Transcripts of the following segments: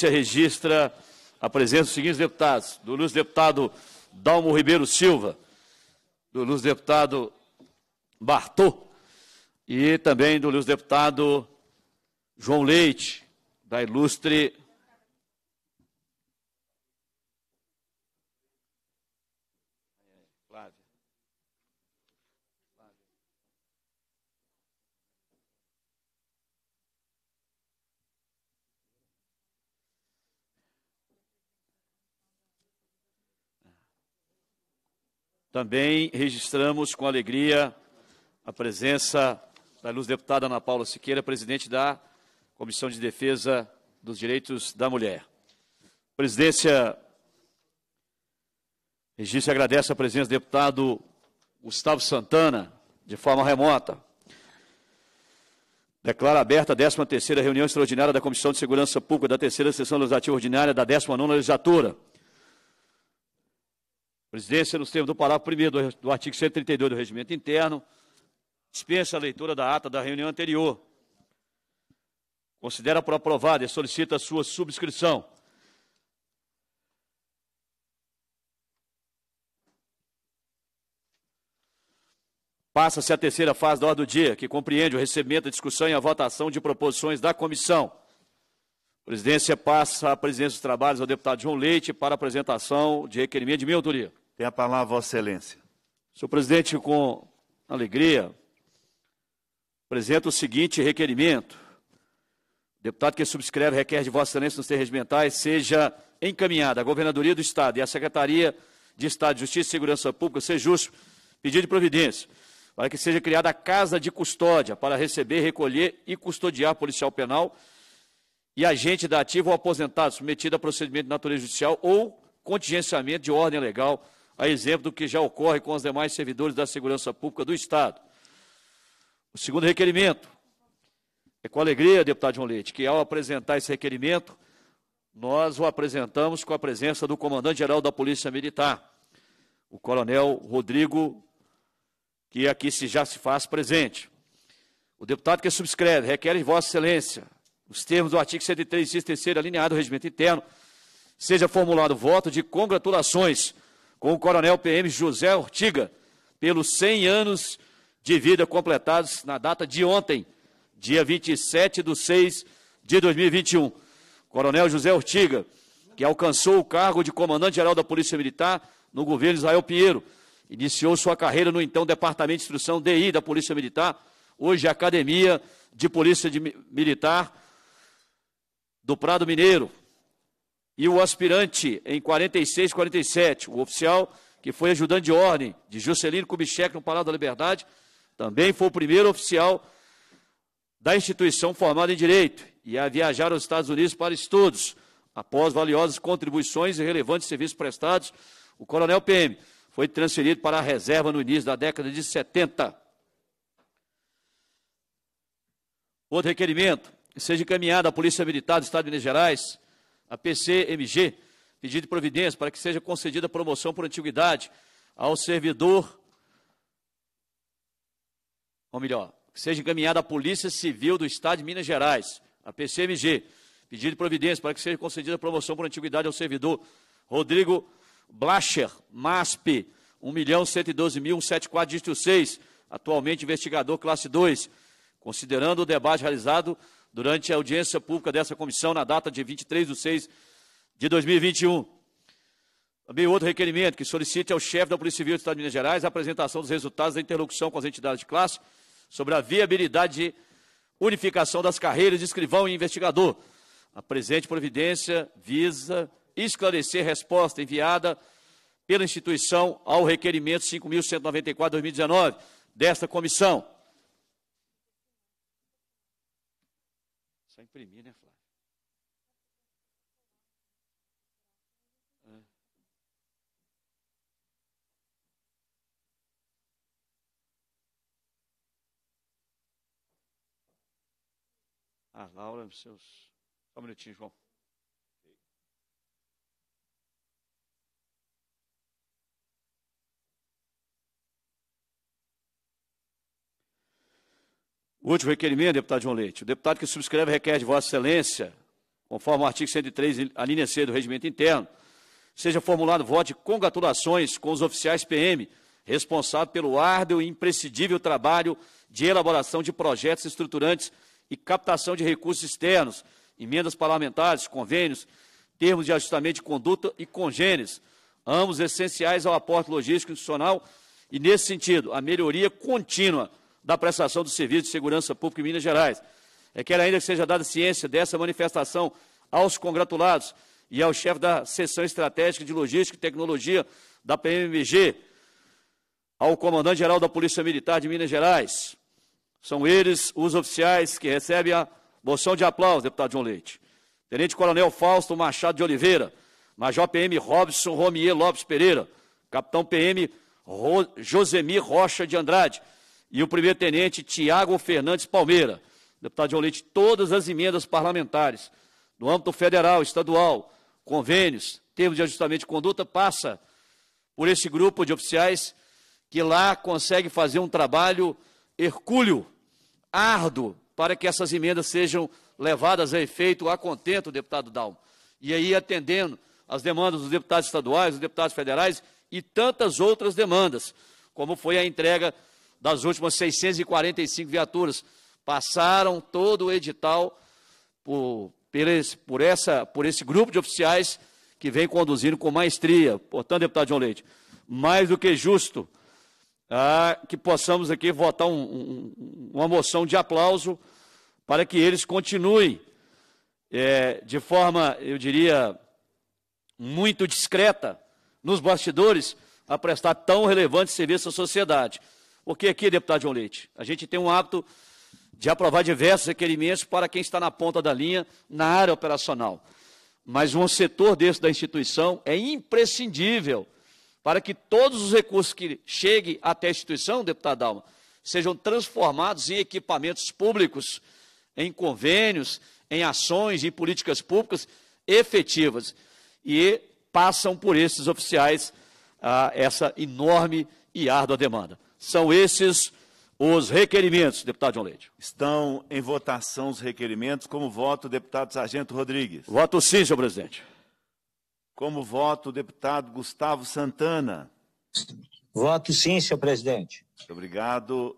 notícia registra a presença dos seguintes deputados: do Luz deputado Dalmo Ribeiro Silva, do Luz deputado Bartô e também do Luz deputado João Leite, da ilustre Também registramos com alegria a presença da luz deputada Ana Paula Siqueira, presidente da Comissão de Defesa dos Direitos da Mulher. A presidência, registro agradece a presença do deputado Gustavo Santana, de forma remota. Declara aberta a 13ª reunião extraordinária da Comissão de Segurança Pública da Terceira Sessão Legislativa Ordinária da 19ª Legislatura. Presidência, nos termos do parágrafo 1 do, do artigo 132 do Regimento Interno, dispensa a leitura da ata da reunião anterior. Considera por aprovada e solicita a sua subscrição. Passa-se a terceira fase da ordem do dia, que compreende o recebimento, a discussão e a votação de proposições da comissão. A presidência passa a presidência dos trabalhos ao deputado João Leite para apresentação de requerimento de minha autoria. Tem a palavra, Vossa Excelência. Senhor presidente, com alegria, apresento o seguinte requerimento. O deputado que subscreve requer de Vossa Excelência nos termos regimentais seja encaminhada à Governadoria do Estado e à Secretaria de Estado de Justiça e Segurança Pública, seja justo, pedido de providência, para que seja criada a Casa de Custódia para receber, recolher e custodiar policial penal e agente da ativa ou aposentado submetido a procedimento de natureza judicial ou contingenciamento de ordem legal a exemplo do que já ocorre com os demais servidores da segurança pública do Estado. O segundo requerimento, é com alegria, deputado João Leite, que ao apresentar esse requerimento, nós o apresentamos com a presença do comandante-geral da Polícia Militar, o coronel Rodrigo, que aqui se já se faz presente. O deputado que subscreve requer em Vossa Excelência, os termos do artigo 103, 6 3 Alinhado ao regimento interno, seja formulado voto de congratulações com o coronel PM José Ortiga, pelos 100 anos de vida completados na data de ontem, dia 27 de 6 de 2021. Coronel José Ortiga, que alcançou o cargo de comandante-geral da Polícia Militar no governo Israel Pinheiro, iniciou sua carreira no então Departamento de Instrução DI da Polícia Militar, hoje Academia de Polícia de Militar do Prado Mineiro, e o aspirante em 46, 47, o oficial que foi ajudante de ordem de Juscelino Kubitschek no Palácio da Liberdade, também foi o primeiro oficial da instituição formada em Direito e a viajar aos Estados Unidos para estudos. Após valiosas contribuições e relevantes serviços prestados, o coronel PM foi transferido para a reserva no início da década de 70. Outro requerimento, seja encaminhado à Polícia Militar do Estado de Minas Gerais a PCMG, pedido de providência para que seja concedida promoção por antiguidade ao servidor, ou melhor, que seja encaminhada à Polícia Civil do Estado de Minas Gerais, a PCMG, pedido de providência para que seja concedida promoção por antiguidade ao servidor Rodrigo Blacher, MASP, 1.112.174, dígito 6, atualmente investigador classe 2, considerando o debate realizado durante a audiência pública dessa comissão, na data de 23 de 6 de 2021. Também outro requerimento que solicite ao chefe da Polícia Civil do Estado de Minas Gerais a apresentação dos resultados da interlocução com as entidades de classe sobre a viabilidade de unificação das carreiras de escrivão e investigador. A presente providência visa esclarecer resposta enviada pela instituição ao requerimento 5.194-2019 desta comissão. Só imprimir, né, Flávio? Ah. A Laura, seus. Só um minutinho, João. Último requerimento, deputado João Leite. O deputado que subscreve requer de Vossa Excelência, conforme o artigo 103, a linha C do regimento interno, seja formulado voto de congratulações com os oficiais PM, responsável pelo árduo e imprescindível trabalho de elaboração de projetos estruturantes e captação de recursos externos, emendas parlamentares, convênios, termos de ajustamento de conduta e congêneres, ambos essenciais ao aporte logístico institucional e, nesse sentido, a melhoria contínua da prestação do serviço de segurança pública em Minas Gerais. É que ainda que seja dada ciência dessa manifestação aos congratulados e ao chefe da Seção Estratégica de Logística e Tecnologia da PMMG, ao comandante-geral da Polícia Militar de Minas Gerais. São eles os oficiais que recebem a moção de aplauso, deputado João Leite. Tenente Coronel Fausto Machado de Oliveira, Major PM Robson Romier Lopes Pereira, Capitão PM Ro Josemir Rocha de Andrade, e o primeiro-tenente Tiago Fernandes Palmeira. Deputado João Leite, todas as emendas parlamentares do âmbito federal, estadual, convênios, termos de ajustamento de conduta, passa por esse grupo de oficiais que lá consegue fazer um trabalho hercúleo, árduo, para que essas emendas sejam levadas a efeito a contento, deputado Dalmo. E aí atendendo as demandas dos deputados estaduais, dos deputados federais e tantas outras demandas, como foi a entrega das últimas 645 viaturas, passaram todo o edital por, por, esse, por, essa, por esse grupo de oficiais que vem conduzindo com maestria. Portanto, deputado João Leite, mais do que justo ah, que possamos aqui votar um, um, uma moção de aplauso para que eles continuem é, de forma, eu diria, muito discreta nos bastidores a prestar tão relevante serviço à sociedade. Porque aqui, deputado João Leite, a gente tem um hábito de aprovar diversos requerimentos para quem está na ponta da linha, na área operacional. Mas um setor desse da instituição é imprescindível para que todos os recursos que cheguem até a instituição, deputado Dalma, sejam transformados em equipamentos públicos, em convênios, em ações, em políticas públicas efetivas. E passam por esses oficiais ah, essa enorme e árdua demanda. São esses os requerimentos, deputado João Leite. Estão em votação os requerimentos. Como voto, deputado Sargento Rodrigues. Voto sim, senhor presidente. Como voto, deputado Gustavo Santana. Voto sim, senhor presidente. Muito obrigado.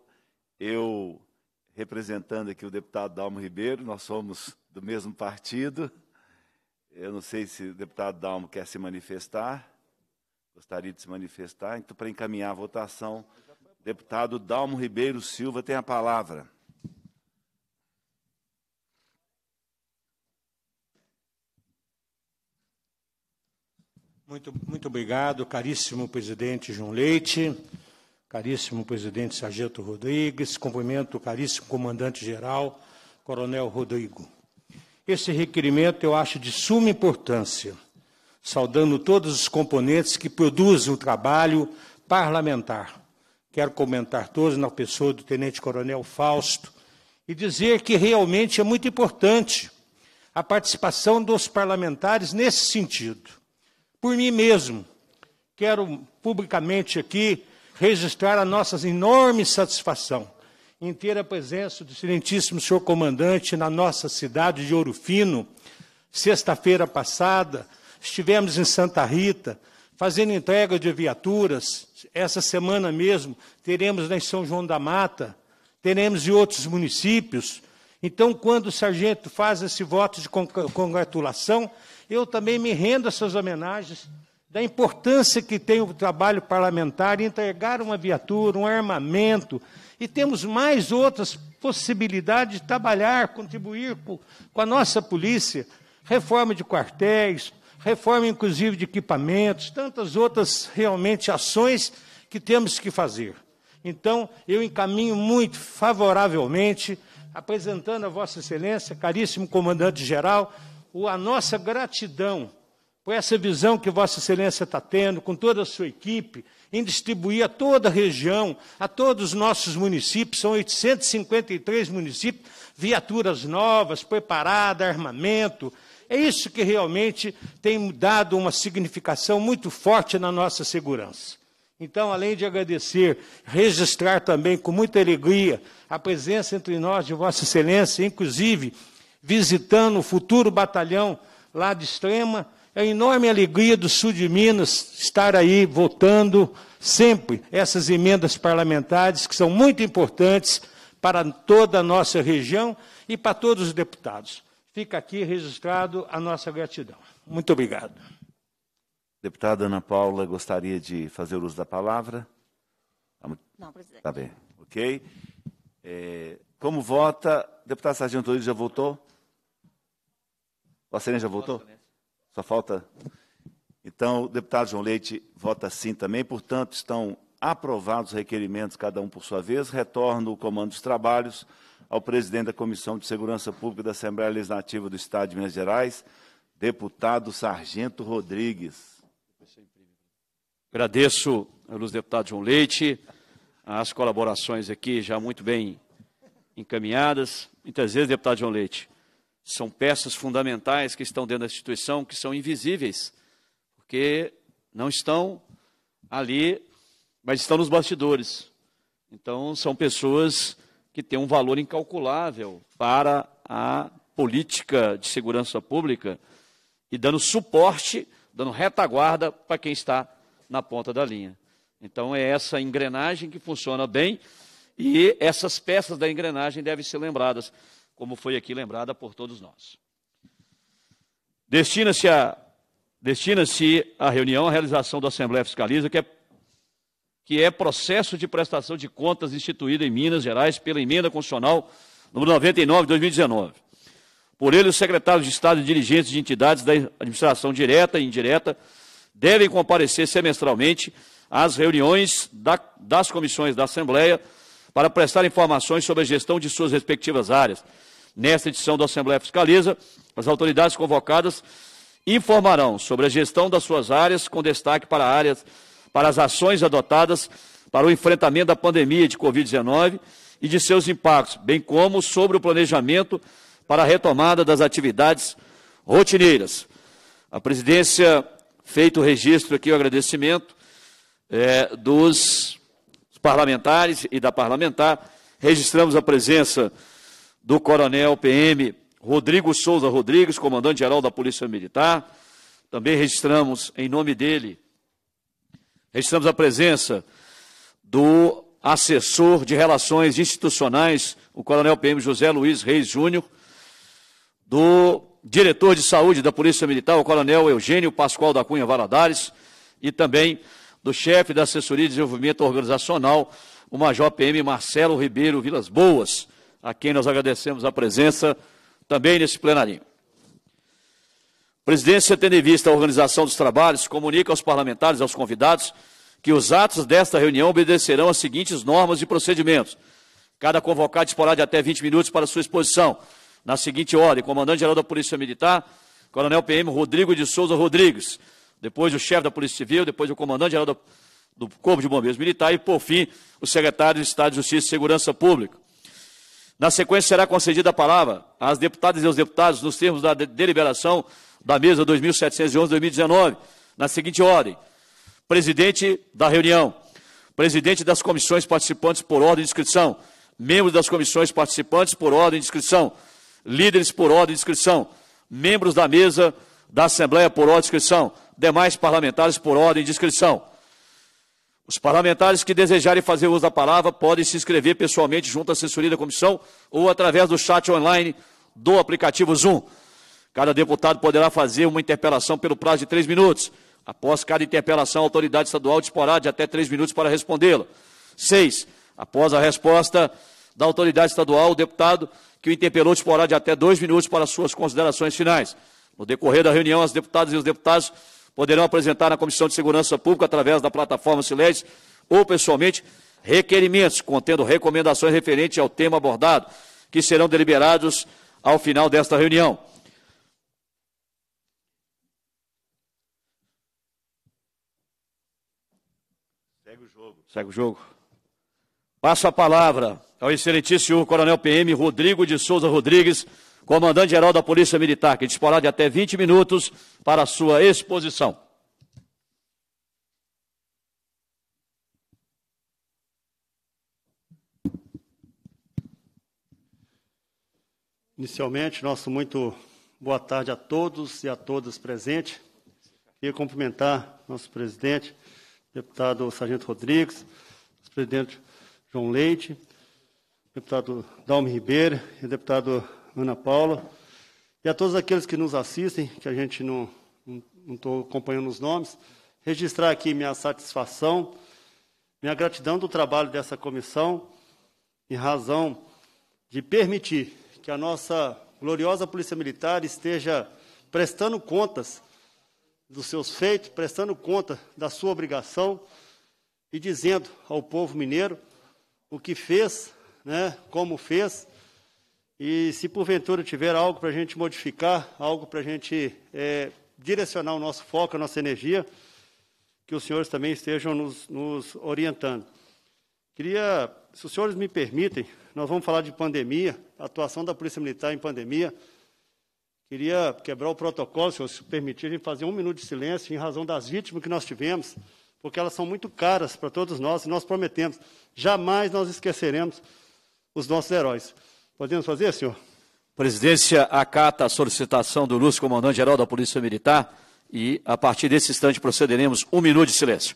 Eu, representando aqui o deputado Dalmo Ribeiro, nós somos do mesmo partido. Eu não sei se o deputado Dalmo quer se manifestar. Gostaria de se manifestar. Então, para encaminhar a votação. Deputado Dalmo Ribeiro Silva tem a palavra. Muito, muito obrigado, caríssimo presidente João Leite, caríssimo presidente Sargento Rodrigues, cumprimento o caríssimo comandante-geral, Coronel Rodrigo. Esse requerimento eu acho de suma importância, saudando todos os componentes que produzem o trabalho parlamentar Quero comentar todos na pessoa do Tenente Coronel Fausto e dizer que realmente é muito importante a participação dos parlamentares nesse sentido. Por mim mesmo, quero publicamente aqui registrar a nossa enorme satisfação em ter a presença do excelentíssimo senhor comandante na nossa cidade de Ouro Fino. Sexta-feira passada, estivemos em Santa Rita, fazendo entrega de viaturas, essa semana mesmo, teremos na né, São João da Mata, teremos em outros municípios. Então, quando o sargento faz esse voto de congratulação, eu também me rendo a essas homenagens da importância que tem o trabalho parlamentar em entregar uma viatura, um armamento, e temos mais outras possibilidades de trabalhar, contribuir com a nossa polícia, reforma de quartéis, reforma inclusive de equipamentos, tantas outras realmente ações que temos que fazer. Então, eu encaminho muito favoravelmente, apresentando a Vossa Excelência, caríssimo comandante-geral, a nossa gratidão por essa visão que Vossa Excelência está tendo, com toda a sua equipe, em distribuir a toda a região, a todos os nossos municípios, são 853 municípios, viaturas novas, preparada, armamento, é isso que realmente tem dado uma significação muito forte na nossa segurança. Então, além de agradecer, registrar também com muita alegria a presença entre nós de Vossa Excelência, inclusive visitando o futuro batalhão lá de Extrema, é enorme alegria do sul de Minas estar aí votando sempre essas emendas parlamentares que são muito importantes para toda a nossa região e para todos os deputados. Fica aqui registrado a nossa gratidão. Muito obrigado. Deputada Ana Paula, gostaria de fazer uso da palavra? Não, presidente. Tá bem, ok. É, como vota, deputado Sargento Luiz já votou? Vossa já votou? Só falta. Então, o deputado João Leite vota sim também, portanto, estão aprovados os requerimentos, cada um por sua vez. Retorno o comando dos trabalhos ao presidente da Comissão de Segurança Pública da Assembleia Legislativa do Estado de Minas Gerais, deputado Sargento Rodrigues. Agradeço aos deputados João Leite, as colaborações aqui já muito bem encaminhadas. Muitas vezes, deputado João Leite, são peças fundamentais que estão dentro da instituição, que são invisíveis, porque não estão ali, mas estão nos bastidores. Então, são pessoas que tem um valor incalculável para a política de segurança pública e dando suporte, dando retaguarda para quem está na ponta da linha. Então, é essa engrenagem que funciona bem e essas peças da engrenagem devem ser lembradas, como foi aqui lembrada por todos nós. Destina-se a, destina a reunião à realização da Assembleia Fiscaliza, que é que é processo de prestação de contas instituído em Minas Gerais pela emenda constitucional número 99 de 2019. Por ele, os secretários de Estado e dirigentes de entidades da administração direta e indireta devem comparecer semestralmente às reuniões da, das comissões da Assembleia para prestar informações sobre a gestão de suas respectivas áreas. Nesta edição da Assembleia Fiscaliza, as autoridades convocadas informarão sobre a gestão das suas áreas, com destaque para áreas para as ações adotadas para o enfrentamento da pandemia de Covid-19 e de seus impactos, bem como sobre o planejamento para a retomada das atividades rotineiras. A presidência feito o registro aqui, o agradecimento é, dos parlamentares e da parlamentar. Registramos a presença do coronel PM Rodrigo Souza Rodrigues, comandante-geral da Polícia Militar. Também registramos, em nome dele, Registramos a presença do assessor de Relações Institucionais, o Coronel PM José Luiz Reis Júnior, do diretor de saúde da Polícia Militar, o Coronel Eugênio Pascoal da Cunha Valadares, e também do chefe da Assessoria de Desenvolvimento Organizacional, o Major PM Marcelo Ribeiro Vilas Boas, a quem nós agradecemos a presença também nesse plenarinho. A presidência, tendo em vista a organização dos trabalhos, comunica aos parlamentares, e aos convidados, que os atos desta reunião obedecerão às seguintes normas e procedimentos. Cada convocado disporá de até 20 minutos para sua exposição. Na seguinte ordem, comandante-geral da Polícia Militar, Coronel PM Rodrigo de Souza Rodrigues, depois o chefe da Polícia Civil, depois o comandante-geral do, do Corpo de Bombeiros Militar e, por fim, o secretário de Estado de Justiça e Segurança Pública. Na sequência, será concedida a palavra às deputadas e aos deputados, nos termos da deliberação da mesa 2711-2019, na seguinte ordem: presidente da reunião, presidente das comissões participantes por ordem de inscrição, membros das comissões participantes por ordem de inscrição, líderes por ordem de inscrição, membros da mesa da Assembleia por ordem de inscrição, demais parlamentares por ordem de inscrição. Os parlamentares que desejarem fazer uso da palavra podem se inscrever pessoalmente junto à assessoria da comissão ou através do chat online do aplicativo Zoom. Cada deputado poderá fazer uma interpelação pelo prazo de três minutos. Após cada interpelação, a autoridade estadual disporá de até três minutos para respondê-la. Seis, após a resposta da autoridade estadual, o deputado que o interpelou disporá de até dois minutos para suas considerações finais. No decorrer da reunião, as deputadas e os deputados poderão apresentar na Comissão de Segurança Pública, através da plataforma Silés, ou pessoalmente, requerimentos contendo recomendações referentes ao tema abordado, que serão deliberados ao final desta reunião. Segue o jogo. Passo a palavra ao excelentíssimo Coronel PM Rodrigo de Souza Rodrigues, comandante-geral da Polícia Militar, que disporá de até 20 minutos para a sua exposição. Inicialmente, nosso muito boa tarde a todos e a todas presentes. Queria cumprimentar nosso presidente, deputado Sargento Rodrigues, presidente João Leite, deputado Dalme Ribeiro e deputado Ana Paula, e a todos aqueles que nos assistem, que a gente não estou acompanhando os nomes, registrar aqui minha satisfação, minha gratidão do trabalho dessa comissão, em razão de permitir que a nossa gloriosa Polícia Militar esteja prestando contas dos seus feitos, prestando conta da sua obrigação e dizendo ao povo mineiro o que fez, né, como fez, e se porventura tiver algo para a gente modificar, algo para a gente é, direcionar o nosso foco, a nossa energia, que os senhores também estejam nos, nos orientando. Queria, se os senhores me permitem, nós vamos falar de pandemia, atuação da Polícia Militar em pandemia. Queria quebrar o protocolo, se vocês permitirem, fazer um minuto de silêncio em razão das vítimas que nós tivemos, porque elas são muito caras para todos nós e nós prometemos, jamais nós esqueceremos os nossos heróis. Podemos fazer, senhor? Presidência acata a solicitação do Lúcio, comandante-geral da Polícia Militar, e a partir desse instante procederemos um minuto de silêncio.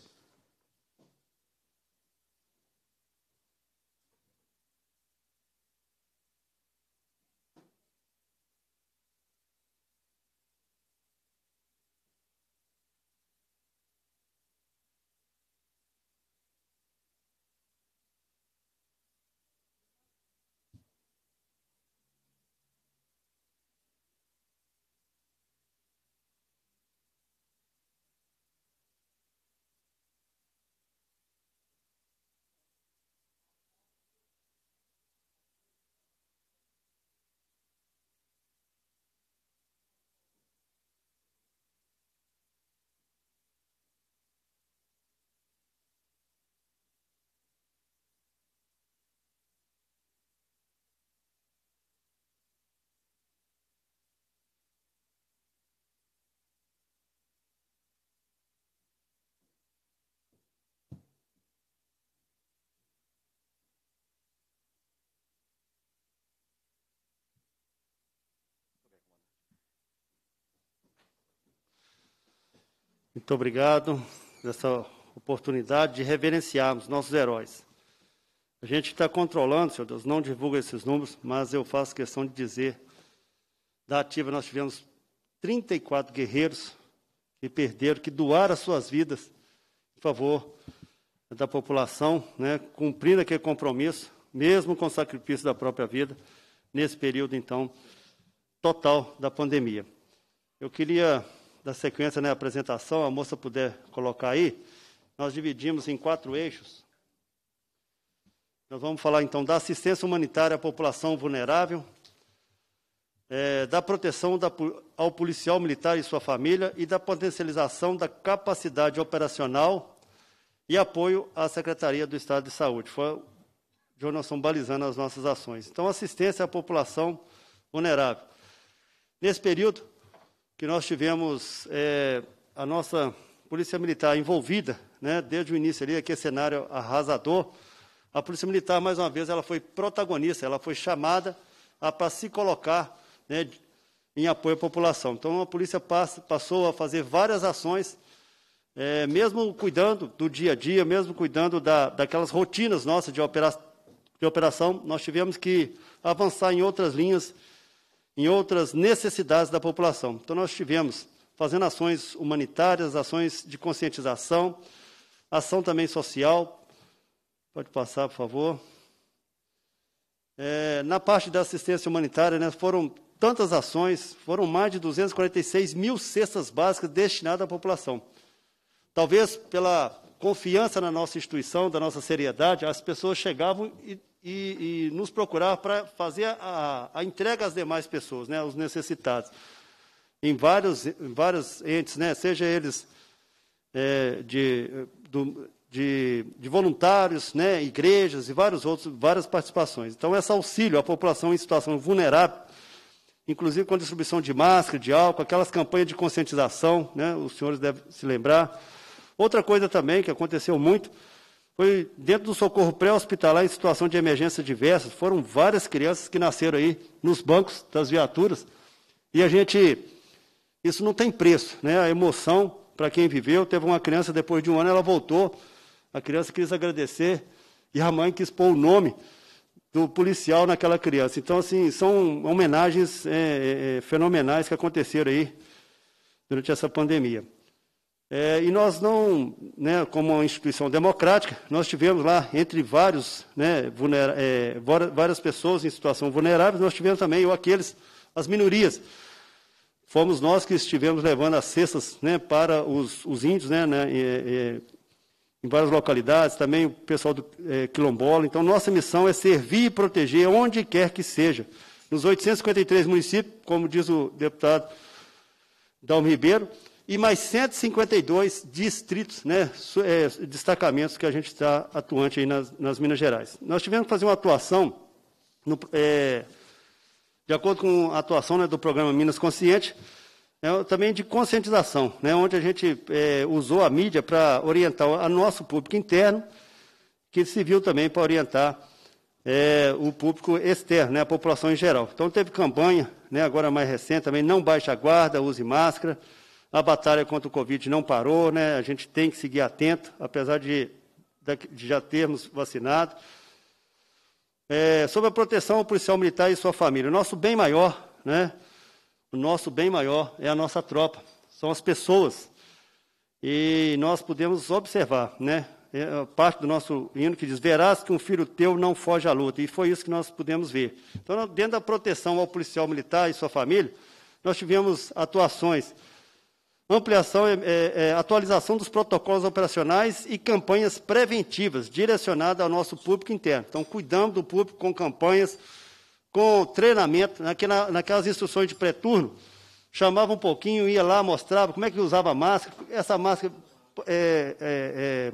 Muito obrigado dessa oportunidade de reverenciarmos nossos heróis. A gente está controlando, Senhor Deus, não divulga esses números, mas eu faço questão de dizer, da ativa nós tivemos 34 guerreiros que perderam, que doaram as suas vidas em favor da população, né, cumprindo aquele compromisso, mesmo com o sacrifício da própria vida, nesse período, então, total da pandemia. Eu queria da sequência na né, apresentação, a moça puder colocar aí, nós dividimos em quatro eixos. Nós vamos falar então da assistência humanitária à população vulnerável, é, da proteção da, ao policial militar e sua família e da potencialização da capacidade operacional e apoio à Secretaria do Estado de Saúde. Foi o nós balizando as nossas ações. Então, assistência à população vulnerável. Nesse período, que nós tivemos é, a nossa Polícia Militar envolvida, né, desde o início ali, aquele é cenário arrasador. A Polícia Militar, mais uma vez, ela foi protagonista, ela foi chamada para se colocar né, em apoio à população. Então, a polícia passa, passou a fazer várias ações, é, mesmo cuidando do dia a dia, mesmo cuidando da, daquelas rotinas nossas de, opera, de operação, nós tivemos que avançar em outras linhas em outras necessidades da população. Então, nós tivemos fazendo ações humanitárias, ações de conscientização, ação também social. Pode passar, por favor. É, na parte da assistência humanitária, né, foram tantas ações, foram mais de 246 mil cestas básicas destinadas à população. Talvez pela confiança na nossa instituição, da nossa seriedade, as pessoas chegavam e e, e nos procurar para fazer a, a, entrega às demais pessoas, né, aos necessitados. Em vários, em vários entes, né, seja eles é, de, do, de, de, voluntários, né, igrejas e vários outros, várias participações. Então, esse auxílio à população em situação vulnerável, inclusive com a distribuição de máscara, de álcool, aquelas campanhas de conscientização, né, os senhores devem se lembrar. Outra coisa também que aconteceu muito foi dentro do socorro pré-hospitalar em situação de emergência diversas. Foram várias crianças que nasceram aí nos bancos das viaturas. E a gente. Isso não tem preço, né? A emoção para quem viveu. Teve uma criança, depois de um ano, ela voltou. A criança quis agradecer e a mãe quis pôr o nome do policial naquela criança. Então, assim, são homenagens é, é, é fenomenais que aconteceram aí durante essa pandemia. É, e nós não, né, como uma instituição democrática, nós tivemos lá, entre vários, né, vulnera- é, várias pessoas em situação vulnerável, nós tivemos também ou aqueles, as minorias. Fomos nós que estivemos levando as cestas né, para os, os índios, né, né é, em várias localidades, também o pessoal do é, quilombola. Então, nossa missão é servir e proteger onde quer que seja. Nos 853 municípios, como diz o deputado Dalmo Ribeiro, e mais 152 distritos, né, é, destacamentos que a gente está atuante aí nas, nas, Minas Gerais. Nós tivemos que fazer uma atuação, no, é, de acordo com a atuação né, do programa Minas Consciente, é, também de conscientização, né, onde a gente é, usou a mídia para orientar o nosso público interno, que se viu também para orientar é, o público externo, né, a população em geral. Então, teve campanha, né, agora mais recente também, não baixe a guarda, use máscara. A batalha contra o Covid não parou, né? a gente tem que seguir atento, apesar de, de já termos vacinado. É, sobre a proteção ao policial militar e sua família. O nosso bem maior, né? o nosso bem maior é a nossa tropa, são as pessoas. E nós podemos observar, né? É parte do nosso hino que diz: Verás que um filho teu não foge à luta. E foi isso que nós pudemos ver. Então, dentro da proteção ao policial militar e sua família, nós tivemos atuações ampliação, é, é, atualização dos protocolos operacionais e campanhas preventivas direcionadas ao nosso público interno. Então, cuidamos do público com campanhas, com treinamento. Naquela, né, naquelas instruções de pré-turno, chamava um pouquinho, ia lá, mostrava como é que usava a máscara. Essa máscara, é, é, é,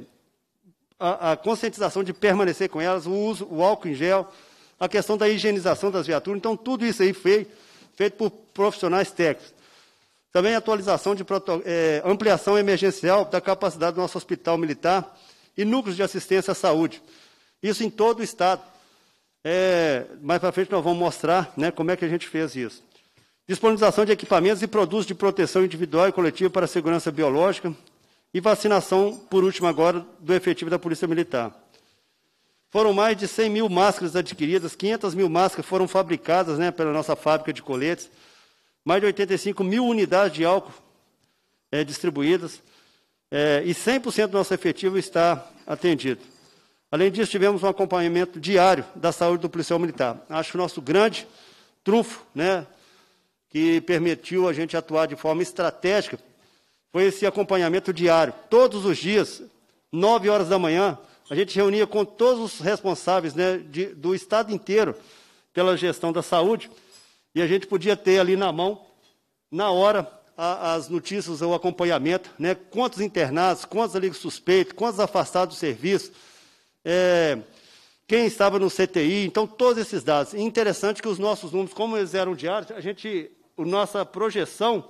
a, a, conscientização de permanecer com elas, o uso, o álcool em gel, a questão da higienização das viaturas. Então, tudo isso aí foi feito por profissionais técnicos. Também atualização de é, ampliação emergencial da capacidade do nosso hospital militar e núcleos de assistência à saúde. Isso em todo o Estado. É, mais para frente nós vamos mostrar né, como é que a gente fez isso. Disponibilização de equipamentos e produtos de proteção individual e coletiva para a segurança biológica. E vacinação, por último agora, do efetivo da Polícia Militar. Foram mais de 100 mil máscaras adquiridas, 500 mil máscaras foram fabricadas né, pela nossa fábrica de coletes mais de 85 mil unidades de álcool é, distribuídas é, e 100% do nosso efetivo está atendido. Além disso, tivemos um acompanhamento diário da saúde do policial militar. Acho que o nosso grande trunfo, né, que permitiu a gente atuar de forma estratégica, foi esse acompanhamento diário. Todos os dias, 9 horas da manhã, a gente reunia com todos os responsáveis né, de, do Estado inteiro pela gestão da saúde e a gente podia ter ali na mão, na hora, a, as notícias, o acompanhamento, né? quantos internados, quantos ali suspeitos, quantos afastados do serviço, é, quem estava no CTI, então todos esses dados. E interessante que os nossos números, como eles eram diários, a gente, a nossa projeção,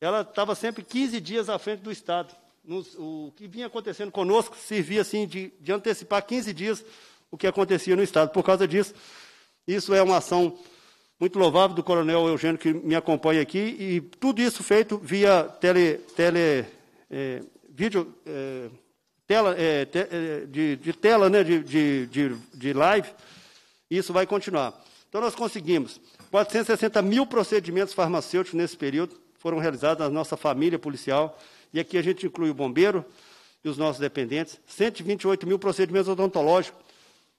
ela estava sempre 15 dias à frente do Estado. Nos, o que vinha acontecendo conosco servia assim de, de antecipar 15 dias o que acontecia no Estado. Por causa disso, isso é uma ação muito louvável do coronel Eugênio que me acompanha aqui, e tudo isso feito via tele, tele é, vídeo, é, tela, é, te, é, de, de, tela, né, de, de, de, de live, isso vai continuar. Então, nós conseguimos 460 mil procedimentos farmacêuticos nesse período, foram realizados na nossa família policial, e aqui a gente inclui o bombeiro e os nossos dependentes, 128 mil procedimentos odontológicos.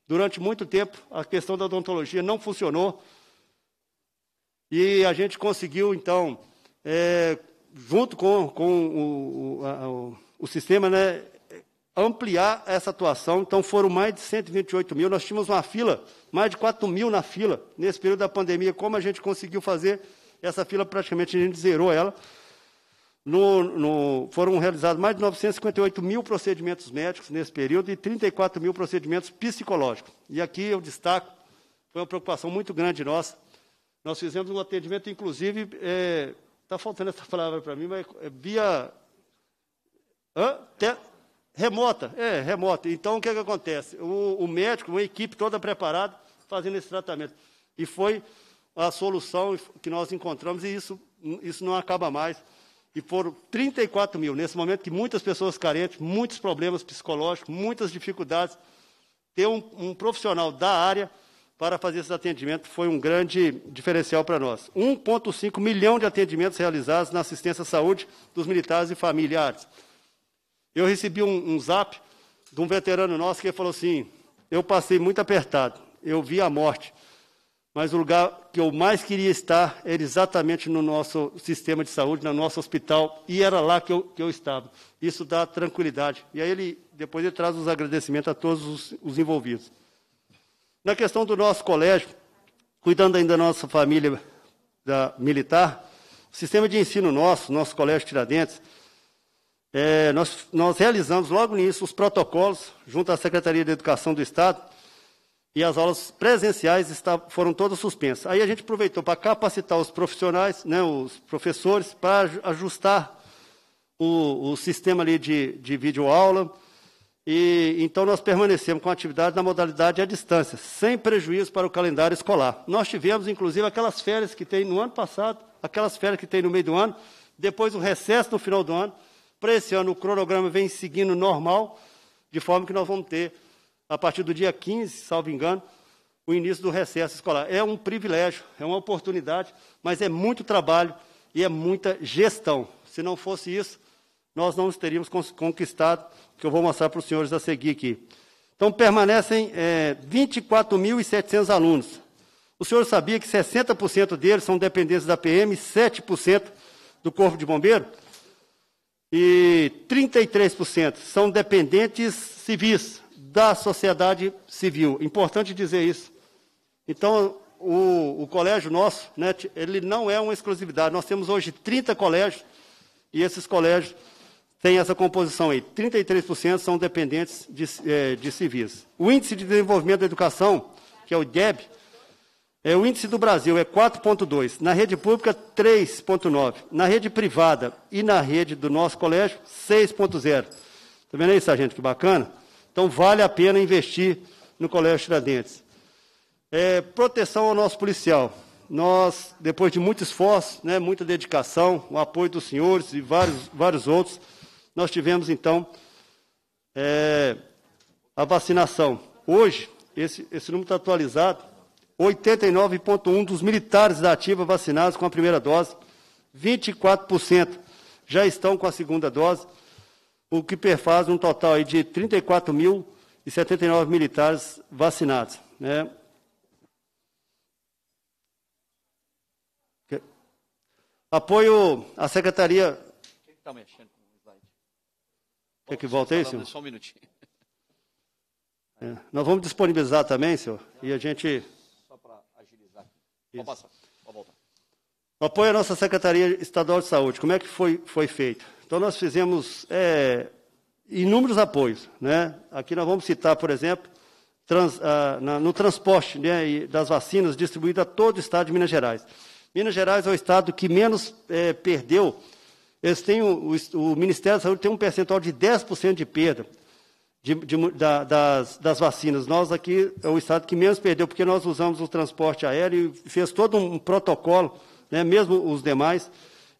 Durante muito tempo, a questão da odontologia não funcionou, e a gente conseguiu, então, é, junto com, com o, o, a, o, o, sistema, né, ampliar essa atuação. Então, foram mais de 128 mil. Nós tínhamos uma fila, mais de 4 mil na fila, nesse período da pandemia. Como a gente conseguiu fazer essa fila, praticamente a gente zerou ela. No, no, foram realizados mais de 958 mil procedimentos médicos nesse período e 34 mil procedimentos psicológicos. E aqui eu destaco, foi uma preocupação muito grande nossa, nós fizemos um atendimento, inclusive, está é, tá faltando essa palavra para mim, mas é via hã? Te, remota, é, remota. Então, o que, é que acontece? O, o médico, uma equipe toda preparada, fazendo esse tratamento. E foi a solução que nós encontramos, e isso, isso não acaba mais. E foram 34 mil, nesse momento que muitas pessoas carentes, muitos problemas psicológicos, muitas dificuldades. Ter um, um profissional da área para fazer esses atendimentos foi um grande diferencial para nós. 1,5 milhão de atendimentos realizados na assistência à saúde dos militares e familiares. Eu recebi um, um zap de um veterano nosso que falou assim: Eu passei muito apertado, eu vi a morte, mas o lugar que eu mais queria estar era exatamente no nosso sistema de saúde, no nosso hospital, e era lá que eu, que eu estava. Isso dá tranquilidade. E aí ele, depois ele traz os agradecimentos a todos os, os envolvidos. Na questão do nosso colégio, cuidando ainda da nossa família da militar, o sistema de ensino nosso, nosso colégio Tiradentes, é, nós, nós realizamos logo nisso os protocolos junto à Secretaria de Educação do Estado e as aulas presenciais foram todas suspensas. Aí a gente aproveitou para capacitar os profissionais, né, os professores, para ajustar o, o sistema ali de, de videoaula, aula e então nós permanecemos com atividade na modalidade à distância, sem prejuízo para o calendário escolar. Nós tivemos, inclusive, aquelas férias que tem no ano passado, aquelas férias que tem no meio do ano, depois o recesso no final do ano. Para esse ano, o cronograma vem seguindo normal, de forma que nós vamos ter, a partir do dia 15, salvo engano, o início do recesso escolar. É um privilégio, é uma oportunidade, mas é muito trabalho e é muita gestão. Se não fosse isso, nós não os teríamos conquistado, que eu vou mostrar para os senhores a seguir aqui. Então, permanecem é, 24.700 alunos. O senhor sabia que 60% deles são dependentes da PM, 7% do Corpo de Bombeiro? E 33% são dependentes civis da sociedade civil. Importante dizer isso. Então, o, o colégio nosso, né, ele não é uma exclusividade. Nós temos hoje 30 colégios e esses colégios tem essa composição aí. 33% são dependentes de, é, de civis. O Índice de Desenvolvimento da Educação, que é o DEB, é, o índice do Brasil é 4,2. Na rede pública, 3,9. Na rede privada e na rede do nosso colégio, 6,0. Está vendo aí, sargento, que bacana? Então, vale a pena investir no Colégio Tiradentes. É, proteção ao nosso policial. Nós, depois de muito esforço, né, muita dedicação, o apoio dos senhores e vários, vários outros, nós tivemos, então, é, a vacinação. Hoje, esse, esse número está atualizado, 89,1% dos militares da ativa vacinados com a primeira dose, 24% já estão com a segunda dose, o que perfaz um total de 34.079 militares vacinados. Né? Apoio à Secretaria. O que está mexendo? Quer que volte aí, senhor? Só um minutinho. É. Nós vamos disponibilizar também, senhor, e a gente... Só para agilizar aqui. Pode passar, pode voltar. O apoio à nossa Secretaria Estadual de Saúde, como é que foi, foi feito? Então, nós fizemos é, inúmeros apoios. Né? Aqui nós vamos citar, por exemplo, trans, ah, na, no transporte né, das vacinas distribuídas a todo o estado de Minas Gerais. Minas Gerais é o estado que menos é, perdeu eles têm o, o, o Ministério da Saúde tem um percentual de 10% de perda de, de, da, das, das, vacinas. Nós aqui é o estado que menos perdeu, porque nós usamos o transporte aéreo e fez todo um protocolo, né, mesmo os demais,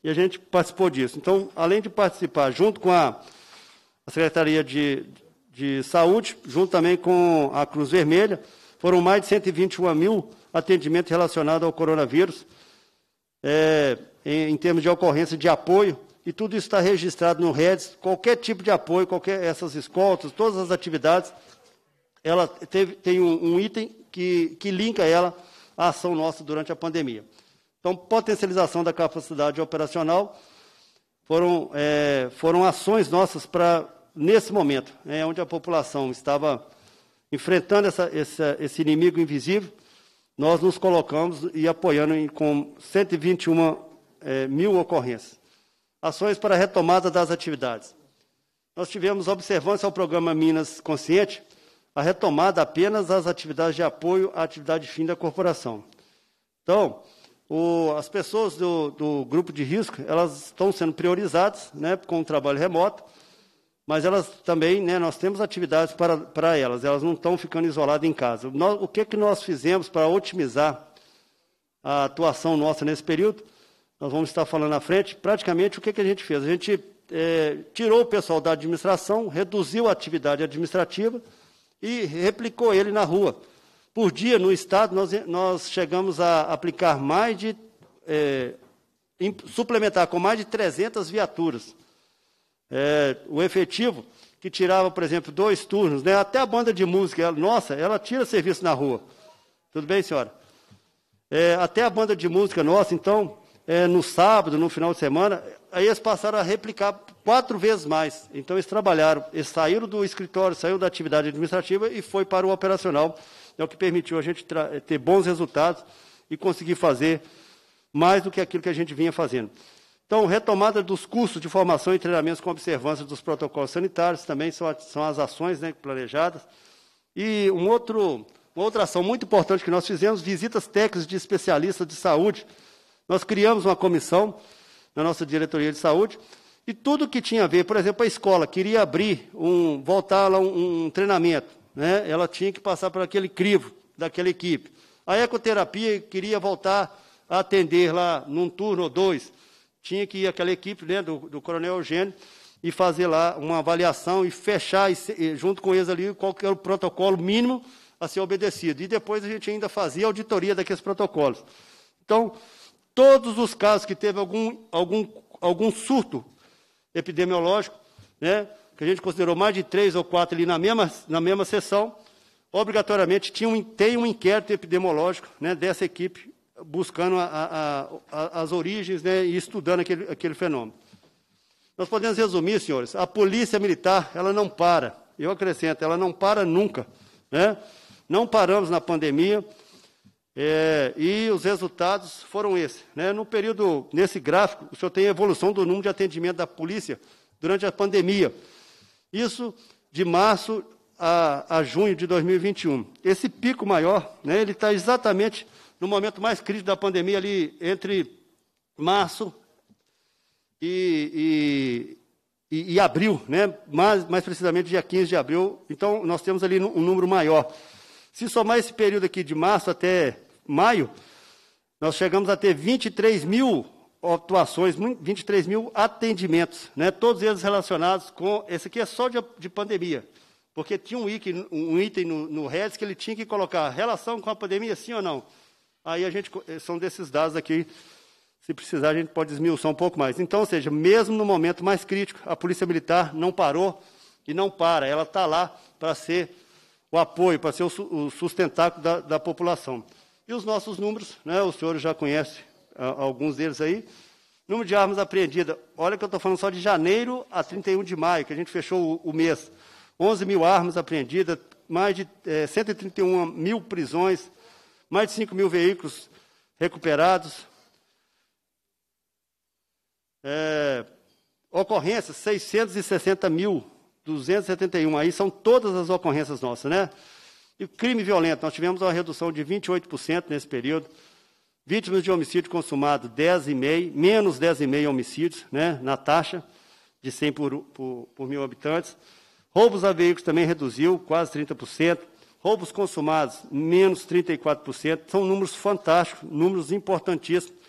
e a gente participou disso. Então, além de participar junto com a, a Secretaria de, de Saúde, junto também com a Cruz Vermelha, foram mais de 121 mil atendimentos relacionados ao coronavírus, é, em, em termos de ocorrência de apoio e tudo isso está registrado no REDS, qualquer tipo de apoio, qualquer essas escoltas, todas as atividades, ela teve, tem um, um item que, que linka ela à ação nossa durante a pandemia. Então, potencialização da capacidade operacional foram, é, foram ações nossas para, nesse momento, é onde a população estava enfrentando essa, essa, esse inimigo invisível, nós nos colocamos e apoiando em, com 121 é, mil ocorrências ações para a retomada das atividades. Nós tivemos observância ao programa Minas Consciente, a retomada apenas das atividades de apoio à atividade fim da corporação. Então, o, as pessoas do, do, grupo de risco, elas estão sendo priorizadas né, com o trabalho remoto, mas elas também, né, nós temos atividades para, para elas, elas não estão ficando isoladas em casa. Nós, o que, que nós fizemos para otimizar a atuação nossa nesse período? nós vamos estar falando na frente, praticamente o que, que a gente fez? A gente é, tirou o pessoal da administração, reduziu a atividade administrativa e replicou ele na rua. Por dia, no Estado, nós, nós chegamos a aplicar mais de. É, em, suplementar com mais de 300 viaturas. É, o efetivo, que tirava, por exemplo, dois turnos, né? até a banda de música, ela, nossa, ela tira serviço na rua. Tudo bem, senhora? É, até a banda de música nossa, então, é, no sábado, no final de semana, aí eles passaram a replicar quatro vezes mais. Então eles trabalharam, eles saíram do escritório, saíram da atividade administrativa e foi para o operacional. É o que permitiu a gente ter bons resultados e conseguir fazer mais do que aquilo que a gente vinha fazendo. Então, retomada dos cursos de formação e treinamentos com observância dos protocolos sanitários também são, são as ações né, planejadas. E um outro, uma outra ação muito importante que nós fizemos, visitas técnicas de especialistas de saúde, nós criamos uma comissão na nossa diretoria de saúde e tudo que tinha a ver, por exemplo, a escola queria abrir, um, voltar lá um, um treinamento, né? ela tinha que passar por aquele crivo daquela equipe. A ecoterapia queria voltar a atender lá num turno ou dois, tinha que ir aquela equipe né, do, do coronel Eugênio e fazer lá uma avaliação e fechar e, junto com eles ali qual que era o protocolo mínimo a ser obedecido. E depois a gente ainda fazia auditoria daqueles protocolos. Então, todos os casos que teve algum, algum, algum surto epidemiológico, né, que a gente considerou mais de três ou quatro ali na mesma, na mesma sessão, obrigatoriamente tinha um, tem um inquérito epidemiológico né, dessa equipe buscando a, a, a, as origens né, e estudando aquele, aquele fenômeno. Nós podemos resumir, senhores, a polícia militar, ela não para. Eu acrescento, ela não para nunca. Né? Não paramos na pandemia, é, e os resultados foram esses. Né? No período, nesse gráfico, o senhor tem a evolução do número de atendimento da polícia durante a pandemia. Isso de março a, a junho de 2021. Esse pico maior, né, ele está exatamente no momento mais crítico da pandemia, ali entre março e, e, e, e abril, né? mais, mais precisamente dia 15 de abril. Então, nós temos ali um número maior. Se somar esse período aqui de março até maio, nós chegamos a ter 23 mil atuações, 23 mil atendimentos, né? todos eles relacionados com. Esse aqui é só de, de pandemia, porque tinha um item, um item no, no Reds que ele tinha que colocar relação com a pandemia, sim ou não? Aí a gente. Eh, são desses dados aqui. Se precisar, a gente pode esmiuçar um pouco mais. Então, ou seja, mesmo no momento mais crítico, a Polícia Militar não parou e não para. Ela está lá para ser o apoio, para ser o sustentáculo da, da população. E os nossos números, né, o senhor já conhece a, alguns deles aí. Número de armas apreendidas, olha que eu estou falando só de janeiro a 31 de maio, que a gente fechou o, o mês. 11 mil armas apreendidas, mais de é, 131 mil prisões, mais de 5 mil veículos recuperados. É, ocorrências, 660 mil 271, aí são todas as ocorrências nossas, né? E crime violento, nós tivemos uma redução de 28% nesse período. Vítimas de homicídio consumado, 10,5, menos 10,5 homicídios, né, na taxa de 100 por, por, por mil habitantes. Roubos a veículos também reduziu, quase 30%. Roubos consumados, menos 34%. São números fantásticos, números importantíssimos.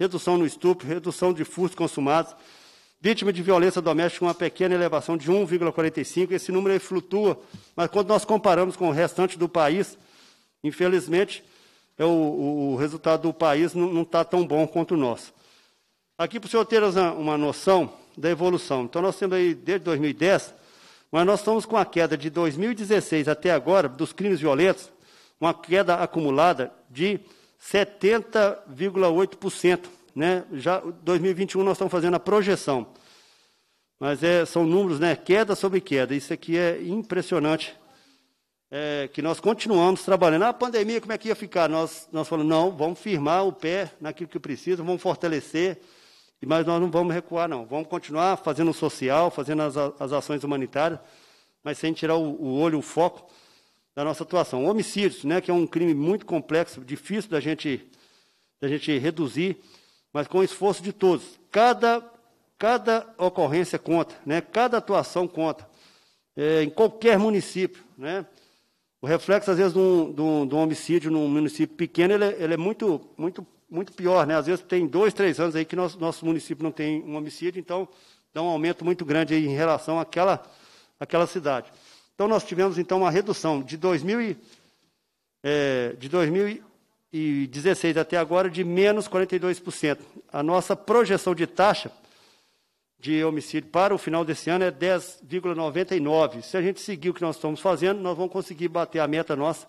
Redução no estupro, redução de furtos consumados. Vítima de violência doméstica, uma pequena elevação de 1,45. Esse número flutua, mas quando nós comparamos com o restante do país, infelizmente, é o, o, o, resultado do país não está tão bom quanto o nosso. Aqui, para o senhor ter uma, uma noção da evolução. Então, nós temos aí, desde 2010, mas nós estamos com a queda de 2016 até agora, dos crimes violentos, uma queda acumulada de 70,8% né? Já 2021 nós estamos fazendo a projeção. Mas é, são números, né? Queda sobre queda. Isso aqui é impressionante. É, que nós continuamos trabalhando. Ah, a pandemia, como é que ia ficar? Nós, nós falamos, não, vamos firmar o pé naquilo que precisa, vamos fortalecer, mas nós não vamos recuar, não. Vamos continuar fazendo o social, fazendo as, as ações humanitárias, mas sem tirar o, o olho, o foco da nossa atuação. Homicídios, né, que é um crime muito complexo, difícil da gente, da gente reduzir mas com o esforço de todos. Cada, cada ocorrência conta, né? cada atuação conta, é, em qualquer município. Né? O reflexo, às vezes, de um, homicídio num município pequeno, ele, é, ele é muito, muito, muito pior. Né? Às vezes tem dois, três anos aí que nosso, nosso município não tem um homicídio, então dá um aumento muito grande em relação àquela, àquela cidade. Então, nós tivemos, então, uma redução de 2000 e, é, de 2000 2016 até agora de menos 42%. A nossa projeção de taxa de homicídio para o final desse ano é 10,99. Se a gente seguir o que nós estamos fazendo, nós vamos conseguir bater a meta nossa,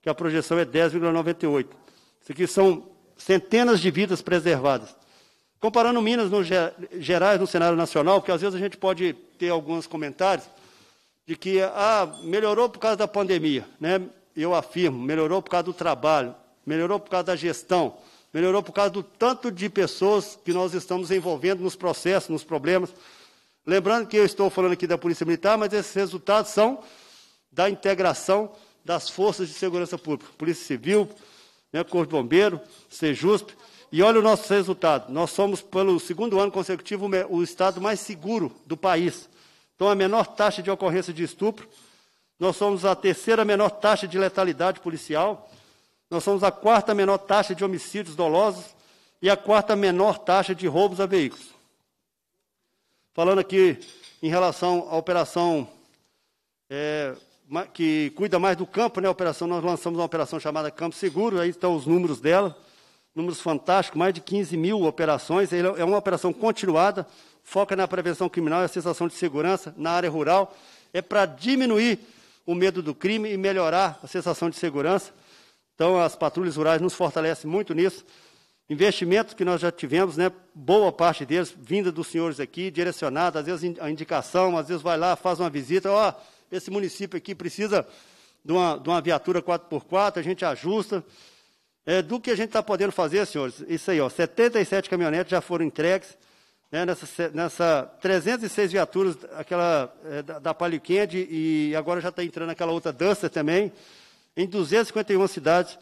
que a projeção é 10,98. Isso aqui são centenas de vidas preservadas. Comparando Minas no Gerais no cenário nacional, porque às vezes a gente pode ter alguns comentários de que ah, melhorou por causa da pandemia, né? Eu afirmo, melhorou por causa do trabalho melhorou por causa da gestão, melhorou por causa do tanto de pessoas que nós estamos envolvendo nos processos, nos problemas. Lembrando que eu estou falando aqui da Polícia Militar, mas esses resultados são da integração das forças de segurança pública, Polícia Civil, né, Corpo de Bombeiro, Sejusp. E olha o nosso resultado. Nós somos, pelo segundo ano consecutivo, o estado mais seguro do país. Então, a menor taxa de ocorrência de estupro, nós somos a terceira menor taxa de letalidade policial, nós somos a quarta menor taxa de homicídios dolosos e a quarta menor taxa de roubos a veículos. Falando aqui em relação à operação é, que cuida mais do campo, né, operação, nós lançamos uma operação chamada Campo Seguro, aí estão os números dela, números fantásticos, mais de 15 mil operações, é uma operação continuada, foca na prevenção criminal e a sensação de segurança na área rural, é para diminuir o medo do crime e melhorar a sensação de segurança. Então, as patrulhas rurais nos fortalecem muito nisso. Investimentos que nós já tivemos, né, boa parte deles vinda dos senhores aqui, direcionada, às vezes a indicação, às vezes vai lá, faz uma visita, ó, esse município aqui precisa de uma, de uma viatura 4x4, a gente ajusta. É, do que a gente está podendo fazer, senhores, isso aí, ó, 77 caminhonetes já foram entregues, né, nessa, nessa 306 viaturas, aquela é, da, da Palio Candy, e agora já está entrando aquela outra Duster também, em 251 cidades.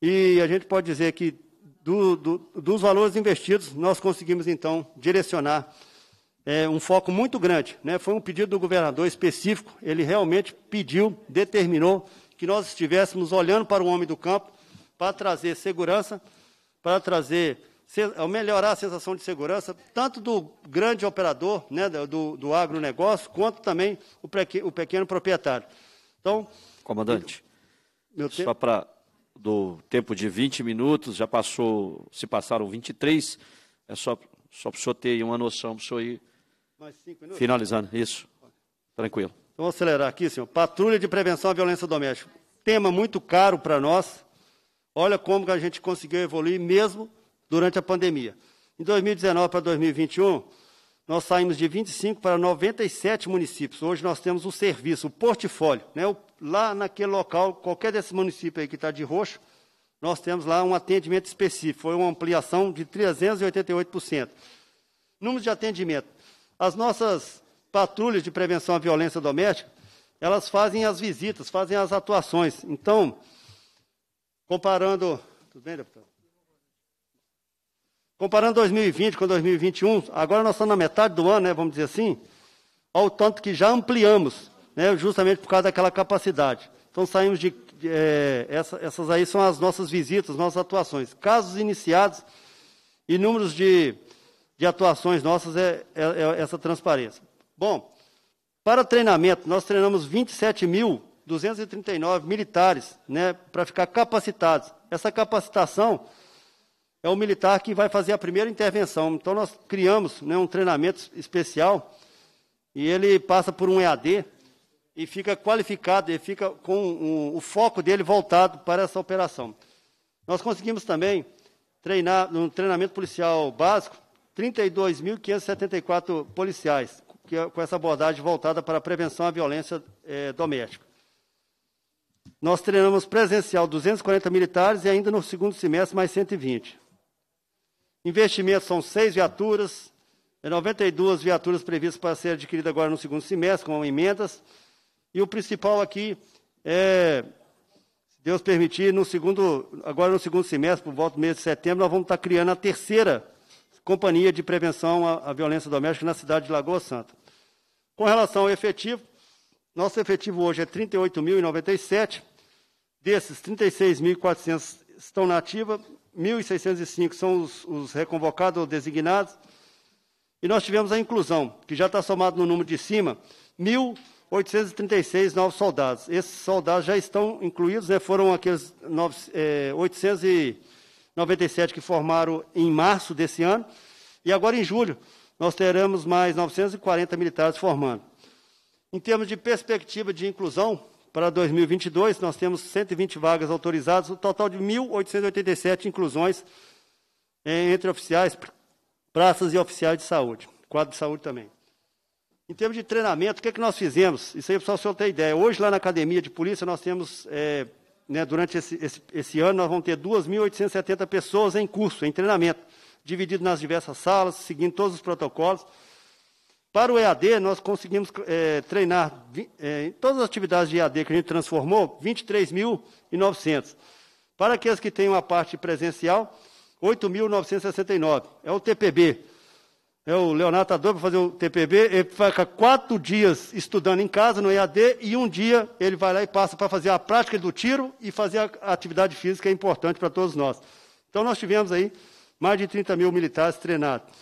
E a gente pode dizer que do, do, dos valores investidos, nós conseguimos então direcionar é, um foco muito grande. Né? Foi um pedido do governador específico, ele realmente pediu, determinou que nós estivéssemos olhando para o homem do campo para trazer segurança, para trazer é, melhorar a sensação de segurança, tanto do grande operador né, do, do agronegócio, quanto também o, pequeno proprietário. Então, Comandante, meu Só para do tempo de 20 minutos, já passou, se passaram 23, é só, só para o senhor ter uma noção, para o senhor ir finalizando. Isso, tranquilo. Então, vamos acelerar aqui, senhor. Patrulha de Prevenção à Violência Doméstica. Tema muito caro para nós. Olha como a gente conseguiu evoluir mesmo durante a pandemia. Em 2019 para 2021, nós saímos de 25 para 97 municípios. Hoje nós temos o serviço, o portfólio. Né? O, lá naquele local, qualquer desses municípios aí que está de roxo, nós temos lá um atendimento específico. Foi uma ampliação de 388%. Número de atendimento. As nossas patrulhas de prevenção à violência doméstica, elas fazem as visitas, fazem as atuações. Então, comparando... Tudo bem, deputado? Comparando 2020 com 2021, agora nós estamos na metade do ano, né, vamos dizer assim, ao tanto que já ampliamos, né, justamente por causa daquela capacidade. Então saímos de. É, essa, essas aí são as nossas visitas, nossas atuações. Casos iniciados e números de, de atuações nossas é, é, é essa transparência. Bom, para treinamento, nós treinamos 27.239 militares né, para ficar capacitados. Essa capacitação é o militar que vai fazer a primeira intervenção. Então, nós criamos né, um treinamento especial e ele passa por um EAD e fica qualificado, e fica com o, o foco dele voltado para essa operação. Nós conseguimos também treinar, no treinamento policial básico, 32.574 policiais, que, com essa abordagem voltada para a prevenção à violência eh, doméstica. Nós treinamos presencial 240 militares e ainda no segundo semestre mais 120. Investimento são seis viaturas, 92 é viaturas previstas para ser adquiridas agora no segundo semestre, com emendas. E o principal aqui é, se Deus permitir, no segundo, agora no segundo semestre, por volta do mês de setembro, nós vamos estar criando a terceira companhia de prevenção à, à violência doméstica na cidade de Lagoa Santa. Com relação ao efetivo, nosso efetivo hoje é 38.097, desses 36.400 estão na ativa 1.605 são os, os reconvocados ou designados. E nós tivemos a inclusão, que já está somado no número de cima, 1.836 novos soldados. Esses soldados já estão incluídos, né? foram aqueles 9, é, 897 que formaram em março desse ano. E agora, em julho, nós teremos mais 940 militares formando. Em termos de perspectiva de inclusão, para 2022, nós temos 120 vagas autorizadas, um total de 1.887 inclusões é, entre oficiais, praças e oficiais de saúde, quadro de saúde também. Em termos de treinamento, o que é que nós fizemos? Isso aí, pessoal, só ter ideia. Hoje, lá na academia de polícia, nós temos, é, né, durante esse, esse, esse, ano, nós vamos ter 2.870 pessoas em curso, em treinamento, dividido nas diversas salas, seguindo todos os protocolos. Para o EAD, nós conseguimos é, treinar é, em todas as atividades de EAD que a gente transformou, 23.900. Para aqueles que têm uma parte presencial, 8.969. É o TPB. É o Leonardo está para fazer o TPB. Ele fica quatro dias estudando em casa, no EAD, e um dia ele vai lá e passa para fazer a prática do tiro e fazer a atividade física, que é importante para todos nós. Então, nós tivemos aí mais de 30 mil militares treinados.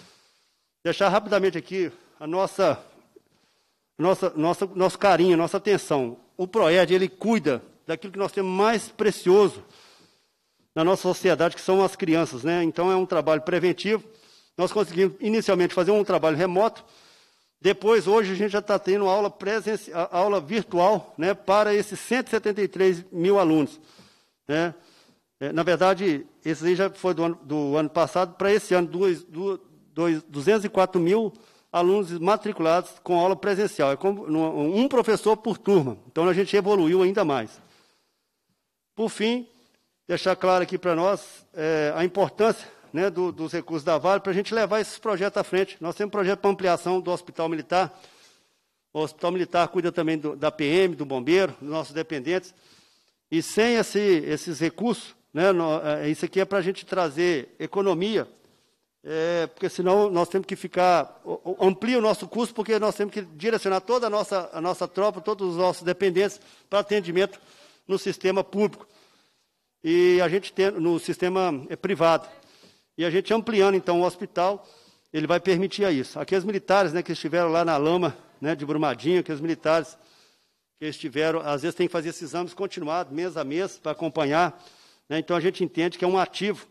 Deixar rapidamente aqui a nossa, nossa, nossa, nosso carinho, nossa atenção. O PROED, ele cuida daquilo que nós temos mais precioso na nossa sociedade, que são as crianças. Né? Então, é um trabalho preventivo. Nós conseguimos, inicialmente, fazer um trabalho remoto. Depois, hoje, a gente já está tendo aula, aula virtual né, para esses 173 mil alunos. Né? É, na verdade, esse aí já foi do ano, do ano passado para esse ano, dois, dois, 204 mil alunos alunos matriculados com aula presencial. É um professor por turma. Então a gente evoluiu ainda mais. Por fim, deixar claro aqui para nós é, a importância né, do, dos recursos da Vale para a gente levar esses projetos à frente. Nós temos um projeto para ampliação do Hospital Militar. O Hospital Militar cuida também do, da PM, do bombeiro, dos nossos dependentes. E sem esse, esses recursos, né, no, é, isso aqui é para a gente trazer economia é, porque senão nós temos que ficar, amplia o nosso custo, porque nós temos que direcionar toda a nossa, a nossa tropa, todos os nossos dependentes para atendimento no sistema público. E a gente tem, no sistema é, privado. E a gente ampliando, então, o hospital, ele vai permitir isso. Aqueles militares né, que estiveram lá na lama né, de Brumadinho, aqueles militares que estiveram, às vezes tem que fazer esses exames continuados, mês a mês, para acompanhar. Né, então, a gente entende que é um ativo.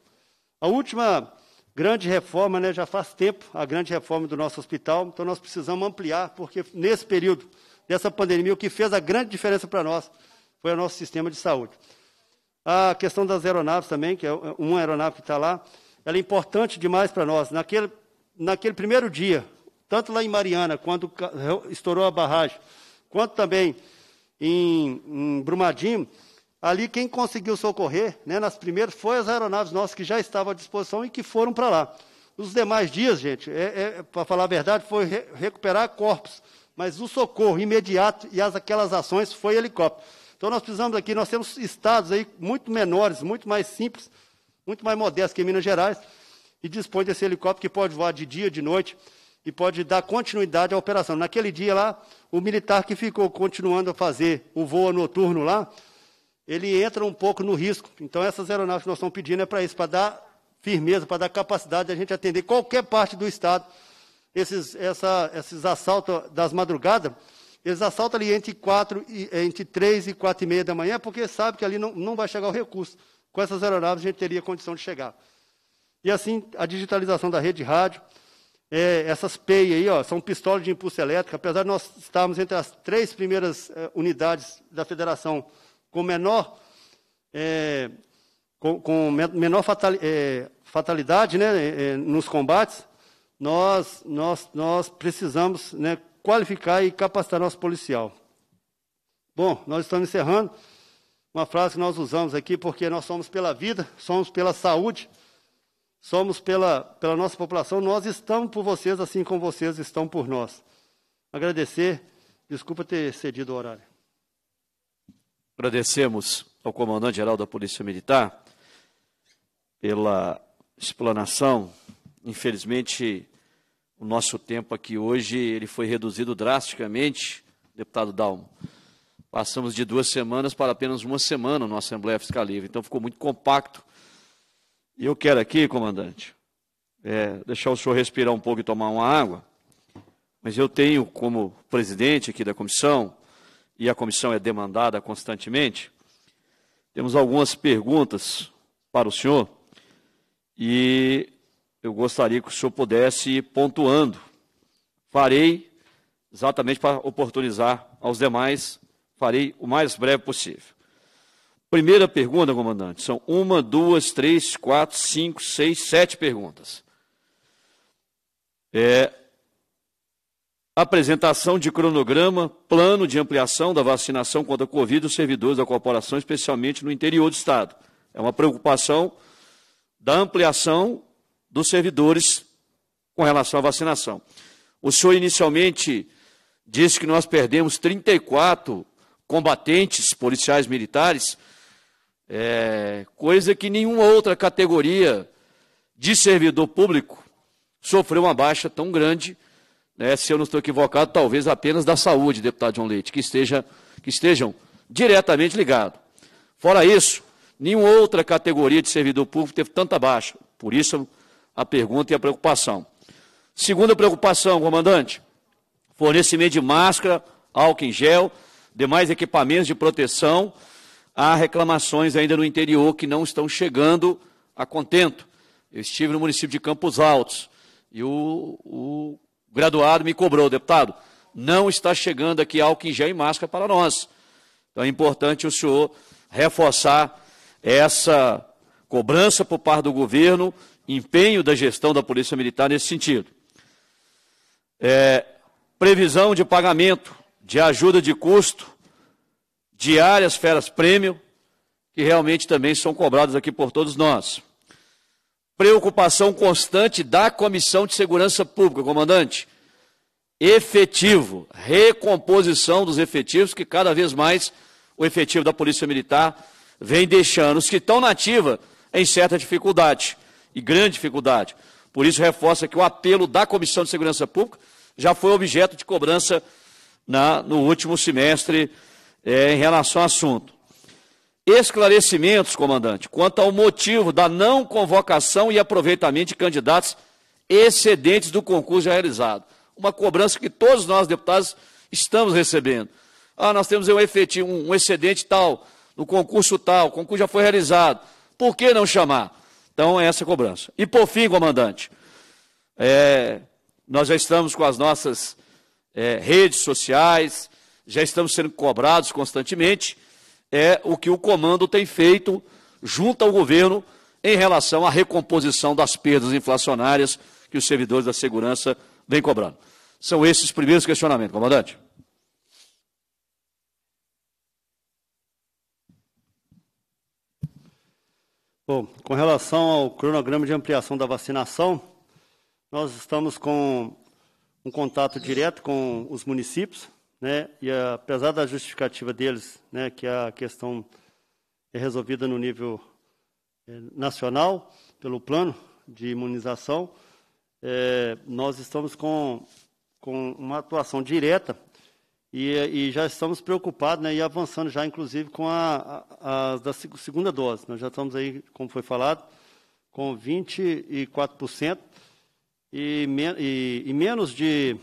A última Grande reforma, né, já faz tempo a grande reforma do nosso hospital, então nós precisamos ampliar, porque nesse período dessa pandemia, o que fez a grande diferença para nós foi o nosso sistema de saúde. A questão das aeronaves também, que é uma aeronave que está lá, ela é importante demais para nós. Naquele, naquele primeiro dia, tanto lá em Mariana, quando estourou a barragem, quanto também em, em Brumadinho, Ali quem conseguiu socorrer, né, nas primeiras, foi as aeronaves nossas que já estavam à disposição e que foram para lá. Os demais dias, gente, é, é, para falar a verdade, foi re recuperar corpos, mas o socorro imediato e as, aquelas ações foi helicóptero. Então nós precisamos aqui, nós temos estados aí muito menores, muito mais simples, muito mais modestos que Minas Gerais, e dispõe desse helicóptero que pode voar de dia, de noite, e pode dar continuidade à operação. Naquele dia lá, o militar que ficou continuando a fazer o voo noturno lá, ele entra um pouco no risco. Então, essas aeronaves que nós estamos pedindo é para isso, para dar firmeza, para dar capacidade de a gente atender qualquer parte do Estado. Esses, essa, esses assaltos das madrugadas, eles assaltam ali entre, quatro e, entre 3 e 4 e meia da manhã, porque sabe que ali não, não vai chegar o recurso. Com essas aeronaves, a gente teria condição de chegar. E assim, a digitalização da rede de rádio, é, essas PEI aí, ó, são pistolas de impulso elétrico, apesar de nós estarmos entre as três primeiras é, unidades da federação com menor, é, com, com, menor é, fatalidade né, é, é, nos combates, nós, nós, nós precisamos né, qualificar e capacitar nosso policial. Bom, nós estamos encerrando. Uma frase que nós usamos aqui, porque nós somos pela vida, somos pela saúde, somos pela, pela nossa população, nós estamos por vocês, assim como vocês estão por nós. Agradecer, desculpa ter cedido o horário. Agradecemos ao comandante-geral da Polícia Militar pela explanação. Infelizmente, o nosso tempo aqui hoje ele foi reduzido drasticamente, deputado Dalmo. Passamos de duas semanas para apenas uma semana na Assembleia Fiscal Livre, então ficou muito compacto. E eu quero aqui, comandante, é, deixar o senhor respirar um pouco e tomar uma água, mas eu tenho, como presidente aqui da comissão, e a comissão é demandada constantemente, temos algumas perguntas para o senhor e eu gostaria que o senhor pudesse ir pontuando. Farei exatamente para oportunizar aos demais, farei o mais breve possível. Primeira pergunta, comandante, são uma, duas, três, quatro, cinco, seis, sete perguntas. É, apresentação de cronograma, plano de ampliação da vacinação contra a Covid dos servidores da corporação, especialmente no interior do Estado. É uma preocupação da ampliação dos servidores com relação à vacinação. O senhor inicialmente disse que nós perdemos 34 combatentes policiais militares, é, coisa que nenhuma outra categoria de servidor público sofreu uma baixa tão grande né, se eu não estou equivocado, talvez apenas da saúde, deputado João Leite, que, esteja, que estejam diretamente ligados. Fora isso, nenhuma outra categoria de servidor público teve tanta baixa. Por isso, a pergunta e a preocupação. Segunda preocupação, comandante, fornecimento de máscara, álcool em gel, demais equipamentos de proteção. Há reclamações ainda no interior que não estão chegando a contento. Eu estive no município de Campos Altos e o, o graduado me cobrou, deputado, não está chegando aqui álcool em gel e máscara para nós. Então é importante o senhor reforçar essa cobrança por parte do governo, empenho da gestão da Polícia Militar nesse sentido. É, previsão de pagamento de ajuda de custo diárias, feras prêmio, que realmente também são cobradas aqui por todos nós preocupação constante da Comissão de Segurança Pública, comandante. Efetivo, recomposição dos efetivos, que cada vez mais o efetivo da Polícia Militar vem deixando os que estão na ativa em certa dificuldade, e grande dificuldade. Por isso, reforça que o apelo da Comissão de Segurança Pública já foi objeto de cobrança na, no último semestre é, em relação ao assunto esclarecimentos, comandante, quanto ao motivo da não convocação e aproveitamento de candidatos excedentes do concurso já realizado. Uma cobrança que todos nós, deputados, estamos recebendo. Ah, nós temos um efetivo, um excedente tal, no concurso tal, o concurso já foi realizado. Por que não chamar? Então, é essa cobrança. E por fim, comandante, é, nós já estamos com as nossas é, redes sociais, já estamos sendo cobrados constantemente é o que o comando tem feito junto ao governo em relação à recomposição das perdas inflacionárias que os servidores da segurança vêm cobrando. São esses os primeiros questionamentos, comandante. Bom, com relação ao cronograma de ampliação da vacinação, nós estamos com um contato direto com os municípios, né, e ah, apesar da justificativa deles, né, que a questão é resolvida no nível eh, nacional, pelo plano de imunização, é, nós estamos com, com uma atuação direta e, e já estamos preocupados né, e avançando já, inclusive, com a, a, a, da segunda dose. Nós já estamos aí, como foi falado, com 24% e, e, e menos de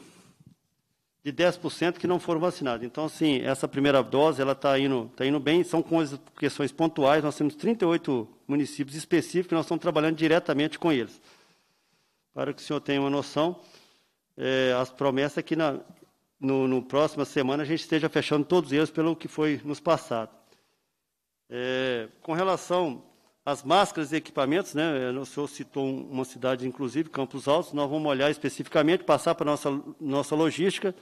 de 10% que não foram vacinados. Então, assim, essa primeira dose ela está indo, tá indo bem, são questões pontuais, nós temos 38 municípios específicos que nós estamos trabalhando diretamente com eles. Para que o senhor tenha uma noção, é, as promessas é que na no, no próxima semana a gente esteja fechando todos eles pelo que foi nos passado. É, com relação as máscaras e equipamentos, né? É, o senhor citou uma cidade, inclusive, Campos Altos, nós vamos olhar especificamente, passar para a nossa, nossa logística,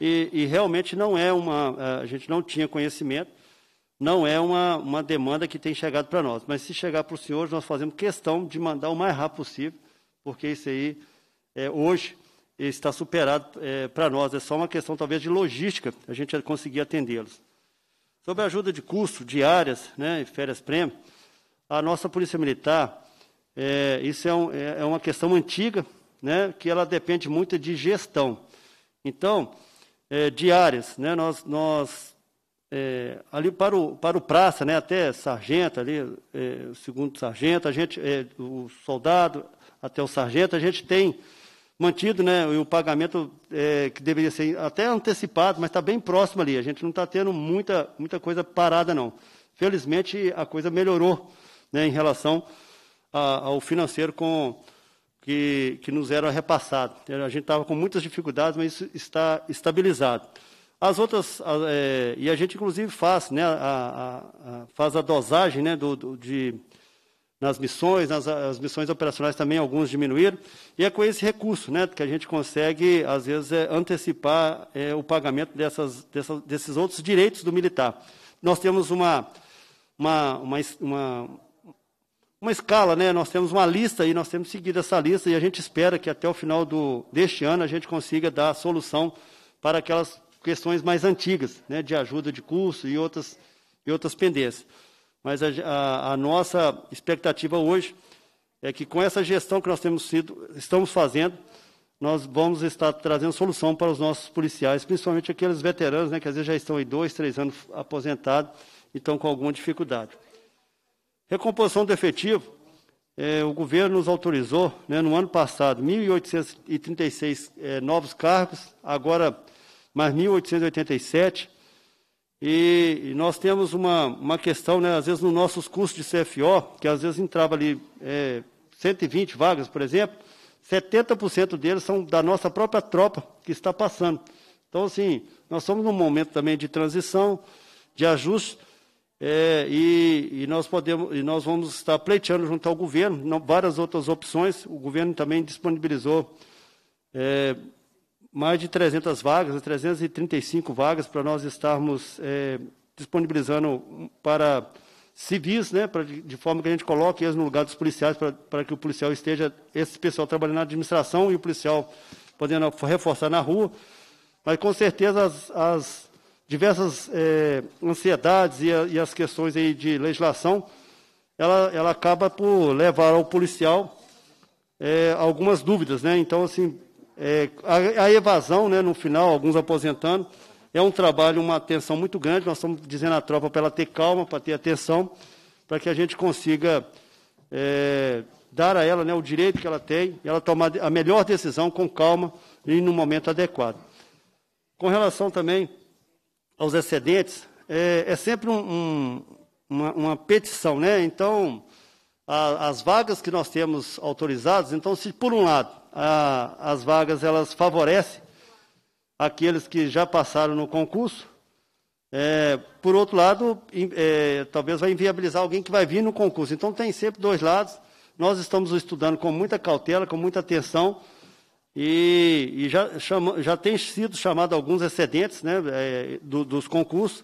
e, e, realmente não é uma, é, a gente não tinha conhecimento, não é uma, uma demanda que tem chegado para nós. Mas se chegar para os senhores, nós fazemos questão de mandar o mais rápido possível, porque isso aí, é, hoje, está superado é, para nós. É só uma questão, talvez, de logística, a gente conseguir atendê-los. Sobre a ajuda de custo, diárias né, e férias-prêmio, a nossa Polícia Militar, é, isso é, um, é, é, uma questão antiga, né, que ela depende muito de gestão. Então, é, diárias, né, nós, nós é, ali para o, para o praça, né, até sargento, ali, é, segundo sargento, a gente, é, o soldado até o sargento, a gente tem mantido né, o pagamento é, que deveria ser até antecipado, mas está bem próximo ali. A gente não está tendo muita, muita coisa parada, não. Felizmente, a coisa melhorou né, em relação a, ao financeiro com, que, que, nos era repassado. Então, a gente estava com muitas dificuldades, mas isso está estabilizado. As outras, é, e a gente inclusive faz, né, a, a, a faz a dosagem né, do, do, de, nas missões, nas as missões operacionais também alguns diminuíram, e é com esse recurso né, que a gente consegue, às vezes, é, antecipar é, o pagamento dessas, dessas, desses outros direitos do militar. Nós temos uma, uma, uma, uma uma escala, né? Nós temos uma lista e nós temos seguido essa lista e a gente espera que até o final do, deste ano a gente consiga dar solução para aquelas questões mais antigas, né? De ajuda de curso e outras, e outras pendências. Mas a, a, a nossa expectativa hoje é que com essa gestão que nós temos sido, estamos fazendo, nós vamos estar trazendo solução para os nossos policiais, principalmente aqueles veteranos, né? Que às vezes já estão aí dois, três anos aposentados e estão com alguma dificuldade. Recomposição do efetivo, é, o governo nos autorizou, né, no ano passado, 1.836 é, novos cargos, agora mais 1.887. E, e nós temos uma, uma questão, né, às vezes, nos nossos cursos de CFO, que às vezes entrava ali é, 120 vagas, por exemplo, 70% deles são da nossa própria tropa que está passando. Então, assim, nós estamos num momento também de transição, de ajuste, é, e, e, nós podemos, e nós vamos estar pleiteando junto ao governo não, várias outras opções. O governo também disponibilizou é, mais de 300 vagas, 335 vagas para nós estarmos é, disponibilizando para civis, né, pra, de forma que a gente coloque eles no lugar dos policiais, para que o policial esteja, esse pessoal trabalhando na administração e o policial podendo reforçar na rua. Mas com certeza as, as diversas é, ansiedades e, a, e, as questões aí de legislação, ela, ela acaba por levar ao policial é, algumas dúvidas, né? Então, assim, é, a, a, evasão, né, no final, alguns aposentando, é um trabalho, uma atenção muito grande. Nós estamos dizendo à tropa para ela ter calma, para ter atenção, para que a gente consiga é, dar a ela né, o direito que ela tem, ela tomar a melhor decisão com calma e no momento adequado. Com relação também aos excedentes, é, é sempre um, um, uma, uma, petição, né? Então, a, as vagas que nós temos autorizadas, então, se por um lado a, as vagas elas favorecem aqueles que já passaram no concurso, é, por outro lado, é, talvez vai inviabilizar alguém que vai vir no concurso. Então, tem sempre dois lados. Nós estamos estudando com muita cautela, com muita atenção e, e já, chama, já tem sido chamado alguns excedentes né, é, do, dos concursos,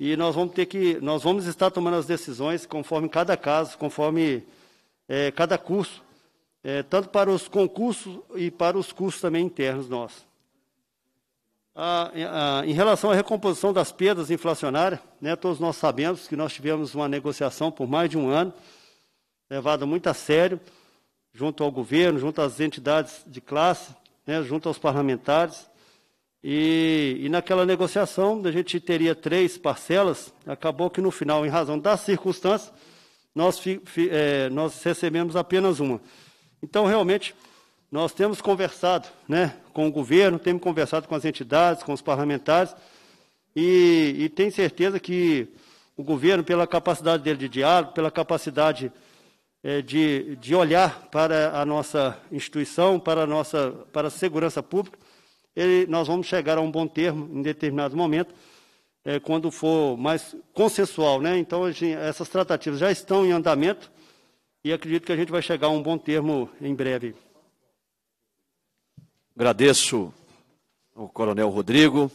e nós vamos ter que, nós vamos estar tomando as decisões conforme cada caso, conforme é, cada curso, é, tanto para os concursos e para os cursos também internos nossos. Ah, ah, em relação à recomposição das perdas inflacionárias, né, todos nós sabemos que nós tivemos uma negociação por mais de um ano, levada muito a sério, junto ao governo, junto às entidades de classe, né, junto aos parlamentares. E, e, naquela negociação, a gente teria três parcelas. Acabou que no final, em razão das circunstâncias, nós, fi, fi, é, nós recebemos apenas uma. Então, realmente, nós temos conversado né, com o governo, temos conversado com as entidades, com os parlamentares, e, e tenho certeza que o governo, pela capacidade dele de diálogo, pela capacidade é, de, de olhar para a nossa instituição, para a nossa para a segurança pública, ele, nós vamos chegar a um bom termo em determinado momento, é, quando for mais consensual. Né? Então, gente, essas tratativas já estão em andamento e acredito que a gente vai chegar a um bom termo em breve. Agradeço ao Coronel Rodrigo.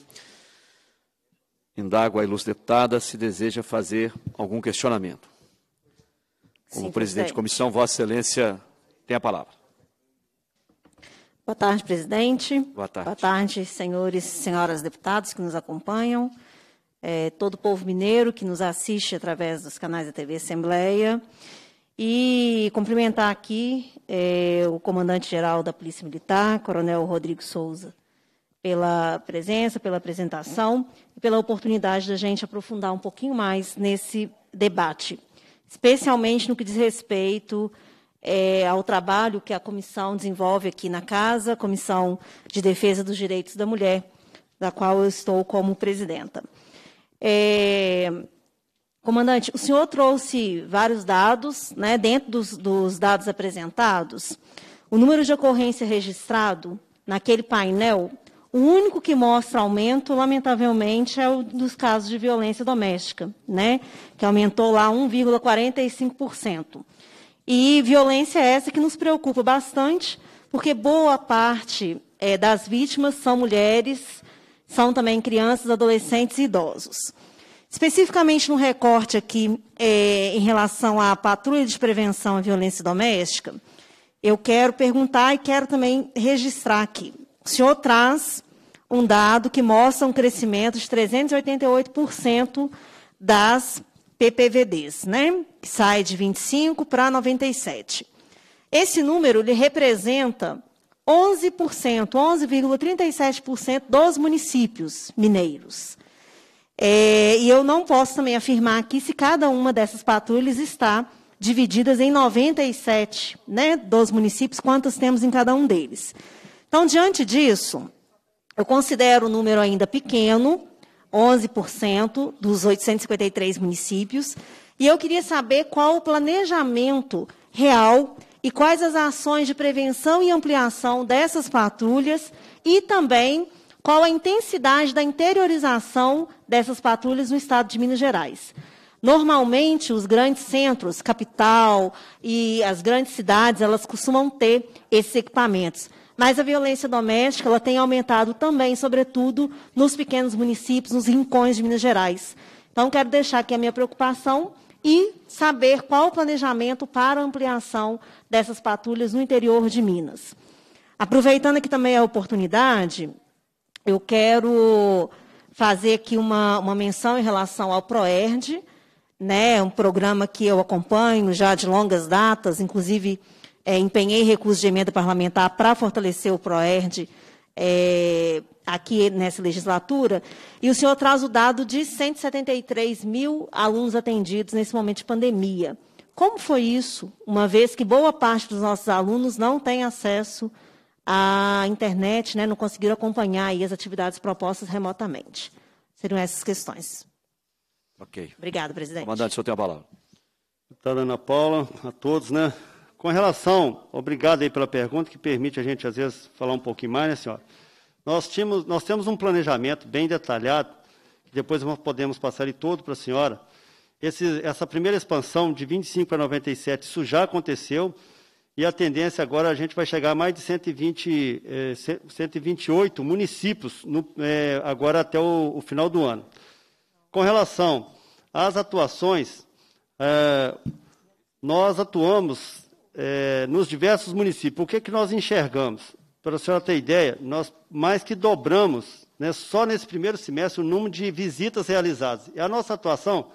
Indago à ilustre deputada se deseja fazer algum questionamento. Como Sim, presidente de comissão, Vossa Excelência tem a palavra. Boa tarde, presidente. Boa tarde. Boa tarde, senhores e senhoras deputados que nos acompanham, é, todo o povo mineiro que nos assiste através dos canais da TV Assembleia. E cumprimentar aqui é, o comandante-geral da Polícia Militar, Coronel Rodrigo Souza, pela presença, pela apresentação e pela oportunidade da gente aprofundar um pouquinho mais nesse debate especialmente no que diz respeito é, ao trabalho que a comissão desenvolve aqui na casa, Comissão de Defesa dos Direitos da Mulher, da qual eu estou como presidenta. É, comandante, o senhor trouxe vários dados, né, dentro dos, dos dados apresentados, o número de ocorrência registrado naquele painel o único que mostra aumento, lamentavelmente, é o dos casos de violência doméstica, né? que aumentou lá 1,45%. E violência essa que nos preocupa bastante, porque boa parte é, das vítimas são mulheres, são também crianças, adolescentes e idosos. Especificamente no recorte aqui é, em relação à patrulha de prevenção à violência doméstica, eu quero perguntar e quero também registrar aqui o senhor traz um dado que mostra um crescimento de 388% das PPVDs, né? que sai de 25 para 97. Esse número ele representa 11%, 11,37% dos municípios mineiros. É, e eu não posso também afirmar aqui se cada uma dessas patrulhas está divididas em 97 né, dos municípios, quantos temos em cada um deles. Então, diante disso, eu considero o número ainda pequeno, 11% dos 853 municípios, e eu queria saber qual o planejamento real e quais as ações de prevenção e ampliação dessas patrulhas e também qual a intensidade da interiorização dessas patrulhas no estado de Minas Gerais. Normalmente, os grandes centros, capital e as grandes cidades, elas costumam ter esses equipamentos. Mas a violência doméstica ela tem aumentado também, sobretudo, nos pequenos municípios, nos rincões de Minas Gerais. Então, quero deixar aqui a minha preocupação e saber qual o planejamento para a ampliação dessas patrulhas no interior de Minas. Aproveitando aqui também a oportunidade, eu quero fazer aqui uma, uma menção em relação ao PROERD, né, um programa que eu acompanho já de longas datas, inclusive é, empenhei recursos de emenda parlamentar para fortalecer o PROERD é, aqui nessa legislatura, e o senhor traz o dado de 173 mil alunos atendidos nesse momento de pandemia. Como foi isso, uma vez que boa parte dos nossos alunos não tem acesso à internet, né, não conseguiram acompanhar as atividades propostas remotamente? Seriam essas questões. Ok. Obrigado, presidente. Comandante, o senhor tem a palavra. Deputada tá Ana Paula, a todos, né? Com relação, obrigado aí pela pergunta, que permite a gente, às vezes, falar um pouquinho mais, né, senhora? Nós, tínhamos, nós temos um planejamento bem detalhado, que depois nós podemos passar ele todo para a senhora. Esse, essa primeira expansão de 25 para 97, isso já aconteceu, e a tendência agora a gente vai chegar a mais de 120, eh, 128 municípios no, eh, agora até o, o final do ano. Com relação às atuações, eh, nós atuamos é, nos diversos municípios, o que, é que nós enxergamos? Para a senhora ter ideia, nós mais que dobramos, né, só nesse primeiro semestre, o número de visitas realizadas. E é a nossa atuação,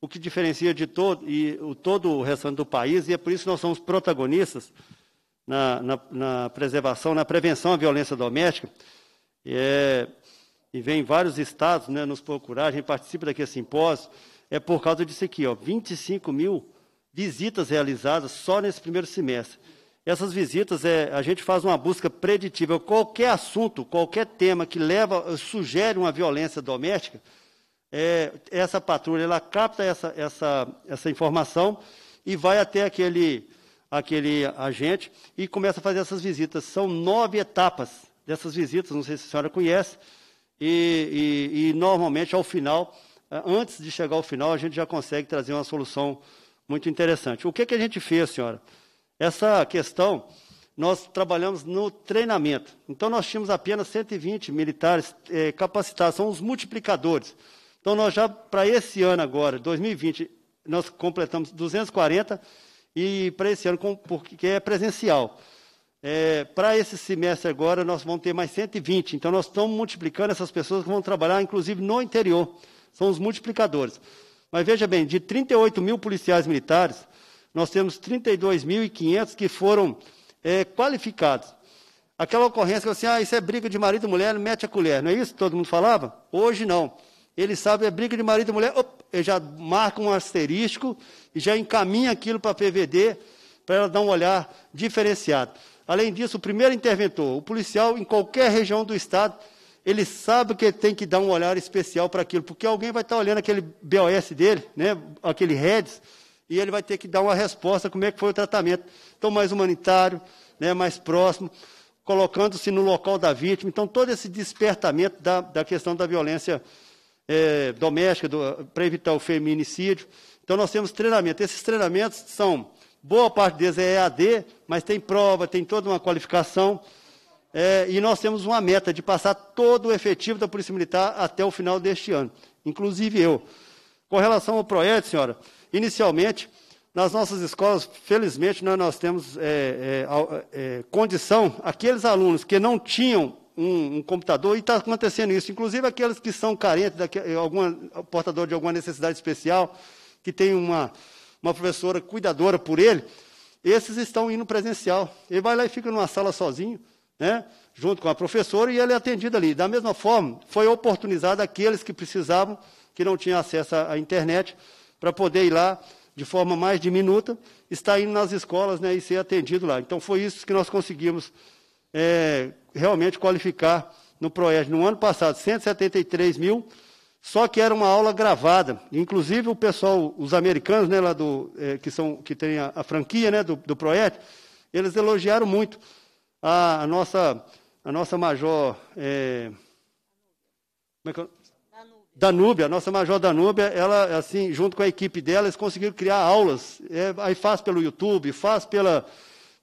o que diferencia de todo, e, o, todo o restante do país, e é por isso que nós somos protagonistas na, na, na preservação, na prevenção à violência doméstica, é, e vem vários estados né, nos procurar, a gente participa daquele simpósio, é por causa disso aqui, ó, 25 mil visitas realizadas só nesse primeiro semestre. Essas visitas, é, a gente faz uma busca preditiva. Qualquer assunto, qualquer tema que leva, sugere uma violência doméstica, é, essa patrulha ela capta essa, essa, essa informação e vai até aquele, aquele agente e começa a fazer essas visitas. São nove etapas dessas visitas, não sei se a senhora conhece, e, e, e normalmente ao final, eh, antes de chegar ao final, a gente já consegue trazer uma solução muito interessante. O que, que a gente fez, senhora? Essa questão, nós trabalhamos no treinamento. Então, nós tínhamos apenas 120 militares é, capacitados, são os multiplicadores. Então, nós já, para esse ano agora, 2020, nós completamos 240, e para esse ano, com, porque é presencial. É, para esse semestre agora, nós vamos ter mais 120. Então, nós estamos multiplicando essas pessoas que vão trabalhar, inclusive, no interior. São os multiplicadores. Mas veja bem, de 38 mil policiais militares, nós temos 32.500 que foram é, qualificados. Aquela ocorrência que assim, ah, isso é briga de marido e mulher, mete a colher, não é isso que todo mundo falava? Hoje não. Ele sabe, é briga de marido e mulher, op, ele já marca um asterisco e já encaminha aquilo para a PVD, para ela dar um olhar diferenciado. Além disso, o primeiro interventor, o policial em qualquer região do Estado, ele sabe que ele tem que dar um olhar especial para aquilo, porque alguém vai estar olhando aquele BOS dele, né, aquele REDS, e ele vai ter que dar uma resposta como é que foi o tratamento. Então, mais humanitário, né, mais próximo, colocando-se no local da vítima. Então, todo esse despertamento da, da questão da violência é, doméstica, para evitar o feminicídio. Então, nós temos treinamento. Esses treinamentos são, boa parte deles é EAD, mas tem prova, tem toda uma qualificação. É, e nós temos uma meta de passar todo o efetivo da Polícia Militar até o final deste ano, inclusive eu. Com relação ao projeto, senhora, inicialmente, nas nossas escolas, felizmente, nós, nós temos é, é, é condição, aqueles alunos que não tinham um, um, computador, e está acontecendo isso. Inclusive aqueles que são carentes, portadores portador de alguma necessidade especial, que tem uma, uma professora cuidadora por ele, esses estão indo presencial. Ele vai lá e fica numa sala sozinho, né, junto com a professora, e ele é atendido ali. Da mesma forma, foi oportunizado aqueles que precisavam, que não tinham acesso à internet, para poder ir lá de forma mais diminuta, estar indo nas escolas né, e ser atendido lá. Então, foi isso que nós conseguimos é, realmente qualificar no PROERJ. No ano passado, 173 mil, só que era uma aula gravada. Inclusive, o pessoal, os americanos, né, lá do, é, que, são, que a, a franquia né, do, do eles elogiaram muito a, nossa, a nossa major. É, como é que é eu, Danúbia, a nossa major Danúbia, ela, assim, junto com a equipe dela, eles conseguiram criar aulas. É, aí faz pelo YouTube, faz pela,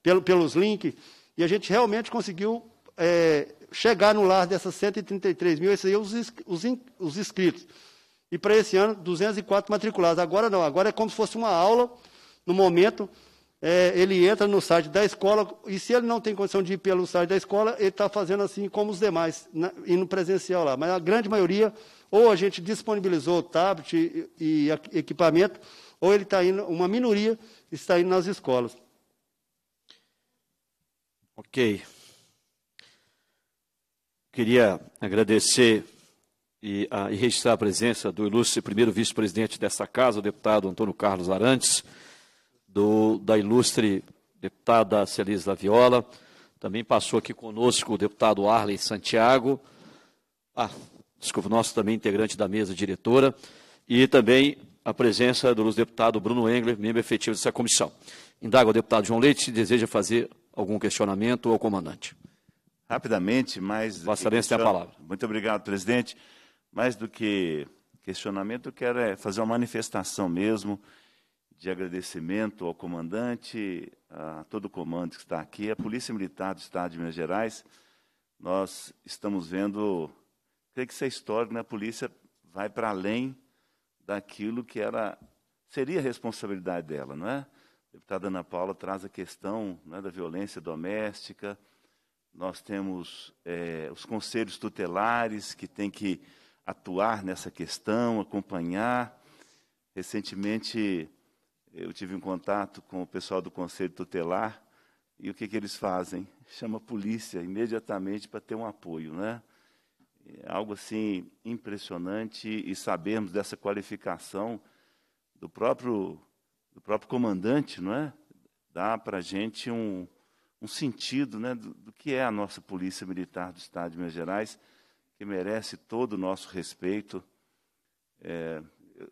pelo, pelos links. E a gente realmente conseguiu é, chegar no lar dessas 133 mil, esses aí os, os, os inscritos. E para esse ano, 204 matriculados. Agora não, agora é como se fosse uma aula, no momento, é, ele entra no site da escola e se ele não tem condição de ir pelo site da escola, ele está fazendo assim como os demais, na, né, indo presencial lá. Mas a grande maioria, ou a gente disponibilizou tablet e, e equipamento, ou ele está indo, uma minoria está indo nas escolas. Ok. Queria agradecer e, a, e registrar a presença do ilustre primeiro vice-presidente dessa casa, o deputado Antônio Carlos Arantes do, da ilustre deputada Celise da Viola. Também passou aqui conosco o deputado Arley Santiago. Ah, desculpa, nosso também integrante da mesa diretora. E também a presença do deputado Bruno Engler, membro efetivo dessa comissão. Indago ao deputado João Leite se deseja fazer algum questionamento ao comandante. Rapidamente, mas... Vossa Excelência tem a palavra. Muito obrigado, presidente. Mais do que questionamento, eu quero é fazer uma manifestação mesmo de agradecimento ao comandante, a todo o comando que está aqui, a Polícia Militar do Estado de Minas Gerais. Nós estamos vendo, creio que isso é histórico, né? a polícia vai para além daquilo que era seria a responsabilidade dela, não é? A deputada Ana Paula traz a questão é, da violência doméstica, nós temos é, os conselhos tutelares que têm que atuar nessa questão, acompanhar. Recentemente, eu tive um contato com o pessoal do Conselho Tutelar, e o que, que eles fazem? Chama a polícia imediatamente para ter um apoio, né? É algo assim impressionante e sabermos dessa qualificação do próprio do próprio comandante, não é? Dá para a gente um, um sentido, né, do, do, que é a nossa polícia militar do Estado de Minas Gerais, que merece todo o nosso respeito. É,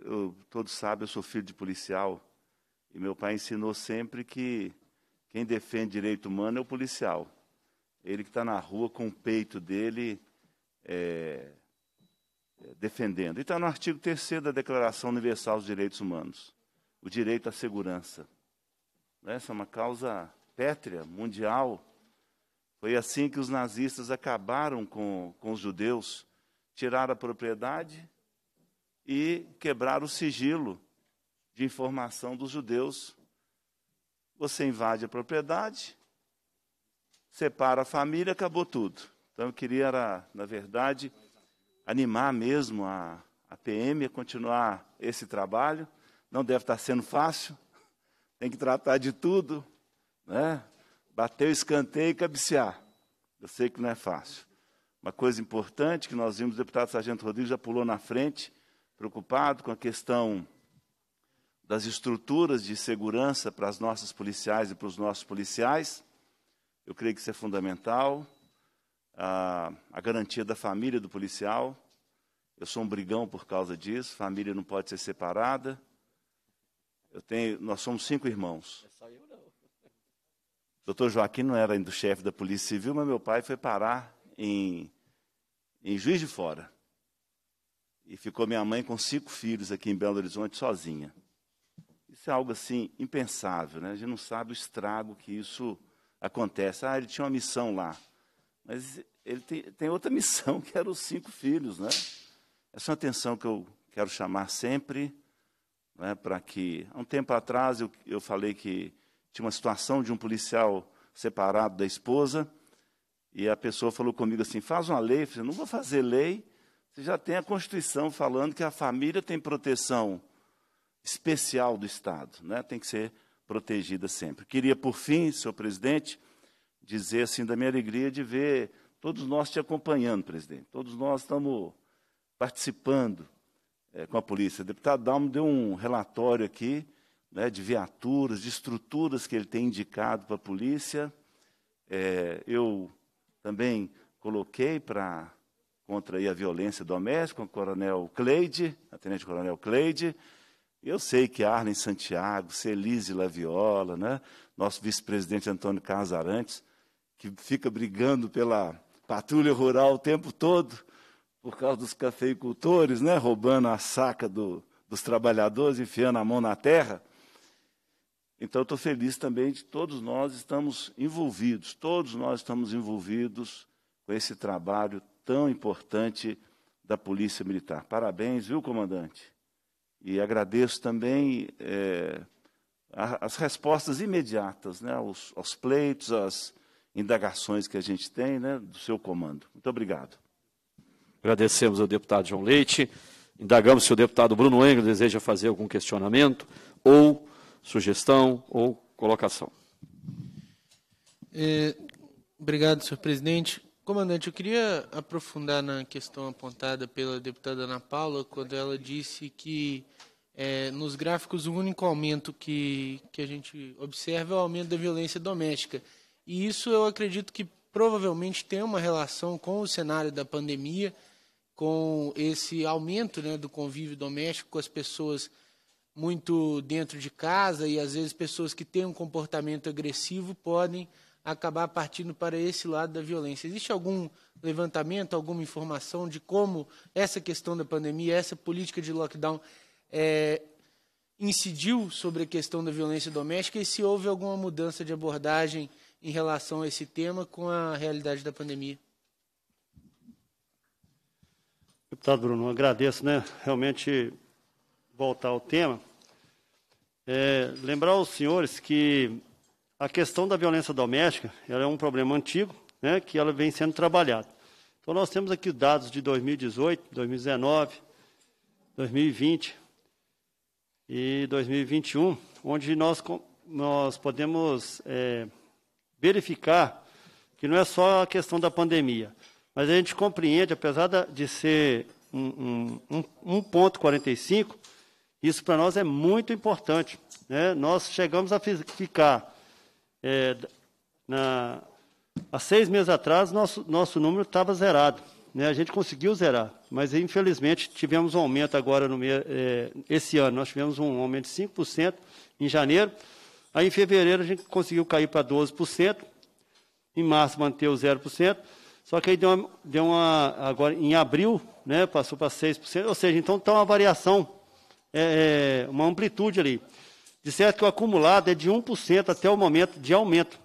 eu, todos sabem, eu sou filho de policial e meu pai ensinou sempre que quem defende direito humano é o policial. Ele que está na rua com o peito dele é, é defendendo. E está no artigo 3 da Declaração Universal dos Direitos Humanos. O direito à segurança. Né, essa é uma causa pétrea, mundial. Foi assim que os nazistas acabaram com, com os judeus, tiraram a propriedade e quebraram o sigilo de informação dos judeus. Você invade a propriedade, separa a família, acabou tudo. Então eu queria, era, na verdade, animar mesmo a, a PM a continuar esse trabalho. Não deve estar sendo fácil, tem que tratar de tudo, né? bater o escanteio e cabecear. Eu sei que não é fácil. Uma coisa importante que nós vimos, o deputado Sargento Rodrigues já pulou na frente, preocupado com a questão das estruturas de segurança para as nossas policiais e para os nossos policiais. Eu creio que isso é fundamental. A, a garantia da família do policial. Eu sou um brigão por causa disso. Família não pode ser separada. Eu tenho, nós somos cinco irmãos. É só eu não. Doutor Joaquim não era ainda chefe da Polícia Civil, mas meu pai foi parar em, em Juiz de Fora. E ficou minha mãe com cinco filhos aqui em Belo Horizonte sozinha. Isso é algo assim impensável, né? A gente não sabe o estrago que isso acontece. Ah, ele tinha uma missão lá, mas ele tem, tem outra missão que era os cinco filhos, né? Essa é uma atenção que eu quero chamar sempre, né, para que. Há um tempo atrás eu, eu falei que tinha uma situação de um policial separado da esposa, e a pessoa falou comigo assim: faz uma lei. Eu falei, não vou fazer lei, você já tem a Constituição falando que a família tem proteção especial do Estado, né? tem que ser protegida sempre. Queria, por fim, senhor presidente, dizer assim da minha alegria de ver todos nós te acompanhando, presidente. Todos nós estamos participando é, com a polícia. O deputado Dalmo deu um relatório aqui né, de viaturas, de estruturas que ele tem indicado para a polícia. É, eu também coloquei para contra a violência doméstica, com o coronel Cleide, a tenente coronel Cleide, eu sei que Arlen Santiago, Celise Laviola, né? nosso vice-presidente Antônio Casarantes, que fica brigando pela patrulha rural o tempo todo, por causa dos cafeicultores, né? roubando a saca do, dos trabalhadores, enfiando a mão na terra. Então, estou feliz também de todos nós estamos envolvidos, todos nós estamos envolvidos com esse trabalho tão importante da Polícia Militar. Parabéns, viu, comandante? E agradeço também é, as respostas imediatas né, aos, aos, pleitos, às indagações que a gente tem né, do seu comando. Muito obrigado. Agradecemos ao deputado João Leite. Indagamos se o deputado Bruno Engel deseja fazer algum questionamento ou sugestão ou colocação. É, obrigado, senhor presidente. Comandante, eu queria aprofundar na questão apontada pela deputada Ana Paula, quando ela disse que é, nos gráficos o único aumento que, que a gente observa é o aumento da violência doméstica. E isso eu acredito que provavelmente tem uma relação com o cenário da pandemia, com esse aumento né, do convívio doméstico, com as pessoas muito dentro de casa e às vezes pessoas que têm um comportamento agressivo podem acabar partindo para esse lado da violência. Existe algum levantamento, alguma informação de como essa questão da pandemia, essa política de lockdown é, incidiu sobre a questão da violência doméstica e se houve alguma mudança de abordagem em relação a esse tema com a realidade da pandemia? Deputado Bruno, agradeço, né? Realmente voltar ao tema. É, lembrar os senhores que a questão da violência doméstica é um problema antigo, né, que ela vem sendo trabalhada. Então, nós temos aqui dados de 2018, 2019, 2020 e 2021, onde nós, nós podemos é, verificar que não é só a questão da pandemia, mas a gente compreende, apesar de ser um, um, um 1,45, isso para nós é muito importante. Né? Nós chegamos a ficar é, na, há seis meses atrás, nosso, nosso número estava zerado. Né? A gente conseguiu zerar, mas infelizmente tivemos um aumento agora no é, esse ano. Nós tivemos um aumento de 5% em janeiro. Aí em fevereiro a gente conseguiu cair para 12%. Em março manter o 0%. Só que aí deu uma, deu uma agora em abril, né, passou para 6%, ou seja, então está uma variação, é, é, uma amplitude ali de certo que o acumulado é de 1% até o momento de aumento.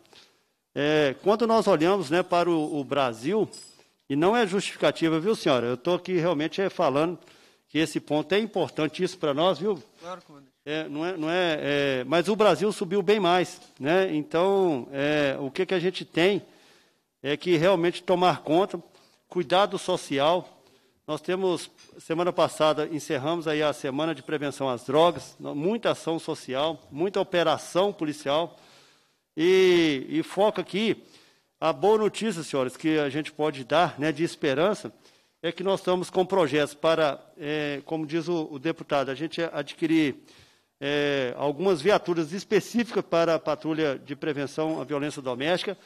É, quando nós olhamos né, para o, o, Brasil, e não é justificativa, viu, senhora? Eu estou aqui realmente é, falando que esse ponto é isso para nós, viu? Claro, comandante. É, não é, não é, é mas o Brasil subiu bem mais, né? Então, é, o que, que a gente tem é que realmente tomar conta, cuidado social, nós temos, semana passada, encerramos aí a semana de prevenção às drogas, muita ação social, muita operação policial. E, e foco aqui, a boa notícia, senhores, que a gente pode dar né, de esperança, é que nós estamos com projetos para, é, como diz o, o, deputado, a gente adquirir é, algumas viaturas específicas para a patrulha de prevenção à violência doméstica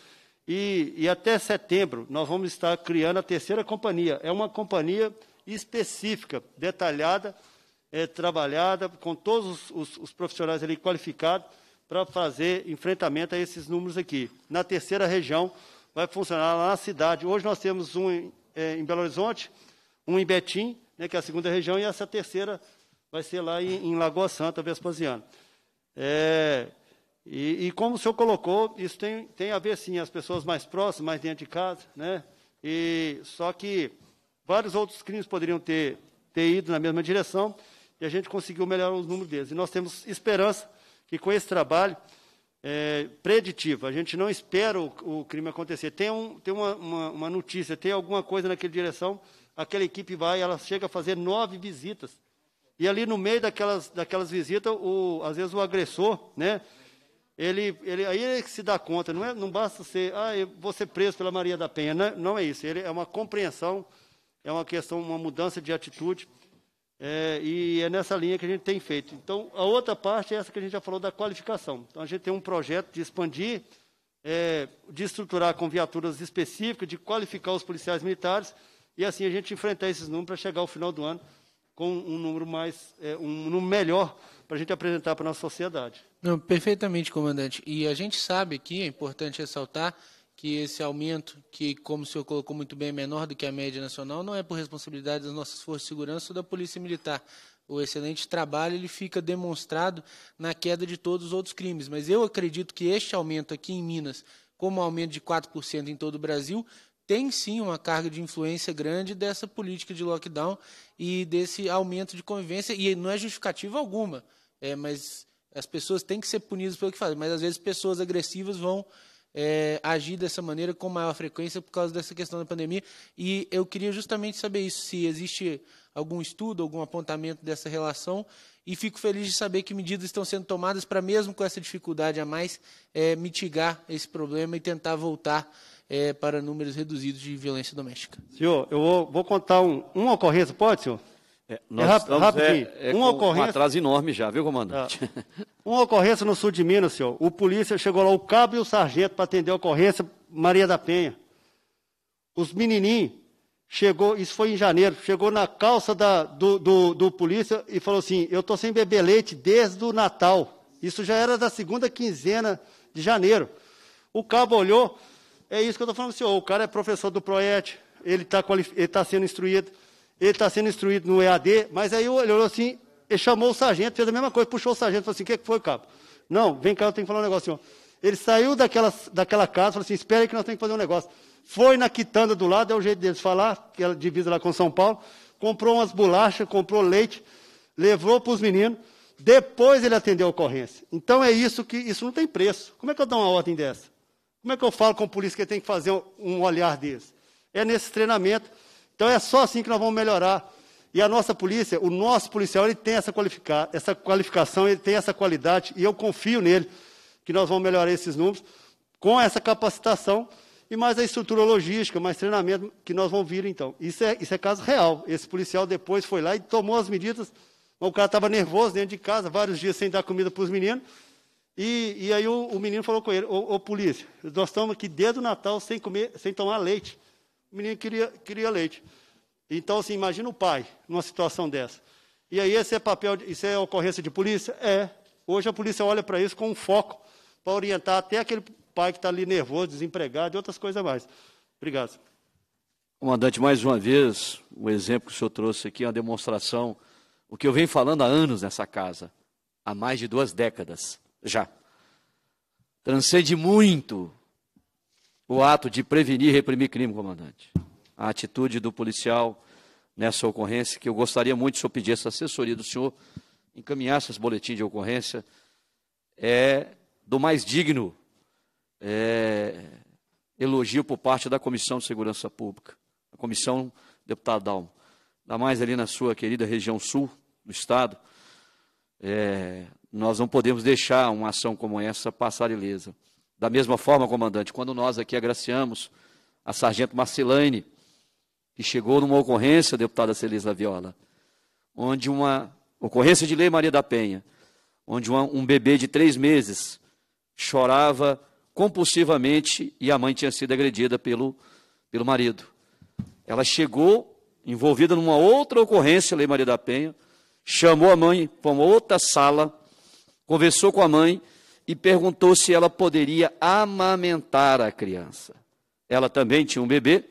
e, e até setembro nós vamos estar criando a terceira companhia. É uma companhia específica, detalhada, é, trabalhada, com todos os, os profissionais ali qualificados para fazer enfrentamento a esses números aqui. Na terceira região, vai funcionar lá na cidade. Hoje nós temos um em, é, em Belo Horizonte, um em Betim, né, que é a segunda região, e essa terceira vai ser lá em, em Lagoa Santa, Vespasiano. É, e, e, como o senhor colocou, isso tem, tem a ver, sim, as pessoas mais próximas, mais dentro de casa, né? E, só que vários outros crimes poderiam ter, ter ido na mesma direção e a gente conseguiu melhorar os números deles. E nós temos esperança que com esse trabalho é, preditivo, a gente não espera o, o crime acontecer. Tem, um, tem uma, uma, uma, notícia, tem alguma coisa naquela direção, aquela equipe vai, ela chega a fazer nove visitas. E ali no meio daquelas, daquelas visitas, o, às vezes o agressor, né? ele, ele, aí ele se dá conta, não, é, não basta ser, ah, eu vou ser preso pela Maria da Penha, não, é, não é isso, ele é uma compreensão, é uma questão, uma mudança de atitude, é, e é nessa linha que a gente tem feito. Então, a outra parte é essa que a gente já falou da qualificação. Então, a gente tem um projeto de expandir, é, de estruturar com viaturas específicas, de qualificar os policiais militares, e assim a gente enfrentar esses números para chegar ao final do ano com um número mais, é, um número melhor para a gente apresentar para a nossa sociedade. Não, perfeitamente, comandante. E a gente sabe aqui, é importante ressaltar, que esse aumento, que, como o senhor colocou muito bem, é menor do que a média nacional, não é por responsabilidade das nossas forças de segurança ou da Polícia Militar. O excelente trabalho ele fica demonstrado na queda de todos os outros crimes. Mas eu acredito que este aumento aqui em Minas, como aumento de 4% em todo o Brasil, tem sim uma carga de influência grande dessa política de lockdown e desse aumento de convivência, e não é justificativa alguma, é, mas as pessoas têm que ser punidas pelo que fazem, mas às vezes pessoas agressivas vão é, agir dessa maneira com maior frequência por causa dessa questão da pandemia. E eu queria justamente saber isso, se existe algum estudo, algum apontamento dessa relação. E fico feliz de saber que medidas estão sendo tomadas para, mesmo com essa dificuldade a mais, é, mitigar esse problema e tentar voltar é, para números reduzidos de violência doméstica. Senhor, eu vou, vou contar um, uma ocorrência, pode, senhor? É, é, nós é, estamos rápido, é, é uma ocorrência... um atraso enorme já, viu, comandante? É. Uma ocorrência no sul de Minas, senhor. O polícia chegou lá, o cabo e o sargento, para atender a ocorrência, Maria da Penha. Os menininhos chegou, isso foi em janeiro, chegou na calça da, do, do, do polícia e falou assim, eu estou sem beber leite desde o Natal. Isso já era da segunda quinzena de janeiro. O cabo olhou, é isso que eu estou falando, senhor, o cara é professor do Proet, ele está tá sendo instruído ele está sendo instruído no EAD, mas aí ele olhou assim, ele chamou o sargento, fez a mesma coisa, puxou o sargento, falou assim, o é que foi, cabo? Não, vem cá, eu tenho que falar um negócio, senhor. Ele saiu daquela, daquela casa, falou assim, espera aí que nós temos que fazer um negócio. Foi na quitanda do lado, é o jeito deles falar, que ela divisa lá com São Paulo, comprou umas bolachas, comprou leite, levou para os meninos, depois ele atendeu a ocorrência. Então é isso que, isso não tem preço. Como é que eu dou uma ordem dessa? Como é que eu falo com o polícia que tem que fazer um olhar desse? É nesse treinamento então é só assim que nós vamos melhorar. E a nossa polícia, o nosso policial, ele tem essa, qualifica essa qualificação, ele tem essa qualidade, e eu confio nele que nós vamos melhorar esses números com essa capacitação e mais a estrutura logística, mais treinamento que nós vamos vir então. Isso é, isso é caso real. Esse policial depois foi lá e tomou as medidas, o cara estava nervoso dentro de casa, vários dias sem dar comida para os meninos, e, e aí o, o, menino falou com ele, ô, polícia, nós estamos aqui desde o Natal sem, comer, sem tomar leite o menino queria, queria leite. Então, assim, imagina o pai numa situação dessa. E aí, esse é papel, isso é ocorrência de polícia? É. Hoje a polícia olha para isso com um foco, para orientar até aquele pai que está ali nervoso, desempregado e outras coisas mais. Obrigado. Comandante, mais uma vez, o exemplo que o senhor trouxe aqui é uma demonstração, o que eu venho falando há anos nessa casa, há mais de duas décadas já. Transcende muito o ato de prevenir e reprimir crime, comandante. A atitude do policial nessa ocorrência, que eu gostaria muito, se eu pedisse essa assessoria do senhor, encaminhasse esses boletins de ocorrência, é do mais digno é, elogio por parte da Comissão de Segurança Pública, a Comissão Deputado Dalmo. Ainda mais ali na sua querida região sul do Estado, é, nós não podemos deixar uma ação como essa passar ilesa. Da mesma forma, comandante, quando nós aqui agraciamos a sargento Marcilaine, que chegou numa ocorrência, deputada Celisa Viola, onde uma ocorrência de Lei Maria da Penha, onde uma, um bebê de três meses chorava compulsivamente e a mãe tinha sido agredida pelo, pelo marido. Ela chegou envolvida numa outra ocorrência, Lei Maria da Penha, chamou a mãe para uma outra sala, conversou com a mãe e perguntou se ela poderia amamentar a criança. Ela também tinha um bebê,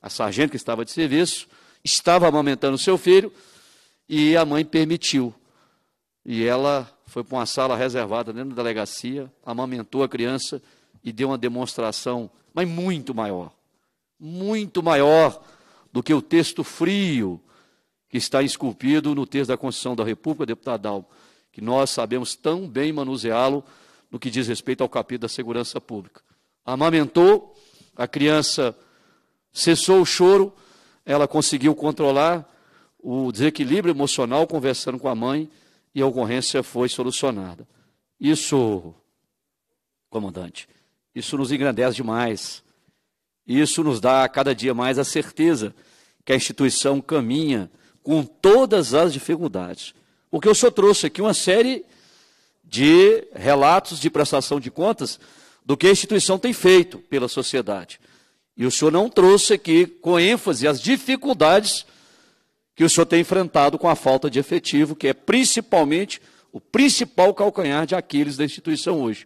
a sargento que estava de serviço, estava amamentando seu filho e a mãe permitiu. E ela foi para uma sala reservada dentro da delegacia, amamentou a criança e deu uma demonstração, mas muito maior, muito maior do que o texto frio que está esculpido no texto da Constituição da República, deputado Dalmo, que nós sabemos tão bem manuseá-lo no que diz respeito ao capítulo da segurança pública. Amamentou, a criança cessou o choro, ela conseguiu controlar o desequilíbrio emocional conversando com a mãe e a ocorrência foi solucionada. Isso, comandante, isso nos engrandece demais. Isso nos dá cada dia mais a certeza que a instituição caminha com todas as dificuldades. Porque o senhor trouxe aqui uma série de relatos de prestação de contas do que a instituição tem feito pela sociedade. E o senhor não trouxe aqui com ênfase as dificuldades que o senhor tem enfrentado com a falta de efetivo, que é principalmente o principal calcanhar de Aquiles da instituição hoje.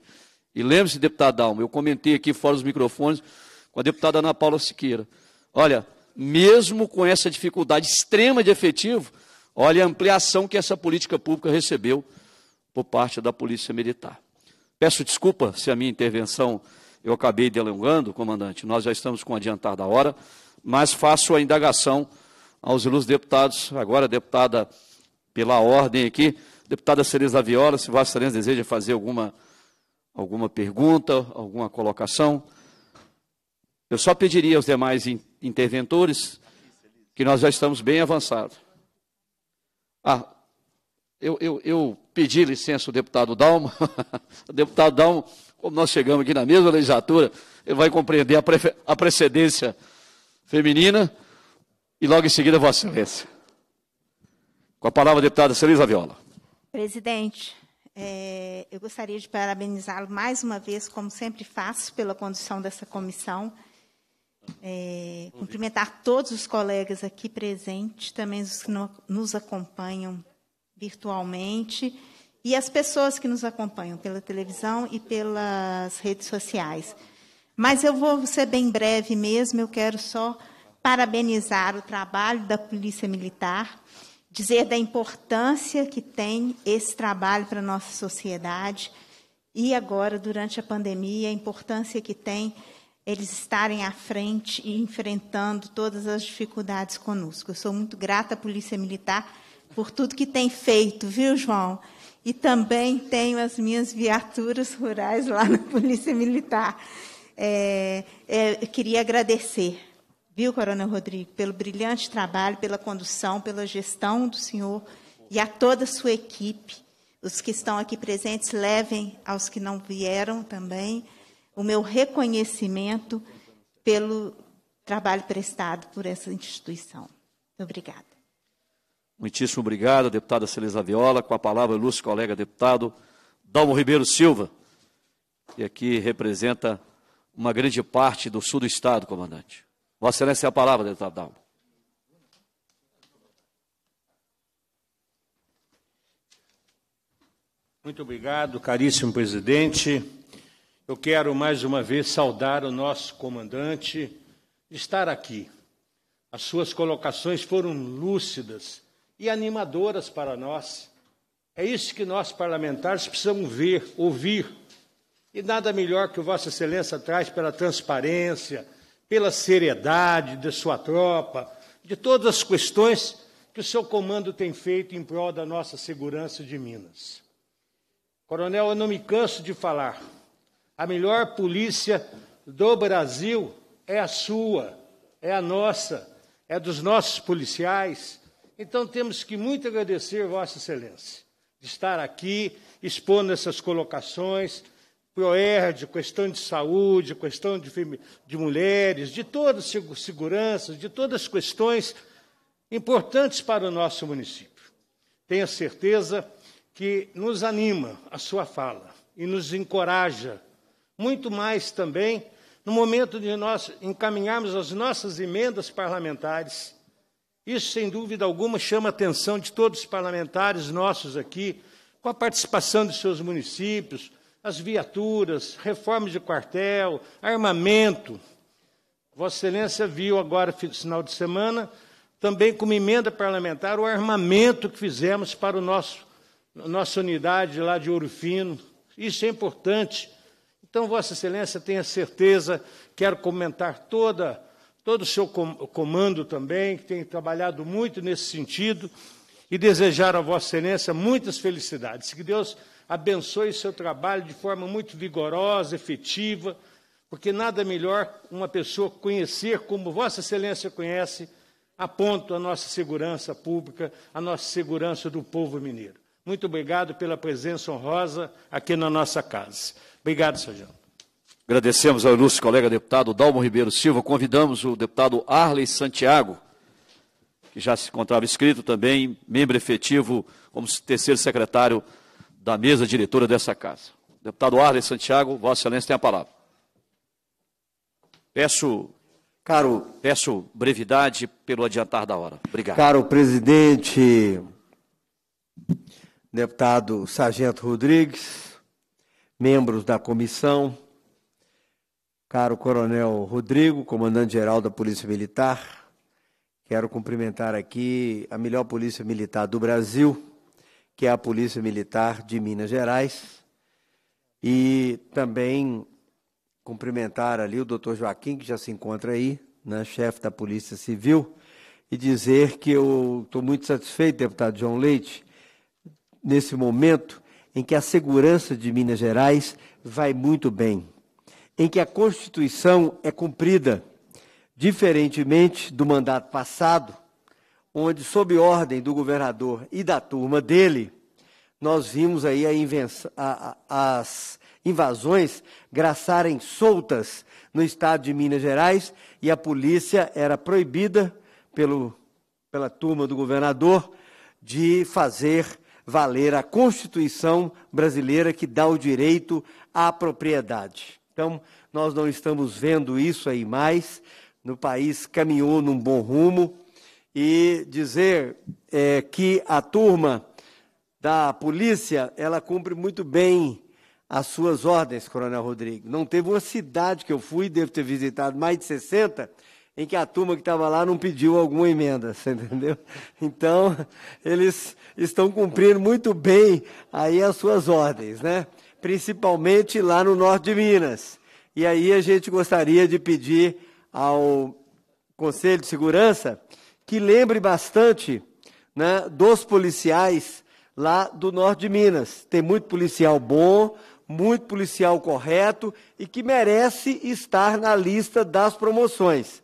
E lembre-se, deputado Dalma, eu comentei aqui fora dos microfones com a deputada Ana Paula Siqueira. Olha, mesmo com essa dificuldade extrema de efetivo, olha a ampliação que essa política pública recebeu por parte da Polícia Militar. Peço desculpa se a minha intervenção eu acabei delongando, comandante, nós já estamos com adiantar da hora, mas faço a indagação aos ilustres deputados, agora deputada pela ordem aqui, deputada Cereza Viola, se Vossa Excelência deseja fazer alguma, alguma pergunta, alguma colocação. Eu só pediria aos demais in, interventores que nós já estamos bem avançados. Ah, eu, eu, eu pedi licença ao deputado Dalmo. o deputado Dalmo, como nós chegamos aqui na mesma legislatura, ele vai compreender a, a precedência feminina. E logo em seguida, Vossa Excelência. Com a palavra, a deputada Celisa Viola. Presidente, é, eu gostaria de parabenizá-lo mais uma vez, como sempre faço, pela condução dessa comissão. É, cumprimentar todos os colegas aqui presentes, também os que no, nos acompanham virtualmente e as pessoas que nos acompanham pela televisão e pelas redes sociais. Mas eu vou ser bem breve mesmo, eu quero só parabenizar o trabalho da Polícia Militar, dizer da importância que tem esse trabalho para a nossa sociedade e agora, durante a pandemia, a importância que tem eles estarem à frente e enfrentando todas as dificuldades conosco. Eu sou muito grata à Polícia Militar por tudo que tem feito, viu, João? E também tenho as minhas viaturas rurais lá na Polícia Militar. É, é, eu queria agradecer, viu, Coronel Rodrigo, pelo brilhante trabalho, pela condução, pela gestão do senhor e a toda a sua equipe. Os que estão aqui presentes, levem aos que não vieram também o meu reconhecimento pelo trabalho prestado por essa instituição. Obrigada. Muitíssimo obrigado, deputada Celisa Viola. Com a palavra, ilustre colega deputado Dalmo Ribeiro Silva, que aqui representa uma grande parte do sul do Estado, comandante. Vossa Excelência, a palavra, deputado Dalmo. Muito obrigado, caríssimo presidente. Eu quero mais uma vez saudar o nosso comandante de estar aqui. As suas colocações foram lúcidas e animadoras para nós. É isso que nós parlamentares precisamos ver, ouvir. E nada melhor que Vossa Excelência traz pela transparência, pela seriedade de sua tropa, de todas as questões que o seu comando tem feito em prol da nossa segurança de Minas. Coronel, eu não me canso de falar. A melhor polícia do Brasil é a sua, é a nossa, é dos nossos policiais, então temos que muito agradecer Vossa Excelência de estar aqui expondo essas colocações, de questão de saúde, questão de, de mulheres, de todas as seguranças, de todas as questões importantes para o nosso município. Tenha certeza que nos anima a sua fala e nos encoraja, muito mais também no momento de nós encaminharmos as nossas emendas parlamentares isso, sem dúvida alguma, chama a atenção de todos os parlamentares nossos aqui, com a participação de seus municípios, as viaturas, reformas de quartel, armamento. Vossa Excelência viu agora, final de semana, também como emenda parlamentar, o armamento que fizemos para o nosso, nossa unidade lá de Ouro Fino. Isso é importante. Então, Vossa Excelência, tenha certeza, quero comentar toda todo o seu comando também, que tem trabalhado muito nesse sentido, e desejar a Vossa Excelência muitas felicidades. Que Deus abençoe seu trabalho de forma muito vigorosa, efetiva, porque nada melhor uma pessoa conhecer como Vossa Excelência conhece, a ponto a nossa segurança pública, a nossa segurança do povo mineiro. Muito obrigado pela presença honrosa aqui na nossa casa. Obrigado, Sr. Agradecemos ao ilustre colega deputado Dalmo Ribeiro Silva. Convidamos o deputado Arley Santiago, que já se encontrava inscrito também, membro efetivo, como terceiro secretário da mesa diretora dessa casa. Deputado Arley Santiago, Vossa Excelência tem a palavra. Peço, caro, peço brevidade pelo adiantar da hora. Obrigado. Caro presidente, deputado Sargento Rodrigues, membros da comissão, caro Coronel Rodrigo, comandante-geral da Polícia Militar. Quero cumprimentar aqui a melhor Polícia Militar do Brasil, que é a Polícia Militar de Minas Gerais. E também cumprimentar ali o doutor Joaquim, que já se encontra aí, né, chefe da Polícia Civil, e dizer que eu estou muito satisfeito, deputado João Leite, nesse momento em que a segurança de Minas Gerais vai muito bem em que a Constituição é cumprida, diferentemente do mandato passado, onde, sob ordem do governador e da turma dele, nós vimos aí a invenção, a, a, as invasões graçarem soltas no estado de Minas Gerais e a polícia era proibida pelo, pela turma do governador de fazer valer a Constituição brasileira que dá o direito à propriedade. Então, nós não estamos vendo isso aí mais. No país caminhou num bom rumo. E dizer é, que a turma da polícia, ela cumpre muito bem as suas ordens, Coronel Rodrigo. Não teve uma cidade que eu fui, devo ter visitado mais de 60, em que a turma que estava lá não pediu alguma emenda, você entendeu? Então, eles estão cumprindo muito bem aí as suas ordens, né? principalmente lá no norte de Minas. E aí a gente gostaria de pedir ao Conselho de Segurança que lembre bastante né, dos policiais lá do norte de Minas. Tem muito policial bom, muito policial correto e que merece estar na lista das promoções.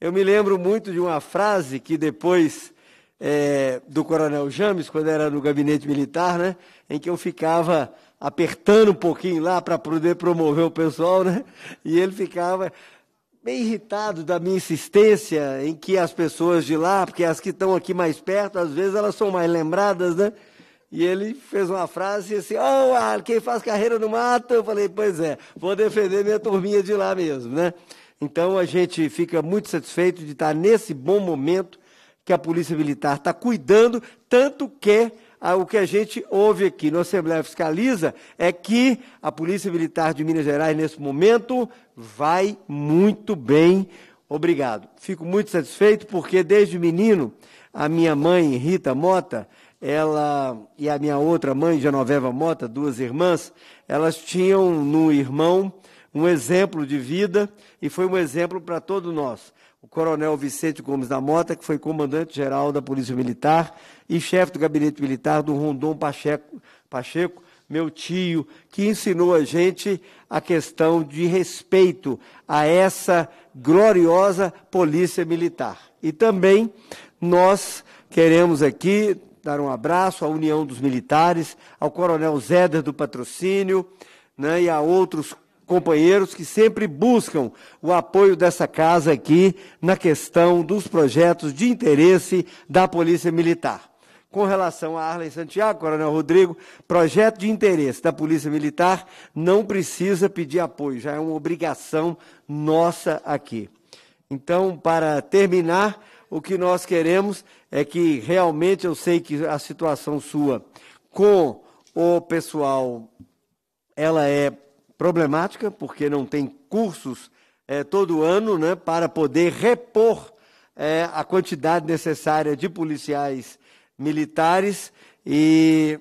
Eu me lembro muito de uma frase que depois é, do Coronel James, quando era no gabinete militar, né, em que eu ficava apertando um pouquinho lá para poder promover o pessoal, né? E ele ficava bem irritado da minha insistência em que as pessoas de lá, porque as que estão aqui mais perto, às vezes elas são mais lembradas, né? E ele fez uma frase assim: oh, quem faz carreira no mato? Eu falei: Pois é, vou defender minha turminha de lá mesmo, né? Então a gente fica muito satisfeito de estar nesse bom momento que a Polícia Militar está cuidando, tanto que ah, o que a gente ouve aqui no Assembleia Fiscaliza é que a Polícia Militar de Minas Gerais, nesse momento, vai muito bem. Obrigado. Fico muito satisfeito porque, desde menino, a minha mãe, Rita Mota, ela e a minha outra mãe, Genoveva Mota, duas irmãs, elas tinham no irmão um exemplo de vida e foi um exemplo para todo nós o coronel Vicente Gomes da Mota, que foi comandante-geral da Polícia Militar e chefe do gabinete militar do Rondon Pacheco, Pacheco, meu tio, que ensinou a gente a questão de respeito a essa gloriosa Polícia Militar. E também nós queremos aqui dar um abraço à União dos Militares, ao coronel Zéder do Patrocínio né, e a outros companheiros que sempre buscam o apoio dessa casa aqui na questão dos projetos de interesse da Polícia Militar. Com relação a Arlen Santiago, Coronel Rodrigo, projeto de interesse da Polícia Militar não precisa pedir apoio, já é uma obrigação nossa aqui. Então, para terminar, o que nós queremos é que realmente eu sei que a situação sua com o pessoal ela é problemática, porque não tem cursos é, todo ano né, para poder repor é, a quantidade necessária de policiais militares e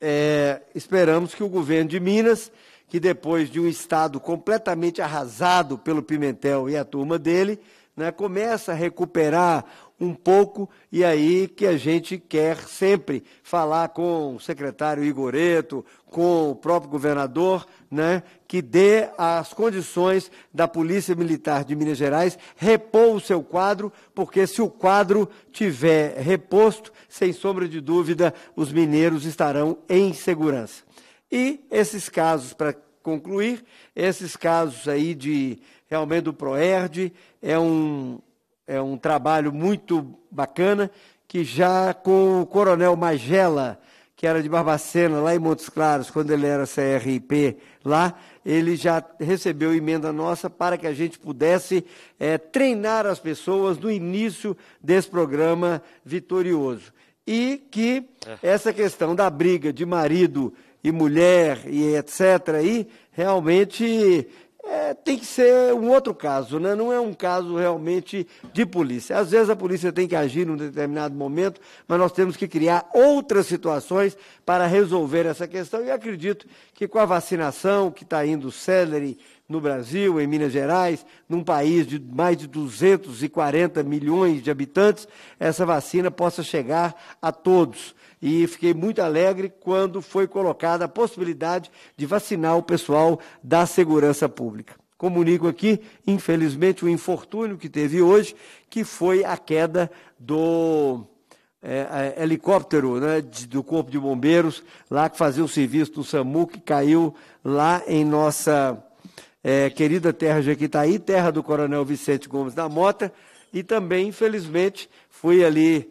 é, esperamos que o governo de Minas, que depois de um estado completamente arrasado pelo Pimentel e a turma dele, né, começa a recuperar um pouco, e aí que a gente quer sempre falar com o secretário Igoreto, com o próprio governador, né, que dê as condições da Polícia Militar de Minas Gerais repor o seu quadro, porque se o quadro tiver reposto, sem sombra de dúvida, os mineiros estarão em segurança. E esses casos, para concluir, esses casos aí de realmente do PROERD, é um, é um trabalho muito bacana que já com o coronel Magela, que era de Barbacena, lá em Montes Claros, quando ele era CRIP lá, ele já recebeu emenda nossa para que a gente pudesse é, treinar as pessoas no início desse programa vitorioso. E que é. essa questão da briga de marido e mulher e etc. aí realmente é, tem que ser um outro caso, né? não é um caso realmente de polícia. Às vezes a polícia tem que agir num determinado momento, mas nós temos que criar outras situações para resolver essa questão. E acredito que com a vacinação que está indo celery no Brasil, em Minas Gerais, num país de mais de 240 milhões de habitantes, essa vacina possa chegar a todos e fiquei muito alegre quando foi colocada a possibilidade de vacinar o pessoal da segurança pública. Comunico aqui, infelizmente, o infortúnio que teve hoje, que foi a queda do é, helicóptero né, de, do Corpo de Bombeiros, lá que fazia o serviço do SAMU, que caiu lá em nossa é, querida terra de Jequitaí, terra do Coronel Vicente Gomes da Mota, e também, infelizmente, fui ali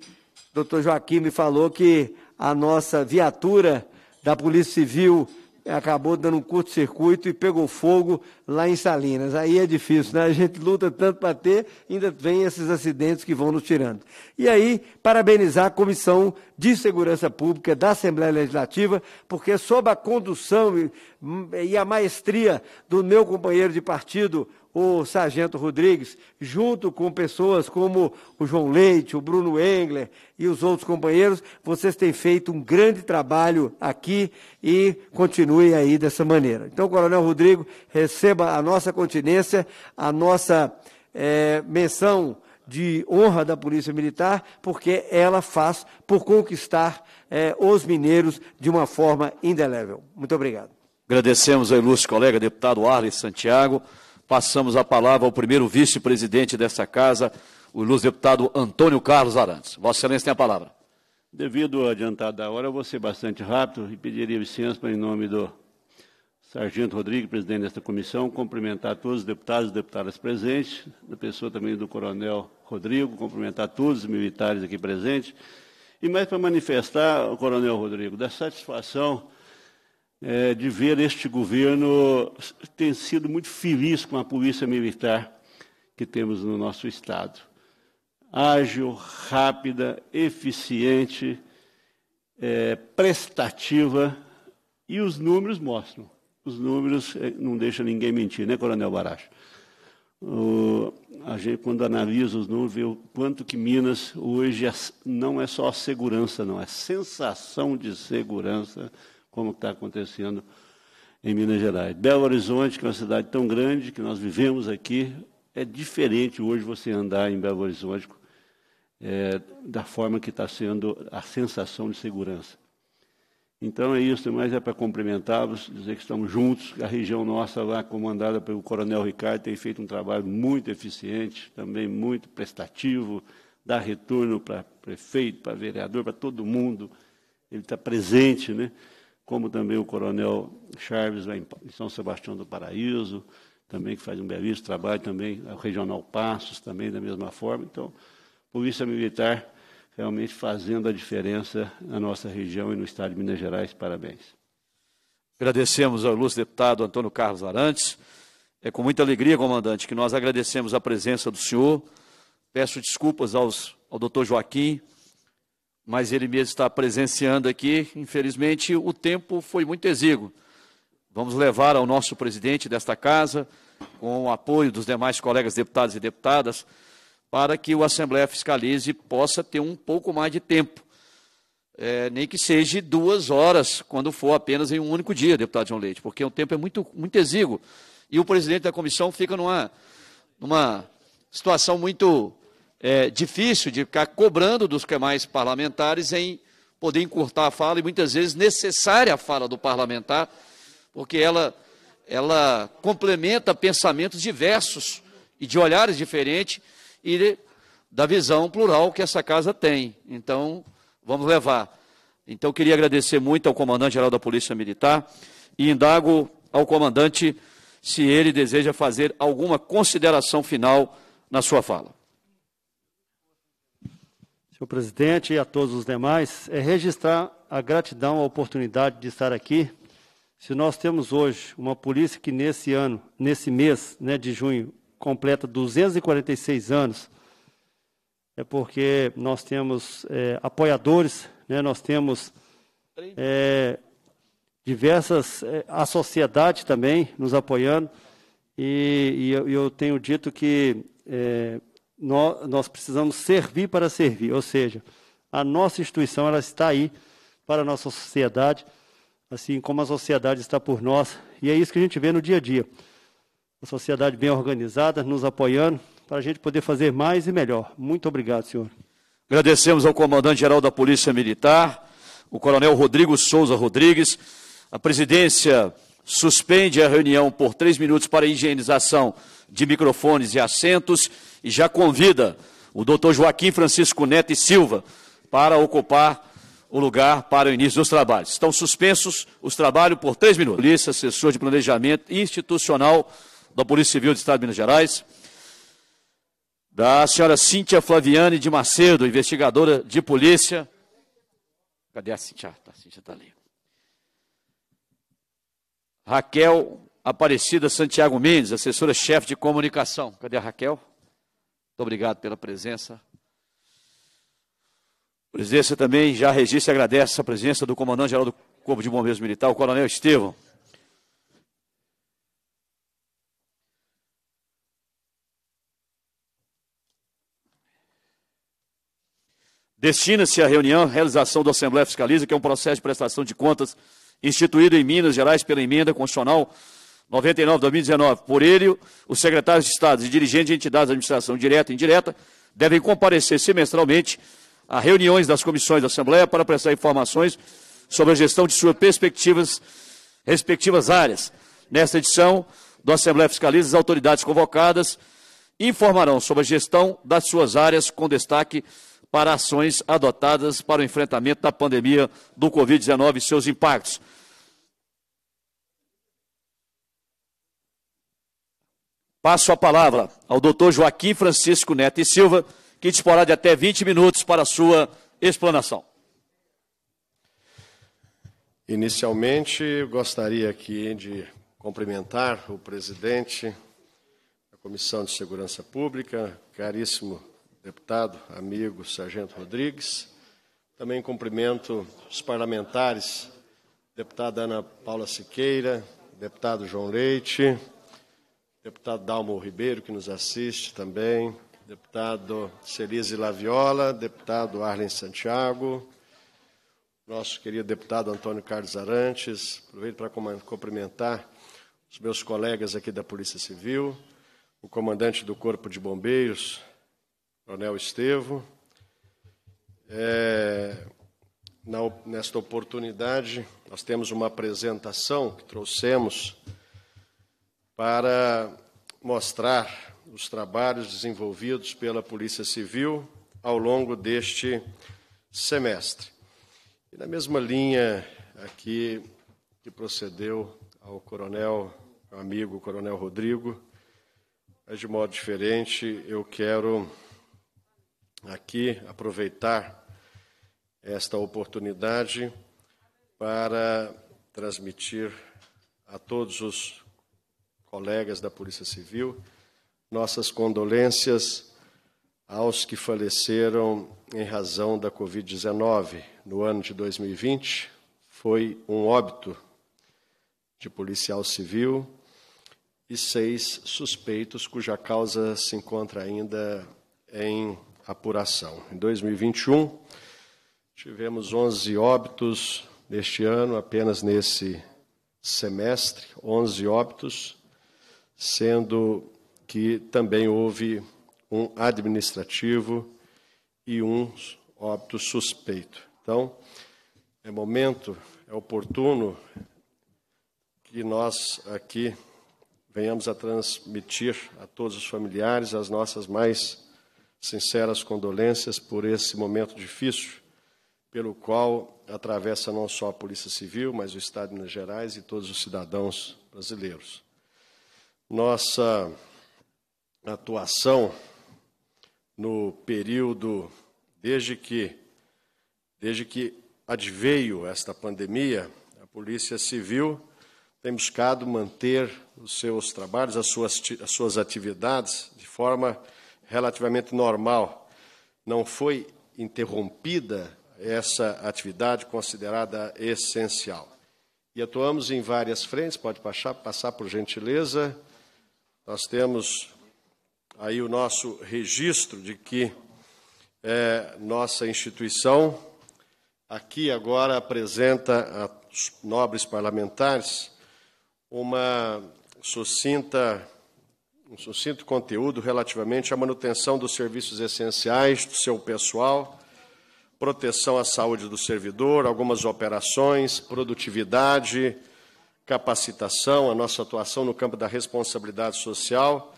doutor Joaquim me falou que a nossa viatura da Polícia Civil acabou dando um curto-circuito e pegou fogo lá em Salinas. Aí é difícil, né? A gente luta tanto para ter, ainda vem esses acidentes que vão nos tirando. E aí, parabenizar a Comissão de Segurança Pública da Assembleia Legislativa, porque sob a condução e hum, a maestria do meu companheiro de partido, o Sargento Rodrigues, junto com pessoas como o João Leite, o Bruno Engler e os outros companheiros, vocês têm feito um grande trabalho aqui e continuem aí dessa maneira. Então, Coronel Rodrigo, receba a nossa continência, a nossa é, menção de honra da Polícia Militar, porque ela faz por conquistar é, os mineiros de uma forma indelével. Muito obrigado. Agradecemos ao ilustre colega deputado Arles Santiago passamos a palavra ao primeiro vice-presidente desta casa, o ilustre deputado Antônio Carlos Arantes. Vossa Excelência tem a palavra. Devido ao adiantado da hora, eu vou ser bastante rápido e pediria licença para, em nome do Sargento Rodrigues, presidente desta comissão, cumprimentar todos os deputados e deputadas presentes, da pessoa também do Coronel Rodrigo, cumprimentar todos os militares aqui presentes, e mais para manifestar, Coronel Rodrigo, da satisfação é, de ver este governo ter sido muito feliz com a polícia militar que temos no nosso Estado. Ágil, rápida, eficiente, é, prestativa, e os números mostram. Os números é, não deixam ninguém mentir, né, Coronel Baracho? O, a gente, quando analisa os números, vê o quanto que Minas hoje é não é só a segurança, não, é a sensação de segurança como está acontecendo em Minas Gerais. Belo Horizonte, que é uma cidade tão grande que nós vivemos aqui, é diferente hoje você andar em Belo Horizonte é, da forma que está sendo a sensação de segurança. Então é isso, mas é para cumprimentá-los, dizer que estamos juntos. A região nossa lá, comandada pelo Coronel Ricardo, tem feito um trabalho muito eficiente, também muito prestativo, dá retorno para prefeito, para vereador, para todo mundo. Ele está presente, né? como também o coronel Charles, lá em São Sebastião do Paraíso, também que faz um belíssimo trabalho, também o regional Passos, também da mesma forma. Então, Polícia Militar realmente fazendo a diferença na nossa região e no Estado de Minas Gerais. Parabéns. Agradecemos ao ilustre deputado Antônio Carlos Arantes. É com muita alegria, comandante, que nós agradecemos a presença do senhor. Peço desculpas aos, ao doutor Joaquim, mas ele mesmo está presenciando aqui. Infelizmente, o tempo foi muito exíguo. Vamos levar ao nosso presidente desta casa, com o apoio dos demais colegas deputados e deputadas, para que o Assembleia Fiscalize possa ter um pouco mais de tempo. É, nem que seja duas horas, quando for apenas em um único dia, deputado João Leite, porque o tempo é muito, muito exíguo. E o presidente da comissão fica numa, numa situação muito é, difícil de ficar cobrando dos demais parlamentares em poder encurtar a fala e muitas vezes necessária a fala do parlamentar, porque ela, ela complementa pensamentos diversos e de olhares diferentes e de, da visão plural que essa casa tem. Então, vamos levar. Então, queria agradecer muito ao comandante-geral da Polícia Militar e indago ao comandante se ele deseja fazer alguma consideração final na sua fala. O presidente e a todos os demais, é registrar a gratidão à oportunidade de estar aqui. Se nós temos hoje uma polícia que nesse ano, nesse mês né, de junho, completa 246 anos, é porque nós temos é, apoiadores, né, nós temos é, diversas, é, a sociedade também nos apoiando, e, e eu, eu, tenho dito que é, nós precisamos servir para servir, ou seja, a nossa instituição ela está aí para a nossa sociedade, assim como a sociedade está por nós, e é isso que a gente vê no dia a dia. A sociedade bem organizada, nos apoiando, para a gente poder fazer mais e melhor. Muito obrigado, senhor. Agradecemos ao comandante-geral da Polícia Militar, o coronel Rodrigo Souza Rodrigues. A presidência suspende a reunião por três minutos para a higienização de microfones e assentos e já convida o doutor Joaquim Francisco Neto e Silva para ocupar o lugar para o início dos trabalhos. Estão suspensos os trabalhos por três minutos. Polícia, assessor de planejamento institucional da Polícia Civil do Estado de Minas Gerais, da senhora Cíntia Flaviane de Macedo, investigadora de polícia. Cadê a Cíntia? Ah, tá, a Cíntia está ali. Raquel Aparecida Santiago Mendes, assessora-chefe de comunicação. Cadê a Raquel? Muito obrigado pela presença. Presidência também já registra e agradece a presença do comandante-geral do Corpo de Bombeiros Militar, o Coronel Estevão. Destina-se à reunião realização da Assembleia Fiscaliza, que é um processo de prestação de contas instituído em Minas Gerais pela emenda constitucional 99-2019. Por ele, os secretários de Estado e dirigentes de entidades de administração direta e indireta devem comparecer semestralmente a reuniões das comissões da Assembleia para prestar informações sobre a gestão de suas perspectivas, respectivas áreas. Nesta edição do Assembleia Fiscaliza, as autoridades convocadas informarão sobre a gestão das suas áreas, com destaque para ações adotadas para o enfrentamento da pandemia do Covid-19 e seus impactos. Passo a palavra ao doutor Joaquim Francisco Neto e Silva, que disporá de até 20 minutos para a sua explanação. Inicialmente, gostaria aqui de cumprimentar o presidente da Comissão de Segurança Pública, caríssimo deputado, amigo Sargento Rodrigues. Também cumprimento os parlamentares, deputada Ana Paula Siqueira, deputado João Leite, deputado Dalmo Ribeiro, que nos assiste também, deputado Celise Laviola, deputado Arlen Santiago, nosso querido deputado Antônio Carlos Arantes. Aproveito para cumprimentar os meus colegas aqui da Polícia Civil, o comandante do Corpo de Bombeiros, Coronel Estevo. É, na, nesta oportunidade, nós temos uma apresentação que trouxemos para mostrar os trabalhos desenvolvidos pela Polícia Civil ao longo deste semestre. E na mesma linha aqui que procedeu ao coronel, ao amigo coronel Rodrigo, mas de modo diferente, eu quero aqui aproveitar esta oportunidade para transmitir a todos os colegas da Polícia Civil. Nossas condolências aos que faleceram em razão da Covid-19 no ano de 2020. Foi um óbito de policial civil e seis suspeitos, cuja causa se encontra ainda em apuração. Em 2021, tivemos 11 óbitos neste ano, apenas nesse semestre, 11 óbitos sendo que também houve um administrativo e um óbito suspeito. Então, é momento, é oportuno que nós aqui venhamos a transmitir a todos os familiares as nossas mais sinceras condolências por esse momento difícil, pelo qual atravessa não só a Polícia Civil, mas o Estado de Minas Gerais e todos os cidadãos brasileiros nossa atuação no período desde que desde que adveio esta pandemia, a Polícia Civil tem buscado manter os seus trabalhos, as suas, as suas atividades de forma relativamente normal. Não foi interrompida essa atividade considerada essencial. E atuamos em várias frentes, pode passar, passar por gentileza nós temos aí o nosso registro de que é, nossa instituição aqui agora apresenta aos nobres parlamentares uma sucinta um sucinto conteúdo relativamente à manutenção dos serviços essenciais do seu pessoal, proteção à saúde do servidor, algumas operações, produtividade, capacitação, a nossa atuação no campo da responsabilidade social,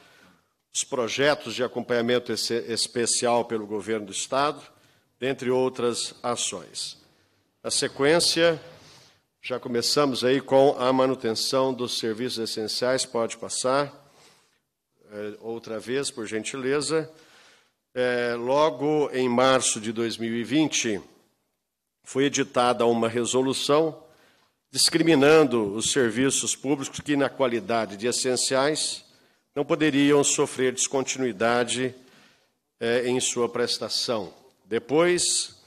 os projetos de acompanhamento especial pelo governo do Estado, dentre outras ações. a sequência, já começamos aí com a manutenção dos serviços essenciais, pode passar. É, outra vez, por gentileza. É, logo em março de 2020, foi editada uma resolução discriminando os serviços públicos que, na qualidade de essenciais, não poderiam sofrer descontinuidade é, em sua prestação. Depois,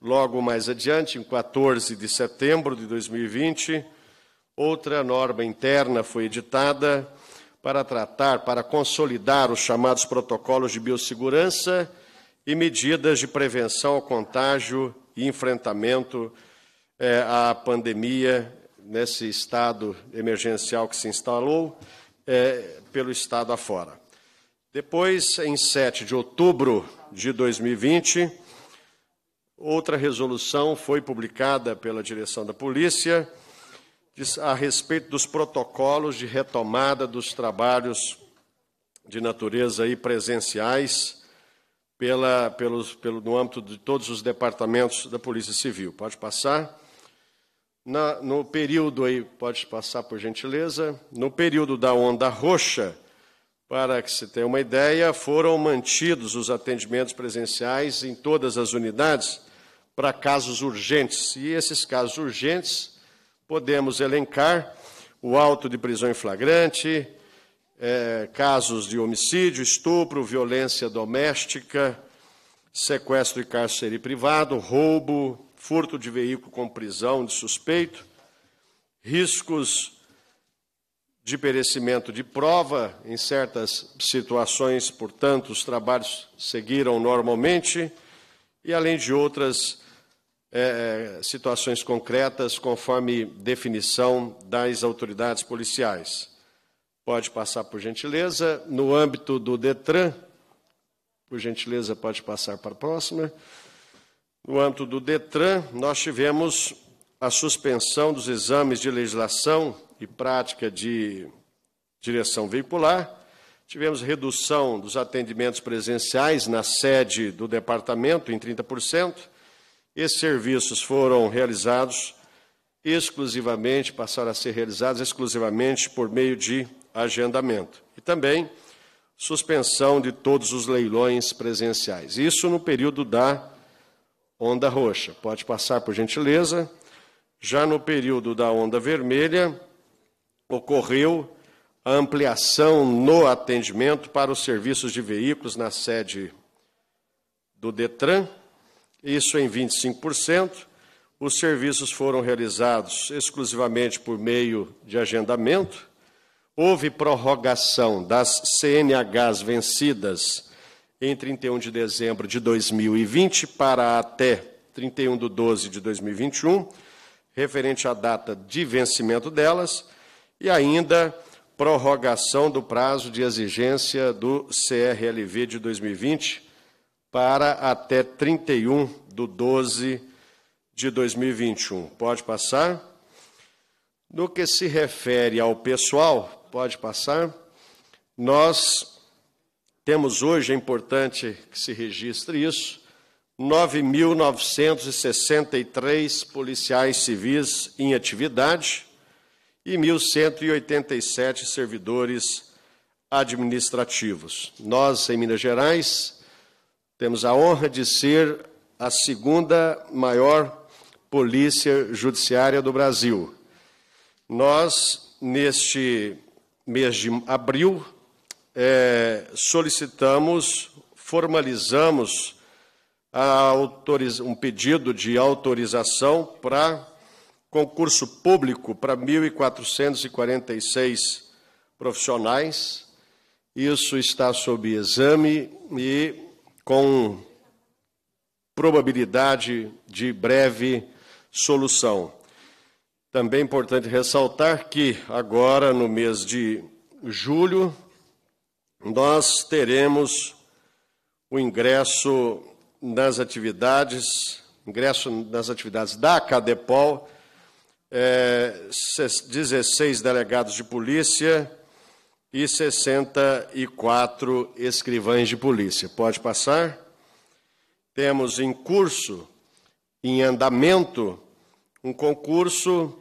logo mais adiante, em 14 de setembro de 2020, outra norma interna foi editada para tratar, para consolidar os chamados protocolos de biossegurança e medidas de prevenção ao contágio e enfrentamento é, a pandemia nesse estado emergencial que se instalou é, pelo estado afora. Depois, em 7 de outubro de 2020, outra resolução foi publicada pela direção da polícia a respeito dos protocolos de retomada dos trabalhos de natureza e presenciais pela, pelos, pelo, no âmbito de todos os departamentos da Polícia Civil. Pode passar. Na, no período aí, pode passar por gentileza, no período da onda roxa, para que se tenha uma ideia, foram mantidos os atendimentos presenciais em todas as unidades para casos urgentes. E esses casos urgentes podemos elencar o auto de prisão em flagrante, é, casos de homicídio, estupro, violência doméstica, sequestro e cárcere privado, roubo, furto de veículo com prisão de suspeito, riscos de perecimento de prova em certas situações, portanto, os trabalhos seguiram normalmente, e além de outras é, é situações concretas, conforme definição das autoridades policiais. Pode passar, por gentileza. No âmbito do Detran, por gentileza, pode passar para a próxima. No âmbito do DETRAN, nós tivemos a suspensão dos exames de legislação e prática de direção veicular, tivemos redução dos atendimentos presenciais na sede do departamento em 30%. Esses serviços foram realizados exclusivamente, passaram a ser realizados exclusivamente por meio de agendamento. E também suspensão de todos os leilões presenciais. Isso no período da onda roxa. Pode passar, por gentileza. Já no período da onda vermelha, ocorreu a ampliação no atendimento para os serviços de veículos na sede do Detran, isso em 25%. Os serviços foram realizados exclusivamente por meio de agendamento. Houve prorrogação das CNHs vencidas em 31 de dezembro de 2020 para até 31 de 12 de 2021, referente à data de vencimento delas, e ainda prorrogação do prazo de exigência do CRLV de 2020 para até 31 de 12 de 2021. Pode passar? No que se refere ao pessoal, pode passar. Nós temos hoje, é importante que se registre isso, 9.963 policiais civis em atividade e 1.187 servidores administrativos. Nós, em Minas Gerais, temos a honra de ser a segunda maior polícia judiciária do Brasil. Nós, neste mês de abril, é, solicitamos, formalizamos um pedido de autorização para concurso público para 1.446 profissionais. Isso está sob exame e com probabilidade de breve solução. Também é importante ressaltar que agora, no mês de julho, nós teremos o ingresso nas atividades, ingresso nas atividades da Cadepol, é, 16 delegados de polícia e 64 escrivães de polícia. Pode passar? Temos em curso, em andamento, um concurso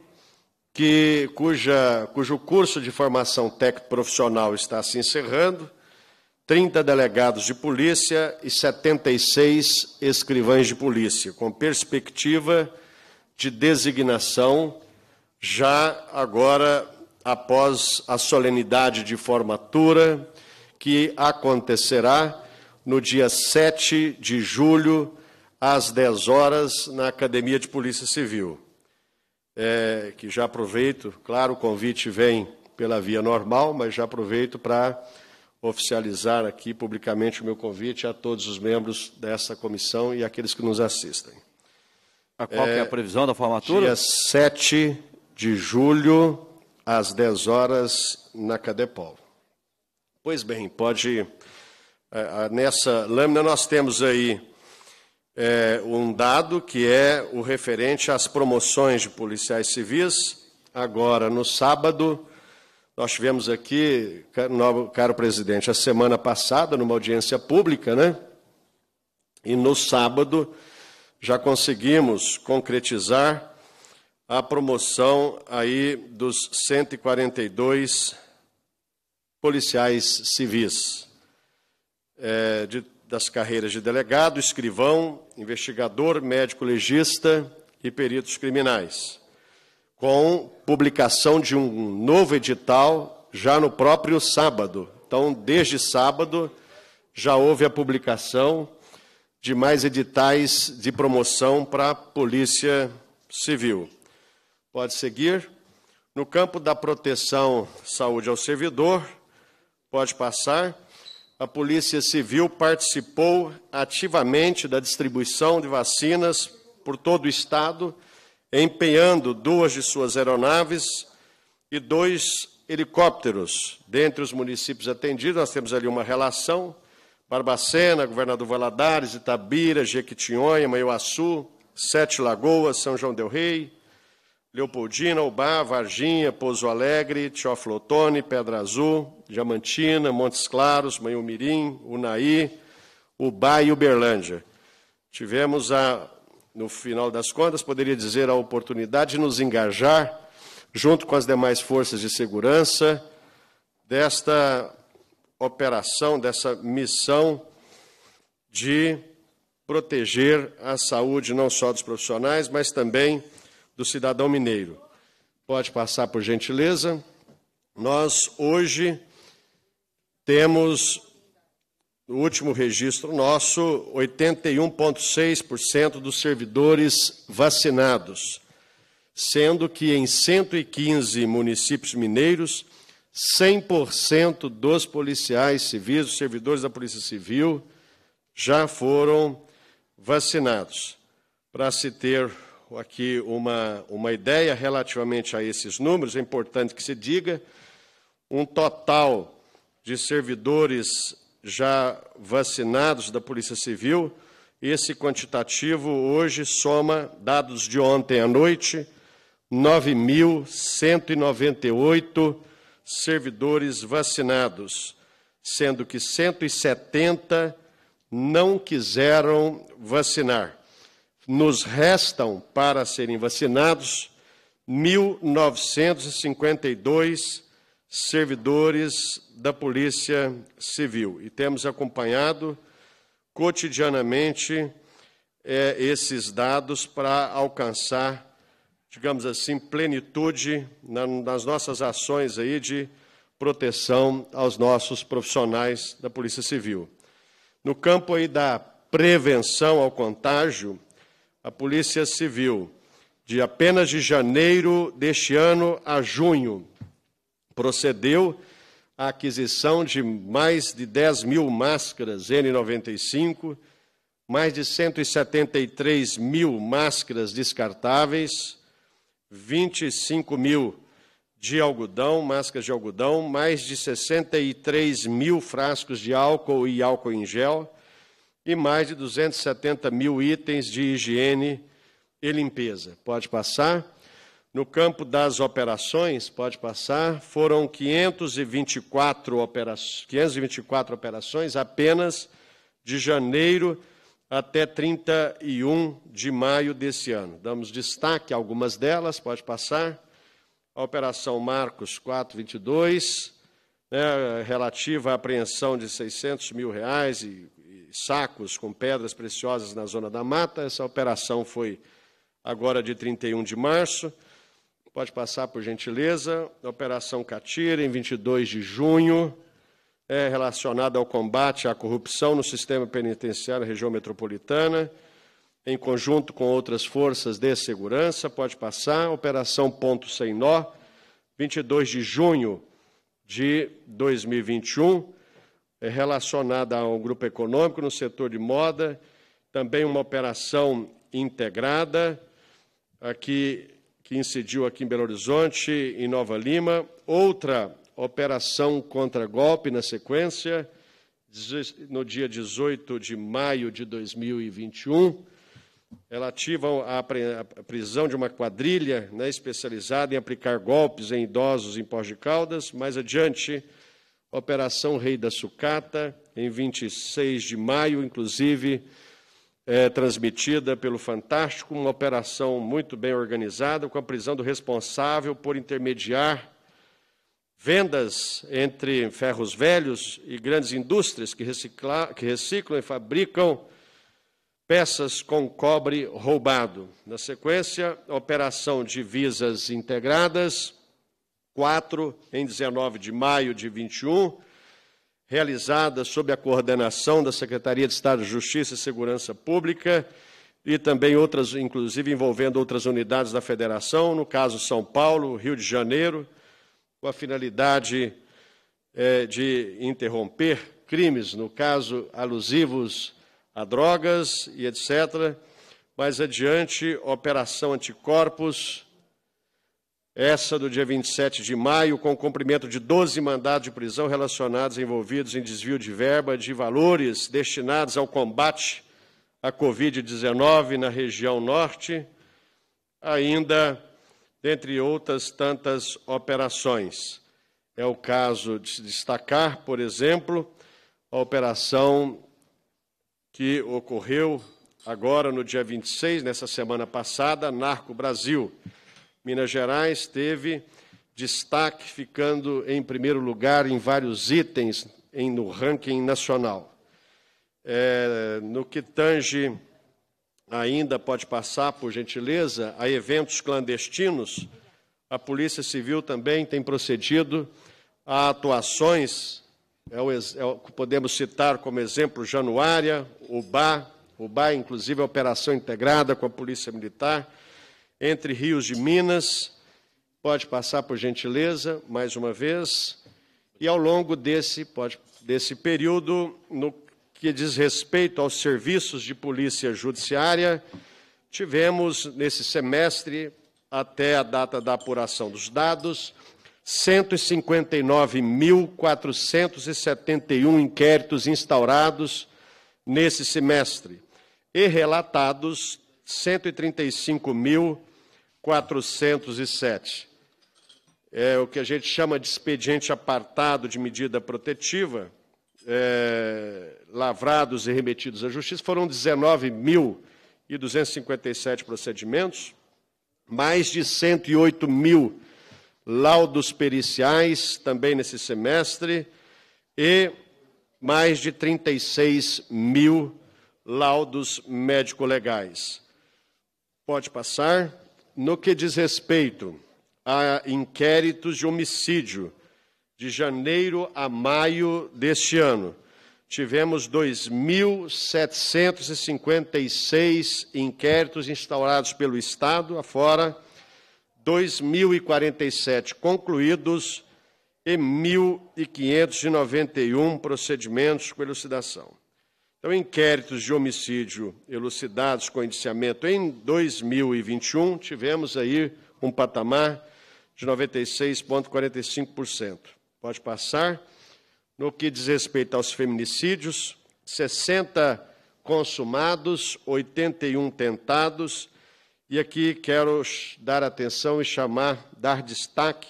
que, cuja, cujo curso de formação técnico profissional está se encerrando, 30 delegados de polícia e 76 escrivães de polícia, com perspectiva de designação já agora após a solenidade de formatura que acontecerá no dia 7 de julho às 10 horas na Academia de Polícia Civil é, que já aproveito, claro, o convite vem pela via normal, mas já aproveito para oficializar aqui publicamente o meu convite a todos os membros dessa comissão e aqueles que nos assistem. A qual é, é a é, previsão da formatura? Dia 7 de julho, às 10 horas, na Cadepol. Pois bem, pode. É, nessa lâmina nós temos aí é, um dado que é o referente às promoções de policiais civis. Agora, no sábado, nós tivemos aqui, caro, caro presidente, a semana passada, numa audiência pública, né? E no sábado já conseguimos concretizar a promoção aí dos 142 policiais civis. É, de das carreiras de delegado, escrivão, investigador, médico legista e peritos criminais, com publicação de um novo edital já no próprio sábado. Então, desde sábado, já houve a publicação de mais editais de promoção para a Polícia Civil. Pode seguir. No campo da proteção saúde ao servidor, pode passar a Polícia Civil participou ativamente da distribuição de vacinas por todo o Estado, empenhando duas de suas aeronaves e dois helicópteros. Dentre os municípios atendidos, nós temos ali uma relação: Barbacena, Governador Valadares, Itabira, Jequitinhonha, Maiuaçu, Sete Lagoas, São João del Rei, Leopoldina, Ubá, Varginha, Pozo Alegre, Tioflotone, Pedra Azul, Diamantina, Montes Claros, Manhumirim, Unaí, Ubá e Uberlândia. Tivemos a, no final das contas, poderia dizer, a oportunidade de nos engajar, junto com as demais forças de segurança, desta operação, dessa missão de proteger a saúde não só dos profissionais, mas também do cidadão mineiro. Pode passar, por gentileza. Nós, hoje, temos, no último registro nosso, 81,6% dos servidores vacinados, sendo que em 115 municípios mineiros, 100% dos policiais civis, os servidores da Polícia Civil, já foram vacinados. Para se ter aqui uma, uma ideia relativamente a esses números, é importante que se diga, um total de servidores já vacinados da Polícia Civil, esse quantitativo hoje soma, dados de ontem à noite, 9.198 servidores vacinados, sendo que 170 não quiseram vacinar nos restam para serem vacinados 1.952 servidores da Polícia Civil. E temos acompanhado cotidianamente é, esses dados para alcançar, digamos assim, plenitude na, nas nossas ações aí de proteção aos nossos profissionais da Polícia Civil. No campo aí da prevenção ao contágio, a Polícia Civil, de apenas de janeiro deste ano a junho, procedeu à aquisição de mais de 10 mil máscaras N95, mais de 173 mil máscaras descartáveis, 25 mil de algodão, máscaras de algodão, mais de 63 mil frascos de álcool e álcool em gel, e mais de 270 mil itens de higiene e limpeza. Pode passar. No campo das operações, pode passar, foram 524 operações, 524 operações apenas de janeiro até 31 de maio desse ano. Damos destaque a algumas delas, pode passar. A Operação Marcos 422, né, relativa à apreensão de 600 mil reais e sacos com pedras preciosas na zona da mata. Essa operação foi agora de 31 de março. Pode passar, por gentileza. Operação Catira, em 22 de junho, é relacionada ao combate à corrupção no sistema penitenciário região metropolitana, em conjunto com outras forças de segurança. Pode passar. Operação Ponto Sem Nó, 22 de junho de 2021 é relacionada a um grupo econômico no setor de moda, também uma operação integrada aqui que incidiu aqui em Belo Horizonte e Nova Lima, outra operação contra golpe na sequência no dia 18 de maio de 2021, relativa à prisão de uma quadrilha né, especializada em aplicar golpes em idosos em Pós de Caldas. Mais adiante, Operação Rei da Sucata, em 26 de maio, inclusive, é, transmitida pelo Fantástico, uma operação muito bem organizada, com a prisão do responsável por intermediar vendas entre ferros velhos e grandes indústrias que, recicla, que reciclam e fabricam peças com cobre roubado. Na sequência, operação de visas integradas 4, em 19 de maio de 21, realizada sob a coordenação da Secretaria de Estado de Justiça e Segurança Pública e também outras, inclusive envolvendo outras unidades da Federação, no caso São Paulo, Rio de Janeiro, com a finalidade é, de interromper crimes, no caso alusivos a drogas e etc. Mais adiante, Operação Anticorpos, essa do dia 27 de maio, com o cumprimento de 12 mandados de prisão relacionados envolvidos em desvio de verba de valores destinados ao combate à Covid-19 na região norte, ainda dentre outras tantas operações. É o caso de se destacar, por exemplo, a operação que ocorreu agora no dia 26, nessa semana passada, Narco Brasil Minas Gerais teve destaque, ficando em primeiro lugar em vários itens em, no ranking nacional. É, no que tange, ainda pode passar, por gentileza, a eventos clandestinos, a Polícia Civil também tem procedido a atuações, é o, é o, podemos citar como exemplo Januária, o BA, inclusive, é a operação integrada com a Polícia Militar, entre Rios de Minas. Pode passar, por gentileza, mais uma vez. E ao longo desse, pode, desse período, no que diz respeito aos serviços de polícia judiciária, tivemos nesse semestre, até a data da apuração dos dados, 159.471 inquéritos instaurados nesse semestre e relatados 135.000 407. É o que a gente chama de expediente apartado de medida protetiva, é, lavrados e remetidos à justiça, foram 19.257 procedimentos, mais de 108 mil laudos periciais também nesse semestre e mais de 36 mil laudos médico-legais. Pode passar. No que diz respeito a inquéritos de homicídio, de janeiro a maio deste ano, tivemos 2.756 inquéritos instaurados pelo Estado afora, 2.047 concluídos e 1.591 procedimentos com elucidação. Então, é inquéritos de homicídio elucidados com indiciamento em 2021, tivemos aí um patamar de 96,45%. Pode passar. No que diz respeito aos feminicídios, 60 consumados, 81 tentados. E aqui quero dar atenção e chamar, dar destaque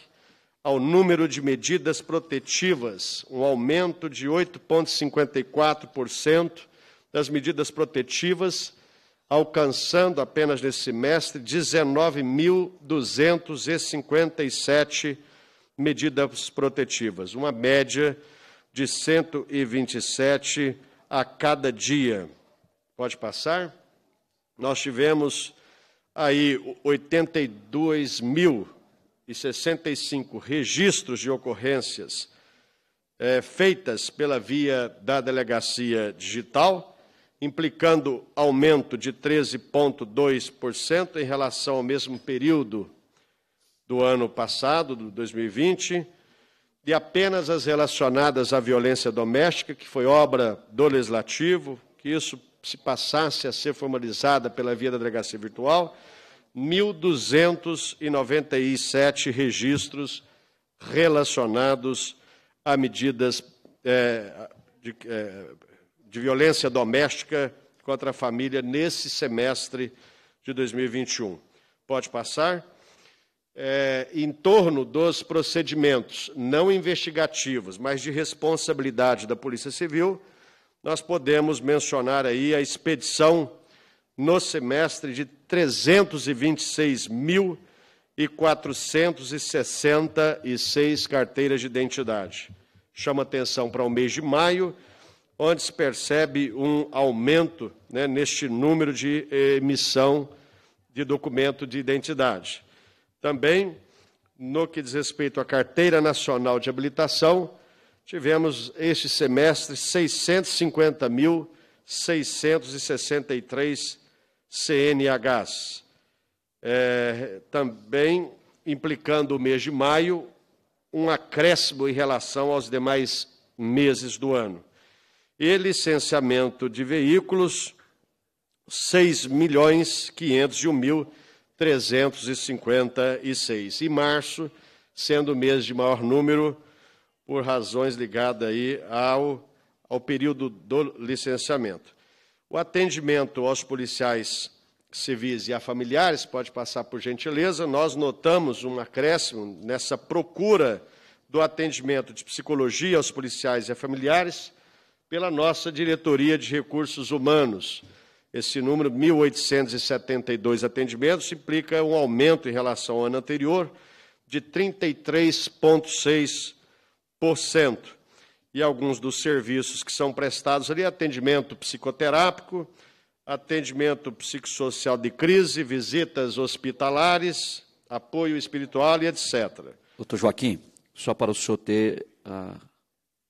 ao número de medidas protetivas, um aumento de 8,54% das medidas protetivas, alcançando apenas nesse semestre 19.257 medidas protetivas, uma média de 127 a cada dia. Pode passar? Nós tivemos aí 82 mil 65 registros de ocorrências é, feitas pela via da delegacia digital, implicando aumento de 13,2% em relação ao mesmo período do ano passado, de 2020, e apenas as relacionadas à violência doméstica, que foi obra do Legislativo, que isso se passasse a ser formalizada pela via da delegacia virtual, 1.297 registros relacionados a medidas é, de, é, de violência doméstica contra a família nesse semestre de 2021. Pode passar? É, em torno dos procedimentos não investigativos, mas de responsabilidade da Polícia Civil, nós podemos mencionar aí a expedição no semestre de 326.466 carteiras de identidade. Chama atenção para o mês de maio, onde se percebe um aumento né, neste número de emissão de documento de identidade. Também, no que diz respeito à Carteira Nacional de Habilitação, tivemos este semestre 650.663 CNHs. É, também implicando o mês de maio, um acréscimo em relação aos demais meses do ano. E licenciamento de veículos, 6 milhões 501 mil 356. E março, sendo o mês de maior número, por razões ligadas aí ao, ao período do licenciamento. O atendimento aos policiais civis e a familiares pode passar por gentileza. Nós notamos um acréscimo nessa procura do atendimento de psicologia aos policiais e a familiares pela nossa Diretoria de Recursos Humanos. Esse número, 1.872 atendimentos, implica um aumento em relação ao ano anterior de 33,6% e alguns dos serviços que são prestados ali, atendimento psicoterápico, atendimento psicossocial de crise, visitas hospitalares, apoio espiritual e etc. Doutor Joaquim, só para o senhor ter ah,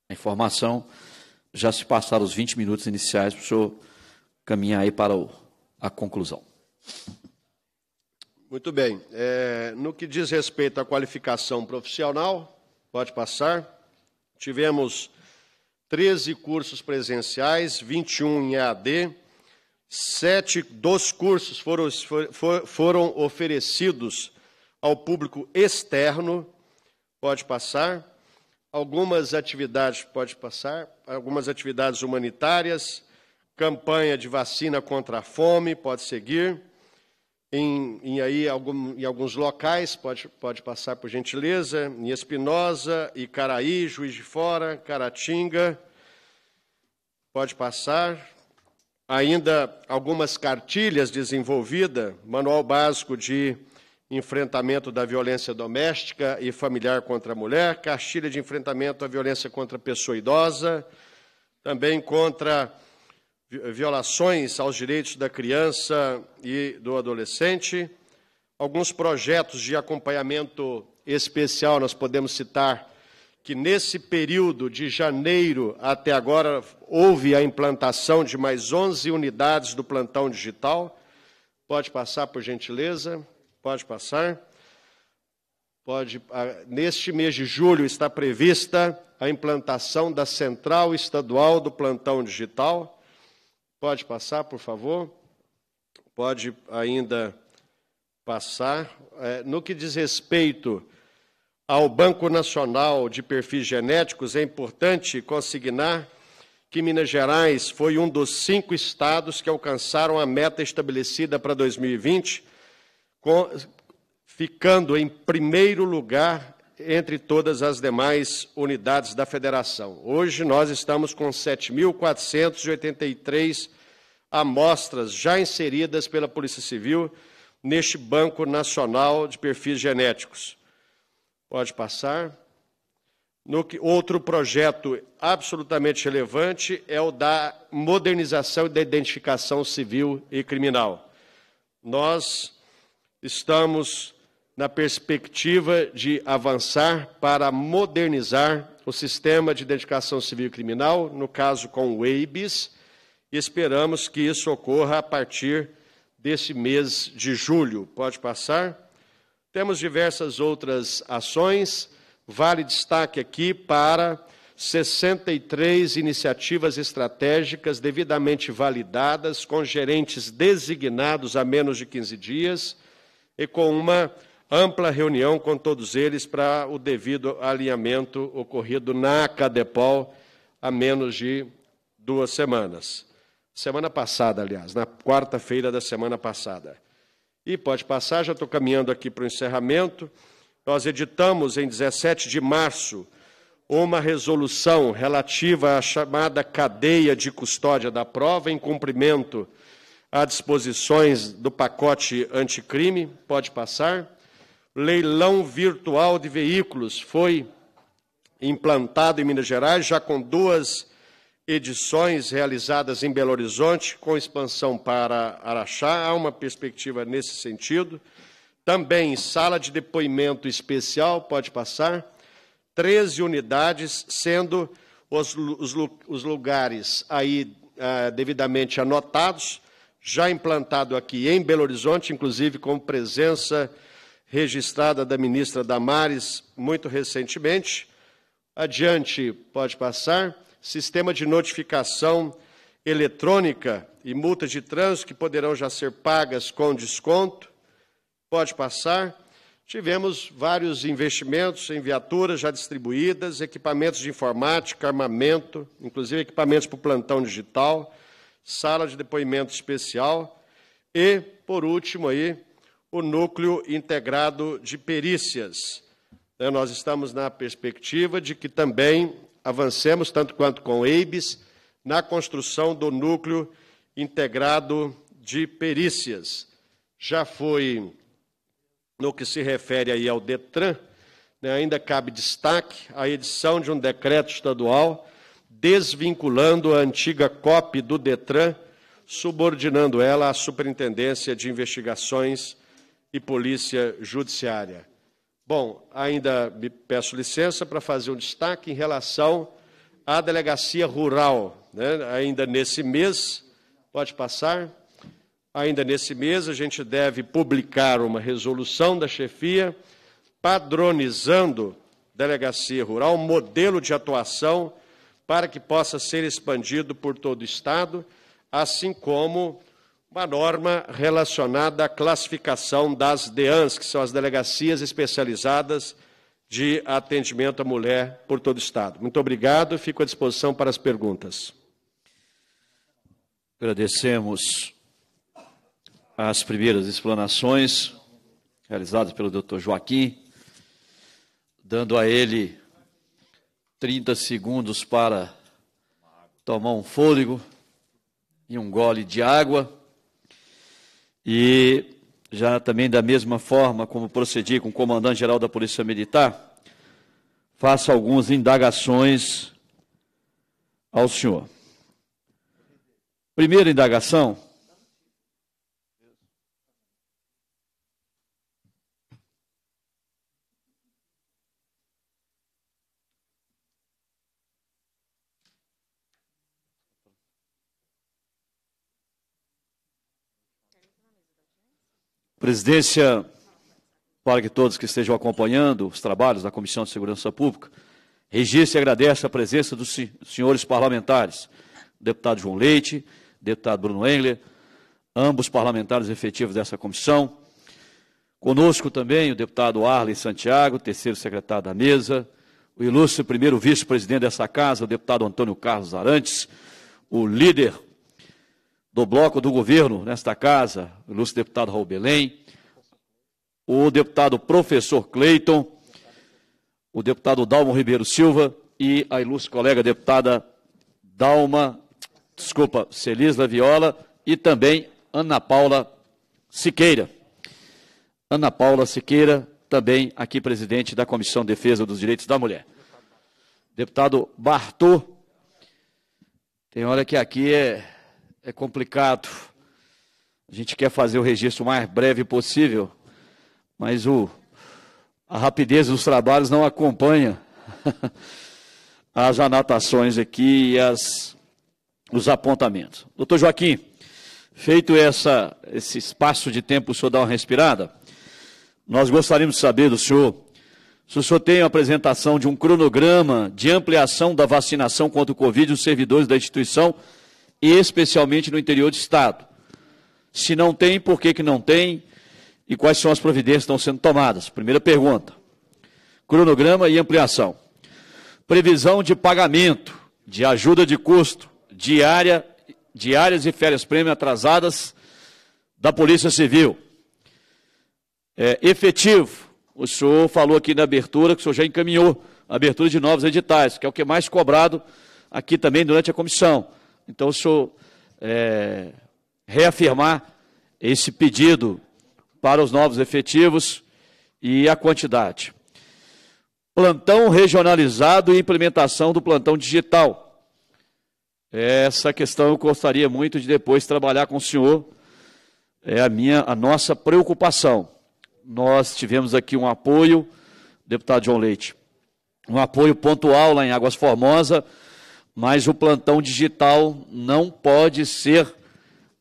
a informação, já se passaram os 20 minutos iniciais para o senhor caminhar aí para a conclusão. Muito bem. É, no que diz respeito à qualificação profissional, pode passar. Tivemos 13 cursos presenciais, 21 em EAD. Sete dos cursos foram, foram oferecidos ao público externo. Pode passar. Algumas atividades, pode passar. Algumas atividades humanitárias, campanha de vacina contra a fome, pode seguir em, em, aí, algum, em alguns locais, pode, pode passar por gentileza, em Espinosa, Icaraí, Juiz de Fora, Caratinga, pode passar. Ainda algumas cartilhas desenvolvidas, Manual Básico de enfrentamento da violência doméstica e familiar contra a mulher, cartilha de enfrentamento à violência contra a pessoa idosa, também contra violações aos direitos da criança e do adolescente, alguns projetos de acompanhamento especial, nós podemos citar que nesse período de janeiro até agora houve a implantação de mais 11 unidades do plantão digital. Pode passar, por gentileza? Pode passar. Pode, neste mês de julho está prevista a implantação da Central Estadual do Plantão Digital Pode passar, por favor. Pode ainda passar. É, no que diz respeito ao Banco Nacional de Perfis Genéticos, é importante consignar que Minas Gerais foi um dos cinco estados que alcançaram a meta estabelecida para 2020, com, ficando em primeiro lugar entre todas as demais unidades da federação. Hoje nós estamos com 7.483 amostras já inseridas pela Polícia Civil neste Banco Nacional de Perfis Genéticos. Pode passar. No que, outro projeto absolutamente relevante é o da modernização e da identificação civil e criminal. Nós estamos na perspectiva de avançar para modernizar o sistema de dedicação civil criminal, no caso com o EIBIS, e esperamos que isso ocorra a partir desse mês de julho. Pode passar? Temos diversas outras ações, vale destaque aqui para 63 iniciativas estratégicas devidamente validadas, com gerentes designados a menos de 15 dias e com uma ampla reunião com todos eles para o devido alinhamento ocorrido na Cadepol há menos de duas semanas. Semana passada, aliás, na quarta-feira da semana passada. E pode passar, já estou caminhando aqui para o encerramento. Nós editamos em 17 de março uma resolução relativa à chamada cadeia de custódia da prova, em cumprimento a disposições do pacote anticrime. Pode passar leilão virtual de veículos foi implantado em Minas Gerais, já com duas edições realizadas em Belo Horizonte, com expansão para Araxá. Há uma perspectiva nesse sentido. Também sala de depoimento especial, pode passar, 13 unidades, sendo os, os, os lugares aí ah, devidamente anotados, já implantado aqui em Belo Horizonte, inclusive com presença registrada da ministra Damares muito recentemente. Adiante, pode passar. Sistema de notificação eletrônica e multas de trânsito que poderão já ser pagas com desconto. Pode passar. Tivemos vários investimentos em viaturas já distribuídas, equipamentos de informática, armamento, inclusive equipamentos para o plantão digital, sala de depoimento especial e, por último, aí, o Núcleo Integrado de Perícias. Né, nós estamos na perspectiva de que também avancemos, tanto quanto com o EIBS, na construção do Núcleo Integrado de Perícias. Já foi, no que se refere aí ao DETRAN, né, ainda cabe destaque a edição de um decreto estadual desvinculando a antiga COP do DETRAN, subordinando ela à Superintendência de Investigações e Polícia Judiciária. Bom, ainda me peço licença para fazer um destaque em relação à delegacia rural. Né? Ainda nesse mês, pode passar. Ainda nesse mês, a gente deve publicar uma resolução da chefia padronizando delegacia rural, um modelo de atuação para que possa ser expandido por todo o Estado, assim como uma norma relacionada à classificação das DEANs, que são as delegacias especializadas de atendimento à mulher por todo o Estado. Muito obrigado, fico à disposição para as perguntas. Agradecemos as primeiras explanações realizadas pelo Dr. Joaquim, dando a ele 30 segundos para tomar um fôlego e um gole de água. E já também da mesma forma como procedi com o comandante-geral da Polícia Militar, faço algumas indagações ao senhor. Primeira indagação Presidência, para que todos que estejam acompanhando os trabalhos da Comissão de Segurança Pública, registre e agradece a presença dos senhores parlamentares, deputado João Leite, deputado Bruno Engler, ambos parlamentares efetivos dessa comissão. Conosco também o deputado Arlen Santiago, terceiro secretário da mesa, o ilustre primeiro vice-presidente dessa casa, o deputado Antônio Carlos Arantes, o líder do bloco do governo nesta casa, o ilustre deputado Raul Belém, o deputado professor Cleiton, o deputado Dalmo Ribeiro Silva e a ilustre colega deputada Dalma, desculpa, Celisla Viola e também Ana Paula Siqueira. Ana Paula Siqueira, também aqui presidente da Comissão de Defesa dos Direitos da Mulher. Deputado Bartô, tem hora que aqui é é complicado. A gente quer fazer o registro mais breve possível, mas o, a rapidez dos trabalhos não acompanha as anotações aqui e as, os apontamentos. Doutor Joaquim, feito essa, esse espaço de tempo, o senhor dá uma respirada. Nós gostaríamos de saber do senhor se o senhor tem a apresentação de um cronograma de ampliação da vacinação contra o Covid, os servidores da instituição especialmente no interior do Estado. Se não tem, por que, que não tem? E quais são as providências que estão sendo tomadas? Primeira pergunta. Cronograma e ampliação. Previsão de pagamento de ajuda de custo diária, diárias e férias prêmio atrasadas da Polícia Civil. É, efetivo. O senhor falou aqui na abertura que o senhor já encaminhou a abertura de novos editais, que é o que é mais cobrado aqui também durante a comissão. Então, o senhor é, reafirmar esse pedido para os novos efetivos e a quantidade. Plantão regionalizado e implementação do plantão digital. Essa questão eu gostaria muito de depois trabalhar com o senhor. É a minha, a nossa preocupação. Nós tivemos aqui um apoio, deputado João Leite, um apoio pontual lá em Águas Formosa mas o plantão digital não pode ser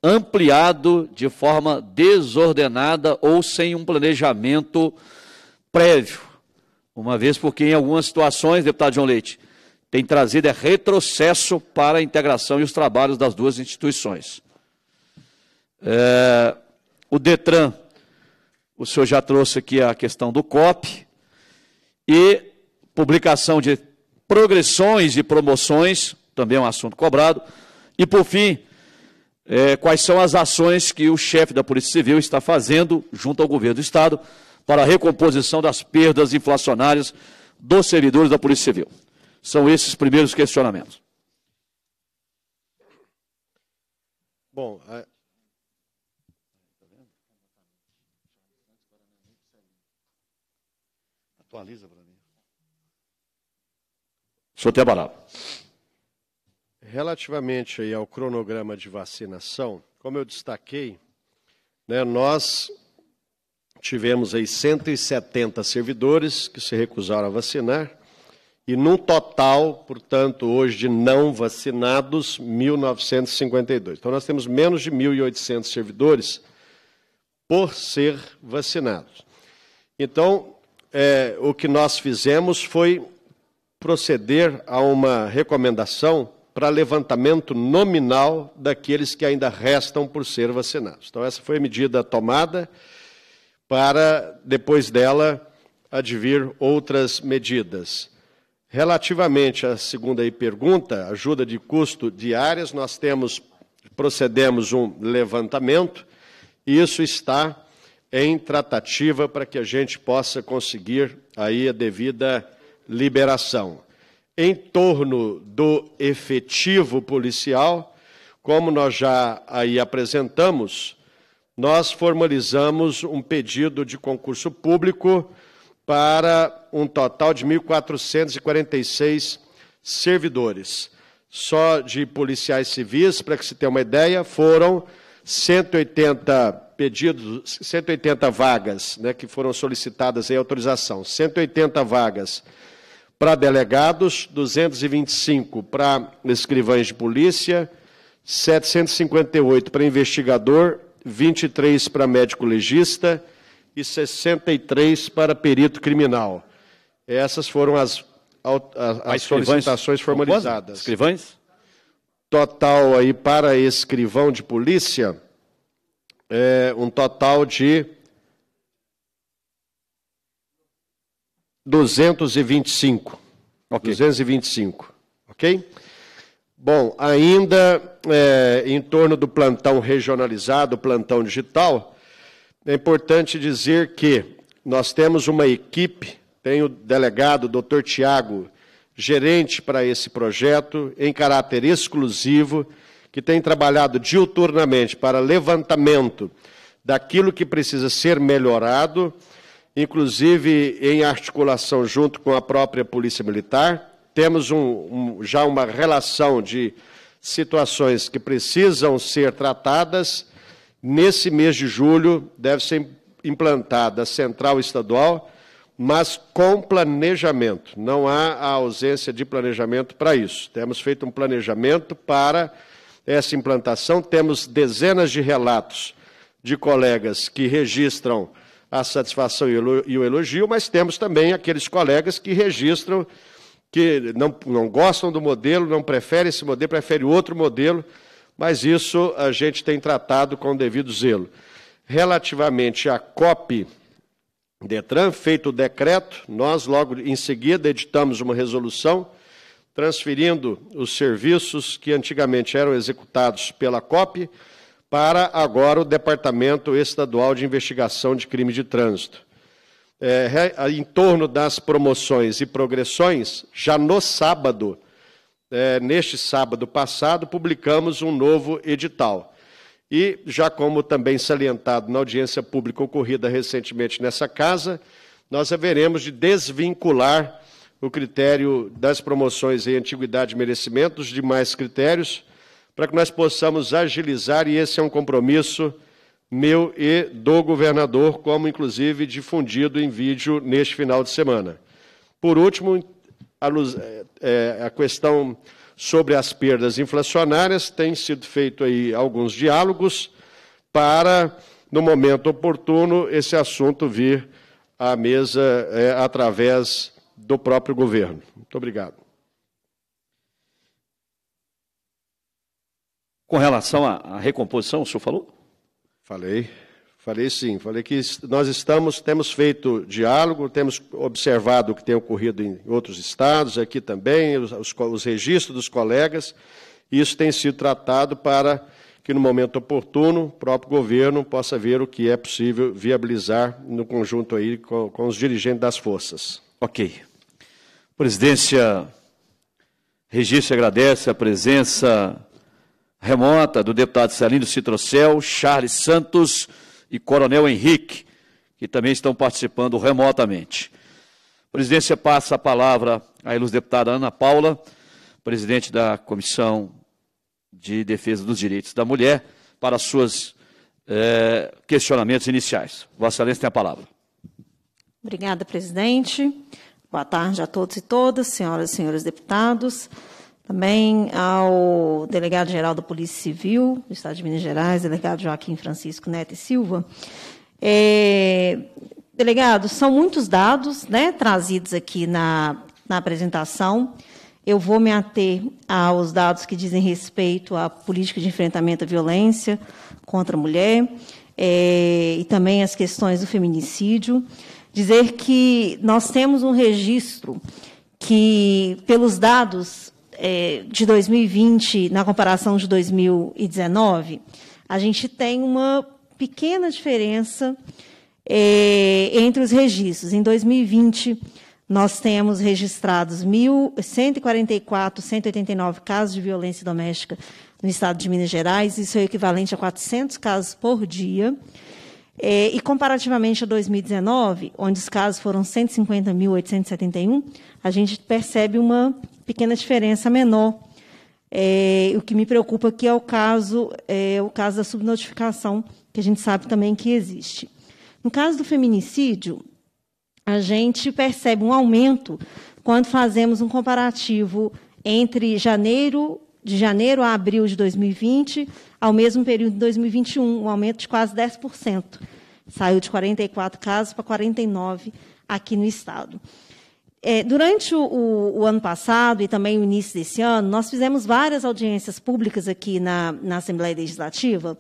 ampliado de forma desordenada ou sem um planejamento prévio. Uma vez porque em algumas situações, deputado João Leite, tem trazido é retrocesso para a integração e os trabalhos das duas instituições. É, o Detran, o senhor já trouxe aqui a questão do COP e publicação de progressões e promoções, também é um assunto cobrado. E, por fim, é, quais são as ações que o chefe da Polícia Civil está fazendo, junto ao governo do Estado, para a recomposição das perdas inflacionárias dos servidores da Polícia Civil. São esses primeiros questionamentos. Bom, Senhor tem a palavra. Relativamente aí ao cronograma de vacinação, como eu destaquei, né, nós tivemos aí 170 servidores que se recusaram a vacinar e num total, portanto, hoje de não vacinados, 1952. Então nós temos menos de 1800 servidores por ser vacinados. Então, é, o que nós fizemos foi proceder a uma recomendação para levantamento nominal daqueles que ainda restam por ser vacinados. Então, essa foi a medida tomada para, depois dela, advir outras medidas. Relativamente à segunda pergunta, ajuda de custo diárias nós temos, procedemos um levantamento, e isso está em tratativa para que a gente possa conseguir aí a devida liberação. Em torno do efetivo policial, como nós já aí apresentamos, nós formalizamos um pedido de concurso público para um total de 1.446 servidores. Só de policiais civis, para que se tenha uma ideia, foram 180 pedidos, 180 vagas, né, que foram solicitadas em autorização, 180 vagas para delegados, 225 para escrivães de polícia, 758 para investigador, 23 para médico legista e 63 para perito criminal. Essas foram as, a, as solicitações formalizadas. Escrivães? Total aí para escrivão de polícia, é, um total de 225. Okay. 225, ok? Bom, ainda é, em torno do plantão regionalizado, plantão digital, é importante dizer que nós temos uma equipe, tem o delegado, doutor Tiago, gerente para esse projeto, em caráter exclusivo, que tem trabalhado diuturnamente para levantamento daquilo que precisa ser melhorado, inclusive em articulação junto com a própria Polícia Militar. Temos um, um, já uma relação de situações que precisam ser tratadas. Nesse mês de julho, deve ser implantada a central estadual, mas com planejamento. Não há a ausência de planejamento para isso. Temos feito um planejamento para essa implantação, temos dezenas de relatos de colegas que registram a satisfação e o elogio, mas temos também aqueles colegas que registram que não, não gostam do modelo, não preferem esse modelo, preferem outro modelo, mas isso a gente tem tratado com o devido zelo. Relativamente à COP Detran, feito o decreto, nós logo em seguida editamos uma resolução transferindo os serviços que antigamente eram executados pela COP para agora o Departamento Estadual de Investigação de Crimes de Trânsito. É, em torno das promoções e progressões, já no sábado, é, neste sábado passado, publicamos um novo edital. E, já como também salientado na audiência pública ocorrida recentemente nessa casa, nós haveremos de desvincular o critério das promoções em antiguidade e merecimento, dos demais critérios, para que nós possamos agilizar, e esse é um compromisso meu e do governador, como inclusive difundido em vídeo neste final de semana. Por último, a, é, é, a questão sobre as perdas inflacionárias, tem sido feito aí alguns diálogos para, no momento oportuno, esse assunto vir à mesa é, através do próprio governo. Muito obrigado. Com relação à, à recomposição, o senhor falou? Falei. Falei sim, falei que nós estamos, temos feito diálogo, temos observado o que tem ocorrido em outros estados, aqui também, os, os, registros dos colegas, e isso tem sido tratado para que, no momento oportuno, o próprio governo possa ver o que é possível viabilizar no conjunto aí com, com os dirigentes das forças. Ok. Presidência, Registro agradece a presença remota do deputado Celino Citrocel, Charles Santos e Coronel Henrique, que também estão participando remotamente. A presidência passa a palavra à ilustre deputada Ana Paula, presidente da Comissão de Defesa dos Direitos da Mulher, para suas eh, questionamentos iniciais. Vossa Excelência tem a palavra. Obrigada, presidente. Boa tarde a todos e todas, senhoras e senhores deputados. Também ao delegado-geral da Polícia Civil do Estado de Minas Gerais, delegado Joaquim Francisco Neto e Silva. É, delegado, são muitos dados né, trazidos aqui na, na apresentação. Eu vou me ater aos dados que dizem respeito à política de enfrentamento à violência contra a mulher é, e também as questões do feminicídio. Dizer que nós temos um registro que, pelos dados é, de 2020 na comparação de 2019, a gente tem uma pequena diferença é, entre os registros. Em 2020, nós temos registrados 1.144.189 casos de violência doméstica no estado de Minas Gerais, isso é equivalente a 400 casos por dia. É, e comparativamente a 2019, onde os casos foram 150.871, a gente percebe uma pequena diferença menor. É, o que me preocupa aqui é o caso é o caso da subnotificação, que a gente sabe também que existe. No caso do feminicídio, a gente percebe um aumento quando fazemos um comparativo entre janeiro de janeiro a abril de 2020 ao mesmo período de 2021, um aumento de quase 10%. Saiu de 44 casos para 49 aqui no estado. É, durante o, o, o, ano passado e também o início desse ano, nós fizemos várias audiências públicas aqui na, na Assembleia Legislativa,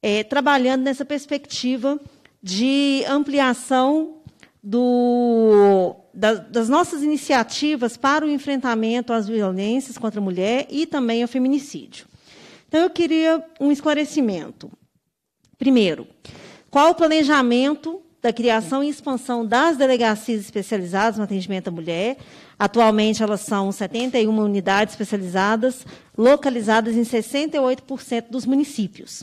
é, trabalhando nessa perspectiva de ampliação do, da, das nossas iniciativas para o enfrentamento às violências contra a mulher e também ao feminicídio. Então, eu queria um esclarecimento. Primeiro, qual o planejamento da criação e expansão das delegacias especializadas no atendimento à mulher. Atualmente, elas são 71 unidades especializadas, localizadas em 68% dos municípios.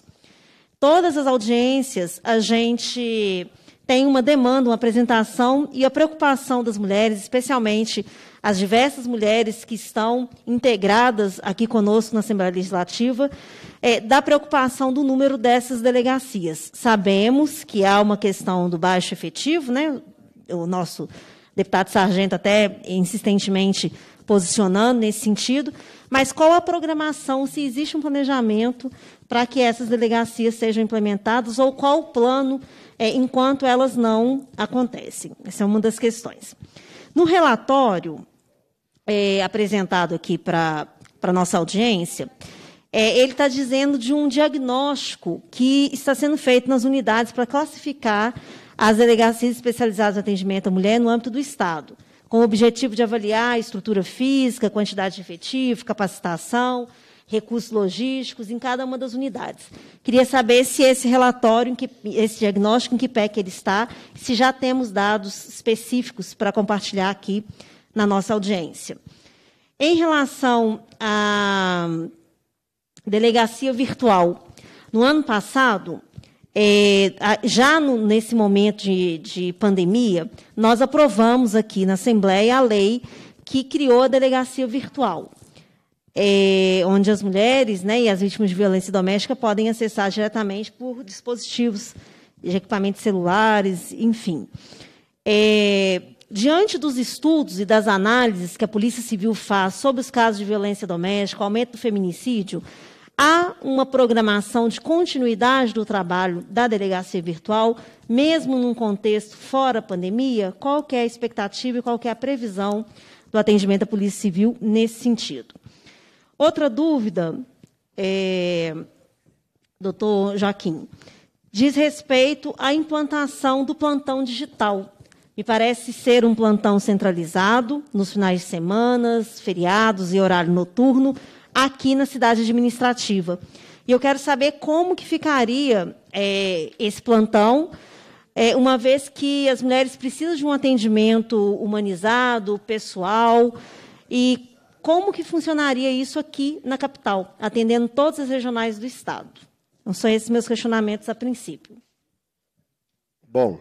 Todas as audiências, a gente tem uma demanda, uma apresentação e a preocupação das mulheres, especialmente as diversas mulheres que estão integradas aqui conosco na Assembleia Legislativa, é, da preocupação do número dessas delegacias. Sabemos que há uma questão do baixo efetivo, né? o nosso deputado Sargento até insistentemente posicionando nesse sentido, mas qual a programação, se existe um planejamento para que essas delegacias sejam implementadas ou qual o plano é, enquanto elas não acontecem? Essa é uma das questões. No relatório é, apresentado aqui para a nossa audiência, é, ele está dizendo de um diagnóstico que está sendo feito nas unidades para classificar as delegacias especializadas no atendimento à mulher no âmbito do Estado, com o objetivo de avaliar a estrutura física, quantidade de efetivo, capacitação, recursos logísticos em cada uma das unidades. Queria saber se esse relatório, que, esse diagnóstico, em que pé que ele está, se já temos dados específicos para compartilhar aqui na nossa audiência. Em relação a delegacia virtual. No ano passado, é, já no, nesse momento de, de pandemia, nós aprovamos aqui na Assembleia a lei que criou a delegacia virtual. É, onde as mulheres né, e as vítimas de violência doméstica podem acessar diretamente por dispositivos de equipamentos celulares, enfim. É, diante dos estudos e das análises que a Polícia Civil faz sobre os casos de violência doméstica, aumento do feminicídio, Há uma programação de continuidade do trabalho da delegacia virtual, mesmo num contexto fora pandemia? Qual é a expectativa e qual é a previsão do atendimento da Polícia Civil nesse sentido? Outra dúvida, é, doutor Joaquim, diz respeito à implantação do plantão digital. Me parece ser um plantão centralizado, nos finais de semana, feriados e horário noturno, aqui na cidade administrativa. E eu quero saber como que ficaria é, esse plantão, é, uma vez que as mulheres precisam de um atendimento humanizado, pessoal, e como que funcionaria isso aqui na capital, atendendo todas as regionais do Estado. Não são esses meus questionamentos a princípio. Bom,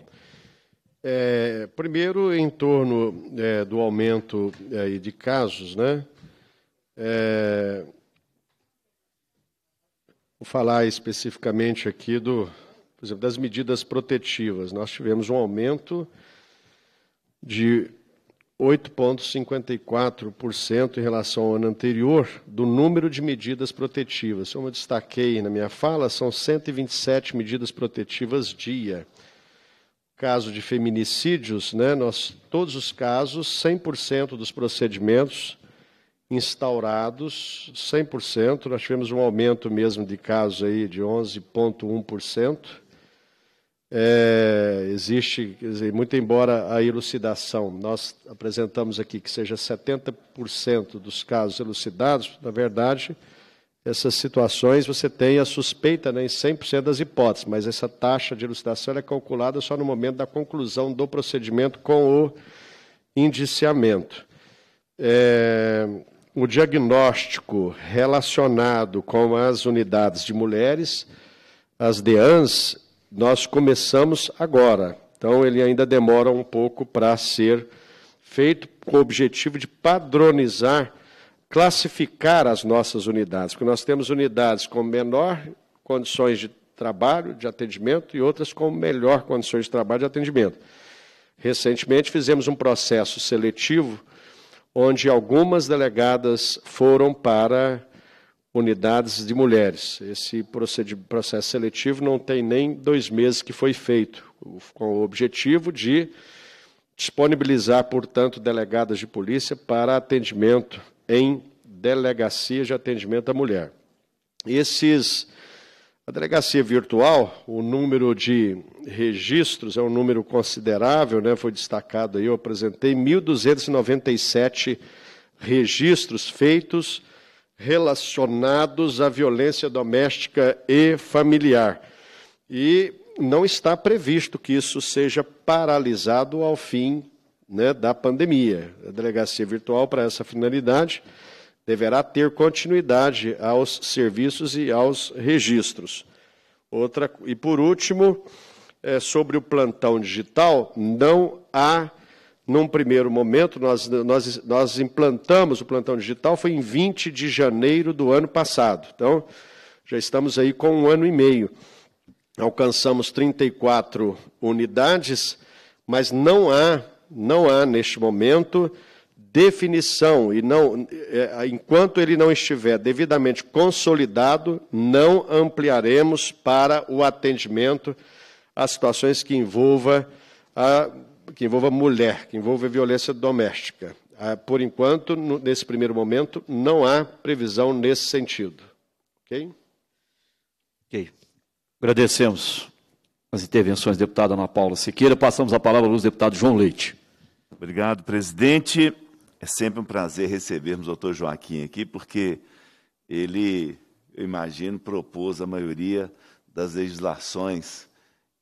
é, primeiro, em torno é, do aumento é, de casos, né, é... Vou falar especificamente aqui do, por exemplo, das medidas protetivas. Nós tivemos um aumento de 8,54% em relação ao ano anterior do número de medidas protetivas. Como eu destaquei na minha fala, são 127 medidas protetivas dia. Caso de feminicídios, né, nós, todos os casos, 100% dos procedimentos instaurados 100%. Nós tivemos um aumento mesmo de casos aí de 11,1%. É, existe, dizer, muito embora a elucidação, nós apresentamos aqui que seja 70% dos casos elucidados, na verdade, essas situações você tem a suspeita né, em 100% das hipóteses, mas essa taxa de elucidação é calculada só no momento da conclusão do procedimento com o indiciamento. É, o diagnóstico relacionado com as unidades de mulheres, as DEANs, nós começamos agora. Então, ele ainda demora um pouco para ser feito, com o objetivo de padronizar, classificar as nossas unidades, porque nós temos unidades com menor condições de trabalho, de atendimento, e outras com melhor condições de trabalho e de atendimento. Recentemente, fizemos um processo seletivo onde algumas delegadas foram para unidades de mulheres. Esse processo seletivo não tem nem dois meses que foi feito, com o objetivo de disponibilizar, portanto, delegadas de polícia para atendimento em delegacia de atendimento à mulher. Esses a delegacia virtual, o número de registros é um número considerável, né? foi destacado aí, eu apresentei 1.297 registros feitos relacionados à violência doméstica e familiar. E não está previsto que isso seja paralisado ao fim né, da pandemia. A delegacia virtual, para essa finalidade, deverá ter continuidade aos serviços e aos registros. Outra, e por último, é, sobre o plantão digital, não há, num primeiro momento, nós, nós, nós implantamos o plantão digital, foi em 20 de janeiro do ano passado. Então, já estamos aí com um ano e meio. Alcançamos 34 unidades, mas não há, não há neste momento definição e não é, é, enquanto ele não estiver devidamente consolidado, não ampliaremos para o atendimento a situações que envolva a, que envolva mulher, que envolva violência doméstica. Ah, por enquanto, nesse primeiro momento, não há previsão nesse sentido. Ok? Ok. Agradecemos as intervenções deputada Ana Paula Siqueira. Passamos a palavra ao deputado João Leite. Obrigado, presidente. É sempre um prazer recebermos o doutor Joaquim aqui, porque ele, eu imagino, propôs a maioria das legislações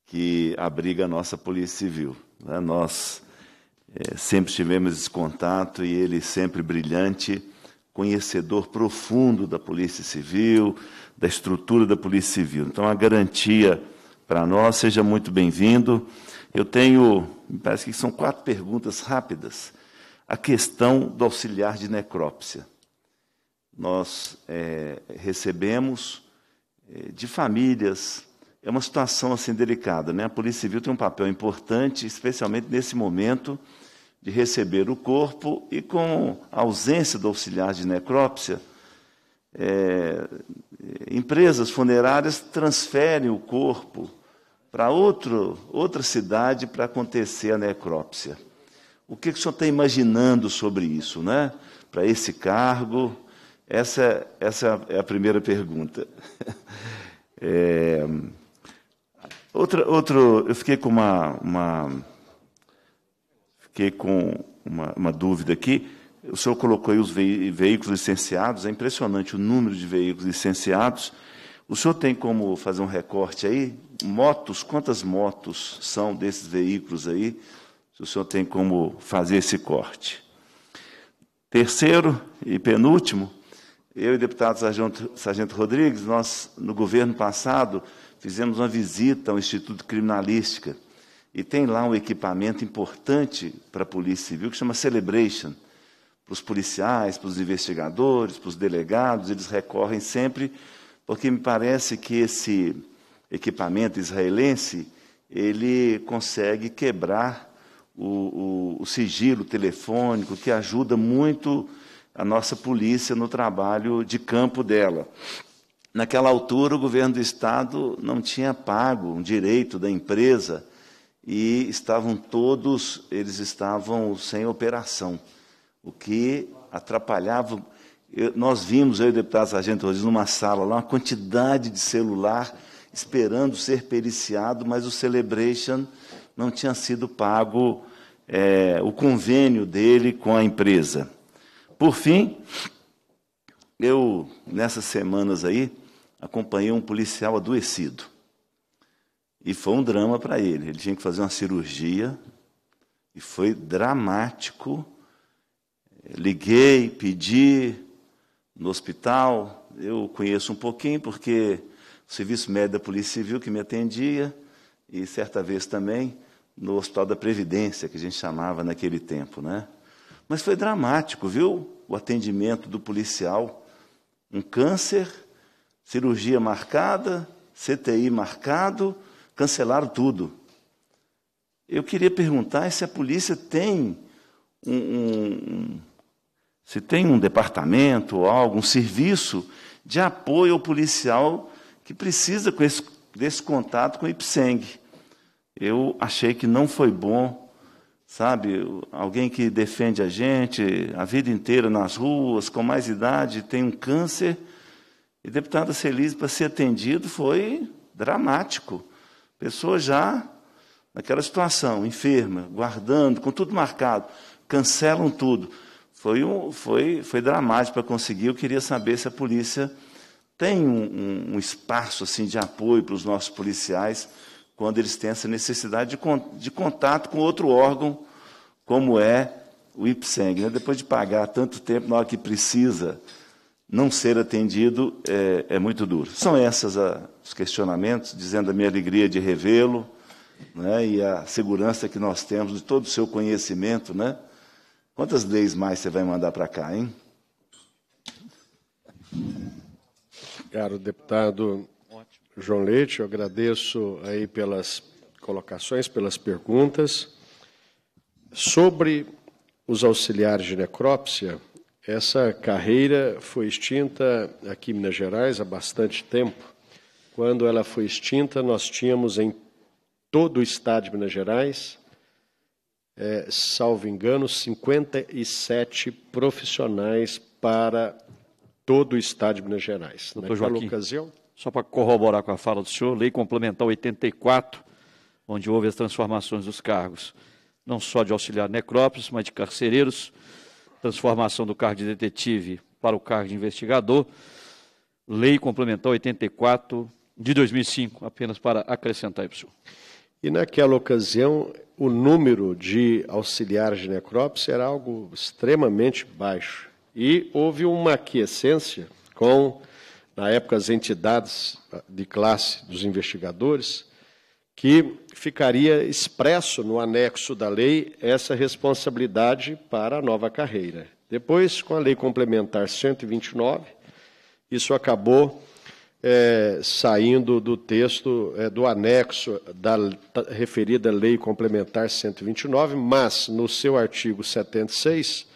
que abriga a nossa Polícia Civil. Né? Nós é, sempre tivemos esse contato e ele sempre brilhante, conhecedor profundo da Polícia Civil, da estrutura da Polícia Civil. Então, a garantia para nós, seja muito bem-vindo. Eu tenho, me parece que são quatro perguntas rápidas a questão do auxiliar de necrópsia. Nós é, recebemos é, de famílias, é uma situação assim delicada, né? A Polícia Civil tem um papel importante, especialmente nesse momento de receber o corpo e com a ausência do auxiliar de necrópsia, é, empresas funerárias transferem o corpo para outra cidade para acontecer a necrópsia. O que, que o senhor está imaginando sobre isso, né? Para esse cargo? Essa, essa é a primeira pergunta. É, outra, outro, eu fiquei com uma, uma fiquei com uma, uma, dúvida aqui. O senhor colocou aí os ve veículos licenciados, é impressionante o número de veículos licenciados. O senhor tem como fazer um recorte aí? Motos, quantas motos são desses veículos aí? se o senhor tem como fazer esse corte. Terceiro e penúltimo, eu e o deputado Sargento, Sargento Rodrigues, nós, no governo passado, fizemos uma visita ao Instituto de Criminalística. E tem lá um equipamento importante para a Polícia Civil que chama Celebration. Para os policiais, para os investigadores, para os delegados, eles recorrem sempre, porque me parece que esse equipamento israelense ele consegue quebrar o, o, o sigilo telefônico, que ajuda muito a nossa polícia no trabalho de campo dela. Naquela altura, o governo do Estado não tinha pago um direito da empresa e estavam todos, eles estavam sem operação, o que atrapalhava. Eu, nós vimos, eu e o deputado Sargento Rodrigues, numa sala lá, uma quantidade de celular esperando ser periciado, mas o Celebration não tinha sido pago é, o convênio dele com a empresa. Por fim, eu, nessas semanas aí, acompanhei um policial adoecido. E foi um drama para ele. Ele tinha que fazer uma cirurgia e foi dramático. Liguei, pedi no hospital. Eu conheço um pouquinho porque o serviço médio da Polícia Civil que me atendia e certa vez também no Hospital da Previdência, que a gente chamava naquele tempo, né? Mas foi dramático, viu? O atendimento do policial. Um câncer, cirurgia marcada, CTI marcado, cancelaram tudo. Eu queria perguntar se a polícia tem um, um se tem um departamento ou algo, um serviço de apoio ao policial que precisa desse contato com o IPSENG eu achei que não foi bom, sabe? Alguém que defende a gente a vida inteira nas ruas, com mais idade, tem um câncer. E deputada Celise, para ser atendido, foi dramático. Pessoa já naquela situação, enferma, guardando, com tudo marcado, cancelam tudo. Foi, um, foi, foi dramático para conseguir. Eu queria saber se a polícia tem um, um, um espaço assim de apoio para os nossos policiais quando eles têm essa necessidade de, de contato com outro órgão, como é o IPSENG. Né? Depois de pagar tanto tempo, na hora que precisa não ser atendido, é, é muito duro. São esses os questionamentos, dizendo a minha alegria de revê-lo né? e a segurança que nós temos de todo o seu conhecimento. Né? Quantas leis mais você vai mandar para cá, hein? Caro deputado João Leite, eu agradeço aí pelas colocações, pelas perguntas. Sobre os auxiliares de necrópsia, essa carreira foi extinta aqui em Minas Gerais há bastante tempo. Quando ela foi extinta, nós tínhamos em todo o estado de Minas Gerais, é, salvo engano, 57 profissionais para todo o estado de Minas Gerais. Doutor Naquela Joaquim. ocasião, só para corroborar com a fala do senhor, lei complementar 84, onde houve as transformações dos cargos, não só de auxiliar necrópolis, mas de carcereiros, transformação do cargo de detetive para o cargo de investigador, lei complementar 84 de 2005, apenas para acrescentar, aí, senhor. E naquela ocasião, o número de auxiliares de necrópolis era algo extremamente baixo. E houve uma aquiescência com na época as entidades de classe dos investigadores, que ficaria expresso no anexo da lei essa responsabilidade para a nova carreira. Depois, com a lei complementar 129, isso acabou é, saindo do texto é, do anexo da referida lei complementar 129, mas no seu artigo 76,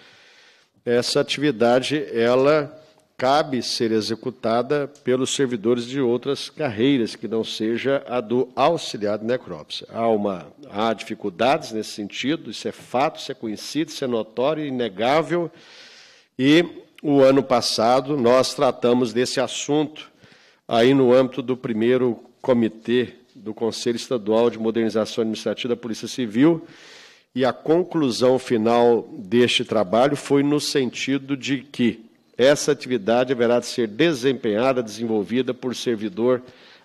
essa atividade ela cabe ser executada pelos servidores de outras carreiras, que não seja a do auxiliar de necrópsia. Há, uma, há dificuldades nesse sentido, isso é fato, isso é conhecido, isso é notório, inegável, e o ano passado nós tratamos desse assunto aí no âmbito do primeiro comitê do Conselho Estadual de Modernização Administrativa da Polícia Civil, e a conclusão final deste trabalho foi no sentido de que essa atividade haverá de ser desempenhada, desenvolvida por servidor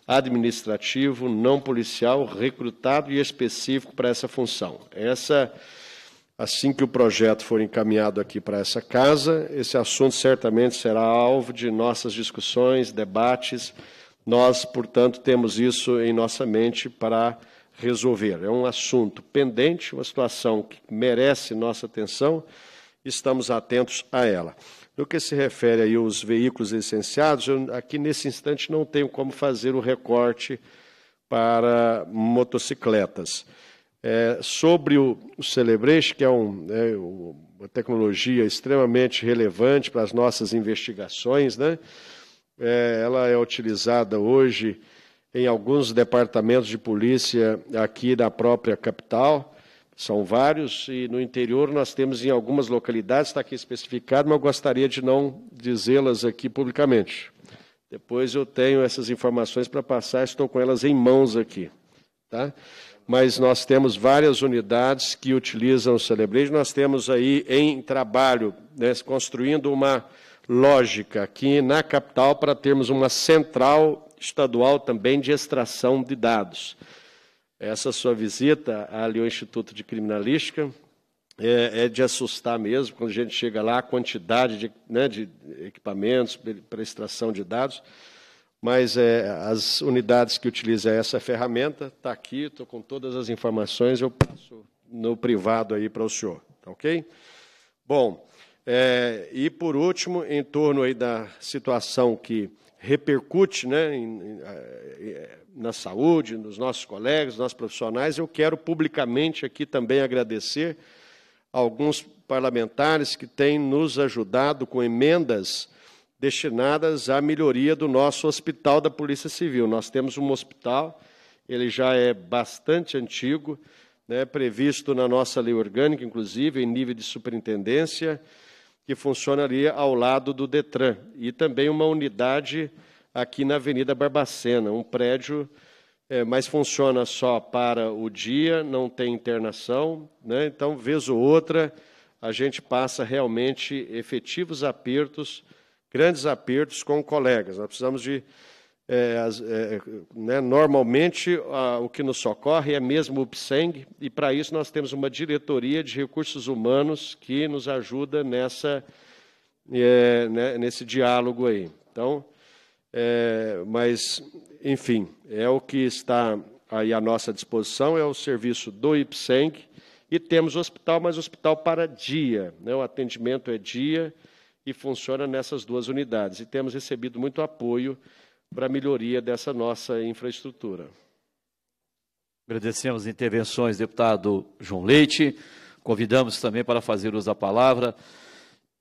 administrativo não policial recrutado e específico para essa função. Essa assim que o projeto for encaminhado aqui para essa casa, esse assunto certamente será alvo de nossas discussões, debates. Nós, portanto, temos isso em nossa mente para resolver. É um assunto pendente, uma situação que merece nossa atenção. Estamos atentos a ela. No que se refere aí aos veículos licenciados, eu, aqui nesse instante não tenho como fazer o recorte para motocicletas. É, sobre o, o Celebration, que é, um, é, uma tecnologia extremamente relevante para as nossas investigações, né? É, ela é utilizada hoje em alguns departamentos de polícia aqui da própria capital. São vários e no interior nós temos em algumas localidades, está aqui especificado, mas eu gostaria de não dizê-las aqui publicamente. Depois eu tenho essas informações para passar, estou com elas em mãos aqui. Tá? mas nós temos várias unidades que utilizam o Celebration. Nós temos aí em trabalho, né, construindo uma lógica aqui na capital para termos uma central estadual também de extração de dados essa sua visita ali ao Instituto de Criminalística é, é, de assustar mesmo, quando a gente chega lá, a quantidade de, né, de equipamentos para extração de dados. Mas é, as unidades que utilizam essa ferramenta, está aqui, estou com todas as informações, eu passo no privado aí para o senhor, tá ok? Bom, é, e por último, em torno aí da situação que repercute né, em, em, é, na saúde, nos nossos colegas, nos nossos profissionais, eu quero publicamente aqui também agradecer alguns parlamentares que têm nos ajudado com emendas destinadas à melhoria do nosso hospital da Polícia Civil. Nós temos um hospital, ele já é bastante antigo, né, previsto na nossa lei orgânica, inclusive, em nível de superintendência, que funcionaria ao lado do Detran. E também uma unidade aqui na Avenida Barbacena, um prédio, é, mas funciona só para o dia, não tem internação, né? então, vez ou outra, a gente passa realmente efetivos apertos, grandes apertos com colegas. Nós precisamos de. É, é, né, normalmente, a, o que nos socorre é mesmo o PSENG, e para isso nós temos uma diretoria de recursos humanos que nos ajuda nessa, é, né, nesse diálogo aí. Então, é, mas, enfim, é o que está aí à nossa disposição, é o serviço do IPSENG, e temos hospital, mas hospital para dia, né? o atendimento é dia e funciona nessas duas unidades. E temos recebido muito apoio para a melhoria dessa nossa infraestrutura. Agradecemos as intervenções, deputado João Leite. Convidamos também para fazer uso da palavra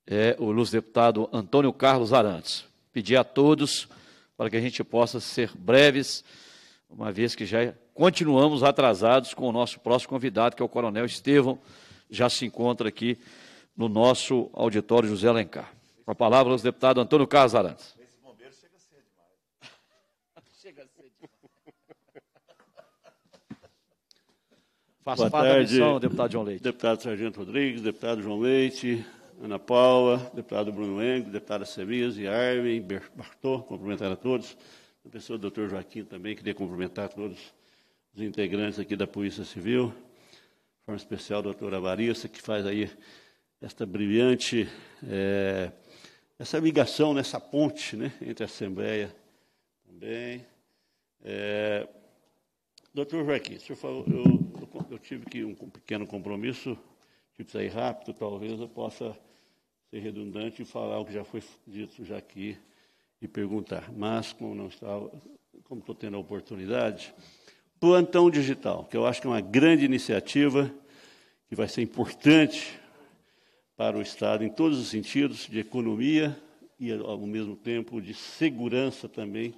é, o luz deputado Antônio Carlos Arantes. Pedir a todos para que a gente possa ser breves, uma vez que já continuamos atrasados com o nosso próximo convidado, que é o Coronel Estevão, já se encontra aqui no nosso auditório José Alencar. Com a palavra, o deputado Antônio Carlos Arantes. Esse bombeiro chega cedo demais. chega cedo demais. Faz parte da missão, deputado João Leite. Deputado Sargento Rodrigues, deputado João Leite, Ana Paula, deputado Bruno Engo, deputada Semias e Armin, Bartô, cumprimentar a todos. A pessoa do doutor Joaquim também, queria cumprimentar todos os integrantes aqui da Polícia Civil. De forma especial, a doutora Varissa, que faz aí esta brilhante, é, essa ligação, nessa né, essa ponte né, entre a Assembleia também. É, doutor Joaquim, o senhor falou, eu, eu, eu tive que um pequeno compromisso, tive que sair rápido, talvez eu possa ser redundante e falar o que já foi dito já aqui e perguntar. Mas, como não estava, como estou tendo a oportunidade, plantão digital, que eu acho que é uma grande iniciativa que vai ser importante para o Estado em todos os sentidos, de economia e, ao mesmo tempo, de segurança também,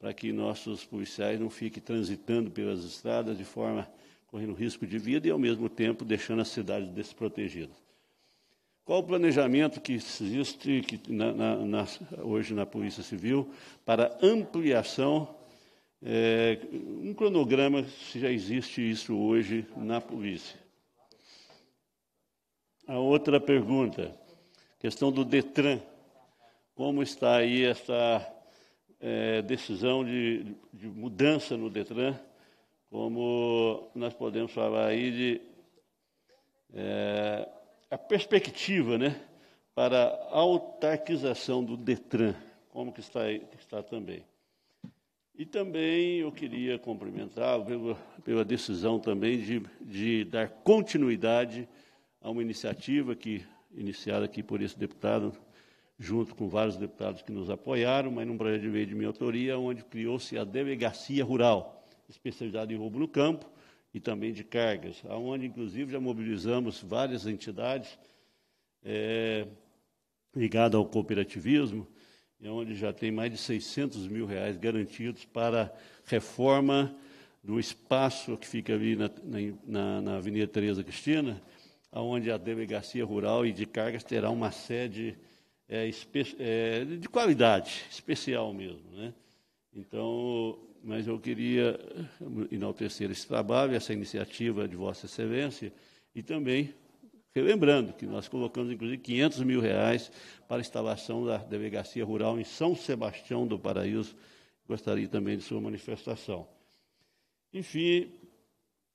para que nossos policiais não fiquem transitando pelas estradas de forma correndo risco de vida e, ao mesmo tempo, deixando as cidades desprotegidas. Qual o planejamento que existe que, na, na, hoje na Polícia Civil para ampliação, é, um cronograma, se já existe isso hoje na Polícia? A outra pergunta, questão do DETRAN. Como está aí essa é, decisão de, de mudança no DETRAN? Como nós podemos falar aí de... É, a perspectiva né, para a autarquização do DETRAN, como que está, está também. E também eu queria cumprimentar pela, pela decisão também de, de dar continuidade a uma iniciativa que iniciada aqui por esse deputado, junto com vários deputados que nos apoiaram, mas num projeto de lei de minha autoria, onde criou-se a Delegacia Rural, especializada em roubo no campo, e também de cargas, aonde inclusive já mobilizamos várias entidades é, ligadas ao cooperativismo, e onde já tem mais de 600 mil reais garantidos para reforma do espaço que fica ali na, na, na Avenida Tereza Cristina, aonde a delegacia rural e de cargas terá uma sede é, é, de qualidade, especial mesmo, né? Então, mas eu queria enaltecer esse trabalho, essa iniciativa de Vossa Excelência, e também relembrando que nós colocamos, inclusive, 500 mil reais para a instalação da delegacia rural em São Sebastião do Paraíso. Gostaria também de sua manifestação. Enfim,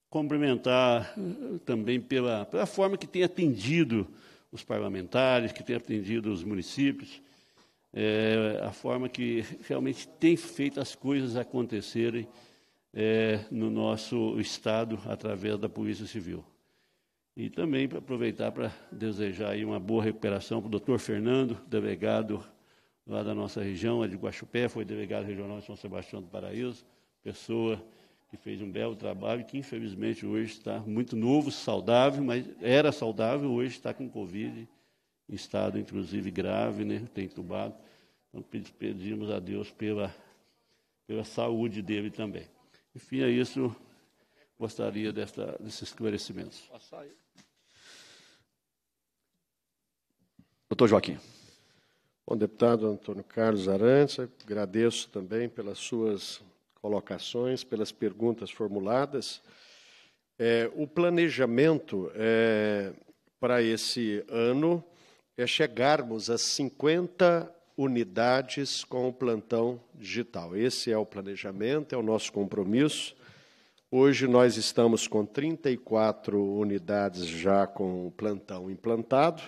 cumprimentar eh, também pela, pela forma que tem atendido os parlamentares, que tem atendido os municípios é, a forma que realmente tem feito as coisas acontecerem é, no nosso Estado através da Polícia Civil. E também para aproveitar para desejar uma boa recuperação para o doutor Fernando, delegado lá da nossa região, é de Guaxupé, foi delegado regional de São Sebastião do Paraíso, pessoa que fez um belo trabalho, que infelizmente hoje está muito novo, saudável, mas era saudável, hoje está com Covid, em estado inclusive grave, né, tem entubado pedimos a Deus pela, pela saúde dele também. Enfim, é isso. Gostaria desta, desses esclarecimentos. Doutor Joaquim. Bom, deputado Antônio Carlos Arantes, agradeço também pelas suas colocações, pelas perguntas formuladas. É, o planejamento é, para esse ano é chegarmos a 50 unidades com o plantão digital. Esse é o planejamento, é o nosso compromisso. Hoje nós estamos com 34 unidades já com o plantão implantado.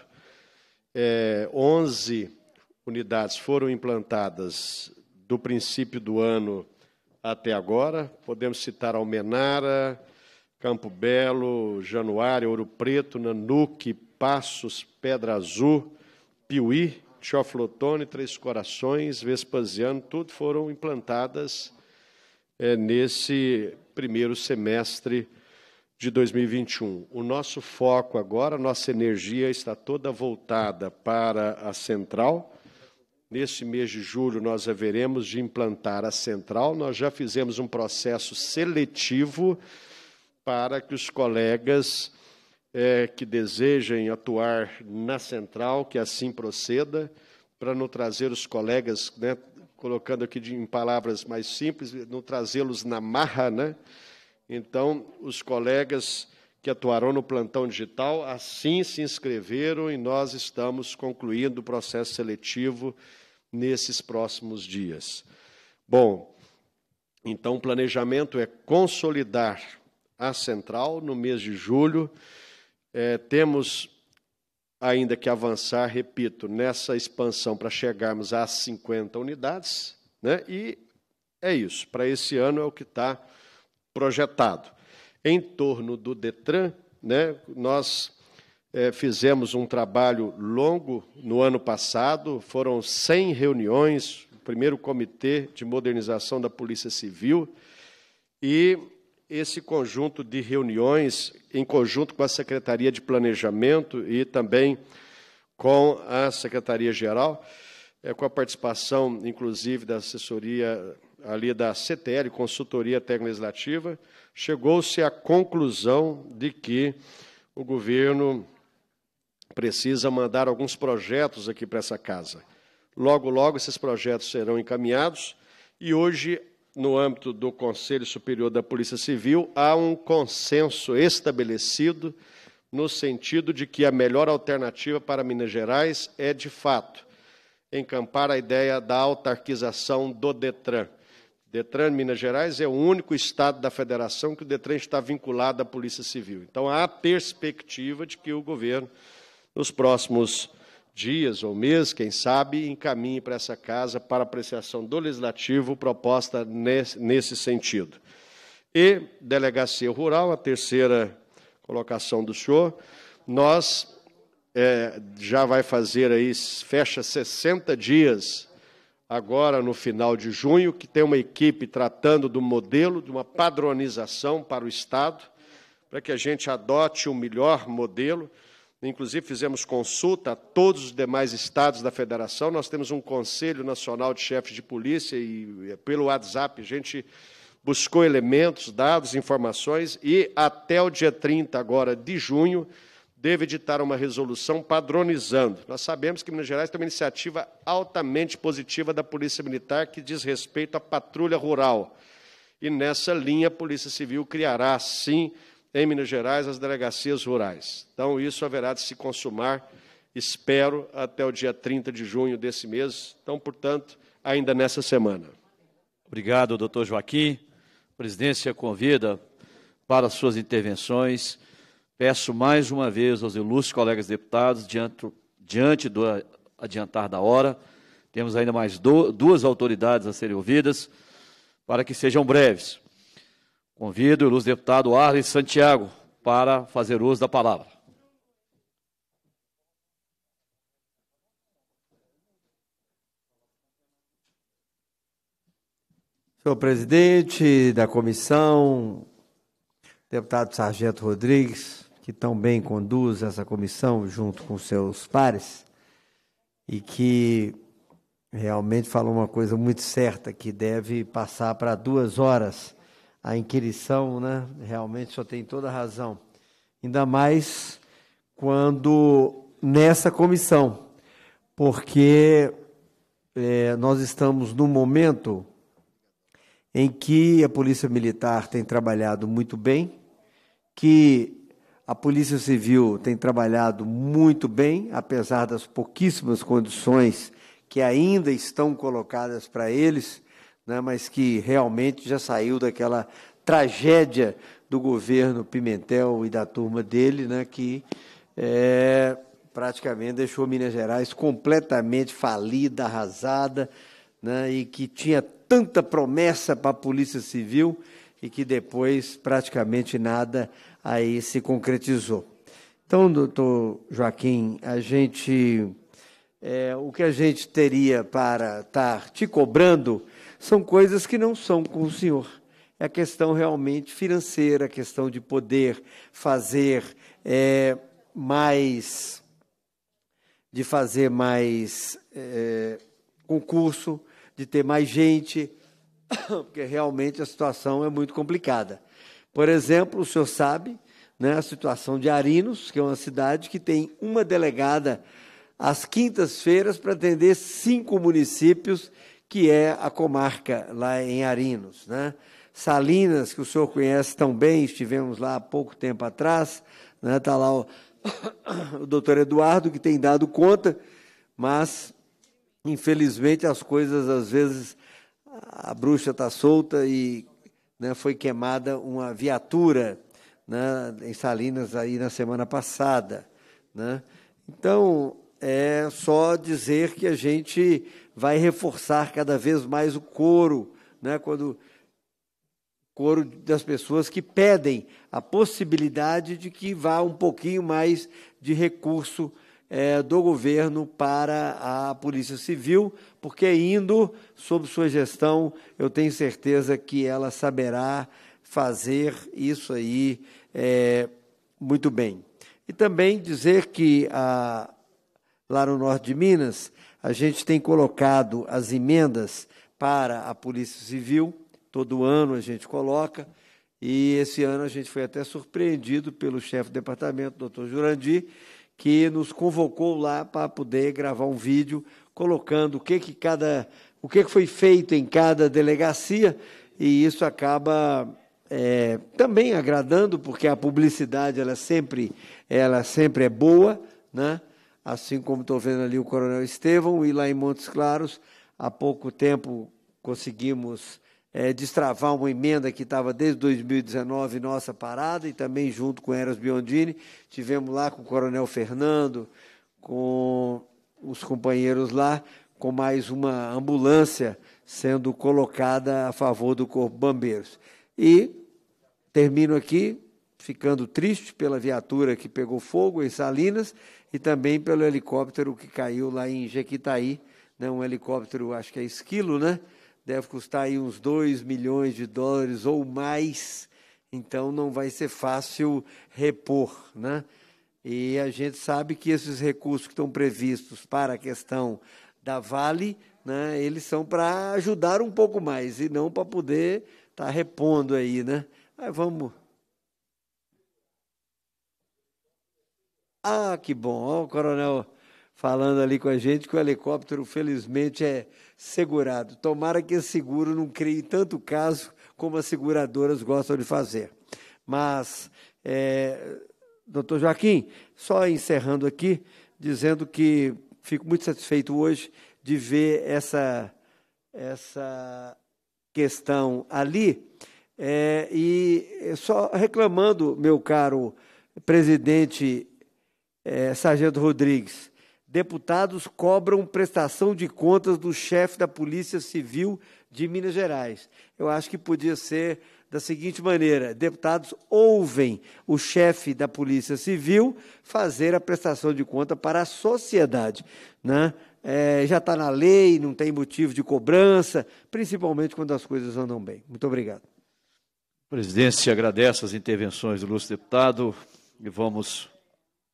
É, 11 unidades foram implantadas do princípio do ano até agora. Podemos citar Almenara, Campo Belo, Januário, Ouro Preto, Nanuque, Passos, Pedra Azul, Piuí, Xoflotone, Três Corações, Vespasiano, tudo foram implantadas é, nesse primeiro semestre de 2021. O nosso foco agora, nossa energia está toda voltada para a central. Nesse mês de julho, nós haveremos de implantar a central. Nós já fizemos um processo seletivo para que os colegas é, que desejem atuar na central, que assim proceda, para não trazer os colegas, né, colocando aqui de, em palavras mais simples, não trazê-los na marra. Né? Então, os colegas que atuarão no plantão digital assim se inscreveram e nós estamos concluindo o processo seletivo nesses próximos dias. Bom, então o planejamento é consolidar a central no mês de julho. É, temos ainda que avançar, repito, nessa expansão para chegarmos às 50 unidades, né? e é isso, para esse ano é o que está projetado. Em torno do Detran, né, nós é, fizemos um trabalho longo no ano passado, foram 100 reuniões, o primeiro comitê de modernização da Polícia Civil, e esse conjunto de reuniões, em conjunto com a Secretaria de Planejamento e também com a Secretaria-Geral, é, com a participação, inclusive, da assessoria ali da CTL, Consultoria técnica legislativa chegou-se à conclusão de que o governo precisa mandar alguns projetos aqui para essa casa. Logo, logo, esses projetos serão encaminhados e hoje no âmbito do Conselho Superior da Polícia Civil, há um consenso estabelecido no sentido de que a melhor alternativa para Minas Gerais é, de fato, encampar a ideia da autarquização do Detran. Detran Minas Gerais é o único estado da federação que o Detran está vinculado à Polícia Civil. Então há a perspectiva de que o governo nos próximos dias ou mês, quem sabe, encaminhe para essa casa, para apreciação do Legislativo, proposta nesse, nesse sentido. E delegacia rural, a terceira colocação do senhor, nós é, já vai fazer aí, fecha 60 dias, agora no final de junho, que tem uma equipe tratando do modelo, de uma padronização para o Estado, para que a gente adote o melhor modelo, Inclusive, fizemos consulta a todos os demais estados da federação. Nós temos um Conselho Nacional de Chefes de Polícia e, eh, pelo WhatsApp, a gente buscou elementos, dados, informações e, até o dia 30 agora de junho, deve editar uma resolução padronizando. Nós sabemos que Minas Gerais tem uma iniciativa altamente positiva da Polícia Militar que diz respeito à patrulha rural. E, nessa linha, a Polícia Civil criará, sim, em Minas Gerais as delegacias rurais. Então, isso haverá de se consumar, espero, até o dia 30 de junho desse mês. Então, portanto, ainda nessa semana. Obrigado, doutor Joaquim. A presidência convida para suas intervenções. Peço mais uma vez aos ilustres colegas deputados, diante, diante do adiantar da hora, temos ainda mais do, duas autoridades a serem ouvidas, para que sejam breves. Convido ilustre deputado Arles Santiago para fazer uso da palavra. Senhor presidente da comissão, deputado Sargento Rodrigues, que tão bem conduz essa comissão junto com seus pares e que realmente falou uma coisa muito certa que deve passar para duas horas a inquirição, né? Realmente só tem toda a razão. Ainda mais quando nessa comissão, porque é, nós estamos num momento em que a Polícia Militar tem trabalhado muito bem, que a Polícia Civil tem trabalhado muito bem, apesar das pouquíssimas condições que ainda estão colocadas para eles né, mas que realmente já saiu daquela tragédia do governo Pimentel e da turma dele, né, que é, praticamente deixou Minas Gerais completamente falida, arrasada, né, e que tinha tanta promessa para a Polícia Civil e que depois praticamente nada aí se concretizou. Então, doutor Joaquim, a gente é, o que a gente teria para estar tá te cobrando são coisas que não são com o Senhor. É a questão realmente financeira, a questão de poder fazer é, mais, de fazer mais é, concurso, de ter mais gente, porque realmente a situação é muito complicada. Por exemplo, o senhor sabe né, a situação de Arinos, que é uma cidade que tem uma delegada às quintas-feiras para atender cinco municípios que é a comarca lá em Arinos. Né? Salinas, que o senhor conhece tão bem, estivemos lá há pouco tempo atrás, está né? Tá lá o, o doutor Eduardo, que tem dado conta, mas, infelizmente, as coisas, às vezes, a bruxa está solta e né, foi queimada uma viatura né, em Salinas aí na semana passada. Né? Então, é só dizer que a gente vai reforçar cada vez mais o coro, né? Quando coro das pessoas que pedem a possibilidade de que vá um pouquinho mais de recurso é, do governo para a Polícia Civil, porque indo sob sua gestão, eu tenho certeza que ela saberá fazer isso aí é, muito bem. E também dizer que a, lá no norte de Minas, a gente tem colocado as emendas para a Polícia Civil, todo ano a gente coloca, e esse ano a gente foi até surpreendido pelo chefe do departamento, doutor Jurandir, que nos convocou lá para poder gravar um vídeo colocando o que, que cada o que, que foi feito em cada delegacia e isso acaba é, também agradando porque a publicidade ela sempre ela sempre é boa né assim como estou vendo ali o Coronel Estevão, e lá em Montes Claros, há pouco tempo conseguimos é, destravar uma emenda que estava desde 2019 nossa parada, e também junto com Eras Biondini, tivemos lá com o Coronel Fernando, com os companheiros lá, com mais uma ambulância sendo colocada a favor do Corpo Bombeiros. E termino aqui, ficando triste pela viatura que pegou fogo em Salinas, e também pelo helicóptero que caiu lá em Jequitaí, né, um helicóptero, acho que é esquilo, né? Deve custar aí uns 2 milhões de dólares ou mais, então não vai ser fácil repor, né? E a gente sabe que esses recursos que estão previstos para a questão da Vale, né, eles são para ajudar um pouco mais e não para poder estar tá repondo aí, né? Aí vamos Ah, que bom! Olha o coronel falando ali com a gente que o helicóptero, felizmente, é segurado. Tomara que esse seguro não crie tanto caso como as seguradoras gostam de fazer. Mas, é, doutor Joaquim, só encerrando aqui, dizendo que fico muito satisfeito hoje de ver essa, essa questão ali. É, e só reclamando, meu caro presidente é, Sargento Rodrigues. Deputados cobram prestação de contas do chefe da Polícia Civil de Minas Gerais. Eu acho que podia ser da seguinte maneira: deputados ouvem o chefe da Polícia Civil fazer a prestação de conta para a sociedade. Né? É, já está na lei, não tem motivo de cobrança, principalmente quando as coisas andam bem. Muito obrigado. Presidente, agradece as intervenções do Lúcio deputado e vamos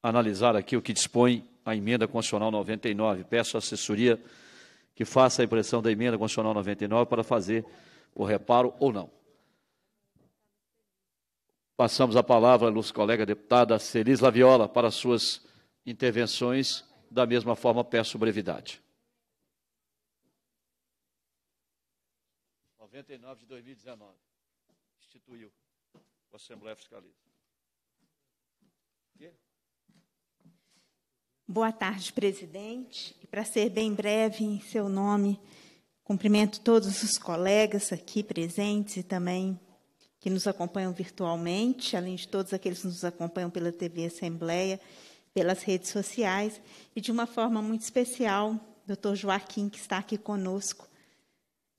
analisar aqui o que dispõe a emenda constitucional 99. Peço à assessoria que faça a impressão da emenda constitucional 99 para fazer o reparo ou não. Passamos a palavra à nossa colega deputada Celis Laviola para suas intervenções. Da mesma forma, peço brevidade. 99 de 2019. Instituiu a Assembleia Fiscalista. Boa tarde, presidente. E para ser bem breve, em seu nome, cumprimento todos os colegas aqui presentes e também que nos acompanham virtualmente, além de todos aqueles que nos acompanham pela TV Assembleia, pelas redes sociais, e de uma forma muito especial, Dr. Joaquim, que está aqui conosco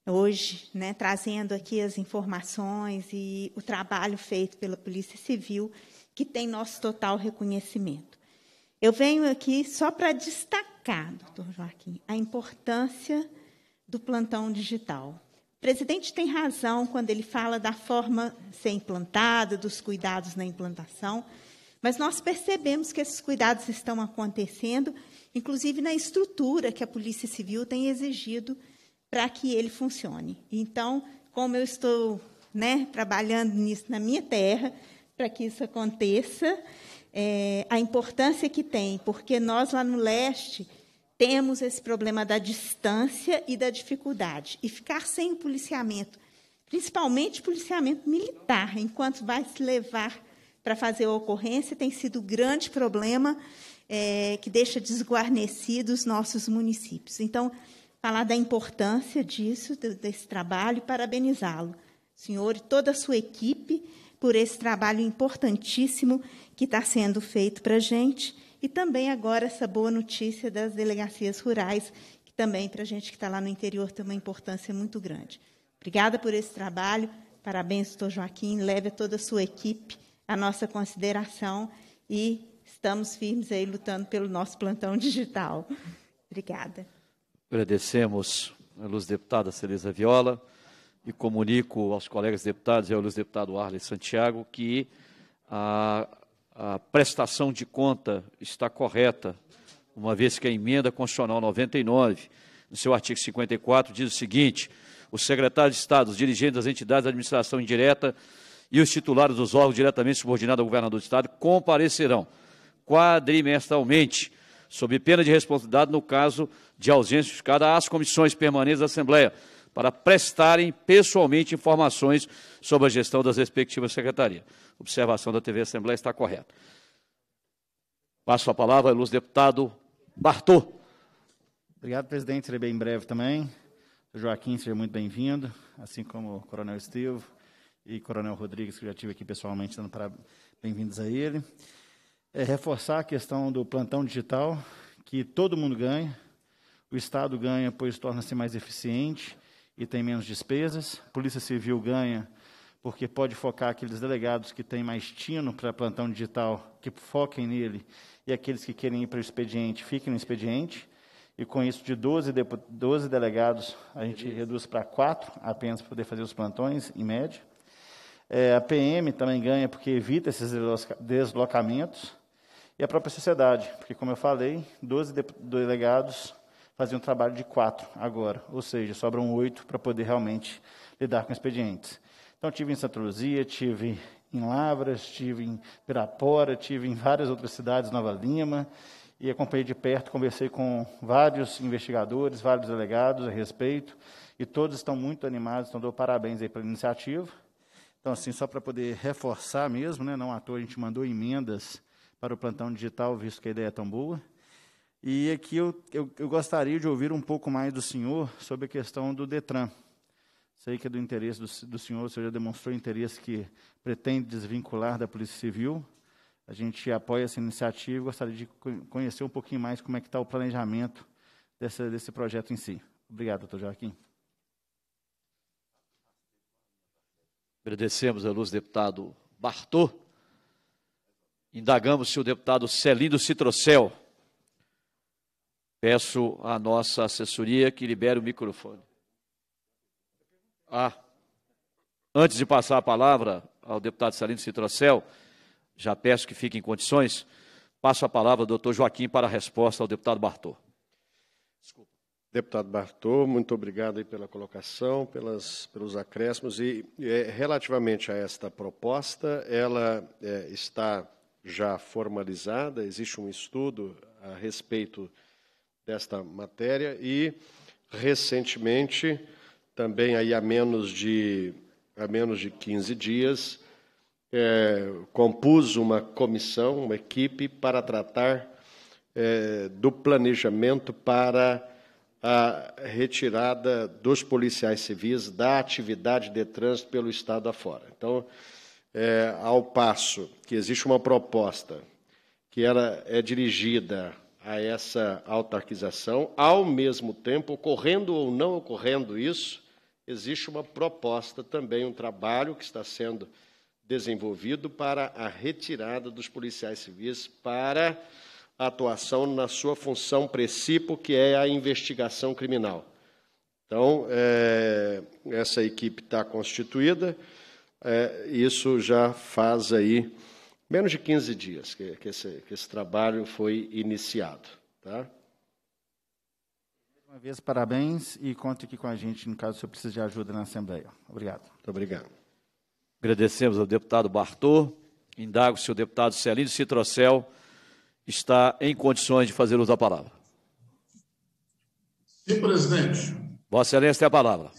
hoje, né, trazendo aqui as informações e o trabalho feito pela Polícia Civil, que tem nosso total reconhecimento. Eu venho aqui só para destacar, doutor Joaquim, a importância do plantão digital. O presidente tem razão quando ele fala da forma ser implantada, dos cuidados na implantação, mas nós percebemos que esses cuidados estão acontecendo, inclusive na estrutura que a Polícia Civil tem exigido para que ele funcione. Então, como eu estou né, trabalhando nisso na minha terra, para que isso aconteça, é, a importância que tem, porque nós lá no leste temos esse problema da distância e da dificuldade. E ficar sem o policiamento, principalmente policiamento militar, enquanto vai se levar para fazer a ocorrência, tem sido um grande problema é, que deixa desguarnecidos nossos municípios. Então, falar da importância disso, desse trabalho, e parabenizá-lo, senhor e toda a sua equipe, por esse trabalho importantíssimo que está sendo feito para a gente. E também agora essa boa notícia das delegacias rurais, que também para a gente que está lá no interior tem uma importância muito grande. Obrigada por esse trabalho, parabéns, doutor Joaquim, leve a toda a sua equipe a nossa consideração e estamos firmes aí lutando pelo nosso plantão digital. Obrigada. Agradecemos a luz deputada Celisa Viola e comunico aos colegas deputados e ao luz deputado Arley Santiago que a a prestação de conta está correta, uma vez que a emenda constitucional 99, no seu artigo 54, diz o seguinte: os secretários de Estado, os dirigentes das entidades da administração indireta e os titulares dos órgãos diretamente subordinados ao governador do Estado comparecerão quadrimestralmente, sob pena de responsabilidade no caso de ausência justificada às comissões permanentes da Assembleia para prestarem pessoalmente informações sobre a gestão das respectivas secretarias. Observação da TV Assembleia está correta. Passo a palavra ao deputado Bartô. Obrigado, presidente. Serei bem breve também. Joaquim, seja muito bem-vindo, assim como o coronel Estevo e coronel Rodrigues, que já tive aqui pessoalmente, dando para bem-vindos a ele. É reforçar a questão do plantão digital, que todo mundo ganha, o Estado ganha, pois torna-se mais eficiente, e tem menos despesas. Polícia Civil ganha porque pode focar aqueles delegados que têm mais tino para plantão digital, que foquem nele, e aqueles que querem ir para o expediente, fiquem no expediente. E com isso, de 12, de, 12 delegados, a gente Beleza. reduz para 4, apenas para poder fazer os plantões, em média. É, a PM também ganha porque evita esses deslocamentos. E a própria sociedade, porque, como eu falei, 12 de, delegados fazer um trabalho de quatro agora, ou seja, sobram oito para poder realmente lidar com expedientes. Então, tive em Santa Luzia, tive em Lavras, tive em Pirapora, tive em várias outras cidades, Nova Lima, e acompanhei de perto, conversei com vários investigadores, vários delegados a respeito, e todos estão muito animados, então dou parabéns aí pela iniciativa. Então, assim, só para poder reforçar mesmo, né, não à toa a gente mandou emendas para o plantão digital, visto que a ideia é tão boa. E aqui eu, eu, eu, gostaria de ouvir um pouco mais do senhor sobre a questão do Detran. Sei que é do interesse do, do senhor, o senhor já demonstrou interesse que pretende desvincular da Polícia Civil. A gente apoia essa iniciativa e gostaria de conhecer um pouquinho mais como é que está o planejamento dessa, desse projeto em si. Obrigado, doutor Joaquim. Agradecemos a luz deputado Bartô. Indagamos se o deputado Celino Citrocel Peço à nossa assessoria que libere o microfone. Ah, antes de passar a palavra ao deputado Salino Citrocel, já peço que fique em condições, passo a palavra ao doutor Joaquim para a resposta ao deputado Bartô. Desculpa. Deputado Bartô, muito obrigado aí pela colocação, pelas, pelos acréscimos. E é, relativamente a esta proposta, ela é, está já formalizada, existe um estudo a respeito desta matéria e recentemente, também aí há menos de, há menos de 15 dias, é, compus uma comissão, uma equipe para tratar é, do planejamento para a retirada dos policiais civis da atividade de trânsito pelo Estado afora. Então, é, ao passo que existe uma proposta que ela é dirigida a essa autarquização, ao mesmo tempo, ocorrendo ou não ocorrendo isso, existe uma proposta também, um trabalho que está sendo desenvolvido para a retirada dos policiais civis para a atuação na sua função principal, que é a investigação criminal. Então, é, essa equipe está constituída, é, isso já faz aí menos de 15 dias que, que, esse, que esse trabalho foi iniciado. Tá? Uma vez, parabéns e conte aqui com a gente no caso se eu precise de ajuda na Assembleia. Obrigado. Muito obrigado. Agradecemos ao deputado Bartô. Indago se o deputado Celino Citrocel está em condições de fazer uso da palavra. Sim, presidente. Vossa Excelência tem a palavra.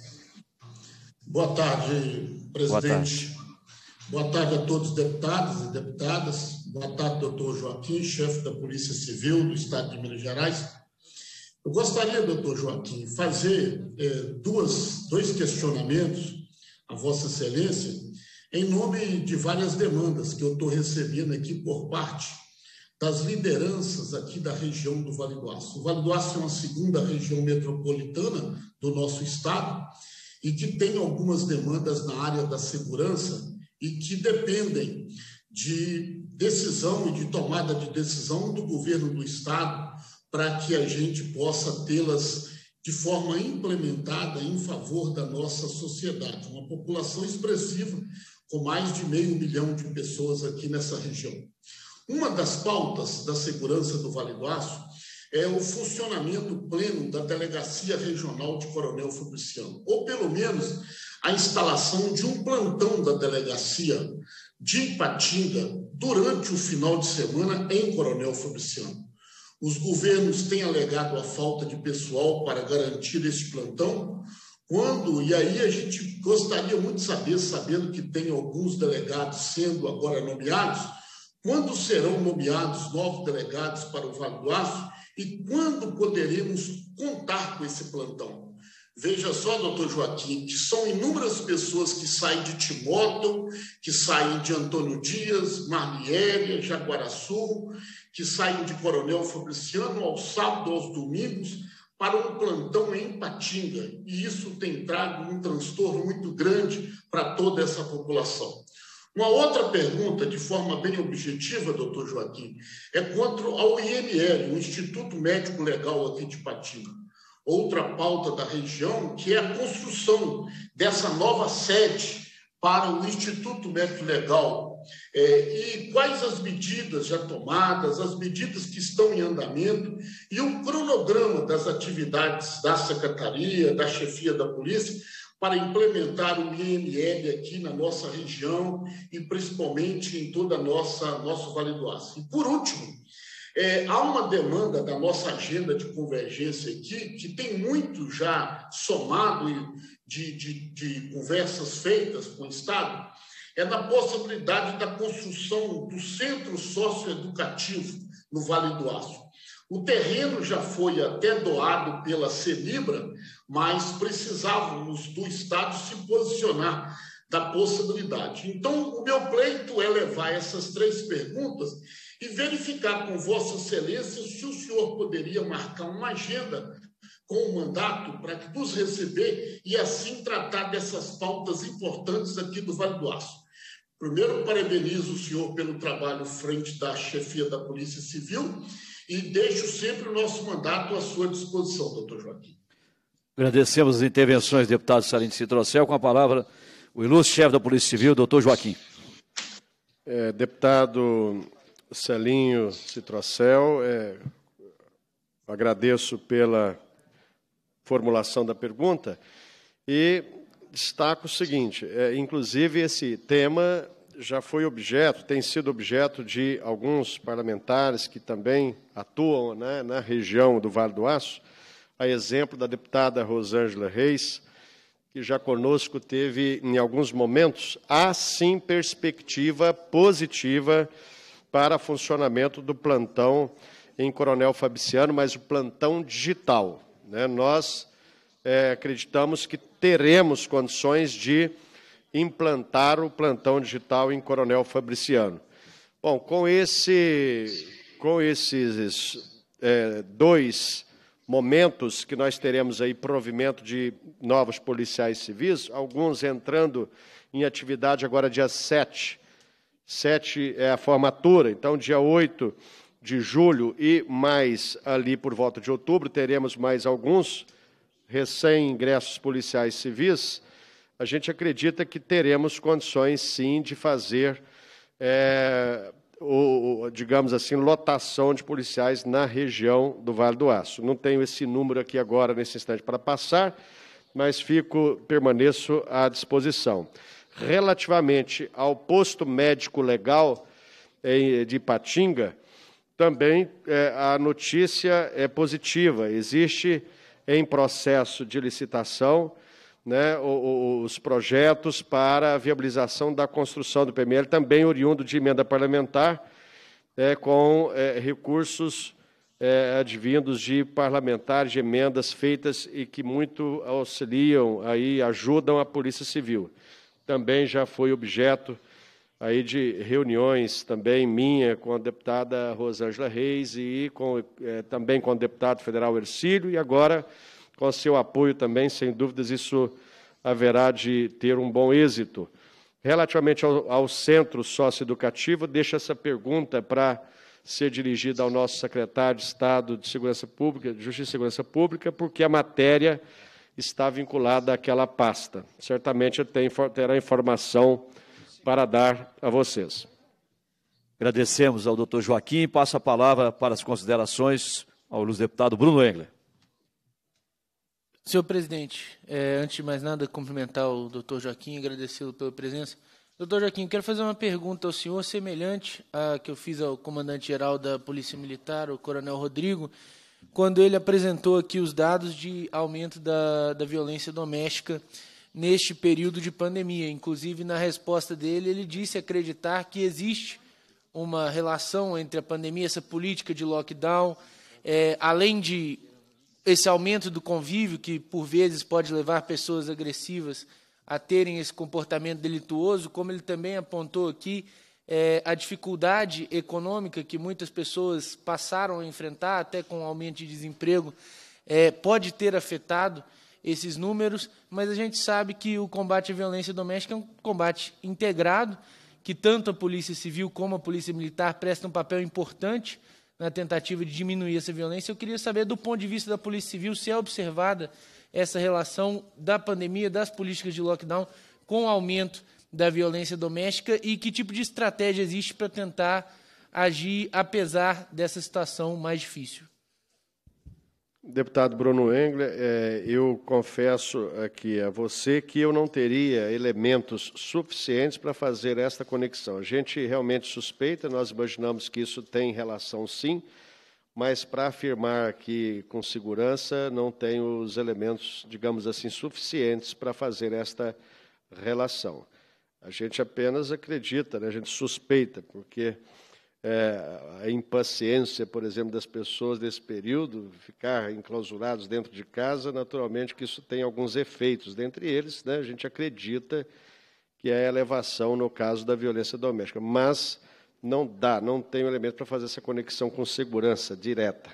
Boa tarde, presidente. Boa tarde. Boa tarde a todos os deputados e deputadas. Boa tarde, doutor Joaquim, chefe da Polícia Civil do Estado de Minas Gerais. Eu gostaria, doutor Joaquim, fazer é, duas, dois questionamentos à Vossa Excelência, em nome de várias demandas que eu estou recebendo aqui por parte das lideranças aqui da região do Vale do Aço. O Vale do Aço é uma segunda região metropolitana do nosso estado e que tem algumas demandas na área da segurança e que dependem de decisão e de tomada de decisão do governo do Estado para que a gente possa tê-las de forma implementada em favor da nossa sociedade. Uma população expressiva, com mais de meio milhão de pessoas aqui nessa região. Uma das pautas da segurança do Vale do Aço é o funcionamento pleno da Delegacia Regional de Coronel Fabriciano, ou pelo menos a instalação de um plantão da delegacia de Ipatinga durante o final de semana em Coronel Fabriciano. Os governos têm alegado a falta de pessoal para garantir esse plantão. Quando, e aí a gente gostaria muito de saber, sabendo que tem alguns delegados sendo agora nomeados, quando serão nomeados novos delegados para o Vale do Aço e quando poderemos contar com esse plantão? Veja só, doutor Joaquim, que são inúmeras pessoas que saem de Timóteo, que saem de Antônio Dias, Marmiéria, Jaguaraçu, que saem de Coronel Fabriciano aos sábados, aos domingos, para um plantão em Patinga. E isso tem trago um transtorno muito grande para toda essa população. Uma outra pergunta, de forma bem objetiva, doutor Joaquim, é quanto ao IML, o Instituto Médico Legal aqui de Patinga outra pauta da região, que é a construção dessa nova sede para o Instituto Médico Legal. É, e quais as medidas já tomadas, as medidas que estão em andamento e o cronograma das atividades da secretaria, da chefia da polícia, para implementar o IML aqui na nossa região e principalmente em toda a nossa nosso Vale do Aço. E por último, é, há uma demanda da nossa agenda de convergência aqui, que tem muito já somado de, de, de conversas feitas com o Estado, é na possibilidade da construção do centro socioeducativo no Vale do Aço. O terreno já foi até doado pela Celibra, mas precisávamos do Estado se posicionar da possibilidade. Então, o meu pleito é levar essas três perguntas e verificar com Vossa Excelência se o senhor poderia marcar uma agenda com o mandato para que nos receber e assim tratar dessas pautas importantes aqui do Vale do Aço. Primeiro, parabenizo o senhor pelo trabalho frente da chefia da Polícia Civil e deixo sempre o nosso mandato à sua disposição, doutor Joaquim. Agradecemos as intervenções, deputado Salim Citrocel. Com a palavra, o ilustre chefe da Polícia Civil, doutor Joaquim. É, deputado Celinho Citrocel, é, agradeço pela formulação da pergunta e destaco o seguinte: é, inclusive, esse tema já foi objeto, tem sido objeto de alguns parlamentares que também atuam né, na região do Vale do Aço, a exemplo da deputada Rosângela Reis, que já conosco teve, em alguns momentos, há sim perspectiva positiva para funcionamento do plantão em Coronel Fabriciano, mas o plantão digital. Né? Nós é, acreditamos que teremos condições de implantar o plantão digital em Coronel Fabriciano. Bom, com, esse, com esses é, dois momentos que nós teremos aí provimento de novos policiais civis, alguns entrando em atividade agora dia 7 Sete é a formatura, então dia 8 de julho e mais ali por volta de outubro teremos mais alguns recém-ingressos policiais civis. A gente acredita que teremos condições, sim, de fazer, é, o, digamos assim, lotação de policiais na região do Vale do Aço. Não tenho esse número aqui agora, nesse instante, para passar, mas fico, permaneço à disposição relativamente ao posto médico legal eh, de Patinga, também eh, a notícia é positiva. Existe em processo de licitação né, os projetos para a viabilização da construção do PML, também oriundo de emenda parlamentar, é, com é, recursos é, advindos de parlamentares, de emendas feitas e que muito auxiliam, aí, ajudam a Polícia Civil também já foi objeto aí de reuniões também minha com a deputada Rosângela Reis e com, é, também com o deputado federal Ercílio, e agora com seu apoio também, sem dúvidas, isso haverá de ter um bom êxito. Relativamente ao, ao centro socioeducativo, deixo essa pergunta para ser dirigida ao nosso secretário de Estado de Segurança Pública, de Justiça e Segurança Pública, porque a matéria está vinculada àquela pasta. Certamente tem, terá informação para dar a vocês. Agradecemos ao doutor Joaquim. Passa a palavra para as considerações ao Luz Deputado Bruno Engler. Senhor presidente, é, antes de mais nada, cumprimentar o doutor Joaquim, agradecê-lo pela presença. Doutor Joaquim, quero fazer uma pergunta ao senhor, semelhante à que eu fiz ao comandante-geral da Polícia Militar, o coronel Rodrigo quando ele apresentou aqui os dados de aumento da, da violência doméstica neste período de pandemia. Inclusive, na resposta dele, ele disse acreditar que existe uma relação entre a pandemia, essa política de lockdown, é, além de esse aumento do convívio, que por vezes pode levar pessoas agressivas a terem esse comportamento delituoso, como ele também apontou aqui, é, a dificuldade econômica que muitas pessoas passaram a enfrentar, até com o aumento de desemprego, é, pode ter afetado esses números, mas a gente sabe que o combate à violência doméstica é um combate integrado, que tanto a Polícia Civil como a Polícia Militar prestam um papel importante na tentativa de diminuir essa violência. Eu queria saber, do ponto de vista da Polícia Civil, se é observada essa relação da pandemia, das políticas de lockdown, com o aumento da violência doméstica e que tipo de estratégia existe para tentar agir apesar dessa situação mais difícil? Deputado Bruno Engler, é, eu confesso aqui a você que eu não teria elementos suficientes para fazer esta conexão. A gente realmente suspeita, nós imaginamos que isso tem relação sim, mas para afirmar aqui com segurança, não tenho os elementos, digamos assim, suficientes para fazer esta relação. A gente apenas acredita, né? a gente suspeita, porque é, a impaciência, por exemplo, das pessoas desse período, ficar enclausurados dentro de casa, naturalmente que isso tem alguns efeitos. Dentre eles, né, a gente acredita que é a elevação no caso da violência doméstica. Mas não dá, não tem um elemento para fazer essa conexão com segurança direta.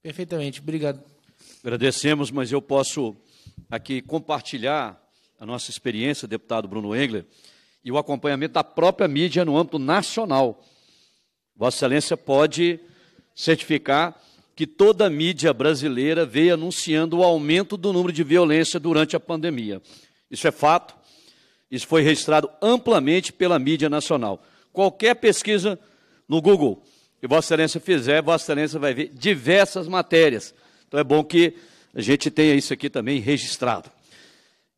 Perfeitamente, obrigado. Agradecemos, mas eu posso aqui compartilhar a nossa experiência, deputado Bruno Engler, e o acompanhamento da própria mídia no âmbito nacional. Vossa Excelência pode certificar que toda a mídia brasileira veio anunciando o aumento do número de violência durante a pandemia. Isso é fato, isso foi registrado amplamente pela mídia nacional. Qualquer pesquisa no Google que Vossa Excelência fizer, Vossa Excelência vai ver diversas matérias. Então é bom que a gente tenha isso aqui também registrado.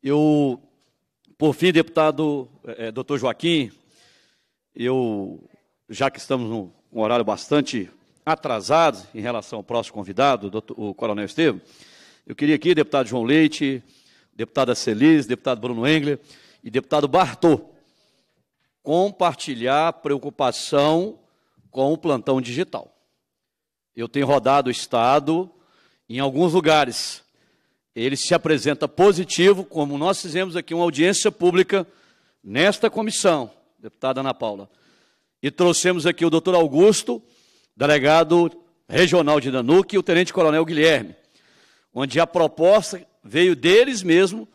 Eu, por fim, deputado é, doutor Joaquim, eu, já que estamos num horário bastante atrasado em relação ao próximo convidado, doutor, o coronel Estevam, eu queria aqui, deputado João Leite, deputada Celis, deputado Bruno Engler e deputado Bartô, compartilhar preocupação com o plantão digital. Eu tenho rodado o Estado em alguns lugares ele se apresenta positivo, como nós fizemos aqui uma audiência pública nesta comissão, deputada Ana Paula. E trouxemos aqui o doutor Augusto, delegado regional de Danuc, e o tenente-coronel Guilherme, onde a proposta veio deles mesmo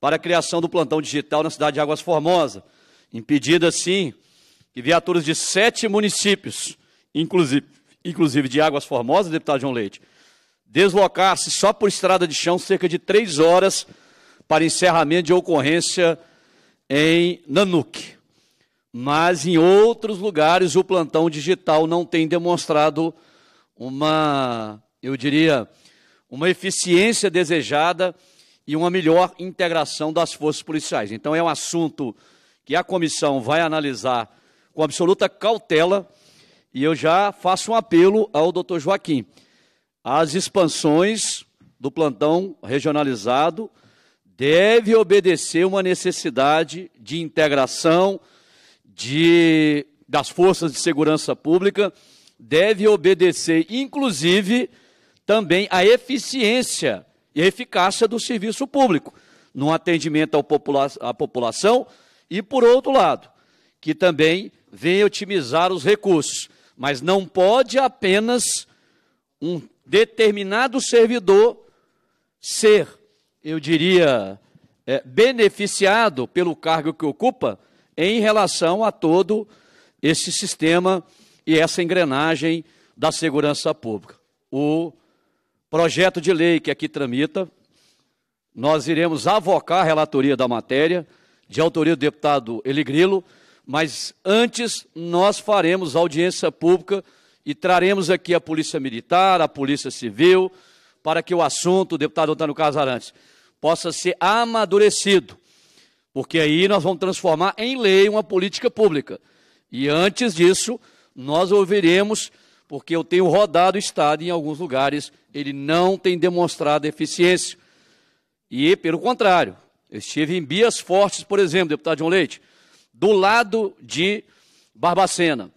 para a criação do plantão digital na cidade de Águas Formosa, impedindo assim que viaturas de sete municípios, inclusive, inclusive de Águas Formosa, deputado João Leite, deslocar-se só por estrada de chão cerca de três horas para encerramento de ocorrência em Nanuque. Mas em outros lugares o plantão digital não tem demonstrado uma, eu diria, uma eficiência desejada e uma melhor integração das forças policiais. Então é um assunto que a comissão vai analisar com absoluta cautela e eu já faço um apelo ao doutor Joaquim as expansões do plantão regionalizado deve obedecer uma necessidade de integração de, das forças de segurança pública, deve obedecer, inclusive, também a eficiência e eficácia do serviço público no atendimento à população e, por outro lado, que também venha otimizar os recursos. Mas não pode apenas um determinado servidor ser, eu diria, é, beneficiado pelo cargo que ocupa em relação a todo esse sistema e essa engrenagem da segurança pública. O projeto de lei que aqui tramita, nós iremos avocar a relatoria da matéria, de autoria do deputado Eli mas antes nós faremos audiência pública e traremos aqui a Polícia Militar, a Polícia Civil, para que o assunto, deputado Antônio Casarantes, possa ser amadurecido, porque aí nós vamos transformar em lei uma política pública. E antes disso, nós ouviremos, porque eu tenho rodado o Estado em alguns lugares, ele não tem demonstrado eficiência. E, pelo contrário, eu estive em Bias Fortes, por exemplo, deputado João Leite, do lado de Barbacena.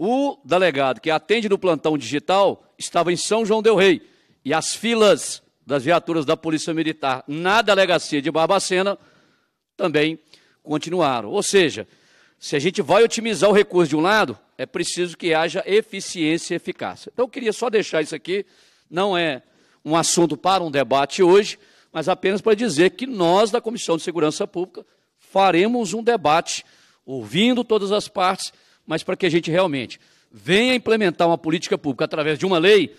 O delegado que atende no plantão digital estava em São João Del Rei e as filas das viaturas da Polícia Militar na delegacia de Barbacena também continuaram. Ou seja, se a gente vai otimizar o recurso de um lado, é preciso que haja eficiência e eficácia. Então, eu queria só deixar isso aqui, não é um assunto para um debate hoje, mas apenas para dizer que nós, da Comissão de Segurança Pública, faremos um debate, ouvindo todas as partes mas para que a gente realmente venha implementar uma política pública através de uma lei,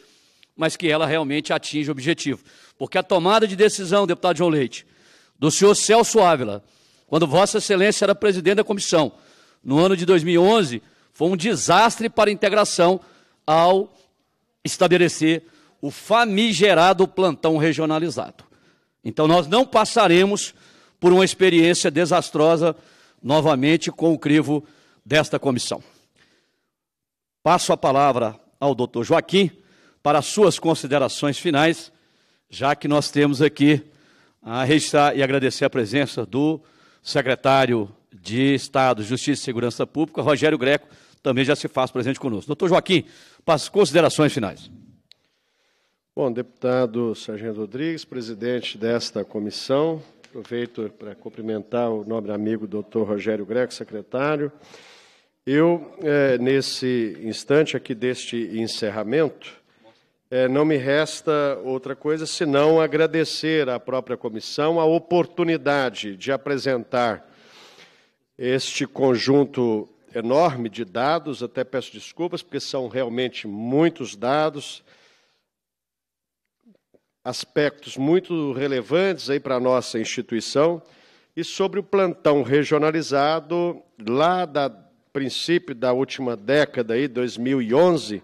mas que ela realmente atinja o objetivo. Porque a tomada de decisão, deputado João Leite, do senhor Celso Ávila, quando Vossa Excelência era presidente da comissão, no ano de 2011, foi um desastre para a integração ao estabelecer o famigerado plantão regionalizado. Então, nós não passaremos por uma experiência desastrosa novamente com o crivo desta comissão. Passo a palavra ao doutor Joaquim para suas considerações finais, já que nós temos aqui a registrar e agradecer a presença do secretário de Estado, Justiça e Segurança Pública, Rogério Greco, também já se faz presente conosco. Doutor Joaquim, para as considerações finais. Bom, deputado Sargento Rodrigues, presidente desta comissão, aproveito para cumprimentar o nobre amigo doutor Rogério Greco, secretário, eu, é, nesse instante aqui deste encerramento, é, não me resta outra coisa senão agradecer à própria comissão a oportunidade de apresentar este conjunto enorme de dados, até peço desculpas, porque são realmente muitos dados, aspectos muito relevantes aí para a nossa instituição, e sobre o plantão regionalizado lá da princípio da última década, aí, 2011,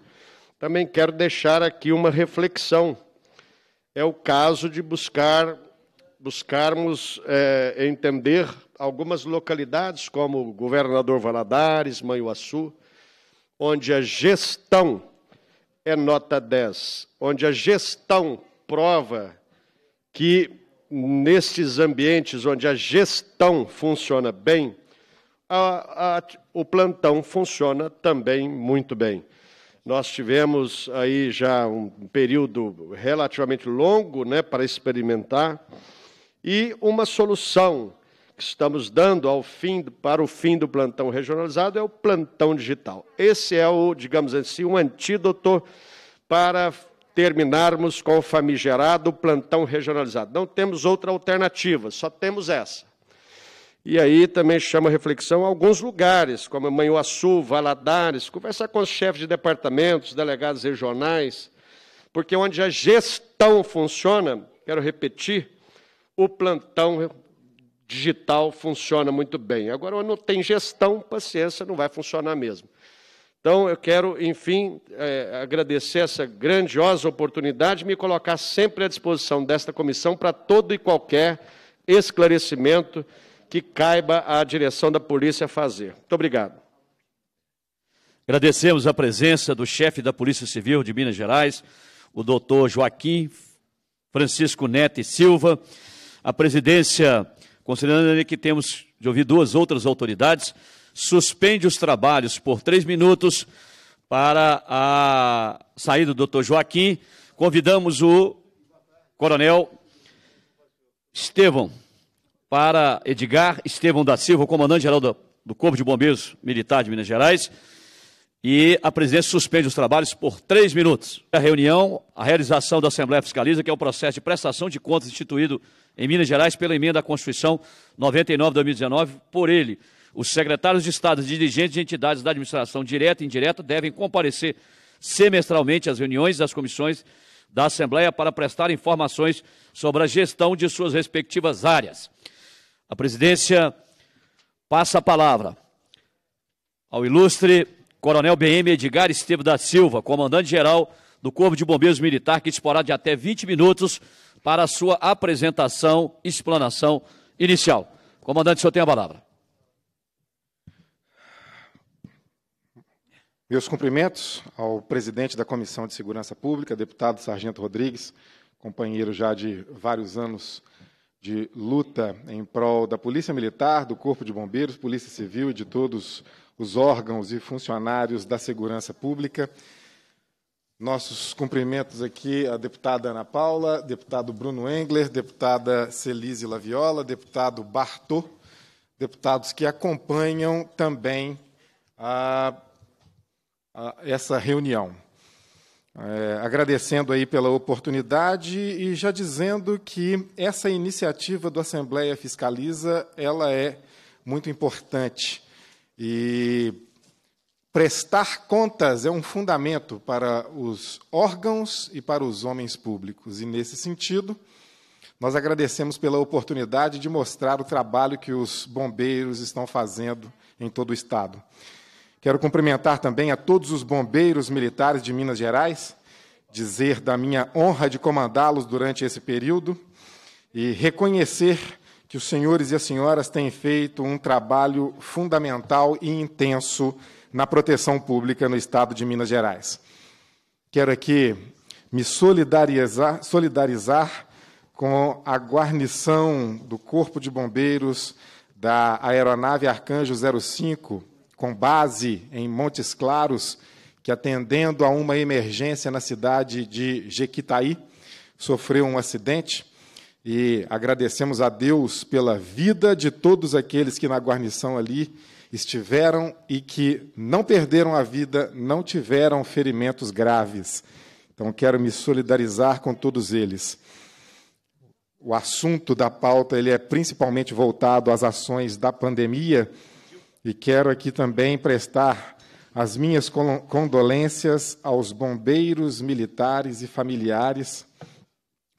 também quero deixar aqui uma reflexão. É o caso de buscar buscarmos é, entender algumas localidades, como o Governador Valadares, Manhuaçu, onde a gestão é nota 10, onde a gestão prova que nestes ambientes onde a gestão funciona bem, a, a, o plantão funciona também muito bem. Nós tivemos aí já um período relativamente longo né, para experimentar e uma solução que estamos dando ao fim, para o fim do plantão regionalizado é o plantão digital. Esse é o, digamos assim, um antídoto para terminarmos com o famigerado plantão regionalizado. Não temos outra alternativa, só temos essa. E aí também chama reflexão alguns lugares, como Manhuaçu, Valadares, conversar com os chefes de departamentos, delegados regionais, porque onde a gestão funciona, quero repetir, o plantão digital funciona muito bem. Agora, onde não tem gestão, paciência, não vai funcionar mesmo. Então, eu quero, enfim, é, agradecer essa grandiosa oportunidade e me colocar sempre à disposição desta comissão para todo e qualquer esclarecimento que caiba à direção da polícia fazer. Muito obrigado. Agradecemos a presença do chefe da Polícia Civil de Minas Gerais, o doutor Joaquim Francisco Neto e Silva, a presidência, considerando que temos de ouvir duas outras autoridades, suspende os trabalhos por três minutos para a saída do doutor Joaquim. Convidamos o coronel Estevão para Edgar Estevão da Silva, comandante-geral do, do Corpo de Bombeiros Militar de Minas Gerais. E a presidência suspende os trabalhos por três minutos. A reunião, a realização da Assembleia Fiscaliza, que é o processo de prestação de contas instituído em Minas Gerais pela emenda à Constituição 99-2019, por ele. Os secretários de Estado e dirigentes de entidades da administração direta e indireta devem comparecer semestralmente às reuniões das comissões da Assembleia para prestar informações sobre a gestão de suas respectivas áreas. A presidência passa a palavra ao ilustre Coronel BM Edgar Estevo da Silva, comandante-geral do Corpo de Bombeiros Militar, que disporá de até 20 minutos para a sua apresentação, explanação inicial. Comandante, o senhor tem a palavra. Meus cumprimentos ao presidente da Comissão de Segurança Pública, deputado Sargento Rodrigues, companheiro já de vários anos de luta em prol da Polícia Militar, do Corpo de Bombeiros, Polícia Civil e de todos os órgãos e funcionários da segurança pública. Nossos cumprimentos aqui à deputada Ana Paula, deputado Bruno Engler, deputada Celise Laviola, deputado Bartô, deputados que acompanham também a, a essa reunião. É, agradecendo aí pela oportunidade e já dizendo que essa iniciativa do Assembleia Fiscaliza ela é muito importante e prestar contas é um fundamento para os órgãos e para os homens públicos e nesse sentido nós agradecemos pela oportunidade de mostrar o trabalho que os bombeiros estão fazendo em todo o estado. Quero cumprimentar também a todos os bombeiros militares de Minas Gerais, dizer da minha honra de comandá-los durante esse período e reconhecer que os senhores e as senhoras têm feito um trabalho fundamental e intenso na proteção pública no estado de Minas Gerais. Quero aqui me solidarizar, solidarizar com a guarnição do Corpo de Bombeiros da Aeronave Arcanjo 05 com base em Montes Claros, que atendendo a uma emergência na cidade de Jequitaí, sofreu um acidente. E agradecemos a Deus pela vida de todos aqueles que na guarnição ali estiveram e que não perderam a vida, não tiveram ferimentos graves. Então, quero me solidarizar com todos eles. O assunto da pauta ele é principalmente voltado às ações da pandemia e quero aqui também prestar as minhas condolências aos bombeiros militares e familiares,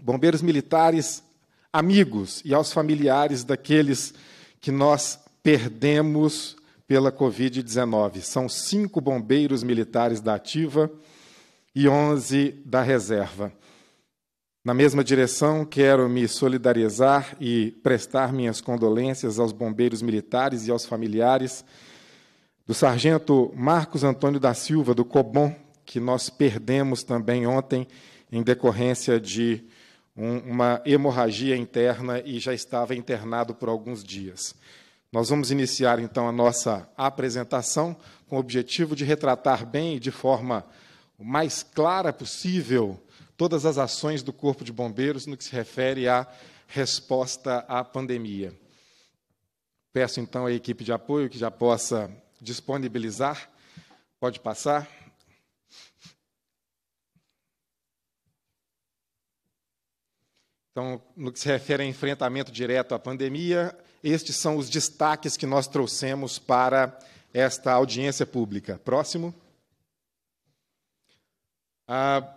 bombeiros militares amigos e aos familiares daqueles que nós perdemos pela Covid-19. São cinco bombeiros militares da ativa e onze da reserva. Na mesma direção, quero me solidarizar e prestar minhas condolências aos bombeiros militares e aos familiares do sargento Marcos Antônio da Silva, do COBOM, que nós perdemos também ontem em decorrência de um, uma hemorragia interna e já estava internado por alguns dias. Nós vamos iniciar então a nossa apresentação com o objetivo de retratar bem e de forma o mais clara possível todas as ações do Corpo de Bombeiros no que se refere à resposta à pandemia. Peço então à equipe de apoio que já possa disponibilizar. Pode passar. Então, no que se refere a enfrentamento direto à pandemia, estes são os destaques que nós trouxemos para esta audiência pública. Próximo. Ah,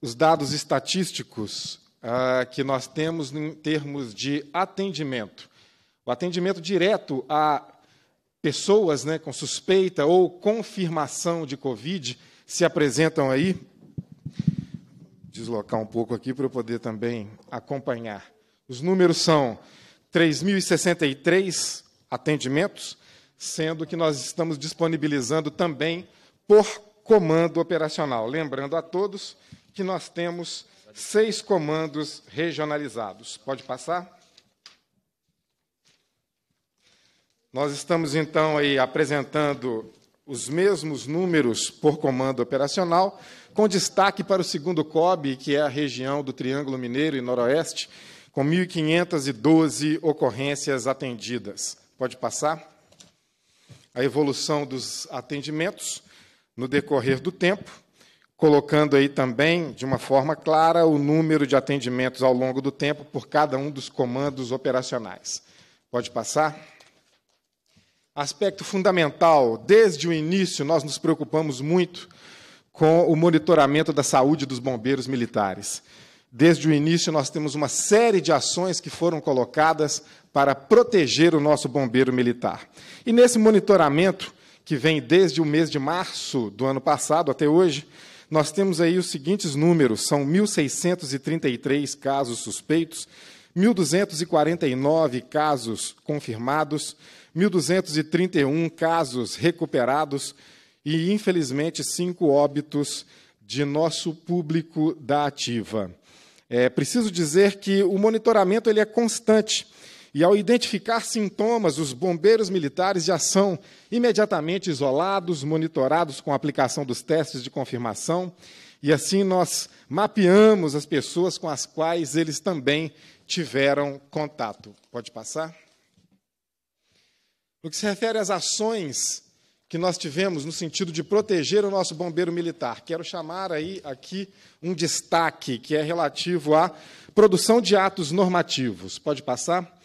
os dados estatísticos ah, que nós temos em termos de atendimento. O atendimento direto a pessoas né, com suspeita ou confirmação de Covid se apresentam aí. Deslocar um pouco aqui para eu poder também acompanhar. Os números são 3.063 atendimentos, sendo que nós estamos disponibilizando também por comando operacional. Lembrando a todos que nós temos seis comandos regionalizados. Pode passar? Nós estamos então aí apresentando os mesmos números por comando operacional, com destaque para o segundo COB, que é a região do Triângulo Mineiro e Noroeste, com 1.512 ocorrências atendidas. Pode passar? A evolução dos atendimentos no decorrer do tempo colocando aí também, de uma forma clara, o número de atendimentos ao longo do tempo por cada um dos comandos operacionais. Pode passar? Aspecto fundamental: desde o início, nós nos preocupamos muito com o monitoramento da saúde dos bombeiros militares. Desde o início, nós temos uma série de ações que foram colocadas para proteger o nosso bombeiro militar. E nesse monitoramento, que vem desde o mês de março do ano passado até hoje, nós temos aí os seguintes números: são 1.633 casos suspeitos, 1.249 casos confirmados, 1.231 casos recuperados e, infelizmente, cinco óbitos de nosso público da ativa. É preciso dizer que o monitoramento ele é constante. E ao identificar sintomas, os bombeiros militares já são imediatamente isolados, monitorados com a aplicação dos testes de confirmação, e assim nós mapeamos as pessoas com as quais eles também tiveram contato. Pode passar? No que se refere às ações que nós tivemos no sentido de proteger o nosso bombeiro militar, quero chamar aí aqui um destaque que é relativo à produção de atos normativos. Pode passar?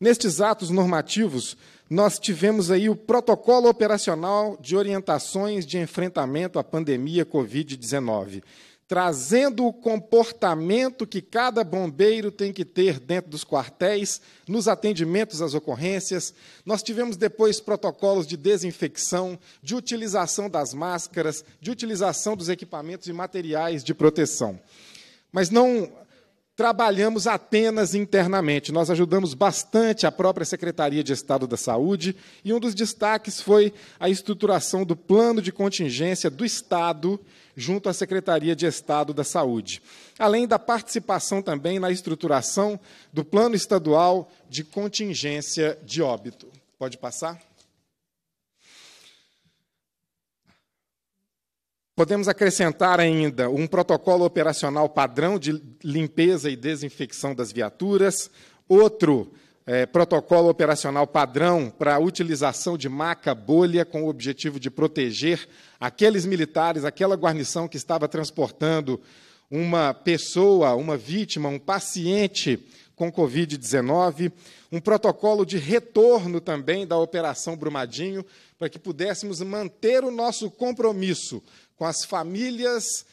Nestes atos normativos, nós tivemos aí o protocolo operacional de orientações de enfrentamento à pandemia COVID-19, trazendo o comportamento que cada bombeiro tem que ter dentro dos quartéis, nos atendimentos às ocorrências. Nós tivemos depois protocolos de desinfecção, de utilização das máscaras, de utilização dos equipamentos e materiais de proteção. Mas não trabalhamos apenas internamente. Nós ajudamos bastante a própria Secretaria de Estado da Saúde e um dos destaques foi a estruturação do plano de contingência do Estado junto à Secretaria de Estado da Saúde. Além da participação também na estruturação do plano estadual de contingência de óbito. Pode passar? Podemos acrescentar ainda um protocolo operacional padrão de limpeza e desinfecção das viaturas, outro é, protocolo operacional padrão para a utilização de maca bolha com o objetivo de proteger aqueles militares, aquela guarnição que estava transportando uma pessoa, uma vítima, um paciente com Covid-19, um protocolo de retorno também da Operação Brumadinho, para que pudéssemos manter o nosso compromisso com as famílias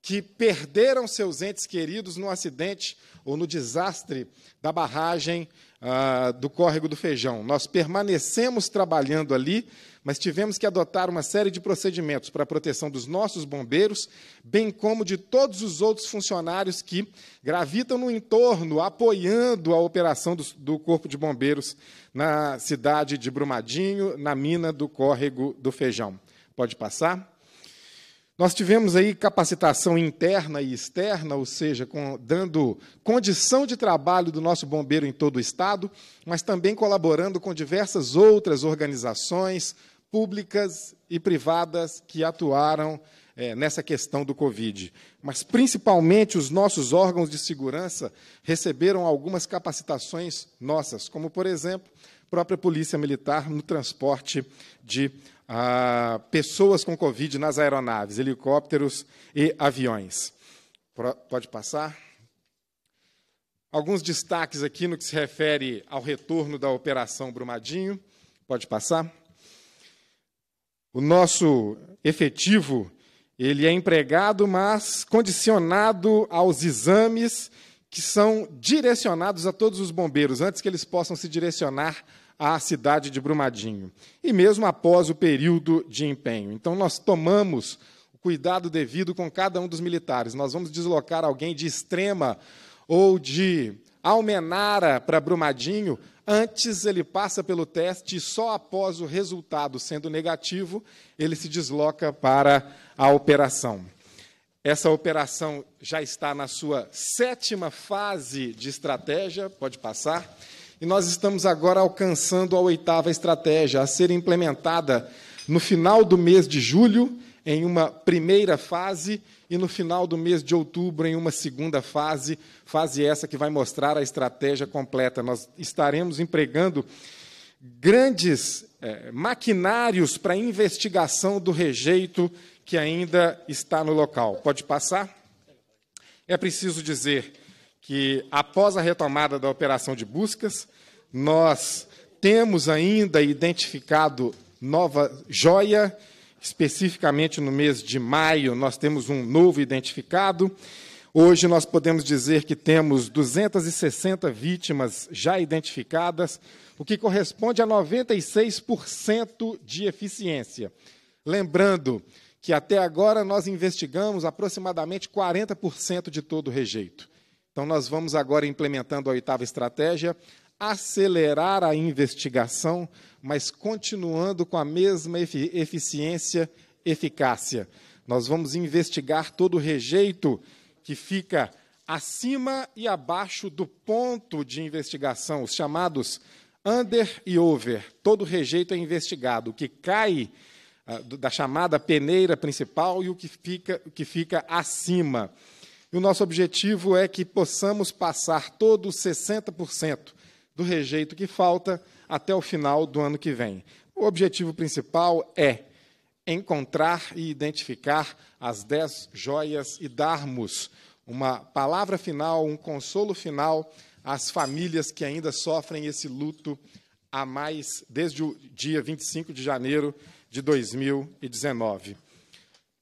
que perderam seus entes queridos no acidente ou no desastre da barragem ah, do córrego do feijão. Nós permanecemos trabalhando ali, mas tivemos que adotar uma série de procedimentos para a proteção dos nossos bombeiros, bem como de todos os outros funcionários que gravitam no entorno, apoiando a operação do, do Corpo de Bombeiros na cidade de Brumadinho, na mina do córrego do feijão. Pode passar? Nós tivemos aí capacitação interna e externa, ou seja, com, dando condição de trabalho do nosso bombeiro em todo o estado, mas também colaborando com diversas outras organizações públicas e privadas que atuaram é, nessa questão do Covid. Mas, principalmente, os nossos órgãos de segurança receberam algumas capacitações nossas, como, por exemplo, a própria Polícia Militar no transporte de a pessoas com Covid nas aeronaves, helicópteros e aviões. Pro, pode passar? Alguns destaques aqui no que se refere ao retorno da Operação Brumadinho. Pode passar? O nosso efetivo, ele é empregado, mas condicionado aos exames que são direcionados a todos os bombeiros, antes que eles possam se direcionar à cidade de Brumadinho, e mesmo após o período de empenho. Então, nós tomamos o cuidado devido com cada um dos militares. Nós vamos deslocar alguém de extrema ou de Almenara para Brumadinho, antes ele passa pelo teste e só após o resultado sendo negativo, ele se desloca para a operação. Essa operação já está na sua sétima fase de estratégia, pode passar. E nós estamos agora alcançando a oitava estratégia, a ser implementada no final do mês de julho, em uma primeira fase, e no final do mês de outubro, em uma segunda fase, fase essa que vai mostrar a estratégia completa. Nós estaremos empregando grandes é, maquinários para investigação do rejeito que ainda está no local. Pode passar? É preciso dizer que após a retomada da operação de buscas, nós temos ainda identificado nova joia, especificamente no mês de maio, nós temos um novo identificado. Hoje nós podemos dizer que temos 260 vítimas já identificadas, o que corresponde a 96% de eficiência. Lembrando que até agora nós investigamos aproximadamente 40% de todo o rejeito. Então, nós vamos agora implementando a oitava estratégia, acelerar a investigação, mas continuando com a mesma eficiência, eficácia. Nós vamos investigar todo o rejeito que fica acima e abaixo do ponto de investigação, os chamados under e over. Todo rejeito é investigado. O que cai ah, da chamada peneira principal e o que fica, o que fica acima. E o nosso objetivo é que possamos passar todos 60% do rejeito que falta até o final do ano que vem. O objetivo principal é encontrar e identificar as dez joias e darmos uma palavra final, um consolo final às famílias que ainda sofrem esse luto há mais desde o dia 25 de janeiro de 2019.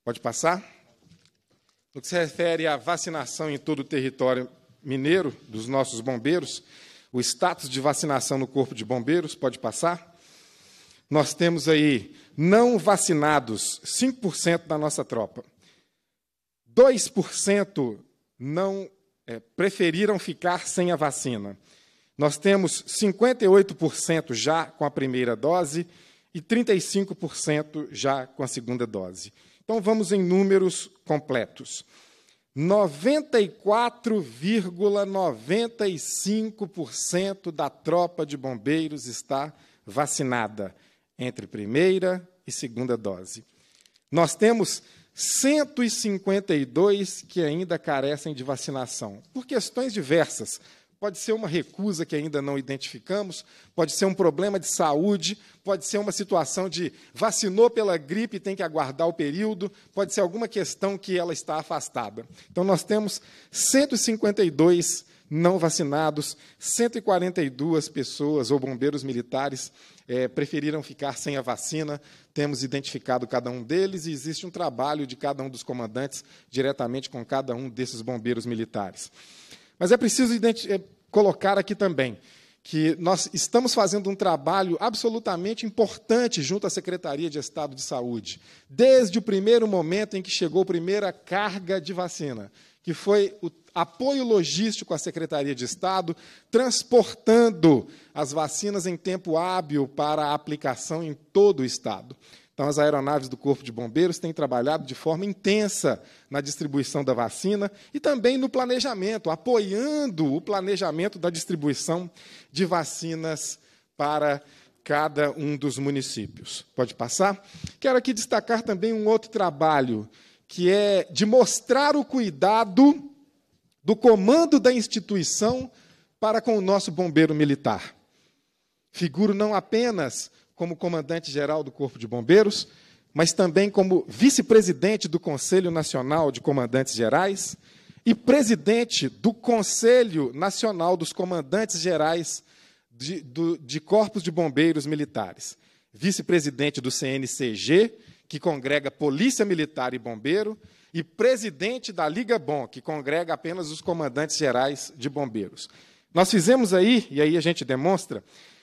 Pode passar? no que se refere à vacinação em todo o território mineiro dos nossos bombeiros, o status de vacinação no Corpo de Bombeiros, pode passar? Nós temos aí não vacinados, 5% da nossa tropa. 2% não é, preferiram ficar sem a vacina. Nós temos 58% já com a primeira dose e 35% já com a segunda dose. Então vamos em números completos. 94,95% da tropa de bombeiros está vacinada entre primeira e segunda dose. Nós temos 152 que ainda carecem de vacinação, por questões diversas, pode ser uma recusa que ainda não identificamos, pode ser um problema de saúde, pode ser uma situação de vacinou pela gripe e tem que aguardar o período, pode ser alguma questão que ela está afastada. Então, nós temos 152 não vacinados, 142 pessoas ou bombeiros militares é, preferiram ficar sem a vacina. Temos identificado cada um deles e existe um trabalho de cada um dos comandantes diretamente com cada um desses bombeiros militares. Mas é preciso é, colocar aqui também que nós estamos fazendo um trabalho absolutamente importante junto à Secretaria de Estado de Saúde, desde o primeiro momento em que chegou a primeira carga de vacina, que foi o apoio logístico à Secretaria de Estado, transportando as vacinas em tempo hábil para a aplicação em todo o Estado. Então, as aeronaves do Corpo de Bombeiros têm trabalhado de forma intensa na distribuição da vacina e também no planejamento, apoiando o planejamento da distribuição de vacinas para cada um dos municípios. Pode passar? Quero aqui destacar também um outro trabalho, que é de mostrar o cuidado do comando da instituição para com o nosso bombeiro militar. Figuro não apenas como comandante-geral do Corpo de Bombeiros, mas também como vice-presidente do Conselho Nacional de Comandantes Gerais e presidente do Conselho Nacional dos Comandantes Gerais de, do, de Corpos de Bombeiros Militares, vice-presidente do CNCG, que congrega Polícia Militar e Bombeiro, e presidente da Liga Bom, que congrega apenas os comandantes gerais de bombeiros. Nós fizemos aí, e aí a gente demonstra,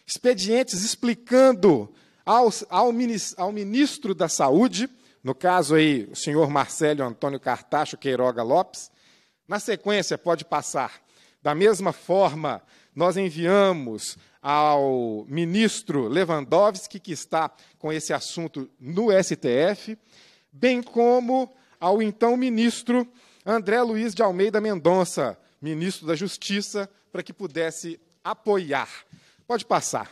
expedientes explicando ao, ao, ao ministro da Saúde, no caso aí, o senhor Marcelo Antônio Cartacho Queiroga Lopes. Na sequência, pode passar. Da mesma forma, nós enviamos ao ministro Lewandowski, que está com esse assunto no STF, bem como ao então ministro André Luiz de Almeida Mendonça, ministro da Justiça, para que pudesse apoiar. Pode passar.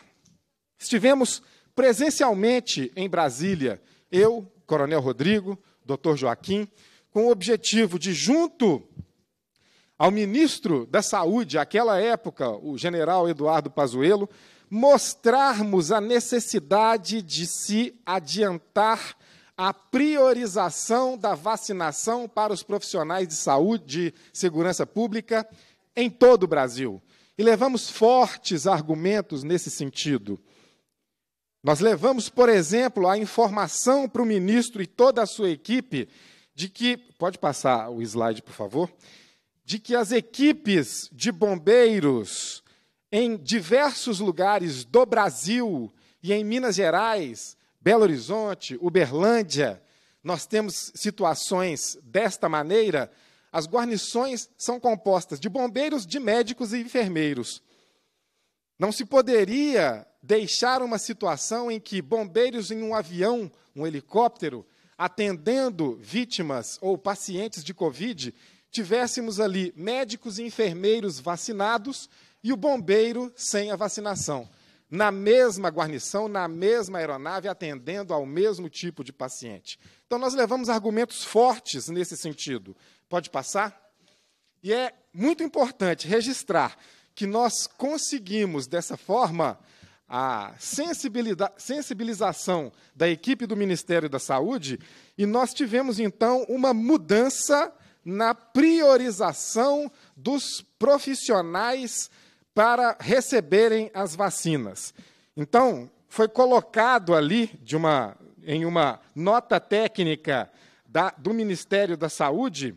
Estivemos presencialmente em Brasília, eu, Coronel Rodrigo, Dr. Joaquim, com o objetivo de, junto ao ministro da Saúde, àquela época, o general Eduardo Pazuello, mostrarmos a necessidade de se adiantar a priorização da vacinação para os profissionais de saúde, de segurança pública em todo o Brasil e levamos fortes argumentos nesse sentido. Nós levamos, por exemplo, a informação para o ministro e toda a sua equipe de que, pode passar o slide, por favor, de que as equipes de bombeiros em diversos lugares do Brasil e em Minas Gerais, Belo Horizonte, Uberlândia, nós temos situações desta maneira as guarnições são compostas de bombeiros, de médicos e enfermeiros. Não se poderia deixar uma situação em que bombeiros em um avião, um helicóptero, atendendo vítimas ou pacientes de Covid, tivéssemos ali médicos e enfermeiros vacinados e o bombeiro sem a vacinação. Na mesma guarnição, na mesma aeronave, atendendo ao mesmo tipo de paciente. Então, nós levamos argumentos fortes nesse sentido. Pode passar? E é muito importante registrar que nós conseguimos, dessa forma, a sensibilização da equipe do Ministério da Saúde e nós tivemos, então, uma mudança na priorização dos profissionais para receberem as vacinas. Então, foi colocado ali, de uma, em uma nota técnica da, do Ministério da Saúde,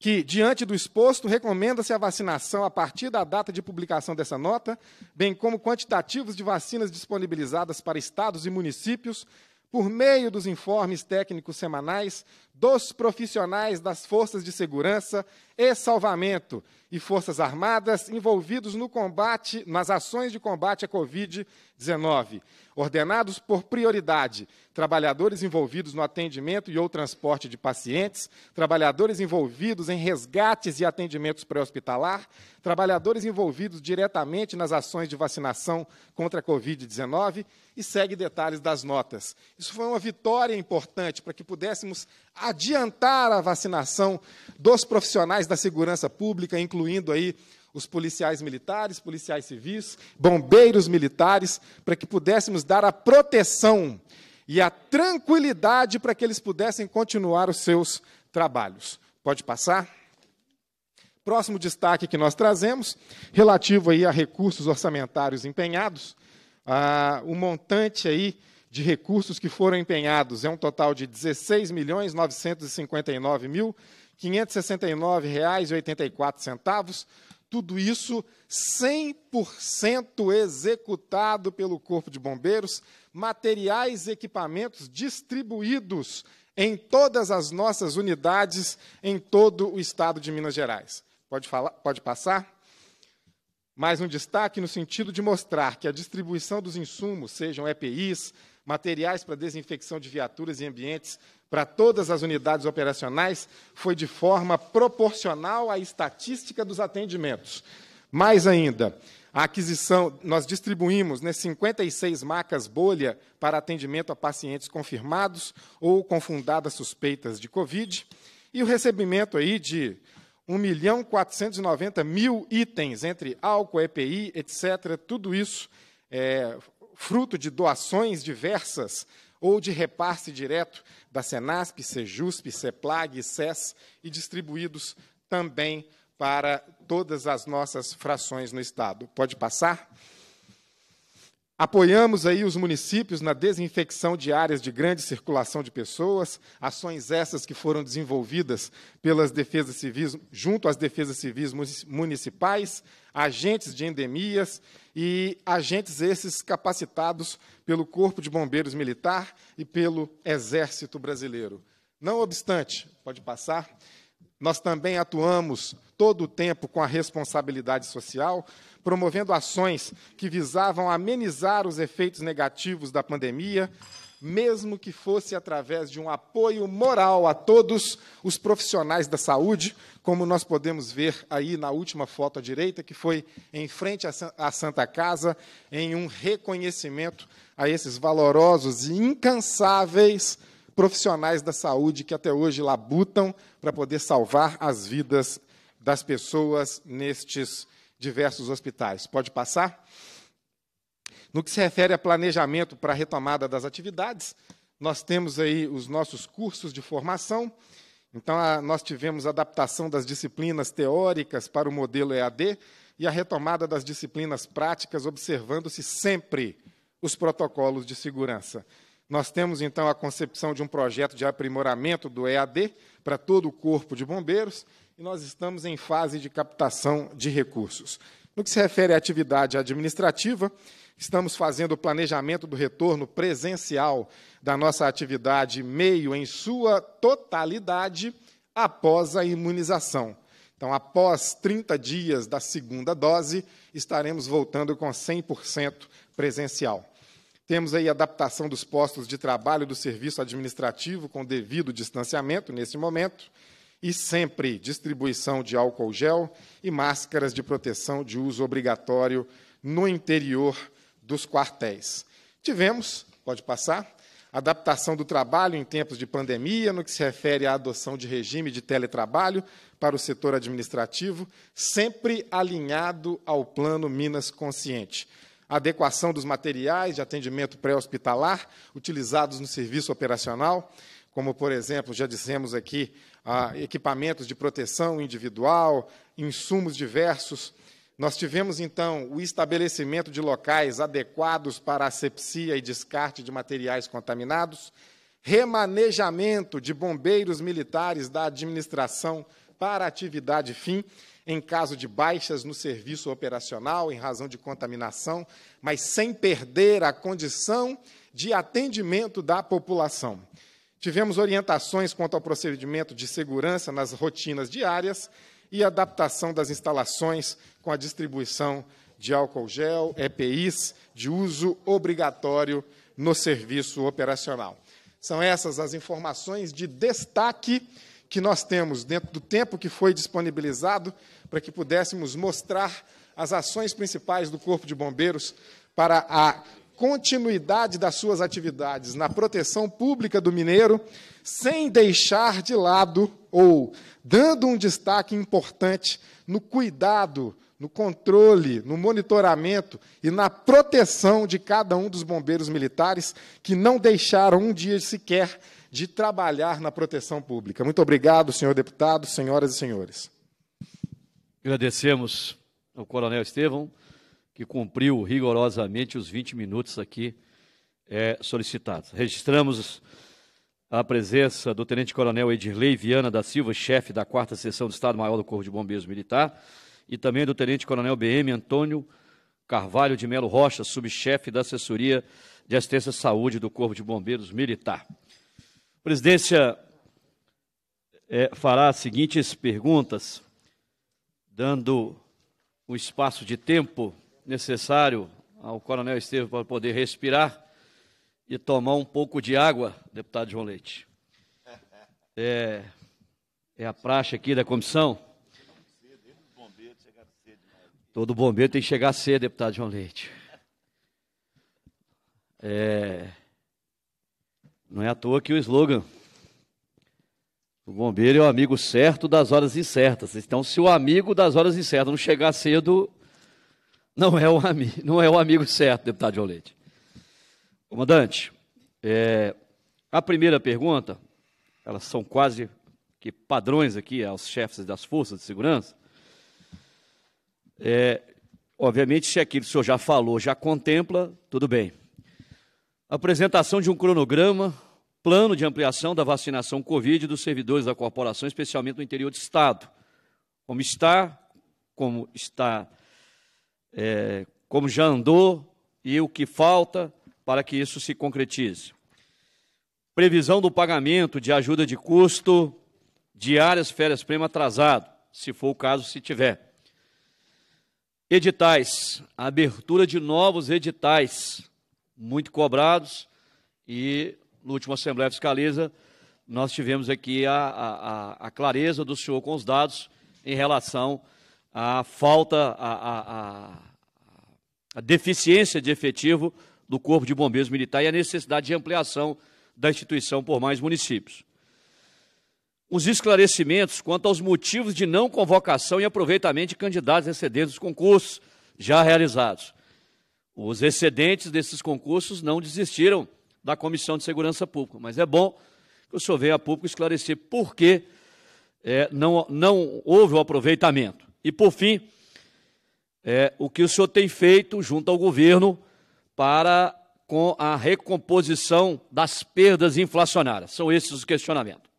que, diante do exposto, recomenda-se a vacinação a partir da data de publicação dessa nota, bem como quantitativos de vacinas disponibilizadas para estados e municípios, por meio dos informes técnicos semanais dos profissionais das forças de segurança e salvamento e forças armadas envolvidos no combate, nas ações de combate à Covid-19, ordenados por prioridade trabalhadores envolvidos no atendimento e ou transporte de pacientes, trabalhadores envolvidos em resgates e atendimentos pré-hospitalar, trabalhadores envolvidos diretamente nas ações de vacinação contra a Covid-19 e segue detalhes das notas. Isso foi uma vitória importante para que pudéssemos adiantar a vacinação dos profissionais da segurança pública, incluindo aí os policiais militares, policiais civis, bombeiros militares, para que pudéssemos dar a proteção e a tranquilidade para que eles pudessem continuar os seus trabalhos. Pode passar? Próximo destaque que nós trazemos, relativo aí a recursos orçamentários empenhados, o ah, um montante aí de recursos que foram empenhados é um total de R$ 16.959.569,84. Tudo isso 100% executado pelo Corpo de Bombeiros, materiais e equipamentos distribuídos em todas as nossas unidades em todo o estado de Minas Gerais. Pode, falar, pode passar? Mais um destaque no sentido de mostrar que a distribuição dos insumos, sejam EPIs, materiais para desinfecção de viaturas e ambientes para todas as unidades operacionais foi de forma proporcional à estatística dos atendimentos. Mais ainda, a aquisição, nós distribuímos né, 56 macas bolha para atendimento a pacientes confirmados ou com fundadas suspeitas de Covid, e o recebimento aí de 1 milhão 490 mil itens, entre álcool, EPI, etc., tudo isso é, fruto de doações diversas ou de repasse direto da Senasp, Sejusp, Seplag, SES e distribuídos também para todas as nossas frações no estado. Pode passar? Apoiamos aí os municípios na desinfecção de áreas de grande circulação de pessoas, ações essas que foram desenvolvidas pelas defesas civis, junto às defesas civis municipais, agentes de endemias, e agentes esses capacitados pelo Corpo de Bombeiros Militar e pelo Exército Brasileiro. Não obstante, pode passar, nós também atuamos todo o tempo com a responsabilidade social, promovendo ações que visavam amenizar os efeitos negativos da pandemia, mesmo que fosse através de um apoio moral a todos os profissionais da saúde, como nós podemos ver aí na última foto à direita, que foi em frente à Santa Casa, em um reconhecimento a esses valorosos e incansáveis profissionais da saúde que até hoje labutam para poder salvar as vidas das pessoas nestes diversos hospitais. Pode passar? No que se refere a planejamento para a retomada das atividades, nós temos aí os nossos cursos de formação. Então, a, nós tivemos a adaptação das disciplinas teóricas para o modelo EAD e a retomada das disciplinas práticas, observando-se sempre os protocolos de segurança. Nós temos, então, a concepção de um projeto de aprimoramento do EAD para todo o corpo de bombeiros e nós estamos em fase de captação de recursos. No que se refere à atividade administrativa, Estamos fazendo o planejamento do retorno presencial da nossa atividade meio em sua totalidade após a imunização. Então, após 30 dias da segunda dose, estaremos voltando com 100% presencial. Temos aí adaptação dos postos de trabalho do serviço administrativo com devido distanciamento nesse momento e sempre distribuição de álcool gel e máscaras de proteção de uso obrigatório no interior dos quartéis. Tivemos, pode passar, adaptação do trabalho em tempos de pandemia, no que se refere à adoção de regime de teletrabalho para o setor administrativo, sempre alinhado ao plano Minas Consciente. Adequação dos materiais de atendimento pré-hospitalar utilizados no serviço operacional, como, por exemplo, já dissemos aqui, ah, equipamentos de proteção individual, insumos diversos nós tivemos, então, o estabelecimento de locais adequados para asepsia e descarte de materiais contaminados, remanejamento de bombeiros militares da administração para atividade fim, em caso de baixas no serviço operacional, em razão de contaminação, mas sem perder a condição de atendimento da população. Tivemos orientações quanto ao procedimento de segurança nas rotinas diárias e adaptação das instalações com a distribuição de álcool gel, EPIs de uso obrigatório no serviço operacional. São essas as informações de destaque que nós temos dentro do tempo que foi disponibilizado para que pudéssemos mostrar as ações principais do Corpo de Bombeiros para a continuidade das suas atividades na proteção pública do mineiro, sem deixar de lado ou dando um destaque importante no cuidado no controle, no monitoramento e na proteção de cada um dos bombeiros militares que não deixaram um dia sequer de trabalhar na proteção pública. Muito obrigado, senhor deputado, senhoras e senhores. Agradecemos ao Coronel Estevão, que cumpriu rigorosamente os 20 minutos aqui é, solicitados. Registramos a presença do Tenente Coronel Edirley Viana da Silva, chefe da 4 sessão do Estado-Maior do Corpo de Bombeiros Militar e também do Tenente Coronel BM Antônio Carvalho de Melo Rocha, subchefe da assessoria de assistência à saúde do Corpo de Bombeiros Militar. A presidência é, fará as seguintes perguntas, dando o espaço de tempo necessário ao Coronel Estevam para poder respirar e tomar um pouco de água, deputado João Leite. É, é a praxe aqui da comissão Todo bombeiro tem que chegar cedo, deputado João Leite. É, não é à toa que o slogan. O bombeiro é o amigo certo das horas incertas. Então, se o amigo das horas incertas não chegar cedo, não é o, ami, não é o amigo certo, deputado João Leite. Comandante, é, a primeira pergunta, elas são quase que padrões aqui aos chefes das forças de segurança. É, obviamente, se aquilo que o senhor já falou, já contempla, tudo bem. Apresentação de um cronograma, plano de ampliação da vacinação Covid dos servidores da corporação, especialmente no interior do Estado. Como está, como está, é, como já andou e o que falta para que isso se concretize. Previsão do pagamento de ajuda de custo diárias, férias prêmio atrasado, se for o caso, se tiver. Editais, a abertura de novos editais, muito cobrados, e no último Assembleia Fiscaliza, nós tivemos aqui a, a, a, clareza do senhor com os dados em relação à falta, à, à deficiência de efetivo do Corpo de Bombeiros Militar e a necessidade de ampliação da instituição por mais municípios uns esclarecimentos quanto aos motivos de não convocação e aproveitamento de candidatos excedentes dos concursos já realizados. Os excedentes desses concursos não desistiram da Comissão de Segurança Pública, mas é bom que o senhor venha a público esclarecer por que é, não, não houve o aproveitamento. E, por fim, é, o que o senhor tem feito junto ao governo para com a recomposição das perdas inflacionárias. São esses os questionamentos.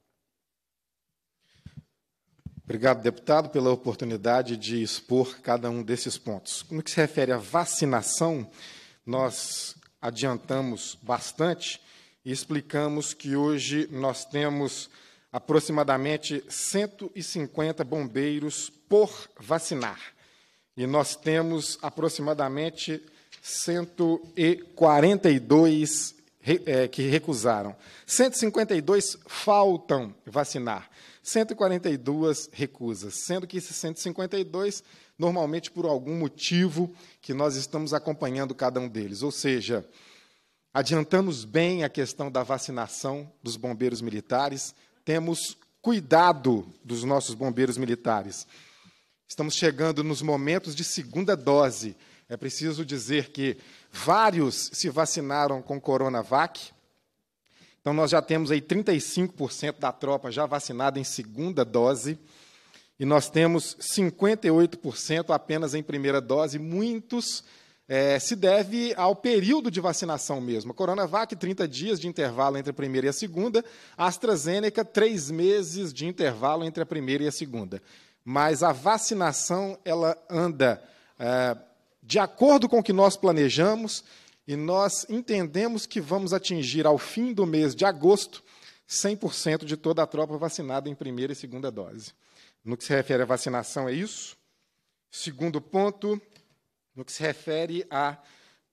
Obrigado, deputado, pela oportunidade de expor cada um desses pontos. No que se refere à vacinação, nós adiantamos bastante e explicamos que hoje nós temos aproximadamente 150 bombeiros por vacinar. E nós temos aproximadamente 142 eh, que recusaram. 152 faltam vacinar. 142 recusas, sendo que esses 152, normalmente por algum motivo que nós estamos acompanhando cada um deles. Ou seja, adiantamos bem a questão da vacinação dos bombeiros militares, temos cuidado dos nossos bombeiros militares. Estamos chegando nos momentos de segunda dose. É preciso dizer que vários se vacinaram com Coronavac, então, nós já temos aí 35% da tropa já vacinada em segunda dose, e nós temos 58% apenas em primeira dose, muitos é, se deve ao período de vacinação mesmo. A Coronavac, 30 dias de intervalo entre a primeira e a segunda. A AstraZeneca, três meses de intervalo entre a primeira e a segunda. Mas a vacinação, ela anda é, de acordo com o que nós planejamos, e nós entendemos que vamos atingir ao fim do mês de agosto 100% de toda a tropa vacinada em primeira e segunda dose. No que se refere à vacinação, é isso. Segundo ponto, no que se refere a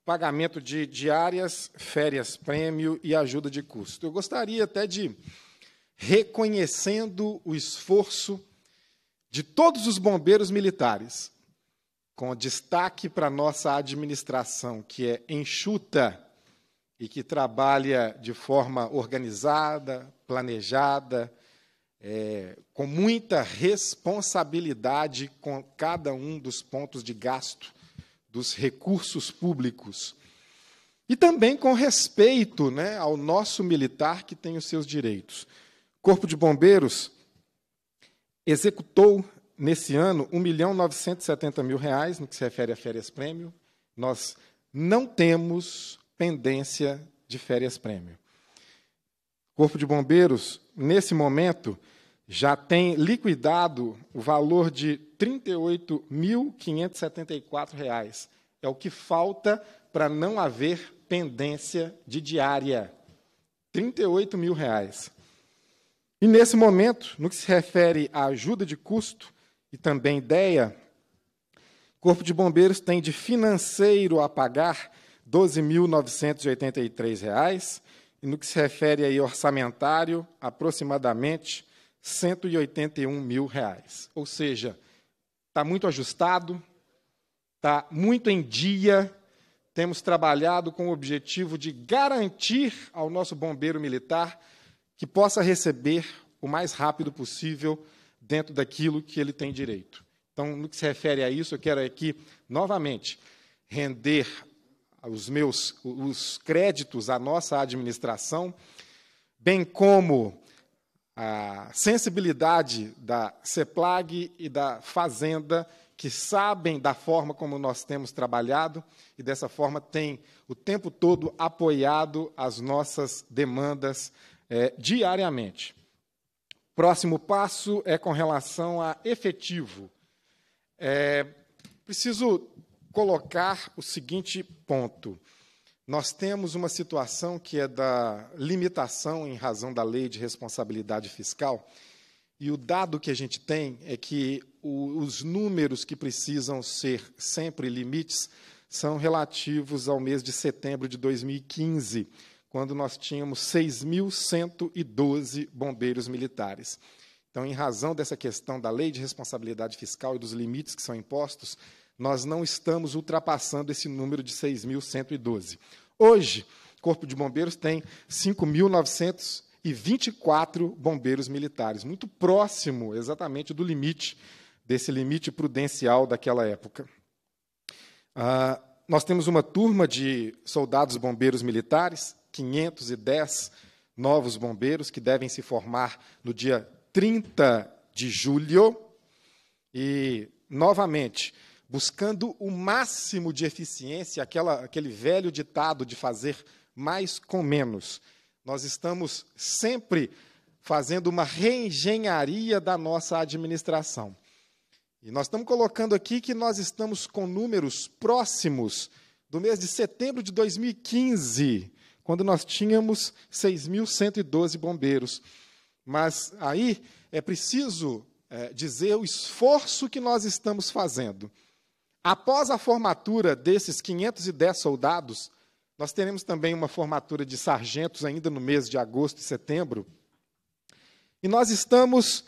pagamento de diárias, férias, prêmio e ajuda de custo. Eu gostaria até de, reconhecendo o esforço de todos os bombeiros militares, com destaque para nossa administração, que é enxuta e que trabalha de forma organizada, planejada, é, com muita responsabilidade com cada um dos pontos de gasto dos recursos públicos. E também com respeito né, ao nosso militar que tem os seus direitos. Corpo de Bombeiros executou nesse ano, R$ milhão mil reais, no que se refere a férias prêmio. Nós não temos pendência de férias prêmio. Corpo de Bombeiros, nesse momento, já tem liquidado o valor de R$ 38.574. É o que falta para não haver pendência de diária. R$ 38 mil. Reais. E nesse momento, no que se refere à ajuda de custo, e também ideia, o Corpo de Bombeiros tem de financeiro a pagar R$ 12.983, e no que se refere aí orçamentário, aproximadamente R$ 181 mil. Reais. Ou seja, está muito ajustado, está muito em dia, temos trabalhado com o objetivo de garantir ao nosso bombeiro militar que possa receber o mais rápido possível dentro daquilo que ele tem direito. Então, no que se refere a isso, eu quero aqui, novamente, render os meus os créditos à nossa administração, bem como a sensibilidade da CEPLAG e da Fazenda, que sabem da forma como nós temos trabalhado e dessa forma têm o tempo todo apoiado as nossas demandas é, diariamente. Próximo passo é com relação a efetivo. É, preciso colocar o seguinte ponto. Nós temos uma situação que é da limitação em razão da lei de responsabilidade fiscal, e o dado que a gente tem é que o, os números que precisam ser sempre limites são relativos ao mês de setembro de 2015 quando nós tínhamos 6.112 bombeiros militares. Então, em razão dessa questão da lei de responsabilidade fiscal e dos limites que são impostos, nós não estamos ultrapassando esse número de 6.112. Hoje, o Corpo de Bombeiros tem 5.924 bombeiros militares, muito próximo exatamente do limite, desse limite prudencial daquela época. Ah, nós temos uma turma de soldados bombeiros militares 510 novos bombeiros que devem se formar no dia 30 de julho. E, novamente, buscando o máximo de eficiência, aquela, aquele velho ditado de fazer mais com menos. Nós estamos sempre fazendo uma reengenharia da nossa administração. E nós estamos colocando aqui que nós estamos com números próximos do mês de setembro de 2015, quando nós tínhamos 6.112 bombeiros. Mas aí é preciso é, dizer o esforço que nós estamos fazendo. Após a formatura desses 510 soldados, nós teremos também uma formatura de sargentos ainda no mês de agosto e setembro. E nós estamos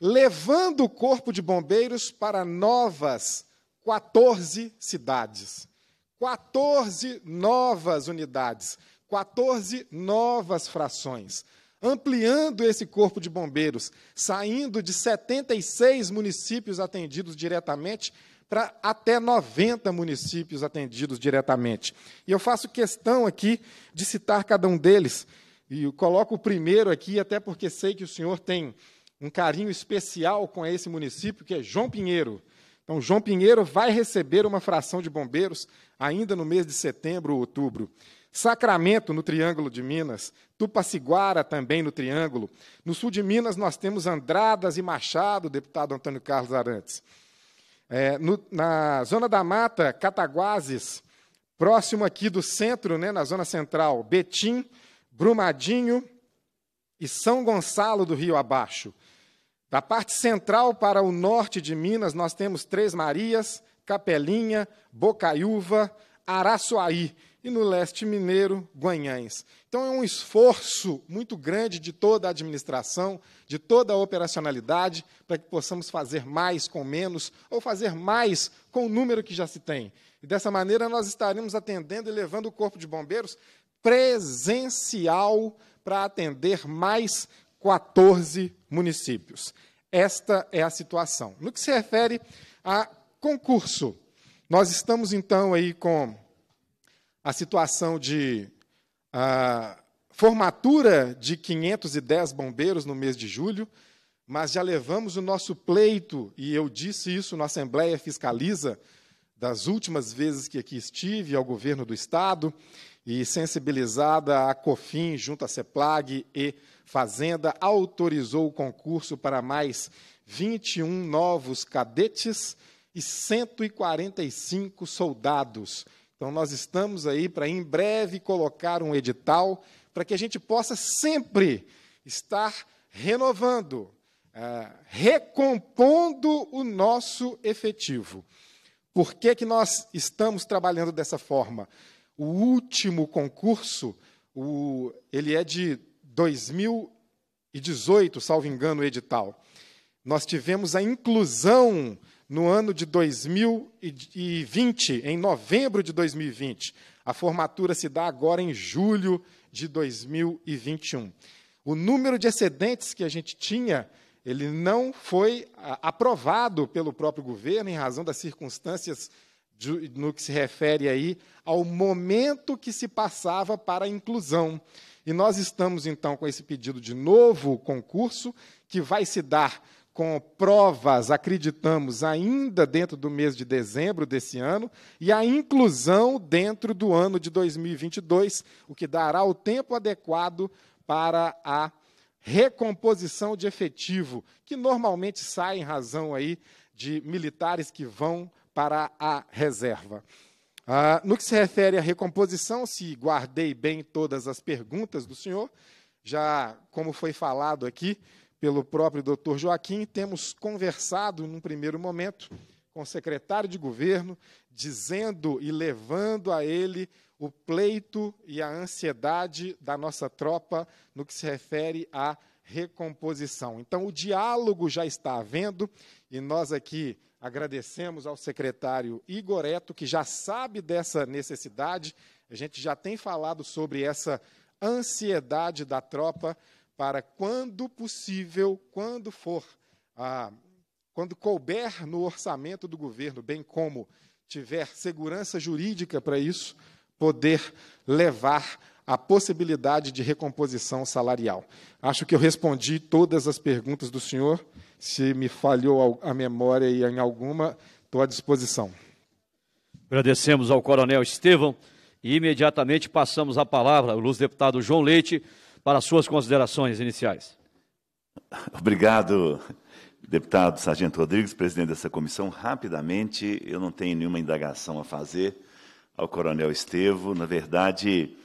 levando o Corpo de Bombeiros para novas 14 cidades. 14 novas unidades. 14 novas frações, ampliando esse corpo de bombeiros, saindo de 76 municípios atendidos diretamente para até 90 municípios atendidos diretamente. E eu faço questão aqui de citar cada um deles, e eu coloco o primeiro aqui, até porque sei que o senhor tem um carinho especial com esse município, que é João Pinheiro. Então, João Pinheiro vai receber uma fração de bombeiros ainda no mês de setembro ou outubro. Sacramento, no Triângulo de Minas, Tupaciguara, também no Triângulo. No sul de Minas, nós temos Andradas e Machado, deputado Antônio Carlos Arantes. É, no, na Zona da Mata, Cataguases, próximo aqui do centro, né, na Zona Central, Betim, Brumadinho e São Gonçalo do Rio Abaixo. Da parte central para o norte de Minas, nós temos Três Marias, Capelinha, Bocaiúva, Araçuaí e no leste mineiro, Guanhães. Então é um esforço muito grande de toda a administração, de toda a operacionalidade, para que possamos fazer mais com menos, ou fazer mais com o número que já se tem. E dessa maneira nós estaremos atendendo e levando o Corpo de Bombeiros presencial para atender mais 14 municípios. Esta é a situação. No que se refere a concurso, nós estamos então aí com a situação de a formatura de 510 bombeiros no mês de julho, mas já levamos o nosso pleito, e eu disse isso na Assembleia Fiscaliza, das últimas vezes que aqui estive, ao governo do Estado, e sensibilizada a COFIN, junto à CEPLAG e Fazenda, autorizou o concurso para mais 21 novos cadetes e 145 soldados então, nós estamos aí para em breve colocar um edital para que a gente possa sempre estar renovando, é, recompondo o nosso efetivo. Por que, que nós estamos trabalhando dessa forma? O último concurso, o, ele é de 2018, salvo engano, o edital. Nós tivemos a inclusão no ano de 2020, em novembro de 2020. A formatura se dá agora em julho de 2021. O número de excedentes que a gente tinha, ele não foi ah, aprovado pelo próprio governo em razão das circunstâncias de, no que se refere aí ao momento que se passava para a inclusão. E nós estamos então com esse pedido de novo concurso que vai se dar com provas, acreditamos, ainda dentro do mês de dezembro desse ano, e a inclusão dentro do ano de 2022, o que dará o tempo adequado para a recomposição de efetivo, que normalmente sai em razão aí de militares que vão para a reserva. Ah, no que se refere à recomposição, se guardei bem todas as perguntas do senhor, já como foi falado aqui, pelo próprio doutor Joaquim, temos conversado num primeiro momento com o secretário de governo, dizendo e levando a ele o pleito e a ansiedade da nossa tropa no que se refere à recomposição. Então, o diálogo já está havendo e nós aqui agradecemos ao secretário Igoreto, que já sabe dessa necessidade, a gente já tem falado sobre essa ansiedade da tropa para quando possível, quando for, ah, quando couber no orçamento do governo, bem como tiver segurança jurídica para isso, poder levar a possibilidade de recomposição salarial. Acho que eu respondi todas as perguntas do senhor. Se me falhou a memória em alguma, estou à disposição. Agradecemos ao Coronel Estevão e imediatamente passamos a palavra ao deputado João Leite para suas considerações iniciais. Obrigado, deputado Sargento Rodrigues, presidente dessa comissão. Rapidamente, eu não tenho nenhuma indagação a fazer ao coronel Estevo. Na verdade,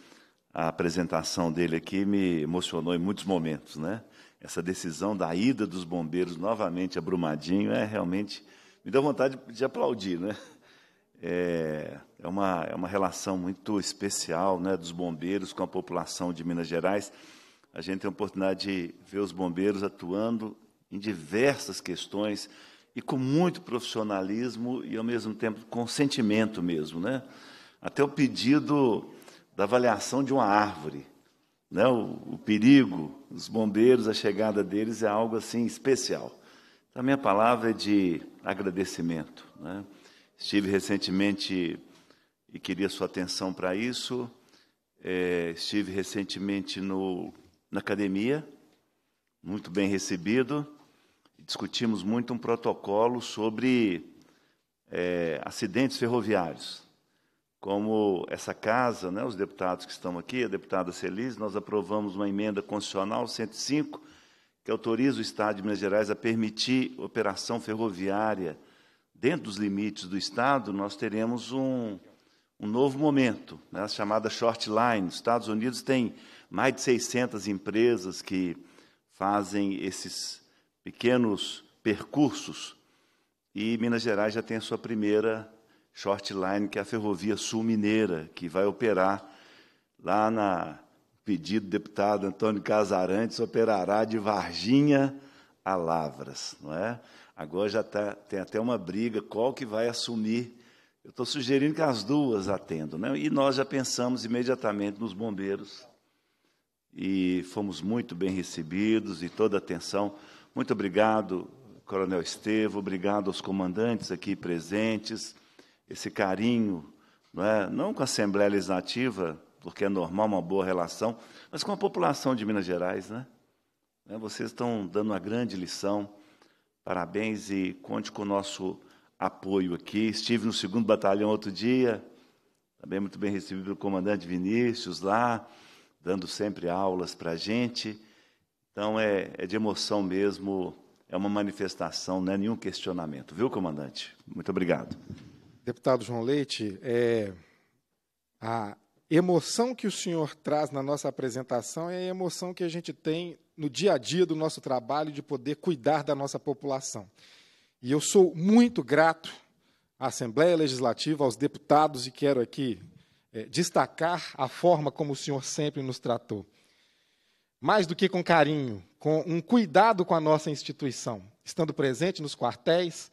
a apresentação dele aqui me emocionou em muitos momentos, né? Essa decisão da ida dos bombeiros novamente a Brumadinho é realmente me deu vontade de aplaudir, né? é, é, uma, é uma relação muito especial né, dos bombeiros com a população de Minas Gerais. A gente tem a oportunidade de ver os bombeiros atuando em diversas questões e com muito profissionalismo e, ao mesmo tempo, com sentimento mesmo. Né? Até o pedido da avaliação de uma árvore. Né? O, o perigo, os bombeiros, a chegada deles é algo assim especial. Então, a minha palavra é de agradecimento. Né? Estive recentemente, e queria sua atenção para isso, é, estive recentemente no, na academia, muito bem recebido, discutimos muito um protocolo sobre é, acidentes ferroviários. Como essa casa, né, os deputados que estão aqui, a deputada Celise, nós aprovamos uma emenda constitucional 105, que autoriza o Estado de Minas Gerais a permitir operação ferroviária dentro dos limites do Estado, nós teremos um, um novo momento, né, chamada short line. Os Estados Unidos tem mais de 600 empresas que fazem esses pequenos percursos e Minas Gerais já tem a sua primeira short line, que é a Ferrovia Sul Mineira, que vai operar lá na pedido do deputado Antônio Casarantes, operará de Varginha a Lavras, não é? Agora já tá, tem até uma briga, qual que vai assumir? Eu estou sugerindo que as duas atendam. Né? E nós já pensamos imediatamente nos bombeiros. E fomos muito bem recebidos e toda a atenção. Muito obrigado, Coronel Estevo, obrigado aos comandantes aqui presentes. Esse carinho, não, é? não com a Assembleia Legislativa, porque é normal uma boa relação, mas com a população de Minas Gerais. Né? É, vocês estão dando uma grande lição Parabéns e conte com o nosso apoio aqui. Estive no segundo batalhão outro dia, também muito bem recebido pelo comandante Vinícius lá, dando sempre aulas para a gente. Então é, é de emoção mesmo, é uma manifestação, não é nenhum questionamento, viu, comandante? Muito obrigado. Deputado João Leite, é, a emoção que o senhor traz na nossa apresentação é a emoção que a gente tem no dia a dia do nosso trabalho de poder cuidar da nossa população. E eu sou muito grato à Assembleia Legislativa, aos deputados, e quero aqui é, destacar a forma como o senhor sempre nos tratou. Mais do que com carinho, com um cuidado com a nossa instituição, estando presente nos quartéis.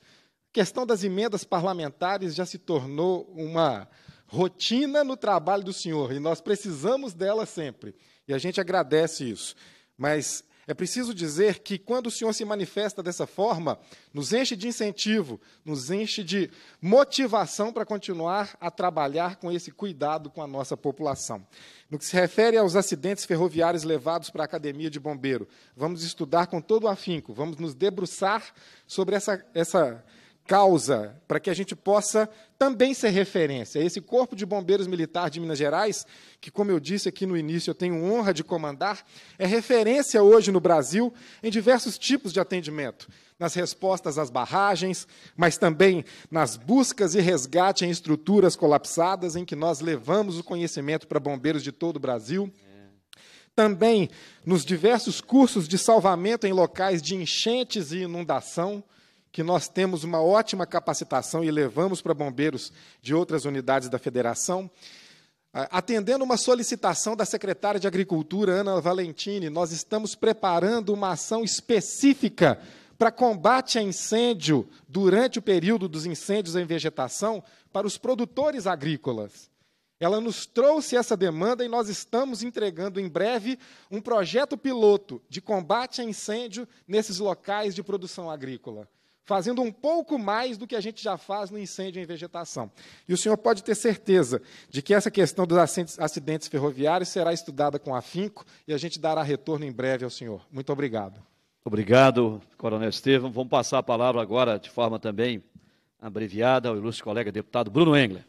A questão das emendas parlamentares já se tornou uma rotina no trabalho do senhor e nós precisamos dela sempre. E a gente agradece isso. Mas é preciso dizer que quando o Senhor se manifesta dessa forma, nos enche de incentivo, nos enche de motivação para continuar a trabalhar com esse cuidado com a nossa população. No que se refere aos acidentes ferroviários levados para a academia de bombeiro, vamos estudar com todo o afinco, vamos nos debruçar sobre essa, essa causa, para que a gente possa também ser referência. É esse Corpo de Bombeiros Militar de Minas Gerais, que, como eu disse aqui no início, eu tenho honra de comandar, é referência hoje no Brasil em diversos tipos de atendimento. Nas respostas às barragens, mas também nas buscas e resgate em estruturas colapsadas, em que nós levamos o conhecimento para bombeiros de todo o Brasil também nos diversos cursos de salvamento em locais de enchentes e inundação, que nós temos uma ótima capacitação e levamos para bombeiros de outras unidades da federação. Atendendo uma solicitação da secretária de Agricultura, Ana Valentini, nós estamos preparando uma ação específica para combate a incêndio durante o período dos incêndios em vegetação para os produtores agrícolas. Ela nos trouxe essa demanda e nós estamos entregando em breve um projeto piloto de combate a incêndio nesses locais de produção agrícola fazendo um pouco mais do que a gente já faz no incêndio em vegetação. E o senhor pode ter certeza de que essa questão dos acidentes ferroviários será estudada com afinco e a gente dará retorno em breve ao senhor. Muito obrigado. Obrigado, Coronel Estevam. Vamos passar a palavra agora de forma também abreviada ao ilustre colega deputado Bruno Engler.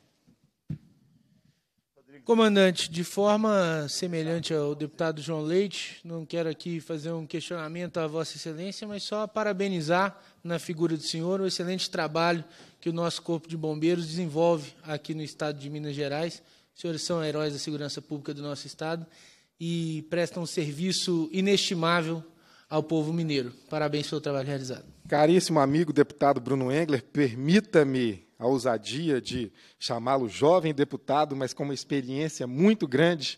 Comandante, de forma semelhante ao deputado João Leite, não quero aqui fazer um questionamento à Vossa Excelência, mas só parabenizar na figura do senhor o excelente trabalho que o nosso Corpo de Bombeiros desenvolve aqui no estado de Minas Gerais. Os senhores são heróis da segurança pública do nosso estado e prestam um serviço inestimável ao povo mineiro. Parabéns pelo trabalho realizado. Caríssimo amigo deputado Bruno Engler, permita-me a ousadia de chamá-lo jovem deputado, mas com uma experiência muito grande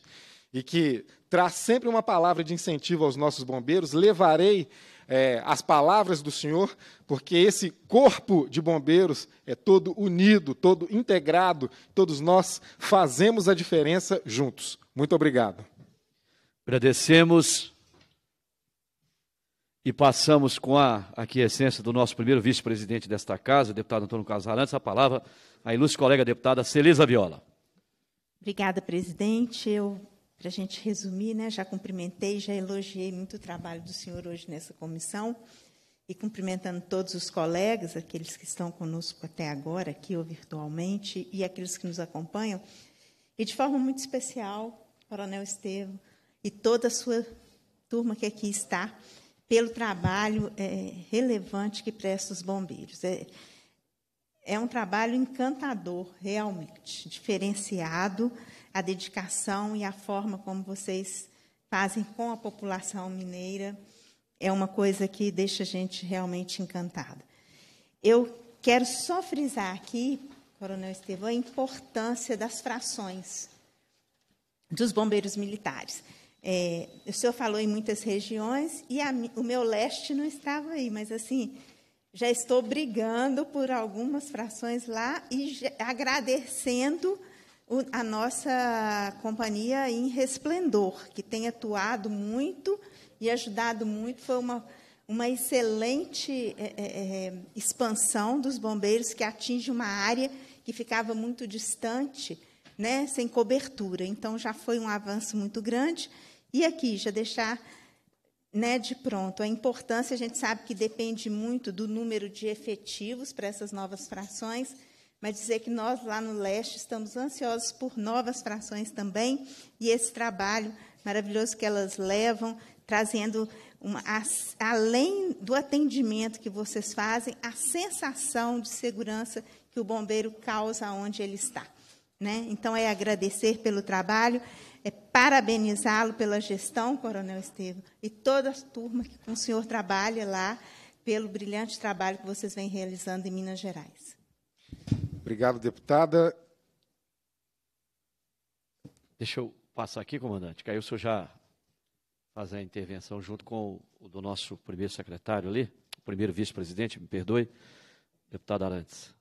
e que traz sempre uma palavra de incentivo aos nossos bombeiros. Levarei é, as palavras do Senhor, porque esse corpo de bombeiros é todo unido, todo integrado, todos nós fazemos a diferença juntos. Muito obrigado. Agradecemos e passamos com a aquiescência do nosso primeiro vice-presidente desta casa, o deputado Antônio Casarantes, a palavra à ilustre colega deputada Celisa Viola. Obrigada, presidente. Eu, para a gente resumir, né, já cumprimentei, já elogiei muito o trabalho do senhor hoje nessa comissão e cumprimentando todos os colegas, aqueles que estão conosco até agora, aqui ou virtualmente, e aqueles que nos acompanham, e de forma muito especial, Coronel Estevam e toda a sua turma que aqui está, pelo trabalho é, relevante que presta os bombeiros. É, é um trabalho encantador, realmente, diferenciado, a dedicação e a forma como vocês fazem com a população mineira é uma coisa que deixa a gente realmente encantada. Eu quero só frisar aqui, Coronel Estevão, a importância das frações dos bombeiros militares. É, o senhor falou em muitas regiões e a, o meu leste não estava aí, mas assim, já estou brigando por algumas frações lá e agradecendo a nossa companhia em Resplendor, que tem atuado muito e ajudado muito. Foi uma, uma excelente é, é, é, expansão dos bombeiros que atinge uma área que ficava muito distante, né, sem cobertura. Então, já foi um avanço muito grande. E aqui, já deixar né, de pronto, a importância, a gente sabe que depende muito do número de efetivos para essas novas frações, mas dizer que nós lá no leste estamos ansiosos por novas frações também, e esse trabalho maravilhoso que elas levam, trazendo, uma, além do atendimento que vocês fazem, a sensação de segurança que o bombeiro causa onde ele está. Né? Então, é agradecer pelo trabalho é parabenizá-lo pela gestão, Coronel Estevam, e toda a turma que com o senhor trabalha lá, pelo brilhante trabalho que vocês vêm realizando em Minas Gerais. Obrigado, deputada. Deixa eu passar aqui, comandante, que aí o senhor já faz a intervenção junto com o do nosso primeiro secretário ali, o primeiro vice-presidente, me perdoe, deputado Arantes.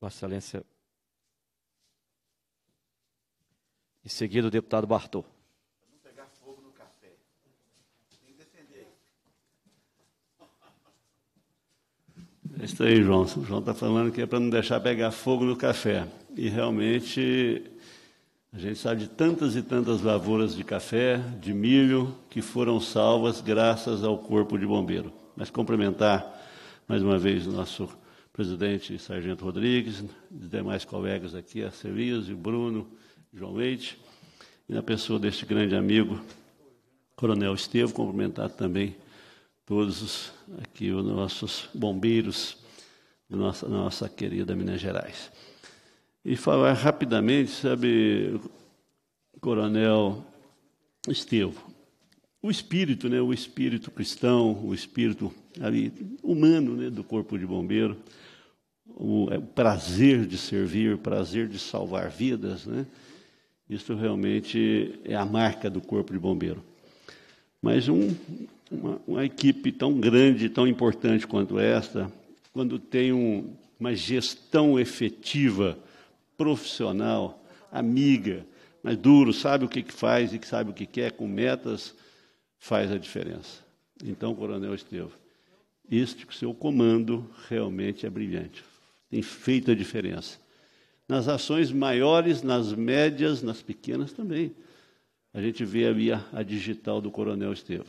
Vossa Excelência Em seguida, o deputado Bartô. É isso aí, João. O João está falando que é para não deixar pegar fogo no café. E realmente a gente sabe de tantas e tantas lavouras de café, de milho, que foram salvas graças ao corpo de bombeiro. Mas cumprimentar mais uma vez o nosso presidente Sargento Rodrigues, demais colegas aqui, a Celias e Bruno, João Leite, e na pessoa deste grande amigo, Coronel Estevo, cumprimentar também todos aqui os nossos bombeiros da nossa, nossa querida Minas Gerais. E falar rapidamente, sabe, Coronel Estevo, o espírito, né, o espírito cristão, o espírito ali, humano né, do corpo de bombeiro, o, é, o prazer de servir, o prazer de salvar vidas, né? Isso realmente é a marca do Corpo de Bombeiro. Mas um, uma, uma, equipe tão grande, tão importante quanto esta, quando tem um, uma gestão efetiva, profissional, amiga, mas duro, sabe o que, que faz e que sabe o que quer, com metas, faz a diferença. Então, Coronel Estevam, este seu comando realmente é brilhante, tem feito a diferença nas ações maiores, nas médias, nas pequenas também. A gente vê ali a, a digital do Coronel Estevão.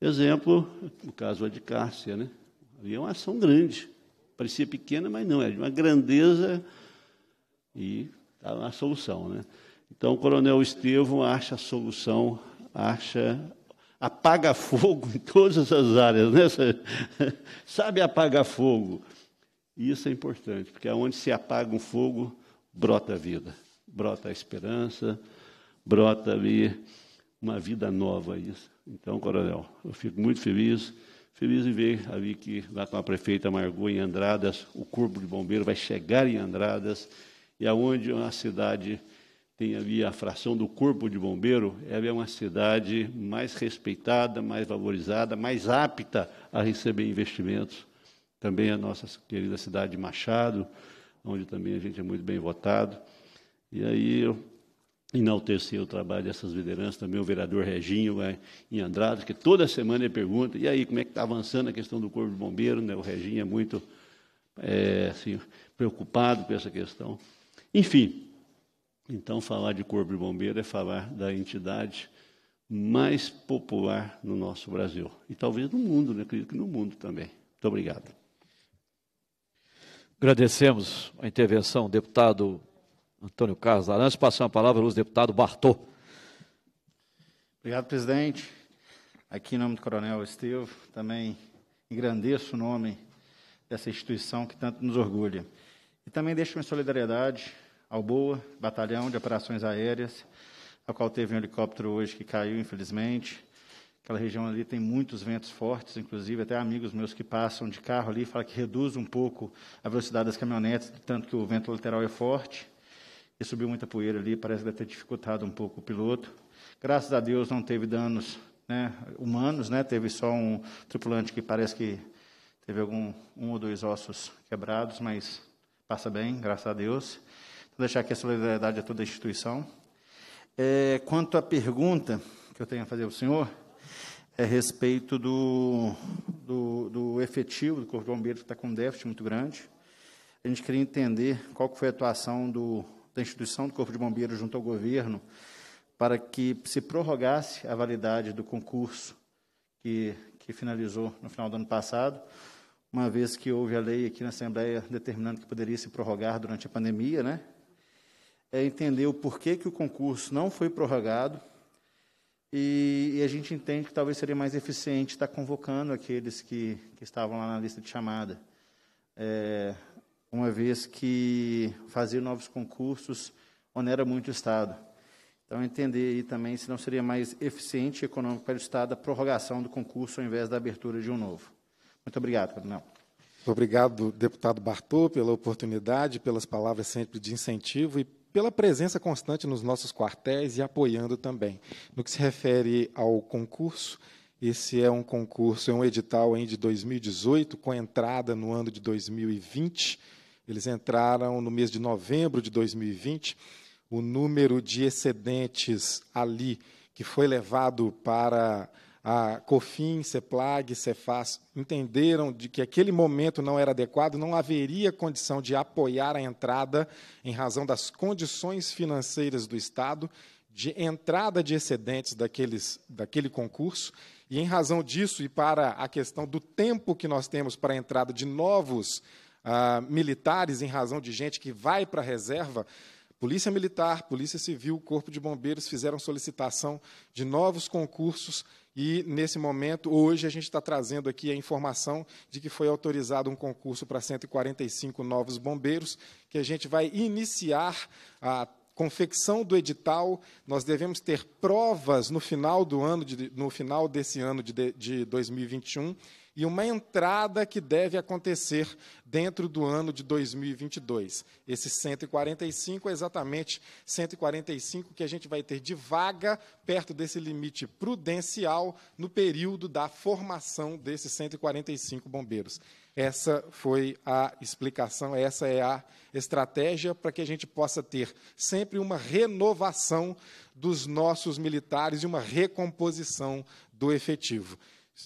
Exemplo, o caso de Cássia, né? Ali é uma ação grande. Parecia pequena, mas não, é de uma grandeza e está a solução, né? Então, o Coronel Estevão acha a solução, acha apaga fogo em todas as áreas, né? Sabe apagar fogo. Isso é importante, porque onde se apaga um fogo, brota a vida, brota a esperança, brota ali uma vida nova. Isso. Então, coronel, eu fico muito feliz, feliz em ver ali que lá com a prefeita Margot em Andradas, o Corpo de Bombeiro vai chegar em Andradas, e aonde a cidade tem ali a fração do Corpo de Bombeiro, ela é uma cidade mais respeitada, mais valorizada, mais apta a receber investimentos. Também a nossa querida cidade de Machado, onde também a gente é muito bem votado. E aí eu enalteci o trabalho dessas lideranças, também o vereador Reginho é, em Andrade, que toda semana ele pergunta, e aí, como é que está avançando a questão do Corpo de Bombeiro? Né? O Reginho é muito é, assim, preocupado com essa questão. Enfim, então falar de Corpo de Bombeiro é falar da entidade mais popular no nosso Brasil, e talvez no mundo, né? acredito que no mundo também. Muito obrigado. Agradecemos a intervenção do deputado Antônio Carlos Arantes. Passando a palavra ao deputado Bartô. Obrigado, presidente. Aqui, em nome do coronel Estevo, também engrandeço o nome dessa instituição que tanto nos orgulha. E também deixo minha solidariedade ao BOA, Batalhão de Operações Aéreas, ao qual teve um helicóptero hoje que caiu, infelizmente, Aquela região ali tem muitos ventos fortes, inclusive até amigos meus que passam de carro ali falam que reduz um pouco a velocidade das caminhonetes, tanto que o vento lateral é forte. E subiu muita poeira ali, parece que deve ter dificultado um pouco o piloto. Graças a Deus não teve danos né, humanos, né, teve só um tripulante que parece que teve algum um ou dois ossos quebrados, mas passa bem, graças a Deus. Vou então, deixar aqui a solidariedade a toda a instituição. É, quanto à pergunta que eu tenho a fazer ao senhor, é a respeito do, do, do efetivo do Corpo de Bombeiros, que está com um déficit muito grande. A gente queria entender qual foi a atuação do, da instituição do Corpo de Bombeiros junto ao governo para que se prorrogasse a validade do concurso que, que finalizou no final do ano passado, uma vez que houve a lei aqui na Assembleia determinando que poderia se prorrogar durante a pandemia, né? É entender o porquê que o concurso não foi prorrogado, e, e a gente entende que talvez seria mais eficiente estar convocando aqueles que, que estavam lá na lista de chamada. É, uma vez que fazer novos concursos onera muito o Estado. Então, entender aí também se não seria mais eficiente e econômico para o Estado a prorrogação do concurso ao invés da abertura de um novo. Muito obrigado, Coronel. Obrigado, deputado Bartô, pela oportunidade, pelas palavras sempre de incentivo e pela presença constante nos nossos quartéis e apoiando também. No que se refere ao concurso, esse é um concurso, é um edital ainda de 2018, com entrada no ano de 2020. Eles entraram no mês de novembro de 2020. O número de excedentes ali que foi levado para a COFIN, CEPLAG, CEFAS entenderam de que aquele momento não era adequado, não haveria condição de apoiar a entrada em razão das condições financeiras do Estado, de entrada de excedentes daqueles, daquele concurso, e em razão disso e para a questão do tempo que nós temos para a entrada de novos ah, militares, em razão de gente que vai para a reserva, Polícia Militar, Polícia Civil, Corpo de Bombeiros fizeram solicitação de novos concursos e, nesse momento, hoje, a gente está trazendo aqui a informação de que foi autorizado um concurso para 145 novos bombeiros, que a gente vai iniciar a confecção do edital, nós devemos ter provas no final do ano, de, no final desse ano de, de 2021, e uma entrada que deve acontecer dentro do ano de 2022. Esse 145 é exatamente 145 que a gente vai ter de vaga perto desse limite prudencial no período da formação desses 145 bombeiros. Essa foi a explicação, essa é a estratégia para que a gente possa ter sempre uma renovação dos nossos militares e uma recomposição do efetivo.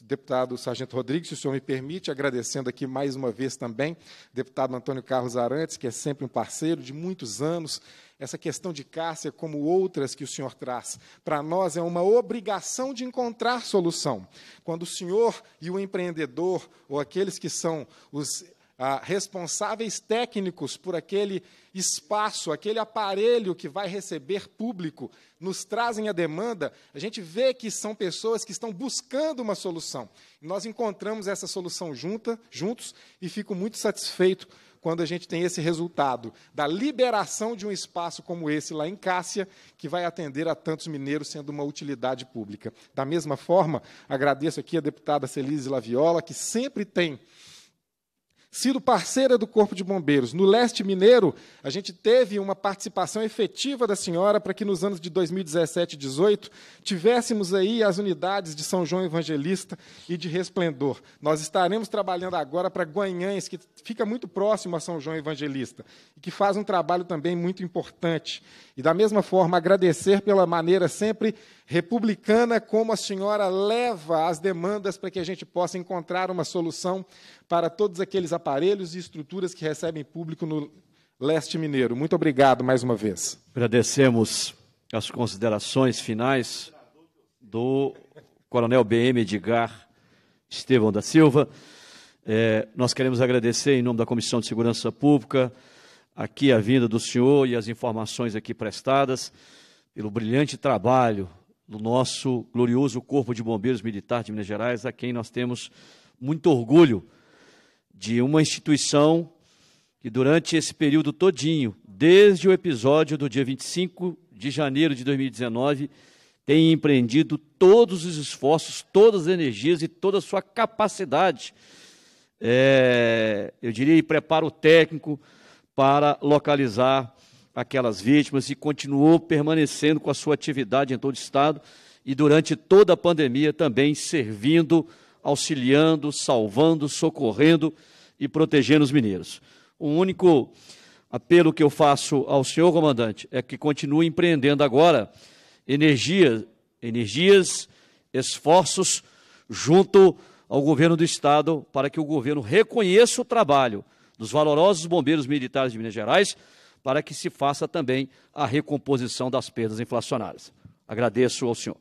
Deputado Sargento Rodrigues, se o senhor me permite, agradecendo aqui mais uma vez também, deputado Antônio Carlos Arantes, que é sempre um parceiro de muitos anos. Essa questão de Cássia, como outras que o senhor traz, para nós é uma obrigação de encontrar solução. Quando o senhor e o empreendedor, ou aqueles que são os ah, responsáveis técnicos por aquele espaço, aquele aparelho que vai receber público, nos trazem a demanda, a gente vê que são pessoas que estão buscando uma solução. Nós encontramos essa solução junta, juntos e fico muito satisfeito quando a gente tem esse resultado da liberação de um espaço como esse lá em Cássia, que vai atender a tantos mineiros sendo uma utilidade pública. Da mesma forma, agradeço aqui a deputada Celise Laviola, que sempre tem sido parceira do Corpo de Bombeiros. No leste mineiro, a gente teve uma participação efetiva da senhora para que nos anos de 2017 e 2018 tivéssemos aí as unidades de São João Evangelista e de Resplendor. Nós estaremos trabalhando agora para Guanhães, que fica muito próximo a São João Evangelista e que faz um trabalho também muito importante. E da mesma forma, agradecer pela maneira sempre republicana como a senhora leva as demandas para que a gente possa encontrar uma solução para todos aqueles aparelhos e estruturas que recebem público no leste mineiro. Muito obrigado mais uma vez. Agradecemos as considerações finais do Coronel BM Edgar Estevão da Silva. É, nós queremos agradecer, em nome da Comissão de Segurança Pública, aqui a vinda do senhor e as informações aqui prestadas, pelo brilhante trabalho do nosso glorioso Corpo de Bombeiros Militar de Minas Gerais, a quem nós temos muito orgulho de uma instituição que durante esse período todinho, desde o episódio do dia 25 de janeiro de 2019, tem empreendido todos os esforços, todas as energias e toda a sua capacidade, é, eu diria, e preparo técnico para localizar aquelas vítimas e continuou permanecendo com a sua atividade em todo o estado e durante toda a pandemia também servindo, auxiliando, salvando, socorrendo e protegendo os mineiros. O único apelo que eu faço ao senhor comandante é que continue empreendendo agora energia, energias, esforços junto ao governo do estado para que o governo reconheça o trabalho dos valorosos bombeiros militares de Minas Gerais para que se faça também a recomposição das perdas inflacionárias. Agradeço ao senhor.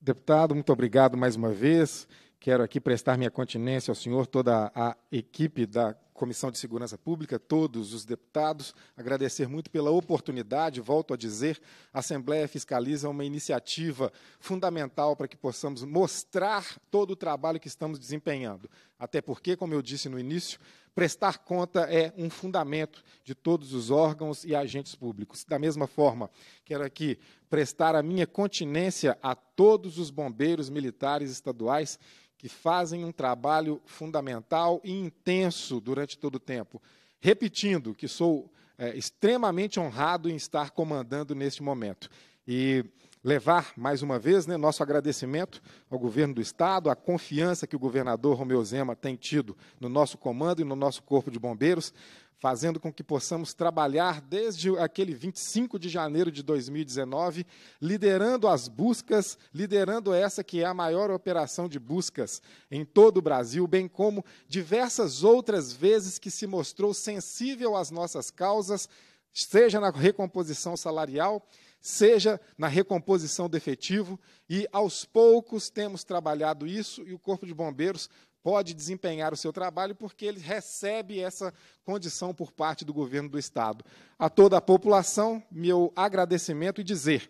Deputado, muito obrigado mais uma vez. Quero aqui prestar minha continência ao senhor, toda a equipe da Comissão de Segurança Pública, todos os deputados, agradecer muito pela oportunidade. Volto a dizer, a Assembleia Fiscaliza é uma iniciativa fundamental para que possamos mostrar todo o trabalho que estamos desempenhando. Até porque, como eu disse no início, prestar conta é um fundamento de todos os órgãos e agentes públicos. Da mesma forma, quero aqui prestar a minha continência a todos os bombeiros militares estaduais que fazem um trabalho fundamental e intenso durante todo o tempo. Repetindo que sou é, extremamente honrado em estar comandando neste momento. E levar mais uma vez né, nosso agradecimento ao governo do Estado, a confiança que o governador Romeu Zema tem tido no nosso comando e no nosso Corpo de Bombeiros, fazendo com que possamos trabalhar desde aquele 25 de janeiro de 2019, liderando as buscas, liderando essa que é a maior operação de buscas em todo o Brasil, bem como diversas outras vezes que se mostrou sensível às nossas causas seja na recomposição salarial, seja na recomposição do efetivo, e aos poucos temos trabalhado isso, e o Corpo de Bombeiros pode desempenhar o seu trabalho porque ele recebe essa condição por parte do governo do Estado. A toda a população, meu agradecimento e dizer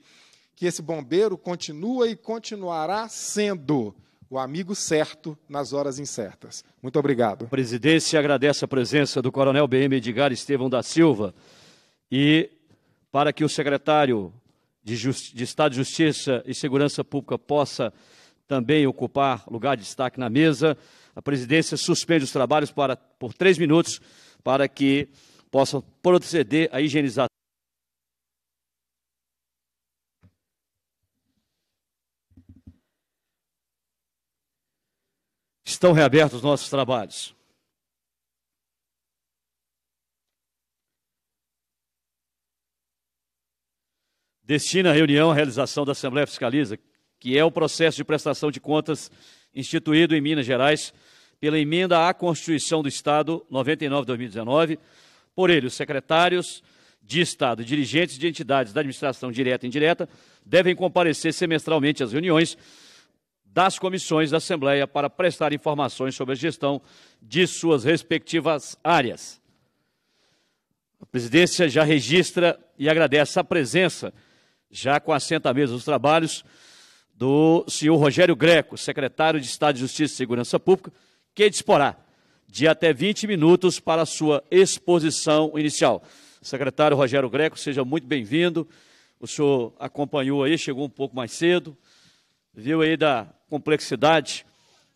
que esse bombeiro continua e continuará sendo o amigo certo nas horas incertas. Muito obrigado. Presidência agradece a presença do Coronel BM Edgar Estevão da Silva e para que o secretário de, de Estado de Justiça e Segurança Pública possa também ocupar lugar de destaque na mesa. A presidência suspende os trabalhos para, por três minutos para que possam proceder à higienização. Estão reabertos nossos trabalhos. destina a reunião à realização da Assembleia Fiscaliza, que é o processo de prestação de contas instituído em Minas Gerais pela emenda à Constituição do Estado 99/2019, por ele os secretários de Estado e dirigentes de entidades da administração direta e indireta devem comparecer semestralmente às reuniões das comissões da Assembleia para prestar informações sobre a gestão de suas respectivas áreas. A presidência já registra e agradece a presença já com assento à mesa dos trabalhos do senhor Rogério Greco, secretário de Estado de Justiça e Segurança Pública, que disporá de até 20 minutos para a sua exposição inicial. Secretário Rogério Greco, seja muito bem-vindo. O senhor acompanhou aí, chegou um pouco mais cedo, viu aí da complexidade.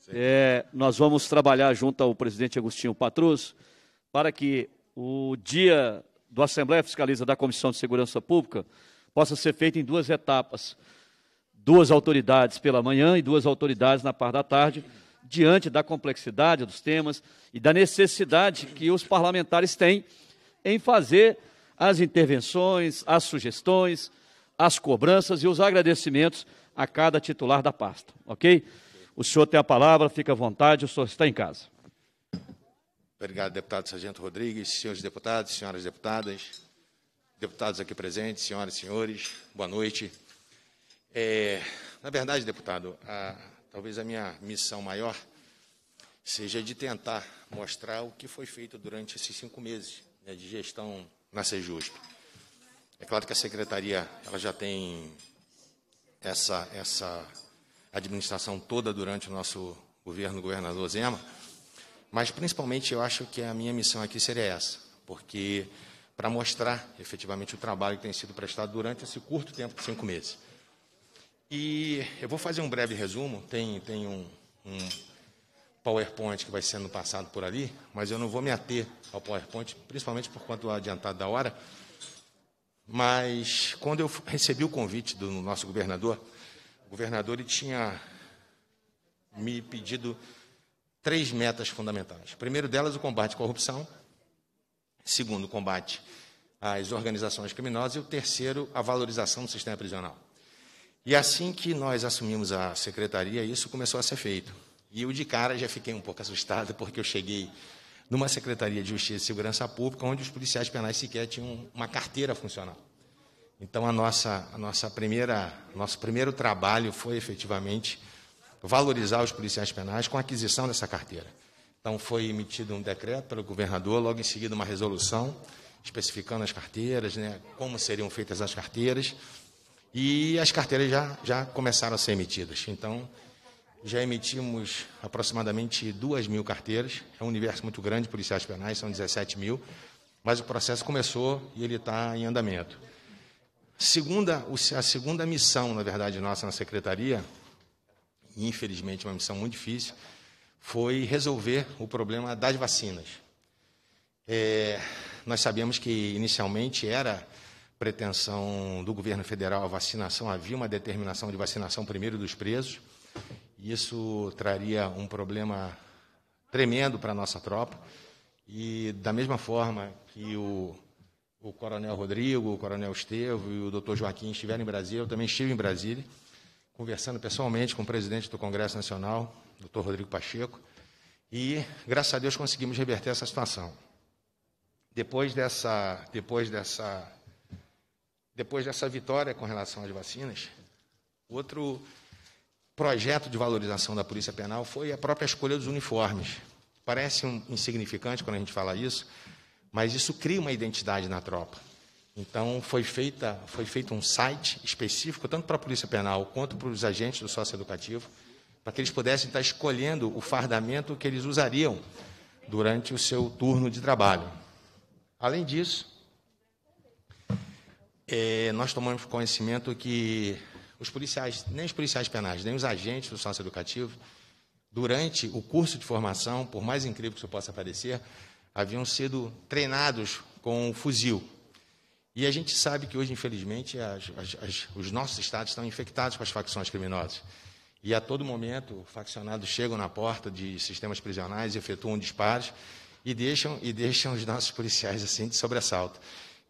É, nós vamos trabalhar junto ao presidente Agostinho Patrus para que o dia do Assembleia Fiscaliza da Comissão de Segurança Pública possa ser feita em duas etapas. Duas autoridades pela manhã e duas autoridades na parte da tarde, diante da complexidade dos temas e da necessidade que os parlamentares têm em fazer as intervenções, as sugestões, as cobranças e os agradecimentos a cada titular da pasta, ok? O senhor tem a palavra, fica à vontade, o senhor está em casa. Obrigado, deputado Sargento Rodrigues, senhores deputados, senhoras deputadas deputados aqui presentes, senhoras e senhores, boa noite. É, na verdade, deputado, a, talvez a minha missão maior seja de tentar mostrar o que foi feito durante esses cinco meses né, de gestão na Sejusp. É claro que a secretaria ela já tem essa, essa administração toda durante o nosso governo, governador Zema, mas principalmente eu acho que a minha missão aqui seria essa, porque para mostrar efetivamente o trabalho que tem sido prestado durante esse curto tempo de cinco meses. E eu vou fazer um breve resumo, tem, tem um, um PowerPoint que vai sendo passado por ali, mas eu não vou me ater ao PowerPoint, principalmente por quanto adiantado da hora. Mas quando eu recebi o convite do nosso governador, o governador ele tinha me pedido três metas fundamentais. primeiro delas, o combate à corrupção. Segundo, o combate às organizações criminosas. E o terceiro, a valorização do sistema prisional. E assim que nós assumimos a secretaria, isso começou a ser feito. E eu, de cara, já fiquei um pouco assustado, porque eu cheguei numa Secretaria de Justiça e Segurança Pública, onde os policiais penais sequer tinham uma carteira funcional. Então, a nossa, a nossa primeira, nosso primeiro trabalho foi efetivamente valorizar os policiais penais com a aquisição dessa carteira. Então foi emitido um decreto pelo governador, logo em seguida uma resolução especificando as carteiras, né, como seriam feitas as carteiras, e as carteiras já, já começaram a ser emitidas. Então, já emitimos aproximadamente 2 mil carteiras, é um universo muito grande, policiais penais são 17 mil, mas o processo começou e ele está em andamento. Segunda, a segunda missão, na verdade, nossa na Secretaria, infelizmente uma missão muito difícil, foi resolver o problema das vacinas. É, nós sabemos que inicialmente era pretensão do governo federal a vacinação, havia uma determinação de vacinação primeiro dos presos. e Isso traria um problema tremendo para a nossa tropa. E da mesma forma que o, o coronel Rodrigo, o coronel Estevo e o doutor Joaquim estiveram em Brasília, eu também estive em Brasília, conversando pessoalmente com o presidente do Congresso Nacional, doutor Rodrigo Pacheco, e graças a Deus conseguimos reverter essa situação. Depois dessa, depois dessa, depois dessa vitória com relação às vacinas, outro projeto de valorização da Polícia Penal foi a própria escolha dos uniformes. Parece um insignificante quando a gente fala isso, mas isso cria uma identidade na tropa. Então, foi, feita, foi feito um site específico, tanto para a Polícia Penal quanto para os agentes do Sócio Educativo, para que eles pudessem estar escolhendo o fardamento que eles usariam durante o seu turno de trabalho. Além disso, é, nós tomamos conhecimento que os policiais, nem os policiais penais, nem os agentes do sócio educativo, durante o curso de formação, por mais incrível que isso possa parecer, haviam sido treinados com fuzil. E a gente sabe que hoje, infelizmente, as, as, os nossos estados estão infectados com as facções criminosas. E a todo momento, faccionados chegam na porta de sistemas prisionais, efetuam disparos e deixam, e deixam os nossos policiais assim de sobressalto.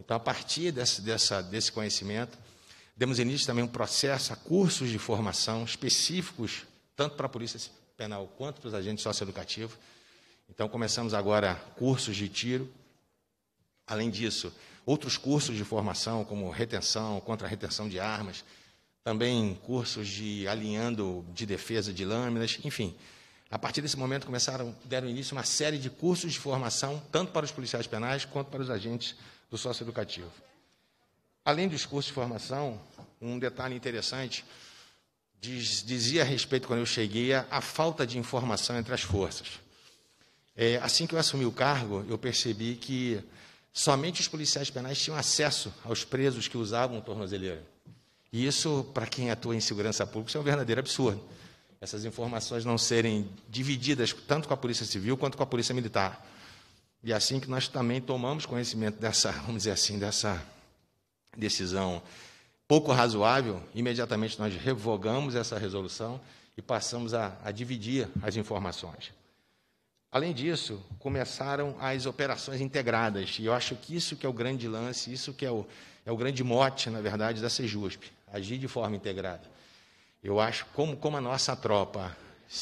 Então, a partir desse, dessa, desse conhecimento, demos início também um processo a cursos de formação específicos, tanto para a Polícia Penal quanto para os agentes socioeducativos. Então, começamos agora cursos de tiro. Além disso, outros cursos de formação, como retenção, contra-retenção de armas, também cursos de alinhando de defesa de lâminas, enfim. A partir desse momento começaram, deram início uma série de cursos de formação, tanto para os policiais penais quanto para os agentes do sócio educativo. Além dos cursos de formação, um detalhe interessante diz, dizia a respeito, quando eu cheguei, a falta de informação entre as forças. É, assim que eu assumi o cargo, eu percebi que somente os policiais penais tinham acesso aos presos que usavam tornozeleiro. E isso, para quem atua em segurança pública, é um verdadeiro absurdo. Essas informações não serem divididas tanto com a Polícia Civil quanto com a Polícia Militar. E é assim que nós também tomamos conhecimento dessa, vamos dizer assim, dessa decisão pouco razoável, imediatamente nós revogamos essa resolução e passamos a, a dividir as informações. Além disso, começaram as operações integradas, e eu acho que isso que é o grande lance, isso que é o, é o grande mote, na verdade, da Sejusp agir de forma integrada. Eu acho como, como a nossa tropa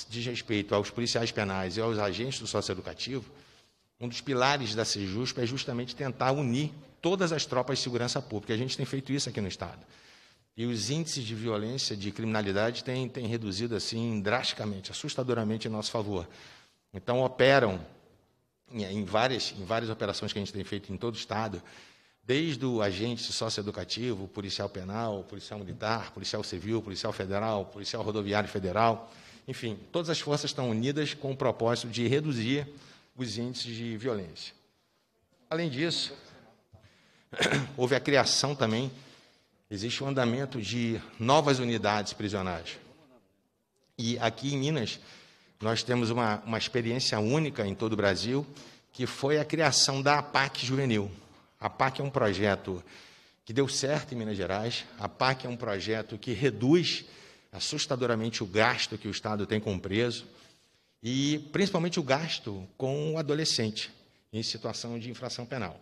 diz respeito aos policiais penais e aos agentes do socioeducativo, um dos pilares da Sejusp é justamente tentar unir todas as tropas de segurança pública. A gente tem feito isso aqui no Estado. E os índices de violência, de criminalidade, têm, têm reduzido assim drasticamente, assustadoramente em nosso favor. Então, operam em, em, várias, em várias operações que a gente tem feito em todo o Estado, Desde o agente socioeducativo, policial penal, policial militar, policial civil, policial federal, policial rodoviário federal, enfim, todas as forças estão unidas com o propósito de reduzir os índices de violência. Além disso, houve a criação também, existe o andamento de novas unidades prisionais. E aqui em Minas, nós temos uma, uma experiência única em todo o Brasil, que foi a criação da APAC Juvenil. A PAC é um projeto que deu certo em Minas Gerais, a PAC é um projeto que reduz assustadoramente o gasto que o Estado tem com o preso e principalmente o gasto com o adolescente em situação de infração penal.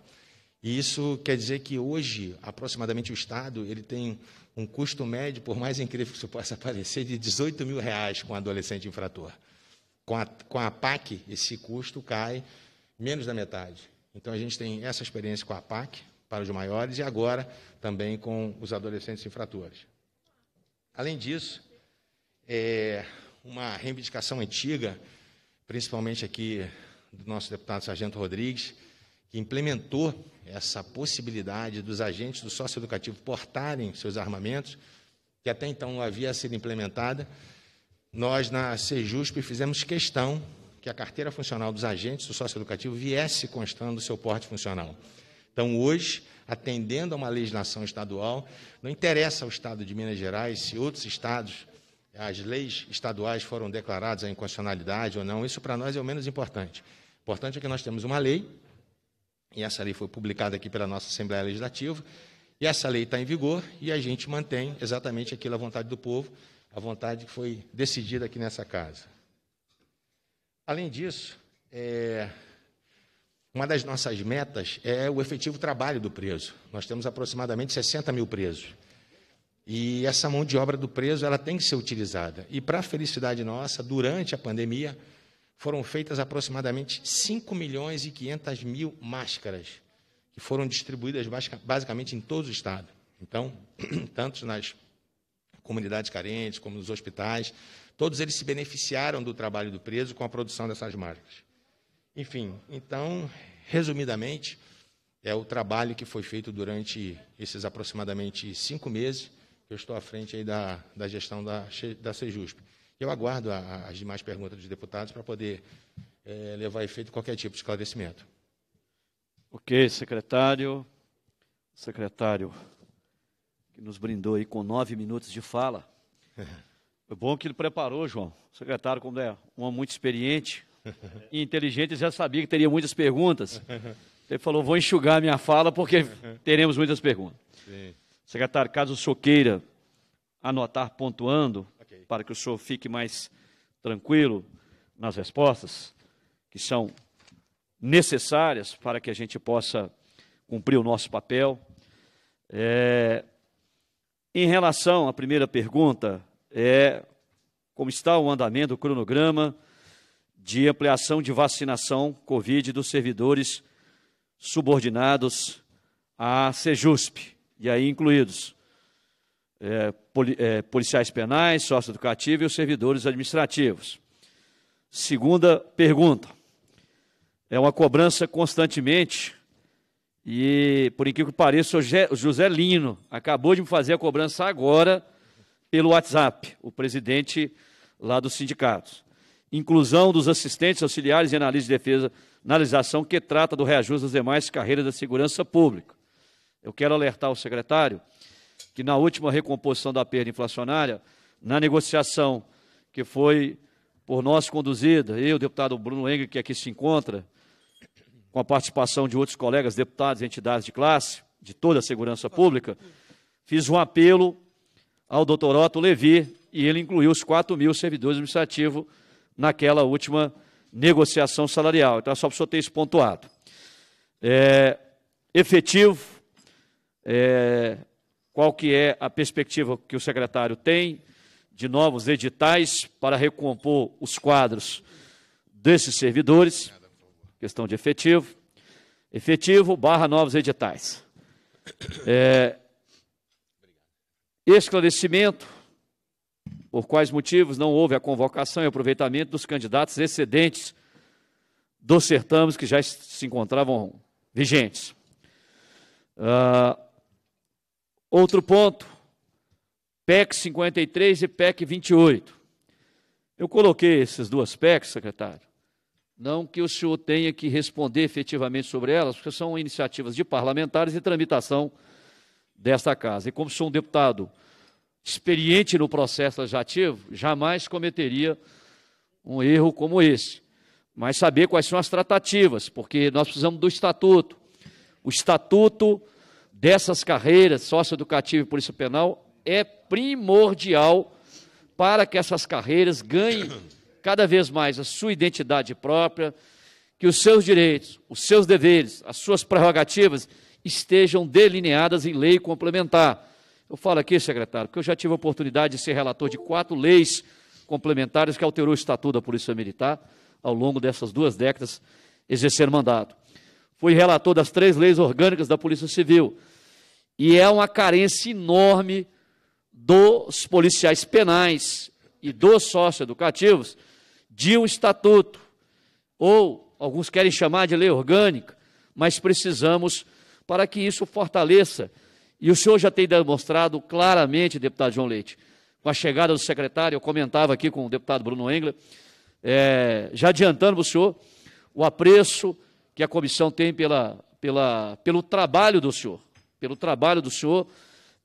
E isso quer dizer que hoje, aproximadamente, o Estado ele tem um custo médio, por mais incrível que isso possa parecer, de 18 mil reais com adolescente infrator. Com a, com a PAC, esse custo cai menos da metade. Então a gente tem essa experiência com a PAC para os maiores e agora também com os adolescentes infratores. Além disso, é uma reivindicação antiga, principalmente aqui do nosso deputado Sargento Rodrigues, que implementou essa possibilidade dos agentes do socioeducativo portarem seus armamentos, que até então não havia sido implementada. Nós, na Sejusp, fizemos questão que a carteira funcional dos agentes do sócio educativo viesse constando do seu porte funcional. Então, hoje, atendendo a uma legislação estadual, não interessa ao Estado de Minas Gerais se outros estados, as leis estaduais foram declaradas a inconstitucionalidade ou não, isso para nós é o menos importante. O importante é que nós temos uma lei, e essa lei foi publicada aqui pela nossa Assembleia Legislativa, e essa lei está em vigor e a gente mantém exatamente aquilo à vontade do povo, a vontade que foi decidida aqui nessa casa. Além disso, é, uma das nossas metas é o efetivo trabalho do preso. Nós temos aproximadamente 60 mil presos. E essa mão de obra do preso ela tem que ser utilizada. E, para a felicidade nossa, durante a pandemia, foram feitas aproximadamente 5 milhões e 500 mil máscaras, que foram distribuídas basicamente em todo o Estado. Então, tanto nas comunidades carentes como nos hospitais, Todos eles se beneficiaram do trabalho do preso com a produção dessas marcas. Enfim, então, resumidamente, é o trabalho que foi feito durante esses aproximadamente cinco meses que eu estou à frente aí da, da gestão da, da Sejusp. Eu aguardo a, as demais perguntas dos deputados para poder é, levar a efeito qualquer tipo de esclarecimento. Ok, secretário. Secretário, que nos brindou aí com nove minutos de fala. É bom que ele preparou, João. O secretário, como é uma muito experiente e inteligente, já sabia que teria muitas perguntas. Ele falou: vou enxugar a minha fala porque teremos muitas perguntas. Sim. Secretário, caso o senhor queira anotar pontuando, okay. para que o senhor fique mais tranquilo nas respostas, que são necessárias para que a gente possa cumprir o nosso papel. É, em relação à primeira pergunta, é, como está o andamento, o cronograma de ampliação de vacinação Covid dos servidores subordinados à Sejusp, e aí incluídos é, poli, é, policiais penais, sócio-educativo e os servidores administrativos. Segunda pergunta. É uma cobrança constantemente, e por incrível que pareça, o José Lino acabou de me fazer a cobrança agora pelo WhatsApp, o presidente lá dos sindicatos. Inclusão dos assistentes auxiliares e análise de defesa, legislação que trata do reajuste das demais carreiras da segurança pública. Eu quero alertar o secretário que na última recomposição da perda inflacionária, na negociação que foi por nós conduzida, eu, deputado Bruno Engel, que aqui se encontra, com a participação de outros colegas, deputados, entidades de classe, de toda a segurança pública, fiz um apelo ao doutor Otto Levi e ele incluiu os 4 mil servidores administrativos naquela última negociação salarial. Então, é só para o ter isso pontuado. É, efetivo, é, qual que é a perspectiva que o secretário tem de novos editais para recompor os quadros desses servidores, questão de efetivo, efetivo barra novos editais. É, Esclarecimento por quais motivos não houve a convocação e aproveitamento dos candidatos excedentes dos certames que já se encontravam vigentes. Uh, outro ponto, PEC 53 e PEC 28. Eu coloquei essas duas PECs, secretário, não que o senhor tenha que responder efetivamente sobre elas, porque são iniciativas de parlamentares e tramitação desta casa. E como sou um deputado experiente no processo legislativo, jamais cometeria um erro como esse. Mas saber quais são as tratativas, porque nós precisamos do estatuto. O estatuto dessas carreiras, educativo e polícia penal, é primordial para que essas carreiras ganhem cada vez mais a sua identidade própria, que os seus direitos, os seus deveres, as suas prerrogativas estejam delineadas em lei complementar. Eu falo aqui, secretário, porque eu já tive a oportunidade de ser relator de quatro leis complementares que alterou o Estatuto da Polícia Militar ao longo dessas duas décadas exercer mandato. Fui relator das três leis orgânicas da Polícia Civil. E é uma carência enorme dos policiais penais e dos socioeducativos de um estatuto, ou alguns querem chamar de lei orgânica, mas precisamos para que isso fortaleça. E o senhor já tem demonstrado claramente, deputado João Leite, com a chegada do secretário, eu comentava aqui com o deputado Bruno Engler, é, já adiantando para o senhor o apreço que a comissão tem pela, pela, pelo trabalho do senhor, pelo trabalho do senhor,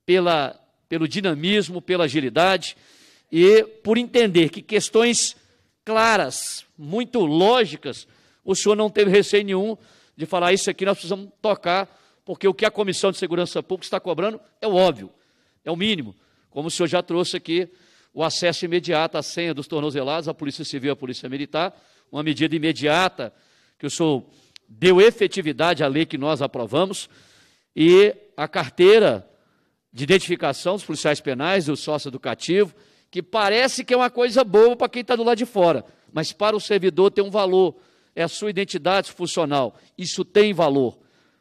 pela, pelo dinamismo, pela agilidade e por entender que questões claras, muito lógicas, o senhor não teve receio nenhum de falar isso aqui, nós precisamos tocar porque o que a Comissão de Segurança Pública está cobrando é o óbvio, é o mínimo. Como o senhor já trouxe aqui, o acesso imediato à senha dos tornozelados, à Polícia Civil e à Polícia Militar, uma medida imediata que o senhor deu efetividade à lei que nós aprovamos e a carteira de identificação dos policiais penais, do sócio educativo, que parece que é uma coisa boa para quem está do lado de fora, mas para o servidor tem um valor, é a sua identidade funcional, isso tem valor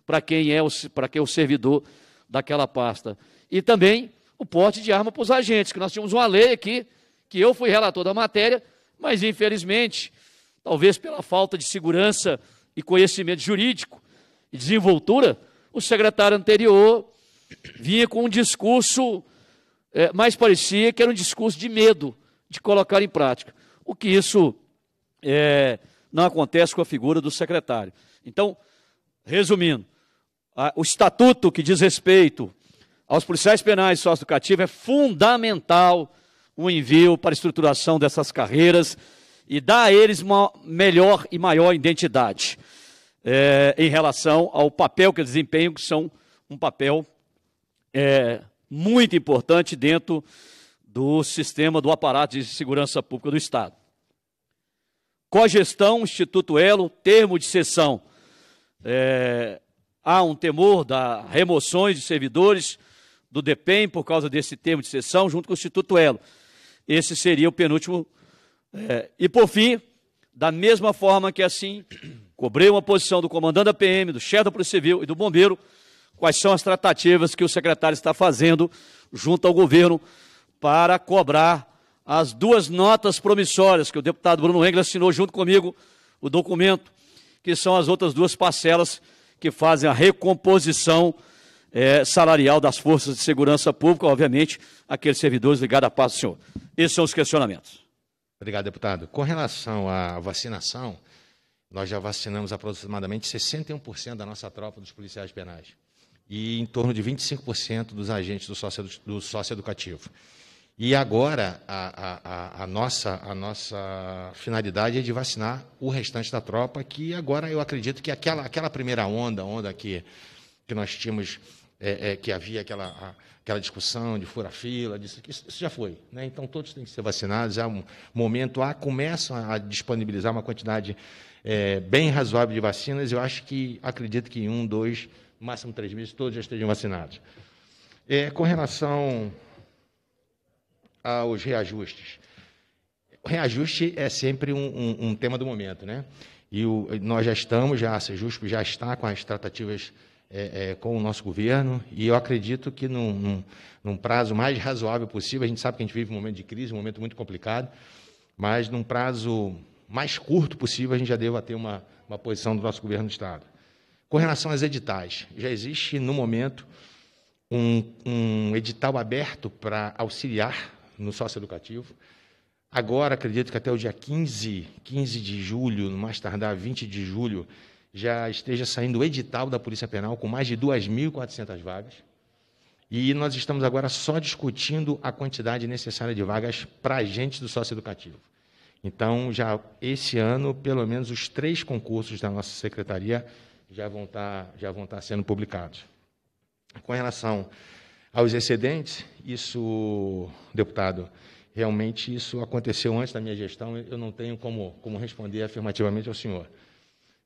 para quem é para quem é o servidor daquela pasta. E também o porte de arma para os agentes, que nós tínhamos uma lei aqui, que eu fui relator da matéria, mas infelizmente, talvez pela falta de segurança e conhecimento jurídico e desenvoltura, o secretário anterior vinha com um discurso, é, mais parecia que era um discurso de medo de colocar em prática. O que isso é, não acontece com a figura do secretário. Então, resumindo, o estatuto que diz respeito aos policiais penais socioeducativos é fundamental o envio para a estruturação dessas carreiras e dá a eles uma melhor e maior identidade é, em relação ao papel que eles desempenham, que são um papel é, muito importante dentro do sistema do aparato de segurança pública do Estado. Cogestão, Instituto Elo, termo de sessão é, há um temor da remoções de servidores do DEPEN por causa desse termo de sessão, junto com o Instituto Elo. Esse seria o penúltimo. É, e por fim, da mesma forma que assim, cobrei uma posição do comandante da PM, do chefe da Polícia Civil e do bombeiro, quais são as tratativas que o secretário está fazendo junto ao governo para cobrar as duas notas promissórias que o deputado Bruno Engel assinou junto comigo, o documento, que são as outras duas parcelas que fazem a recomposição é, salarial das forças de segurança pública, obviamente, aqueles servidores ligados à paz do senhor. Esses são os questionamentos. Obrigado, deputado. Com relação à vacinação, nós já vacinamos aproximadamente 61% da nossa tropa dos policiais penais e em torno de 25% dos agentes do sócio, do sócio educativo. E agora a, a, a, nossa, a nossa finalidade é de vacinar o restante da tropa, que agora eu acredito que aquela, aquela primeira onda, onda que, que nós tínhamos, é, é, que havia aquela, aquela discussão de fura-fila, isso, isso já foi. Né? Então todos têm que ser vacinados, há é um momento, há, começam a disponibilizar uma quantidade é, bem razoável de vacinas, eu acho que, acredito que em um, dois, máximo três meses, todos já estejam vacinados. É, com relação aos reajustes. O reajuste é sempre um, um, um tema do momento, né? E o, nós já estamos, já, a Sejusp já está com as tratativas é, é, com o nosso governo, e eu acredito que num, num, num, prazo mais razoável possível, a gente sabe que a gente vive um momento de crise, um momento muito complicado, mas num prazo mais curto possível, a gente já deva ter uma, uma posição do nosso governo do Estado. Com relação aos editais, já existe, no momento, um, um edital aberto para auxiliar no sócio educativo. Agora, acredito que até o dia 15, 15 de julho, no mais tardar 20 de julho, já esteja saindo o edital da Polícia Penal com mais de 2.400 vagas. E nós estamos agora só discutindo a quantidade necessária de vagas para agentes do sócio educativo. Então, já esse ano, pelo menos os três concursos da nossa secretaria já vão estar, tá, já vão estar tá sendo publicados. Com relação aos excedentes, isso, deputado, realmente isso aconteceu antes da minha gestão, eu não tenho como, como responder afirmativamente ao senhor.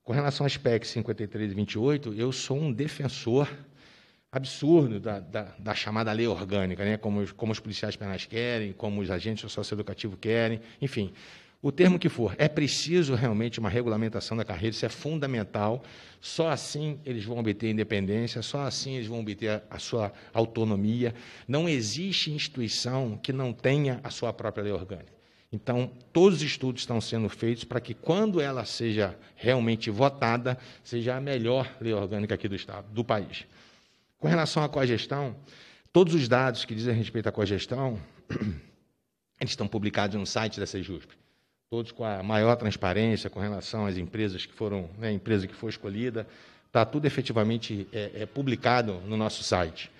Com relação às PEC 53 e 28, eu sou um defensor absurdo da, da, da, chamada lei orgânica, né? como, como os policiais penais querem, como os agentes socioeducativos querem, enfim o termo que for, é preciso realmente uma regulamentação da carreira, isso é fundamental. Só assim eles vão obter independência, só assim eles vão obter a sua autonomia. Não existe instituição que não tenha a sua própria lei orgânica. Então, todos os estudos estão sendo feitos para que, quando ela seja realmente votada, seja a melhor lei orgânica aqui do Estado, do país. Com relação à cogestão, todos os dados que dizem respeito à cogestão, eles estão publicados no site da Sejusp todos com a maior transparência com relação às empresas que foram, né, a empresa que foi escolhida, está tudo efetivamente é, é, publicado no nosso site.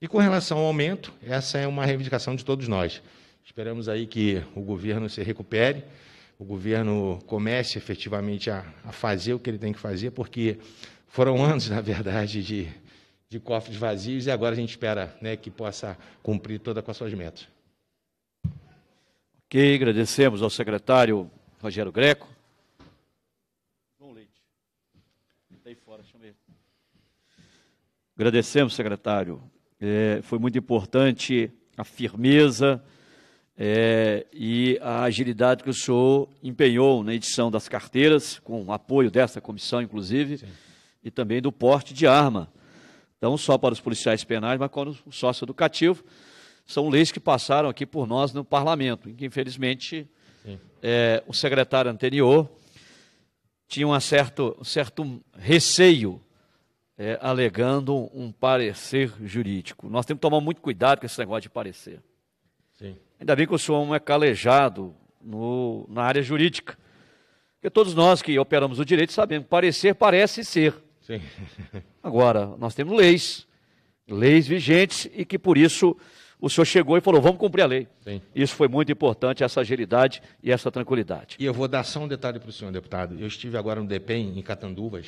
E com relação ao aumento, essa é uma reivindicação de todos nós. Esperamos aí que o governo se recupere, o governo comece efetivamente a, a fazer o que ele tem que fazer, porque foram anos, na verdade, de, de cofres vazios e agora a gente espera né, que possa cumprir toda com as suas metas que agradecemos ao secretário Rogério Greco. João Leite. Está aí fora, chamei. Agradecemos, secretário. É, foi muito importante a firmeza é, e a agilidade que o senhor empenhou na edição das carteiras, com o apoio desta comissão, inclusive, Sim. e também do porte de arma. Não só para os policiais penais, mas para o sócio educativo são leis que passaram aqui por nós no parlamento, em que, infelizmente, é, o secretário anterior tinha um certo, um certo receio, é, alegando um parecer jurídico. Nós temos que tomar muito cuidado com esse negócio de parecer. Sim. Ainda bem que o senhor é calejado no, na área jurídica. Porque todos nós que operamos o direito sabemos que parecer parece ser. Sim. Agora, nós temos leis, leis vigentes e que por isso o senhor chegou e falou: vamos cumprir a lei. Sim. Isso foi muito importante, essa agilidade e essa tranquilidade. E eu vou dar só um detalhe para o senhor, deputado. Eu estive agora no DEPEN, em Catanduvas,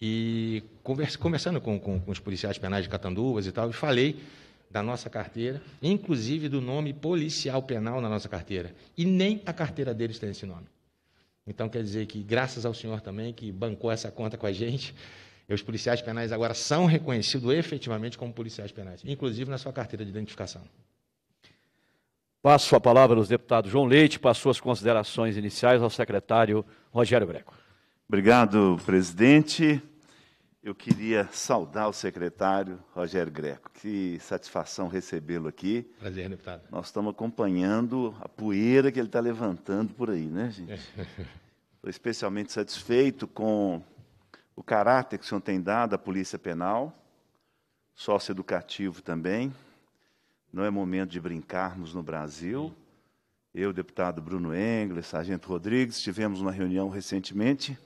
e conversando com, com, com os policiais penais de Catanduvas e tal, e falei da nossa carteira, inclusive do nome policial penal na nossa carteira. E nem a carteira deles tem esse nome. Então quer dizer que graças ao senhor também que bancou essa conta com a gente, e os policiais penais agora são reconhecidos efetivamente como policiais penais, inclusive na sua carteira de identificação. Passo a palavra aos deputados João Leite para suas considerações iniciais ao secretário Rogério Greco. Obrigado, presidente. Eu queria saudar o secretário Rogério Greco. Que satisfação recebê-lo aqui. Prazer, deputado. Nós estamos acompanhando a poeira que ele está levantando por aí, né, gente? Estou especialmente satisfeito com o caráter que o senhor tem dado à Polícia Penal, sócio educativo também. Não é momento de brincarmos no Brasil. Eu, deputado Bruno Engler, sargento Rodrigues, tivemos uma reunião recentemente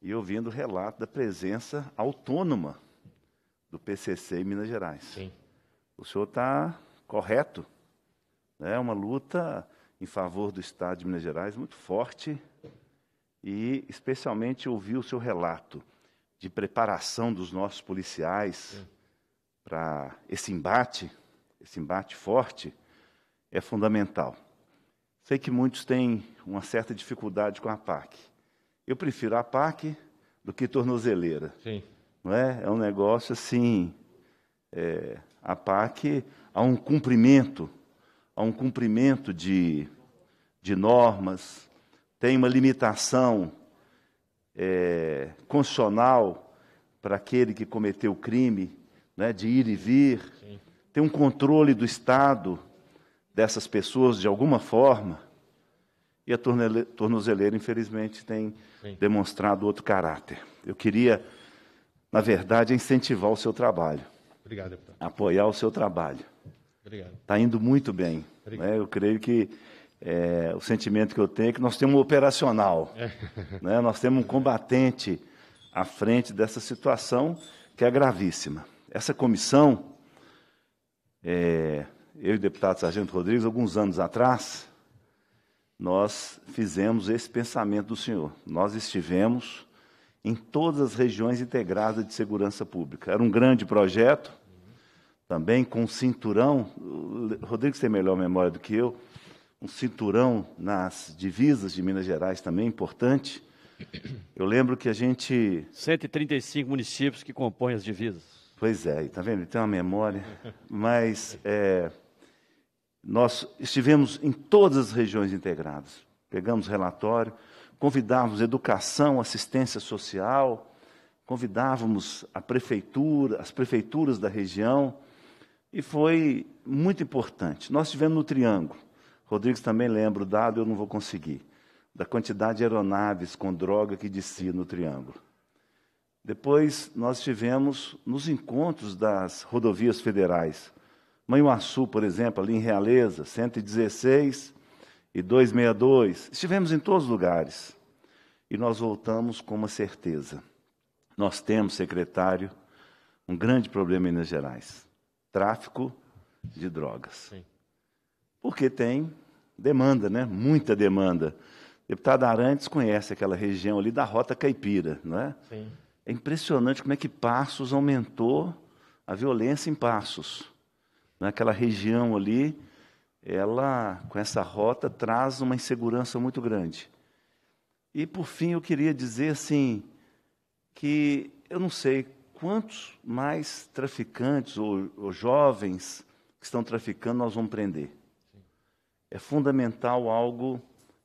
e ouvindo o relato da presença autônoma do PCC em Minas Gerais. Sim. O senhor está correto. É uma luta em favor do Estado de Minas Gerais muito forte e especialmente ouvir o seu relato de preparação dos nossos policiais para esse embate, esse embate forte, é fundamental. Sei que muitos têm uma certa dificuldade com a PAC. Eu prefiro a PAC do que tornozeleira. Sim. Não é? é um negócio assim. É, a PAC há um cumprimento, há um cumprimento de, de normas, tem uma limitação é, constitucional para aquele que cometeu o crime, né, de ir e vir, Sim. tem um controle do Estado dessas pessoas de alguma forma, e a tornozeleira, infelizmente, tem Sim. demonstrado outro caráter. Eu queria, na verdade, incentivar o seu trabalho. Obrigado, deputado. Apoiar o seu trabalho. Obrigado. Está indo muito bem. Né? Eu creio que é, o sentimento que eu tenho é que nós temos um operacional, é. né? nós temos um combatente à frente dessa situação que é gravíssima. Essa comissão, é, eu e o deputado Sargento Rodrigues, alguns anos atrás, nós fizemos esse pensamento do senhor. Nós estivemos em todas as regiões integradas de segurança pública. Era um grande projeto, também com cinturão. O Rodrigues tem melhor memória do que eu um cinturão nas divisas de Minas Gerais também importante. Eu lembro que a gente 135 municípios que compõem as divisas. Pois é, tá vendo? Tem uma memória, mas é, nós estivemos em todas as regiões integradas. Pegamos relatório, convidávamos educação, assistência social, convidávamos a prefeitura, as prefeituras da região, e foi muito importante. Nós tivemos no Triângulo, Rodrigues também lembra, o dado eu não vou conseguir, da quantidade de aeronaves com droga que descia no Triângulo. Depois nós tivemos nos encontros das rodovias federais. Manhuaçu, por exemplo, ali em Realeza, 116 e 262. Estivemos em todos os lugares. E nós voltamos com uma certeza. Nós temos, secretário, um grande problema em Minas Gerais: tráfico de drogas. Sim porque tem demanda, né? muita demanda. O deputado Arantes conhece aquela região ali da Rota Caipira, não é? Sim. É impressionante como é que Passos aumentou a violência em Passos. Naquela região ali, ela, com essa rota, traz uma insegurança muito grande. E, por fim, eu queria dizer assim, que eu não sei quantos mais traficantes ou, ou jovens que estão traficando nós vamos prender é fundamental algo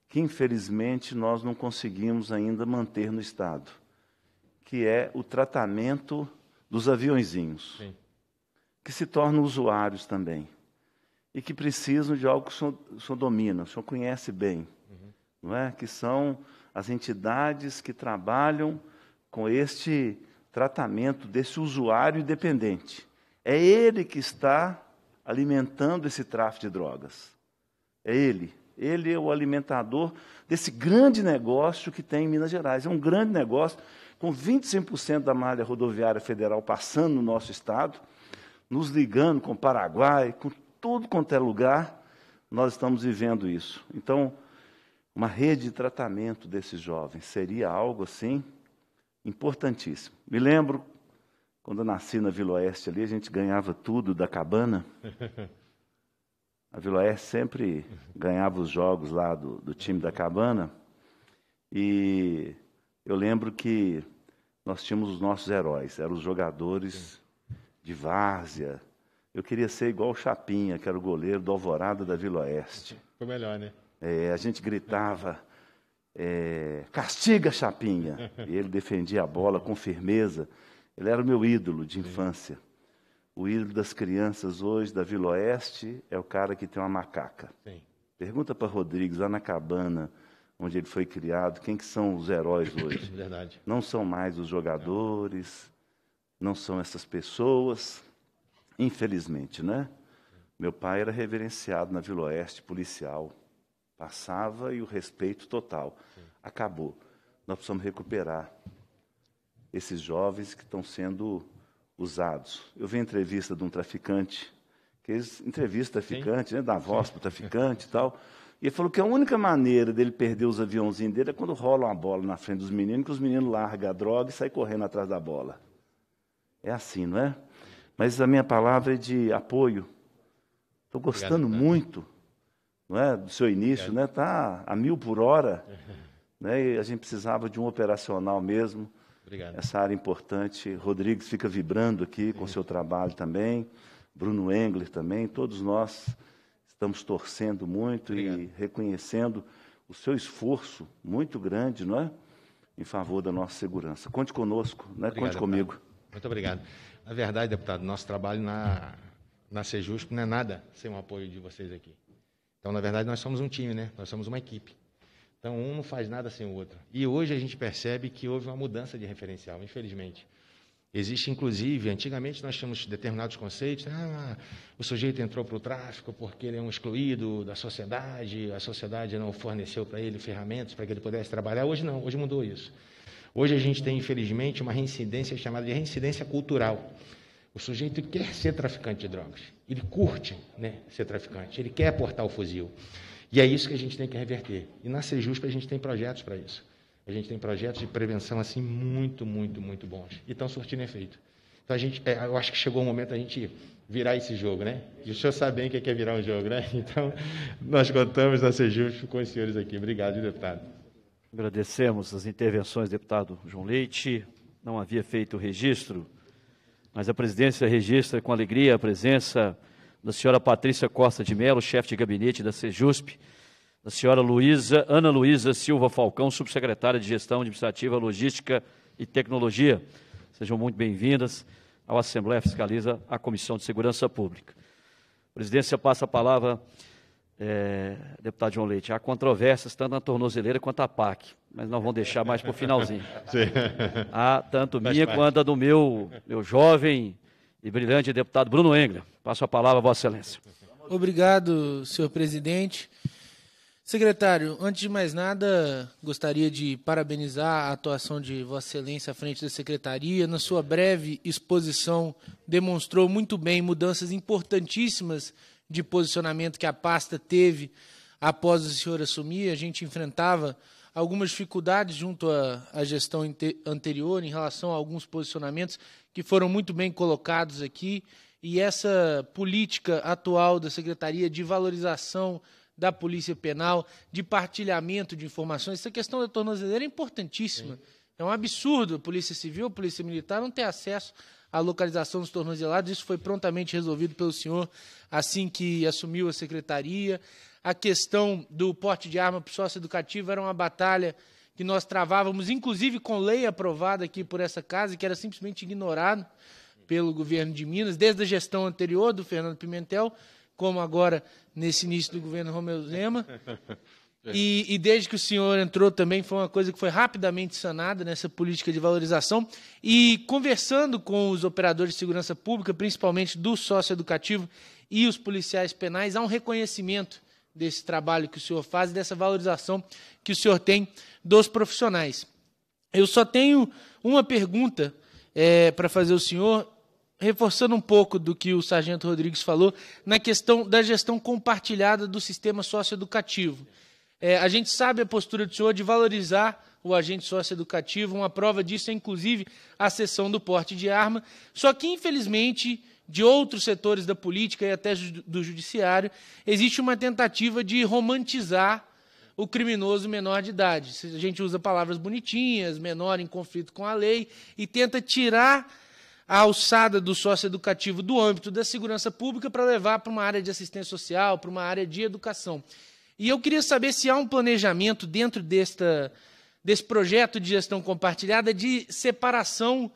que, infelizmente, nós não conseguimos ainda manter no Estado, que é o tratamento dos aviãozinhos, que se tornam usuários também e que precisam de algo que o senhor, o senhor domina, o senhor conhece bem, uhum. não é? que são as entidades que trabalham com este tratamento desse usuário dependente. É ele que está alimentando esse tráfico de drogas. É ele. Ele é o alimentador desse grande negócio que tem em Minas Gerais. É um grande negócio, com 25% da malha rodoviária federal passando no nosso estado, nos ligando com o Paraguai, com tudo quanto é lugar, nós estamos vivendo isso. Então, uma rede de tratamento desses jovens seria algo assim importantíssimo. Me lembro quando eu nasci na Vila Oeste ali, a gente ganhava tudo da cabana. a Vila Oeste sempre ganhava os jogos lá do, do time da Cabana. E eu lembro que nós tínhamos os nossos heróis, eram os jogadores de várzea. Eu queria ser igual o Chapinha, que era o goleiro do Alvorada da Vila Oeste. Foi melhor, né? É, a gente gritava, é, castiga Chapinha! E ele defendia a bola com firmeza. Ele era o meu ídolo de infância. O ídolo das crianças hoje da Vila Oeste é o cara que tem uma macaca. Sim. Pergunta para Rodrigues, lá na cabana, onde ele foi criado, quem que são os heróis hoje? Verdade. Não são mais os jogadores, não são essas pessoas, infelizmente, né? Meu pai era reverenciado na Vila Oeste, policial. Passava e o respeito total. Sim. Acabou. Nós precisamos recuperar esses jovens que estão sendo usados. Eu vi entrevista de um traficante, que eles entrevista traficante, né, Da voz para o traficante e tal. E ele falou que a única maneira dele perder os aviãozinhos dele é quando rola uma bola na frente dos meninos, que os meninos largam a droga e saem correndo atrás da bola. É assim, não é? Mas a minha palavra é de apoio. Estou gostando Obrigado, né? muito não é, do seu início, Obrigado. né? Está a mil por hora. Né, e a gente precisava de um operacional mesmo Obrigado. Essa área importante. Rodrigues fica vibrando aqui com o seu trabalho também. Bruno Engler também. Todos nós estamos torcendo muito Obrigado. e reconhecendo o seu esforço muito grande, não é? Em favor da nossa segurança. Conte conosco, né? Obrigado, Conte comigo. Deputado. Muito obrigado. Na verdade, deputado, nosso trabalho na, na Sejusp não é nada sem o apoio de vocês aqui. Então, na verdade, nós somos um time, né? Nós somos uma equipe. Então, um não faz nada sem o outro. E hoje a gente percebe que houve uma mudança de referencial, infelizmente. Existe, inclusive, antigamente nós tínhamos determinados conceitos, né? ah, o sujeito entrou para o tráfico porque ele é um excluído da sociedade, a sociedade não forneceu para ele ferramentas para que ele pudesse trabalhar. Hoje não, hoje mudou isso. Hoje a gente tem, infelizmente, uma reincidência chamada de reincidência cultural. O sujeito quer ser traficante de drogas, ele curte né, ser traficante, ele quer portar o fuzil. E é isso que a gente tem que reverter. E na Sejuspa a gente tem projetos para isso. A gente tem projetos de prevenção assim muito, muito, muito bons. E estão surtindo efeito. Então a gente, é, eu acho que chegou o momento da gente virar esse jogo, né? E o senhor sabe bem o que é virar um jogo, né? Então, nós contamos na Sejuspa com os senhores aqui. Obrigado, deputado. Agradecemos as intervenções, deputado João Leite. Não havia feito o registro, mas a presidência registra com alegria a presença da senhora Patrícia Costa de Mello, chefe de gabinete da Sejusp, da senhora Luiza Ana Luísa Silva Falcão, subsecretária de Gestão Administrativa, Logística e Tecnologia. Sejam muito bem-vindas ao Assembleia Fiscaliza a Comissão de Segurança Pública. A presidência passa a palavra, é, deputado João Leite. Há controvérsias tanto na tornozeleira quanto na PAC, mas nós vamos deixar mais para o finalzinho. Sim. Há tanto Faz minha parte. quanto a do meu, meu jovem e brilhante deputado Bruno Engler. Passo a palavra a Vossa Excelência. Obrigado, senhor presidente. Secretário, antes de mais nada, gostaria de parabenizar a atuação de Vossa Excelência à frente da Secretaria. Na sua breve exposição, demonstrou muito bem mudanças importantíssimas de posicionamento que a pasta teve após o senhor assumir. A gente enfrentava algumas dificuldades junto à gestão anterior em relação a alguns posicionamentos que foram muito bem colocados aqui. E essa política atual da Secretaria de Valorização da Polícia Penal, de partilhamento de informações, essa questão da tornozeleira é importantíssima. É, é um absurdo a Polícia Civil, a Polícia Militar não ter acesso à localização dos tornozelados. Isso foi prontamente resolvido pelo senhor assim que assumiu a secretaria. A questão do porte de arma para o sócio educativo era uma batalha que nós travávamos, inclusive com lei aprovada aqui por essa casa, que era simplesmente ignorado pelo governo de Minas, desde a gestão anterior do Fernando Pimentel, como agora nesse início do governo Romeu Zema. E, e, desde que o senhor entrou também foi uma coisa que foi rapidamente sanada nessa política de valorização. E conversando com os operadores de segurança pública, principalmente do sócio educativo e os policiais penais, há um reconhecimento desse trabalho que o senhor faz, dessa valorização que o senhor tem dos profissionais. Eu só tenho uma pergunta é, para fazer ao senhor, reforçando um pouco do que o sargento Rodrigues falou, na questão da gestão compartilhada do sistema socioeducativo. É, a gente sabe a postura do senhor de valorizar o agente socioeducativo, uma prova disso é inclusive a sessão do porte de arma, só que infelizmente de outros setores da política e até do judiciário, existe uma tentativa de romantizar o criminoso menor de idade. A gente usa palavras bonitinhas, menor em conflito com a lei, e tenta tirar a alçada do socioeducativo do âmbito da segurança pública para levar para uma área de assistência social, para uma área de educação. E eu queria saber se há um planejamento dentro desta, desse projeto de gestão compartilhada de separação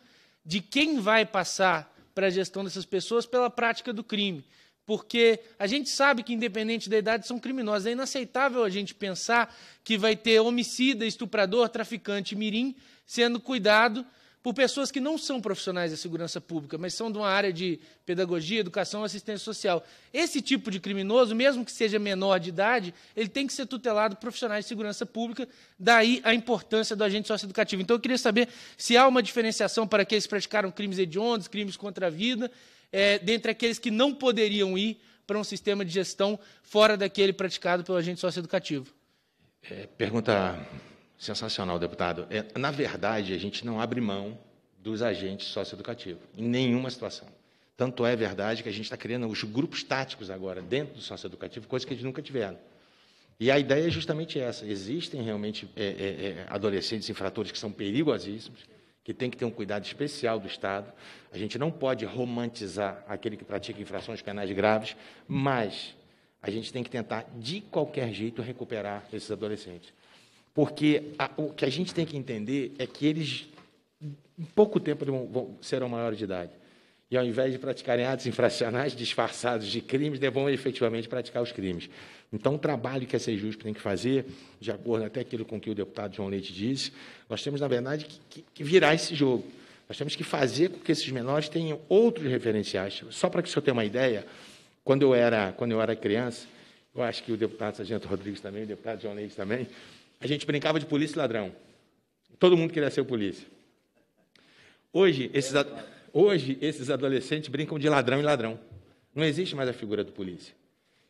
de quem vai passar para a gestão dessas pessoas pela prática do crime. Porque a gente sabe que, independente da idade, são criminosos. É inaceitável a gente pensar que vai ter homicida, estuprador, traficante, mirim sendo cuidado por pessoas que não são profissionais da segurança pública, mas são de uma área de pedagogia, educação, assistência social. Esse tipo de criminoso, mesmo que seja menor de idade, ele tem que ser tutelado por profissionais de segurança pública, daí a importância do agente socioeducativo. Então, eu queria saber se há uma diferenciação para aqueles que praticaram crimes hediondos, crimes contra a vida, é, dentre aqueles que não poderiam ir para um sistema de gestão fora daquele praticado pelo agente socioeducativo. É, pergunta Sensacional, deputado. É, na verdade, a gente não abre mão dos agentes socioeducativos, em nenhuma situação. Tanto é verdade que a gente está criando os grupos táticos agora dentro do socioeducativo, coisa que eles nunca tiveram. E a ideia é justamente essa. Existem realmente é, é, é adolescentes infratores que são perigosíssimos, que tem que ter um cuidado especial do Estado. A gente não pode romantizar aquele que pratica infrações penais graves, mas a gente tem que tentar, de qualquer jeito, recuperar esses adolescentes. Porque a, o que a gente tem que entender é que eles, em pouco tempo, vão, vão, serão maiores de idade. E ao invés de praticarem atos infracionais disfarçados de crimes, né, vão efetivamente praticar os crimes. Então, o trabalho que a é Sejusto tem que fazer, de acordo até aquilo com que o deputado João Leite disse, nós temos, na verdade, que, que virar esse jogo. Nós temos que fazer com que esses menores tenham outros referenciais. Só para que o senhor tenha uma ideia, quando eu era, quando eu era criança, eu acho que o deputado Sargento Rodrigues também, o deputado João Leite também, a gente brincava de polícia e ladrão. Todo mundo queria ser o polícia. Hoje esses, hoje, esses adolescentes brincam de ladrão e ladrão. Não existe mais a figura do polícia.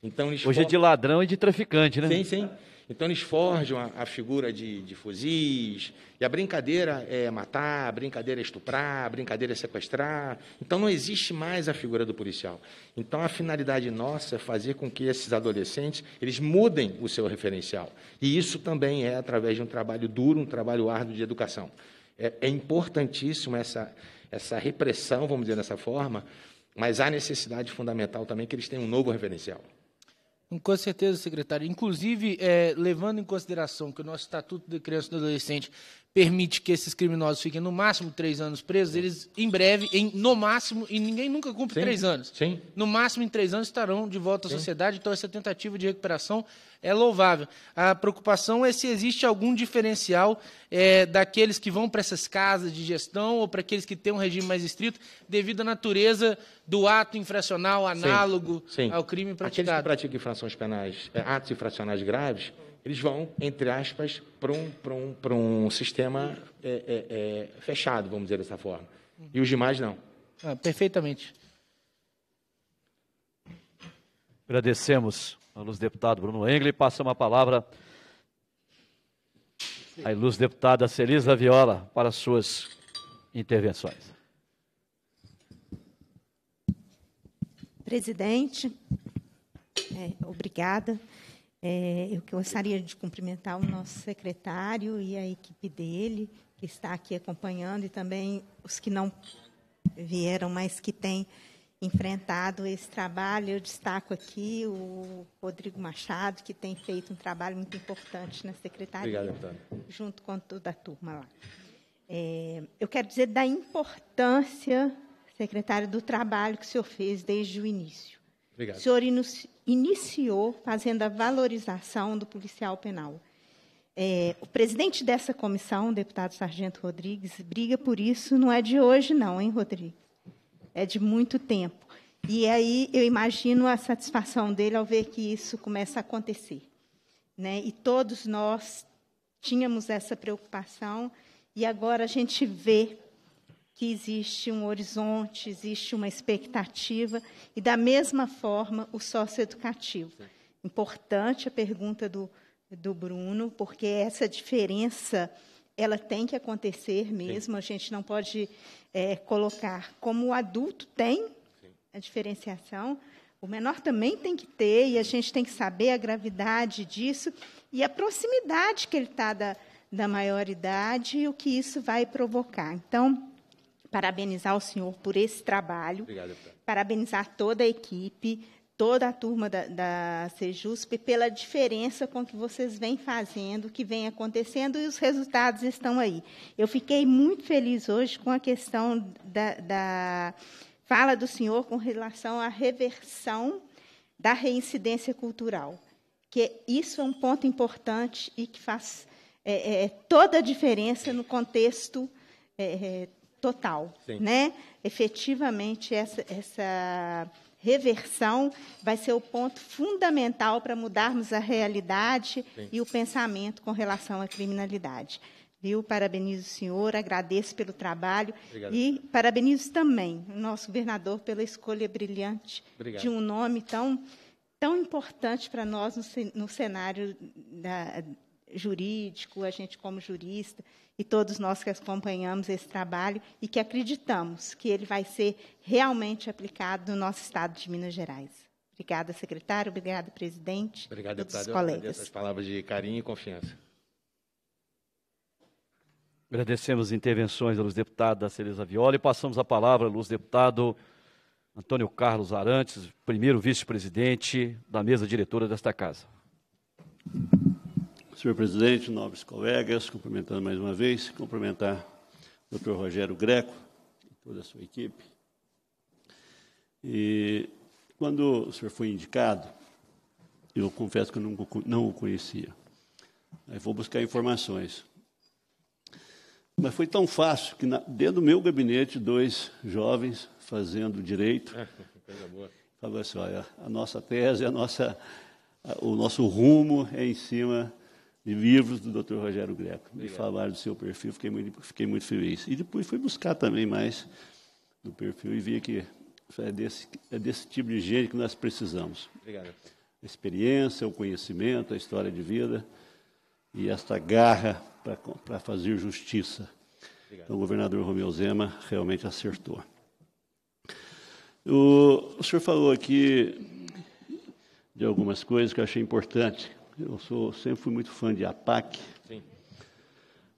Então, Hoje é de ladrão e de traficante, né? Sim, sim. Então eles forjam a, a figura de, de, fuzis, e a brincadeira é matar, a brincadeira é estuprar, a brincadeira é sequestrar. Então não existe mais a figura do policial. Então a finalidade nossa é fazer com que esses adolescentes eles mudem o seu referencial. E isso também é através de um trabalho duro, um trabalho árduo de educação. É, é importantíssimo essa, essa repressão, vamos dizer dessa forma, mas há necessidade fundamental também que eles tenham um novo referencial. Com certeza, secretário. Inclusive, é, levando em consideração que o nosso Estatuto de Criança e do Adolescente permite que esses criminosos fiquem no máximo três anos presos, eles em breve, em, no máximo, e ninguém nunca cumpre Sim. três anos. Sim. No máximo, em três anos estarão de volta à Sim. sociedade. Então, essa tentativa de recuperação é louvável. A preocupação é se existe algum diferencial é, daqueles que vão para essas casas de gestão ou para aqueles que têm um regime mais estrito, devido à natureza do ato infracional análogo ao crime praticado. Aqueles que praticam infrações penais, é, atos infracionais graves, eles vão, entre aspas, para um, um, um sistema é, é, é, fechado, vamos dizer dessa forma. E os demais não. Ah, perfeitamente. Agradecemos ao luz deputado Bruno Engle e passamos a palavra à luz deputada Celisa Viola para suas intervenções. Presidente, é, obrigada. É, eu gostaria de cumprimentar o nosso secretário e a equipe dele, que está aqui acompanhando, e também os que não vieram, mas que têm enfrentado esse trabalho. Eu destaco aqui o Rodrigo Machado, que tem feito um trabalho muito importante na secretaria, Obrigado, junto com toda a turma lá. É, eu quero dizer da importância, secretário, do trabalho que o senhor fez desde o início. Obrigado. O senhor iniciou fazendo a valorização do policial penal. É, o presidente dessa comissão, deputado Sargento Rodrigues, briga por isso, não é de hoje, não, hein, Rodrigues? É de muito tempo. E aí eu imagino a satisfação dele ao ver que isso começa a acontecer. Né? E todos nós tínhamos essa preocupação, e agora a gente vê que existe um horizonte, existe uma expectativa, e da mesma forma o socioeducativo. Importante a pergunta do, do Bruno, porque essa diferença ela tem que acontecer mesmo, Sim. a gente não pode é, colocar como o adulto tem a diferenciação, o menor também tem que ter, e a gente tem que saber a gravidade disso e a proximidade que ele está da, da maioridade e o que isso vai provocar. Então, parabenizar o senhor por esse trabalho. Obrigado, Parabenizar toda a equipe, toda a turma da, da Sejusp pela diferença com que vocês vêm fazendo, que vem acontecendo e os resultados estão aí. Eu fiquei muito feliz hoje com a questão da, da fala do senhor com relação à reversão da reincidência cultural, que isso é um ponto importante e que faz é, é, toda a diferença no contexto é, é total, Sim. né? Efetivamente essa, essa reversão vai ser o ponto fundamental para mudarmos a realidade Sim. e o pensamento com relação à criminalidade. Viu? Parabenizo o senhor, agradeço pelo trabalho Obrigado. e parabenizo também o nosso governador pela escolha brilhante Obrigado. de um nome tão, tão importante para nós no, no cenário da, jurídico, a gente como jurista e todos nós que acompanhamos esse trabalho e que acreditamos que ele vai ser realmente aplicado no nosso estado de Minas Gerais. Obrigada, secretário, obrigada, presidente. Obrigado, deputado. Colegas. palavras de carinho e confiança. Agradecemos as intervenções da Luz Deputada Celisa Viola e passamos a palavra à Luz Deputado Antônio Carlos Arantes, primeiro vice-presidente da mesa diretora desta casa. Senhor presidente, nobres colegas, cumprimentando mais uma vez, cumprimentar o Dr. Rogério Greco e toda a sua equipe. E quando o senhor foi indicado, eu confesso que eu não, não o conhecia. Aí vou buscar informações. Mas foi tão fácil que, na, dentro do meu gabinete, dois jovens fazendo direito. Coisa assim: olha, a nossa tese, a nossa, a, o nosso rumo é em cima de livros do Dr. Rogério Greco. Me falaram do seu perfil, fiquei muito, fiquei muito feliz. E depois fui buscar também mais do perfil e vi que é desse, é desse tipo de gente que nós precisamos. Obrigado. A experiência, o conhecimento, a história de vida e esta garra para fazer justiça. Obrigado. Então, o governador Romeu Zema realmente acertou. O, o senhor falou aqui de algumas coisas que eu achei importante eu sou, sempre fui muito fã de APAC, Sim.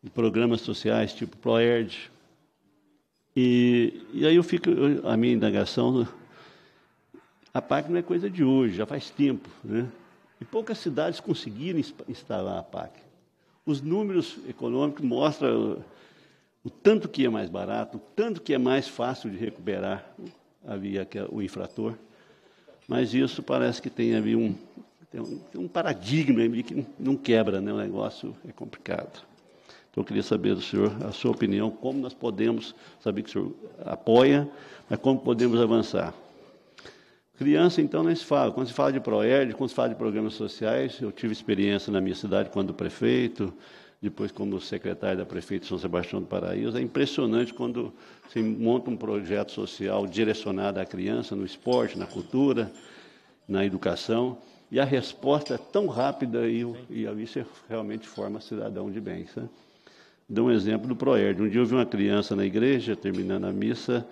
de programas sociais tipo ProERD. E, e aí eu fico, eu, a minha indagação, né? a PAC não é coisa de hoje, já faz tempo. Né? E poucas cidades conseguiram instalar a PAC. Os números econômicos mostram o tanto que é mais barato, o tanto que é mais fácil de recuperar havia o infrator. Mas isso parece que tem havido um, tem um, tem um paradigma que não quebra, né? o negócio é complicado. Então, eu queria saber do senhor a sua opinião, como nós podemos, saber que o senhor apoia, mas como podemos avançar. Criança, então, nem se fala. Quando se fala de ProERD, quando se fala de programas sociais, eu tive experiência na minha cidade quando prefeito, depois como secretário da prefeita de São Sebastião do Paraíso. É impressionante quando se monta um projeto social direcionado à criança, no esporte, na cultura, na educação, e a resposta é tão rápida e, e ali você realmente forma cidadão de bens. Né? Dou um exemplo do Proerd. Um dia eu vi uma criança na igreja, terminando a missa,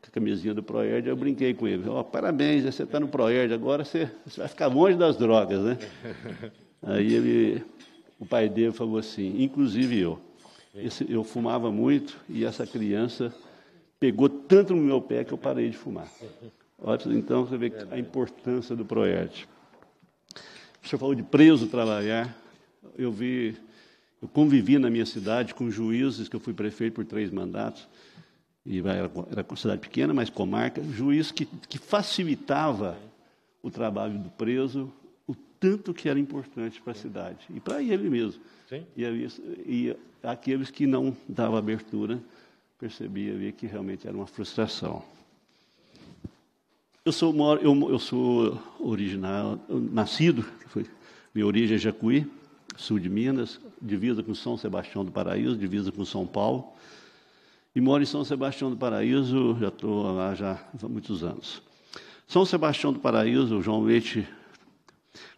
com a camisinha do Proerd, eu brinquei com ele. Oh, parabéns, você está no Proerd, agora você, você vai ficar longe das drogas, né? Aí ele, o pai dele falou assim, inclusive eu. Esse, eu fumava muito e essa criança pegou tanto no meu pé que eu parei de fumar. Então, você vê a importância do Proerd. O senhor falou de preso trabalhar. Eu vi, eu convivi na minha cidade com juízes, que eu fui prefeito por três mandatos, e era, era cidade pequena, mas comarca, juiz que, que facilitava o trabalho do preso, o tanto que era importante para a cidade, e para ele mesmo. Sim. E, e aqueles que não davam abertura, percebia ali que realmente era uma frustração. Eu sou, eu, eu sou original, nascido, foi, minha origem é Jacuí, sul de Minas, divisa com São Sebastião do Paraíso, divisa com São Paulo. E moro em São Sebastião do Paraíso, já estou lá já há muitos anos. São Sebastião do Paraíso, o João Leite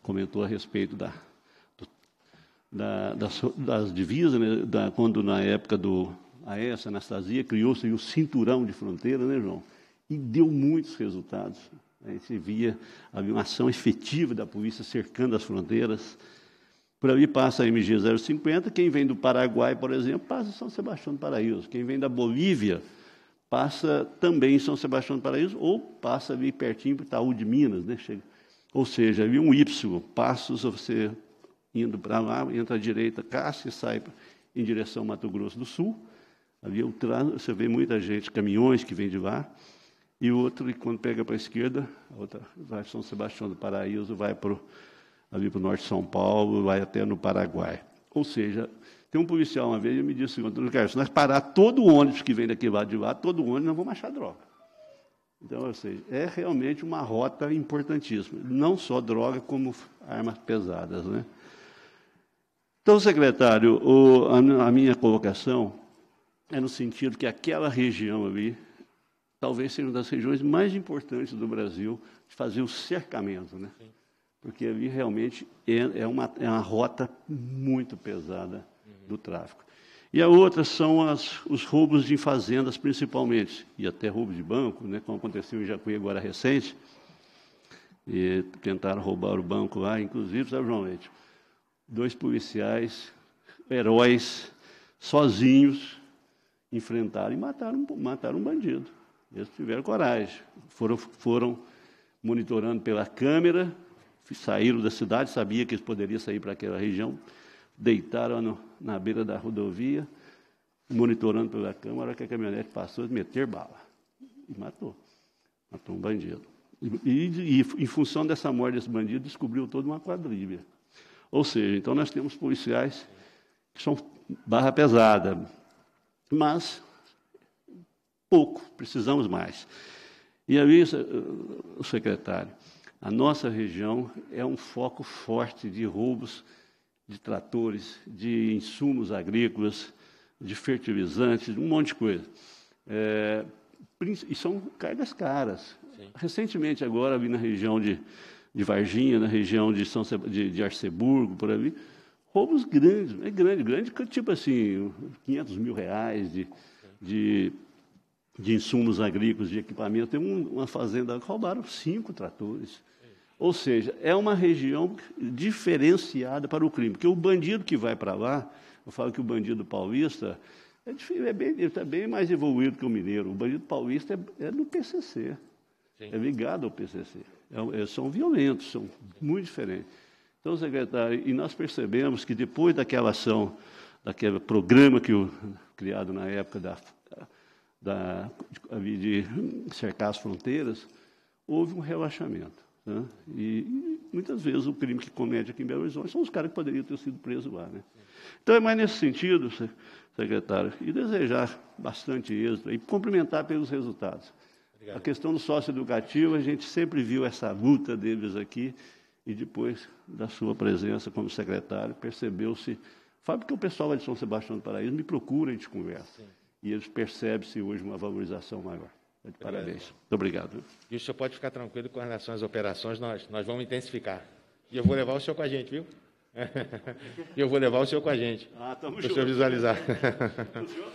comentou a respeito da, do, da, das, das, divisas, né, da, quando na época do Aécio Anastasia criou-se o cinturão de fronteira, né, João? E deu muitos resultados. Aí né? Se via havia uma ação efetiva da polícia cercando as fronteiras. Por ali passa a MG 050, quem vem do Paraguai, por exemplo, passa São Sebastião do Paraíso. Quem vem da Bolívia, passa também em São Sebastião do Paraíso, ou passa ali pertinho para Itaú de Minas, né? Chega. Ou seja, havia um Y, passos você indo para lá, entra à direita, Cássio, e sai em direção ao Mato Grosso do Sul. Havia o trânsito, você vê muita gente, caminhões que vêm de lá e o outro, e quando pega para a esquerda, a outra vai São Sebastião do Paraíso, vai ali para o norte de São Paulo, vai até no Paraguai. Ou seja, tem um policial uma vez e me disse, Ricardo, se nós parar todo o ônibus que vem daqui lá de lá, todo o ônibus nós vamos achar droga. Então, ou seja, é realmente uma rota importantíssima, não só droga, como armas pesadas. Né? Então, secretário, o, a, a minha colocação é no sentido que aquela região ali talvez seja uma das regiões mais importantes do Brasil de fazer o cercamento, né? Sim. Porque ali realmente é, é, uma, é uma rota muito pesada uhum. do tráfico. E a outra são as, os roubos de fazendas, principalmente, e até roubos de banco, né, como aconteceu em Jacuí agora recente. E tentaram roubar o banco lá, inclusive, sabe, João Leite? Dois policiais, heróis, sozinhos, enfrentaram e mataram, mataram um bandido. Eles tiveram coragem, foram, foram monitorando pela câmera, saíram da cidade, sabia que eles poderiam sair para aquela região, deitaram no, na beira da rodovia, monitorando pela câmera, que a caminhonete passou, meter bala e matou. Matou um bandido. E, e, e, em função dessa morte desse bandido, descobriu toda uma quadrilha. Ou seja, então nós temos policiais que são barra pesada, mas pouco, precisamos mais. E aí, o secretário, a nossa região é um foco forte de roubos de tratores, de insumos agrícolas, de fertilizantes, um monte de coisa. É, e são cargas caras. Sim. Recentemente, agora, vi na região de, de Varginha, na região de, São Seb... de, de Arceburgo, por ali, roubos grandes, é grande, grande, tipo assim, 500 mil reais de, de de insumos agrícolas, de equipamento. Tem uma fazenda que roubaram cinco tratores. Ou seja, é uma região diferenciada para o crime. Porque o bandido que vai para lá, eu falo que o bandido paulista é, difícil, é, bem, é bem mais evoluído que o mineiro. O bandido paulista é, é do PCC, Sim. é ligado ao PCC. É, é, são violentos, são muito diferentes. Então, secretário, e nós percebemos que depois daquela ação, daquele programa que o, criado na época da da, de, cercar as fronteiras, houve um relaxamento. Né? E, muitas vezes o crime que comete aqui em Belo Horizonte são os caras que poderiam ter sido presos lá. Né? Então é mais nesse sentido, secretário, e desejar bastante êxito e cumprimentar pelos resultados. Obrigado. A questão do sócio educativo a gente sempre viu essa luta deles aqui e depois da sua presença como secretário, percebeu-se. Fábio, que o pessoal lá de São Sebastião do Paraíso me procura e a gente conversa. Sim e eles percebem-se hoje uma valorização maior. É parabéns. É. Muito obrigado. E o senhor pode ficar tranquilo com relação às operações, nós, nós vamos intensificar. E eu vou levar o senhor com a gente, viu? E eu vou levar o senhor com a gente. Ah, para o senhor visualizar. O senhor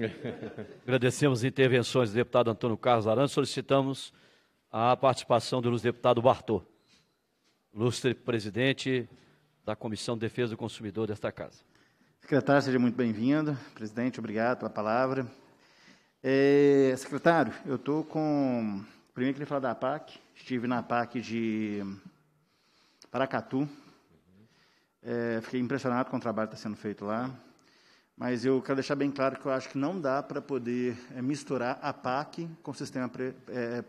é Agradecemos as intervenções do deputado Antônio Carlos Arantes. Solicitamos a participação do deputado Bartô, ilustre presidente da Comissão de Defesa do Consumidor desta Casa. Secretário, seja muito bem-vindo. Presidente, obrigado pela palavra. É, secretário, eu estou com. Primeiro, queria falar da PAC. Estive na PAC de Paracatu. É, fiquei impressionado com o trabalho que está sendo feito lá. Mas eu quero deixar bem claro que eu acho que não dá para poder é, misturar a PAC com o sistema pre, é,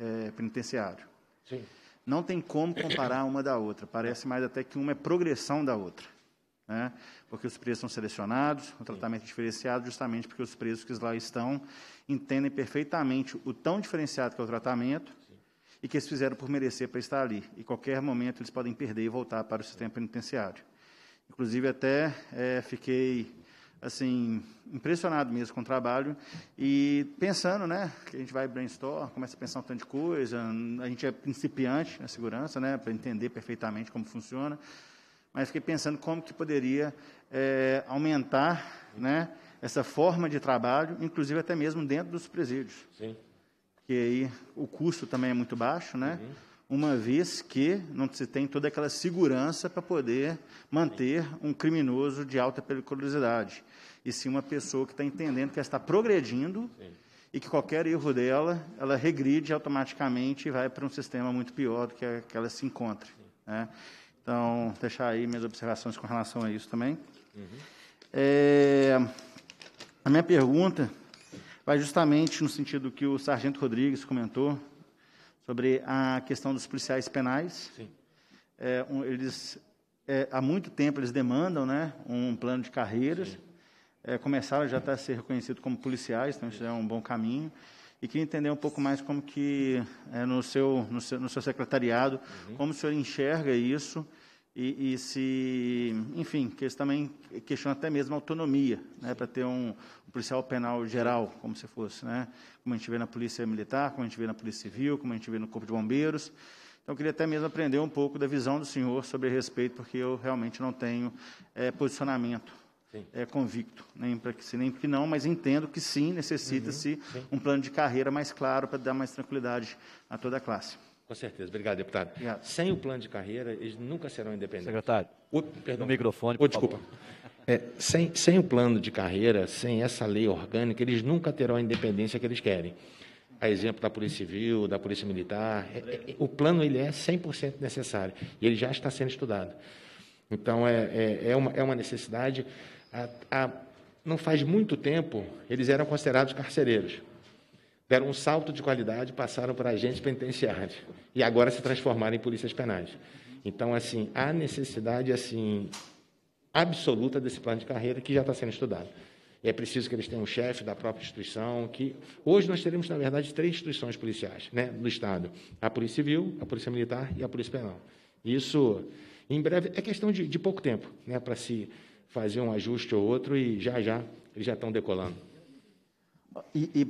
é, penitenciário. Sim. Não tem como comparar uma da outra. Parece mais até que uma é progressão da outra né? porque os presos são selecionados, o tratamento é diferenciado, justamente porque os presos que lá estão entendem perfeitamente o tão diferenciado que é o tratamento Sim. e que eles fizeram por merecer para estar ali. E qualquer momento eles podem perder e voltar para o sistema penitenciário. Inclusive, até é, fiquei assim, impressionado mesmo com o trabalho e pensando, né, que a gente vai brainstorm, começa a pensar um tanto de coisa, a gente é principiante na segurança, né, para entender perfeitamente como funciona, mas fiquei pensando como que poderia é, aumentar né, essa forma de trabalho, inclusive até mesmo dentro dos presídios. Sim. Que aí o custo também é muito baixo, né? Uhum. Uma vez que não se tem toda aquela segurança para poder manter um criminoso de alta periculosidade. E sim uma pessoa que está entendendo que ela está progredindo sim. e que qualquer erro dela, ela regride automaticamente e vai para um sistema muito pior do que, que ela se encontra. Né? Então, deixar aí minhas observações com relação a isso também. Uhum. É, a minha pergunta vai justamente no sentido que o Sargento Rodrigues comentou sobre a questão dos policiais penais. É, um, eles é, há muito tempo eles demandam, né, um plano de carreiras. É, começaram já até a tá, ser reconhecidos como policiais, então isso é um bom caminho. E queria entender um pouco mais como que é, no seu no seu, no seu secretariado, uhum. como o senhor enxerga isso e, e, se, enfim, que eles também questionam até mesmo a autonomia, né, para ter um, um, policial penal geral, como se fosse, né, como a gente vê na polícia militar, como a gente vê na polícia civil, como a gente vê no corpo de bombeiros. Então, eu queria até mesmo aprender um pouco da visão do senhor sobre respeito, porque eu realmente não tenho é, posicionamento Sim. é, convicto, nem para que sim, nem que não, mas entendo que sim, necessita-se uhum, um plano de carreira mais claro para dar mais tranquilidade a toda a classe. Com certeza. Obrigado, deputado. Obrigado. Sem o plano de carreira, eles nunca serão independentes. Secretário, o, perdão. no microfone, por o, desculpa. É, sem, sem o plano de carreira, sem essa lei orgânica, eles nunca terão a independência que eles querem. A exemplo da Polícia Civil, da Polícia Militar, é, é, o plano ele é 100% necessário e ele já está sendo estudado. Então, é, é, é, uma, é uma necessidade. A, a, não faz muito tempo, eles eram considerados carcereiros deram um salto de qualidade, passaram para agentes penitenciários e agora se transformaram em polícias penais. Então, assim, há necessidade assim absoluta desse plano de carreira que já está sendo estudado. E é preciso que eles tenham um chefe da própria instituição, que hoje nós teremos, na verdade, três instituições policiais né, do Estado. A Polícia Civil, a Polícia Militar e a Polícia Penal. Isso, em breve, é questão de, de pouco tempo né, para se fazer um ajuste ou outro e já, já, eles já estão decolando. E, e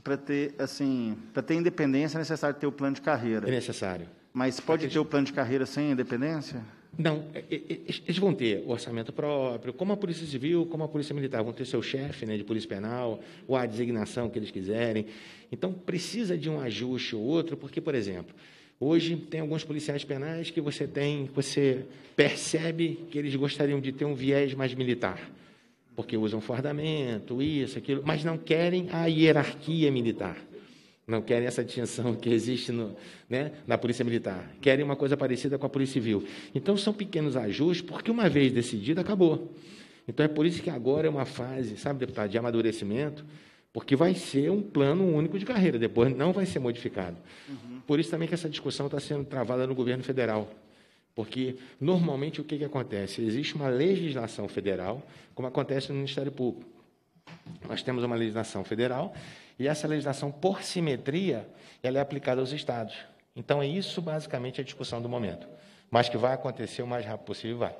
para ter assim, para ter independência é necessário ter o plano de carreira. É necessário. Mas pode ter o plano de carreira sem independência? Não, é, é, é, eles vão ter orçamento próprio, como a Polícia Civil, como a Polícia Militar, vão ter seu chefe né, de Polícia Penal, ou a designação que eles quiserem. Então, precisa de um ajuste ou outro, porque, por exemplo, hoje tem alguns policiais penais que você tem, você percebe que eles gostariam de ter um viés mais militar porque usam fardamento, isso, aquilo, mas não querem a hierarquia militar. Não querem essa distinção que existe no, né, na Polícia Militar. Querem uma coisa parecida com a Polícia Civil. Então, são pequenos ajustes, porque uma vez decidido, acabou. Então, é por isso que agora é uma fase, sabe, deputado, de amadurecimento, porque vai ser um plano único de carreira, depois não vai ser modificado. Uhum. Por isso também que essa discussão está sendo travada no governo federal. Porque, normalmente, o que, que acontece? Existe uma legislação federal como acontece no Ministério Público. Nós temos uma legislação federal e essa legislação, por simetria, ela é aplicada aos estados. Então, é isso basicamente a discussão do momento. Mas que vai acontecer o mais rápido possível, vai.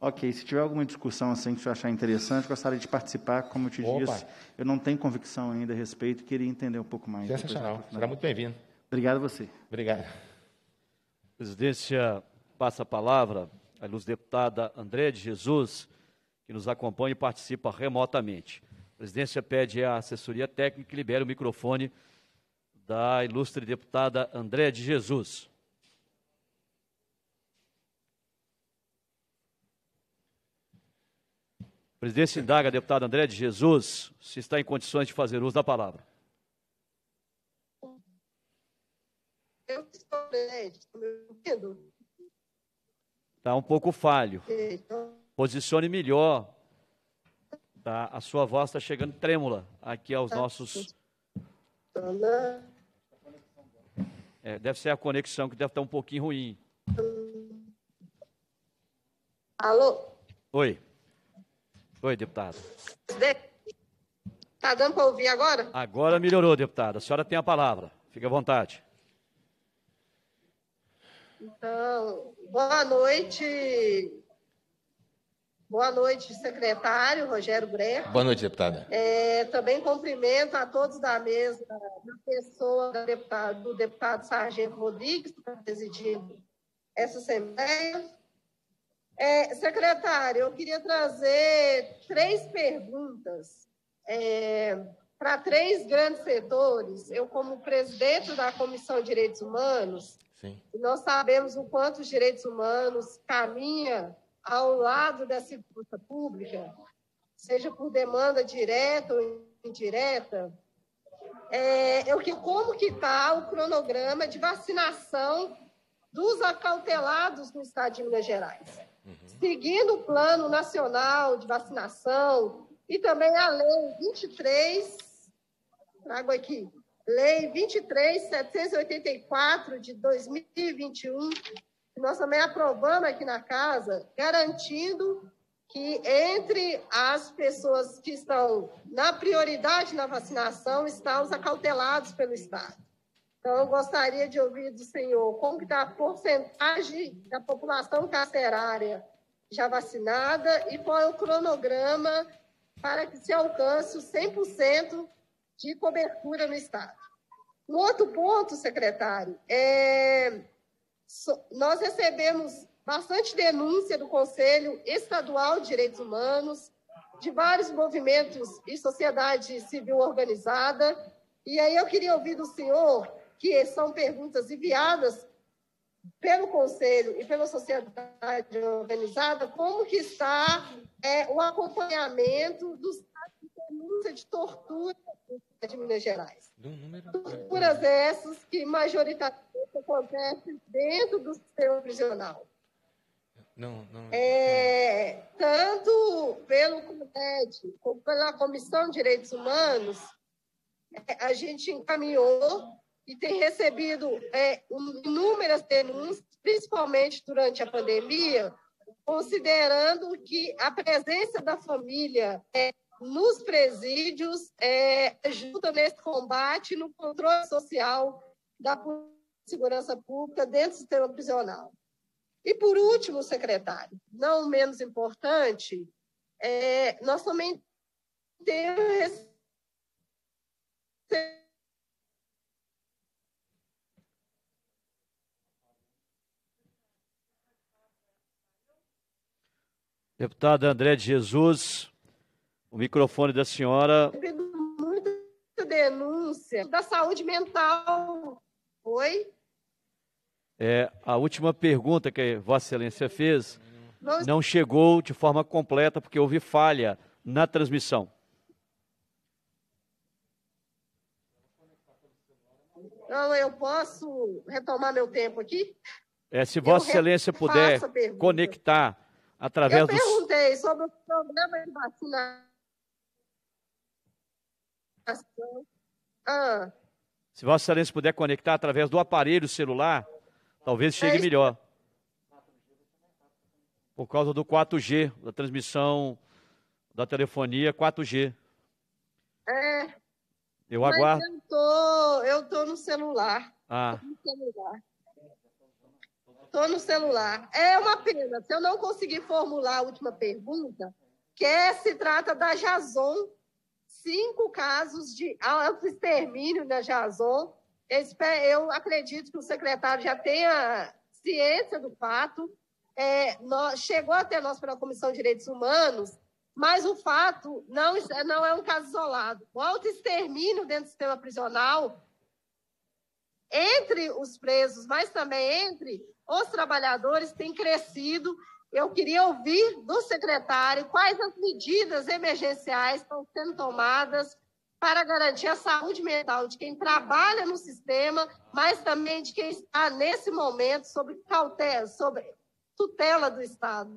Ok, se tiver alguma discussão assim que você achar interessante, gostaria de participar, como eu te Opa. disse, eu não tenho convicção ainda a respeito, queria entender um pouco mais. Sensacional, será muito bem-vindo. Obrigado a você. Obrigado. Presidência, passa a palavra à luz deputada André de Jesus, que nos acompanha e participa remotamente. A presidência pede à assessoria técnica que libere o microfone da ilustre deputada Andréa de Jesus. A presidência indaga, deputada André de Jesus, se está em condições de fazer uso da palavra. Eu estou né, Está tá um pouco falho. Então... Posicione melhor. Tá? A sua voz está chegando trêmula aqui aos tá nossos. É, deve ser a conexão que deve estar tá um pouquinho ruim. Alô? Oi. Oi, deputado. Está dando para ouvir agora? Agora melhorou, deputada. A senhora tem a palavra. Fique à vontade. Então, boa noite, Boa noite, secretário Rogério Greco. Boa noite, deputada. É, também cumprimento a todos da mesa, na pessoa do deputado, do deputado Sargento Rodrigues, que está presidindo essa Assembleia. É, secretário, eu queria trazer três perguntas é, para três grandes setores. Eu, como presidente da Comissão de Direitos Humanos, Sim. nós sabemos o quanto os direitos humanos caminham ao lado da segurança pública, seja por demanda direta ou indireta, é, eu é que, como que está o cronograma de vacinação dos acautelados no estado de Minas Gerais. Uhum. Seguindo o Plano Nacional de Vacinação e também a Lei 23, trago aqui, Lei 23.784 de 2021, nós também aprovamos aqui na casa, garantindo que entre as pessoas que estão na prioridade na vacinação estão os acautelados pelo Estado. Então, eu gostaria de ouvir do senhor como está a porcentagem da população carcerária já vacinada e qual é o cronograma para que se alcance o 100% de cobertura no Estado. No outro ponto, secretário, é, nós recebemos bastante denúncia do Conselho Estadual de Direitos Humanos, de vários movimentos e sociedade civil organizada. E aí eu queria ouvir do senhor, que são perguntas enviadas pelo Conselho e pela sociedade organizada, como que está é, o acompanhamento dos casos de de tortura de Minas Gerais. Torturas é, é. essas que majoritariamente acontece dentro do sistema prisional. Não, não, é, não. Tanto pelo CONED como pela Comissão de Direitos Humanos, é, a gente encaminhou e tem recebido é, inúmeras denúncias, principalmente durante a pandemia, considerando que a presença da família é, nos presídios é, ajuda nesse combate no controle social da política segurança pública dentro do sistema prisional. E, por último, secretário, não menos importante, é, nós também temos Deputada André de Jesus, o microfone da senhora. Muita denúncia da saúde mental. Oi? É, a última pergunta que Vossa Excelência fez não chegou de forma completa porque houve falha na transmissão. Não, eu posso retomar meu tempo aqui? É, se Vossa Excelência puder conectar através do. Eu perguntei dos... sobre o programa de vacinação. Ah. Se Vossa Excelência puder conectar através do aparelho celular Talvez chegue é melhor. Por causa do 4G, da transmissão da telefonia 4G. É. Eu aguardo. Eu tô, eu tô no celular. Ah. Tô no celular. É uma pena. Se eu não conseguir formular a última pergunta, que é, se trata da Jazon, cinco casos de auto-extermínio ah, da Jazon eu acredito que o secretário já tenha ciência do fato. É, nós, chegou até nós pela Comissão de Direitos Humanos, mas o fato não, não é um caso isolado. O auto-extermínio dentro do sistema prisional, entre os presos, mas também entre os trabalhadores, tem crescido. Eu queria ouvir do secretário quais as medidas emergenciais estão sendo tomadas para garantir a saúde mental de quem trabalha no sistema, mas também de quem está nesse momento sob cautela, sob tutela do Estado,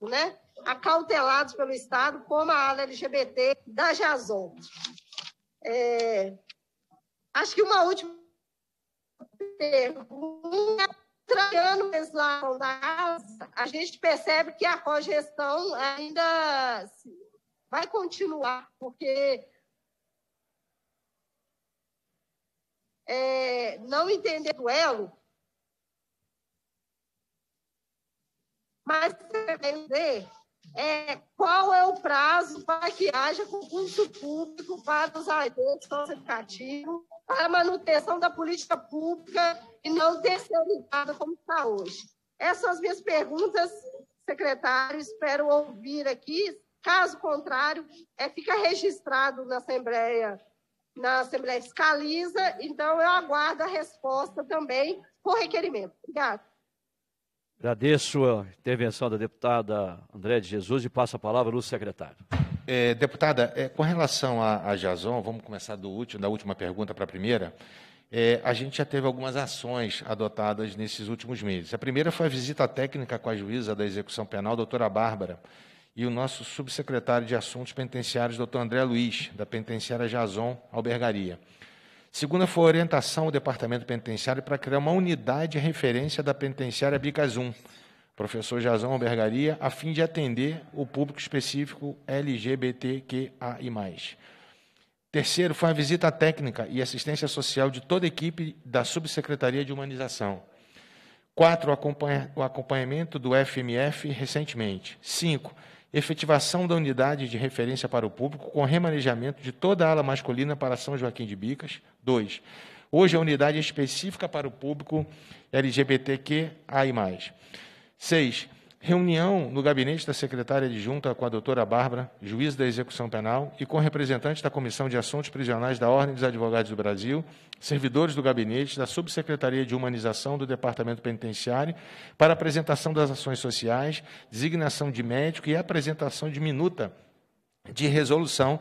né? Acautelados pelo Estado, como a ala LGBT da JASOM. É... acho que uma última pergunta. Trabalhando legislação da casa, a gente percebe que a cogestão ainda vai continuar, porque é, não entender duelo, mas entender é, qual é o prazo para que haja concurso público para os agentes educativos, para a manutenção da política pública e não terceirizada como está hoje. Essas são as minhas perguntas, secretário. Espero ouvir aqui Caso contrário, é, fica registrado na Assembleia, na Assembleia Escaliza, então eu aguardo a resposta também por requerimento. Obrigada. Agradeço a intervenção da deputada André de Jesus e passo a palavra ao secretário. É, deputada, é, com relação à, Jazon, vamos começar do último, da última pergunta para a primeira. É, a gente já teve algumas ações adotadas nesses últimos meses. A primeira foi a visita técnica com a juíza da execução penal, doutora Bárbara, e o nosso subsecretário de Assuntos Penitenciários, Dr. André Luiz, da Penitenciária Jazon Albergaria. Segunda foi a orientação ao Departamento Penitenciário para criar uma unidade de referência da Penitenciária Bicazum, professor Jazon Albergaria, a fim de atender o público específico mais. Terceiro foi a visita técnica e assistência social de toda a equipe da Subsecretaria de Humanização. Quatro, o acompanhamento do FMF recentemente. Cinco, efetivação da unidade de referência para o público com remanejamento de toda a ala masculina para São Joaquim de Bicas. 2. Hoje a unidade é específica para o público mais. 6. Reunião no gabinete da secretária adjunta com a doutora Bárbara, juiz da execução penal, e com representantes da Comissão de Assuntos Prisionais da Ordem dos Advogados do Brasil, servidores do gabinete, da Subsecretaria de Humanização do Departamento Penitenciário, para apresentação das ações sociais, designação de médico e apresentação de minuta de resolução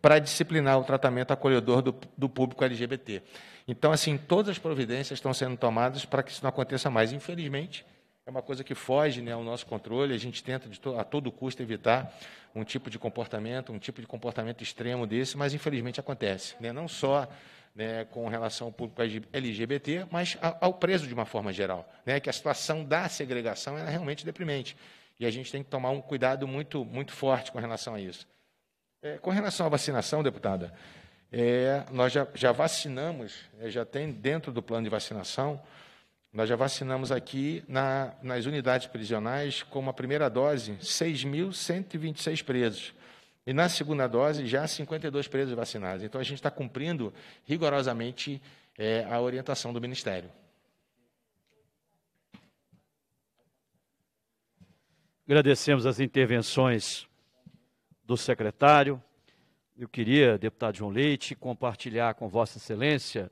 para disciplinar o tratamento acolhedor do, do, público LGBT. Então, assim, todas as providências estão sendo tomadas para que isso não aconteça mais. Infelizmente, é uma coisa que foge né, ao nosso controle, a gente tenta to a todo custo evitar um tipo de comportamento, um tipo de comportamento extremo desse, mas infelizmente acontece. Né? Não só né, com relação ao público LGBT, mas ao preso de uma forma geral. Né? Que a situação da segregação é realmente deprimente. E a gente tem que tomar um cuidado muito, muito forte com relação a isso. É, com relação à vacinação, deputada, é, nós já, já vacinamos, é, já tem dentro do plano de vacinação nós já vacinamos aqui na, nas unidades prisionais com a primeira dose 6.126 presos. E na segunda dose, já 52 presos vacinados. Então, a gente está cumprindo rigorosamente é, a orientação do Ministério. Agradecemos as intervenções do secretário. Eu queria, deputado João Leite, compartilhar com Vossa Excelência,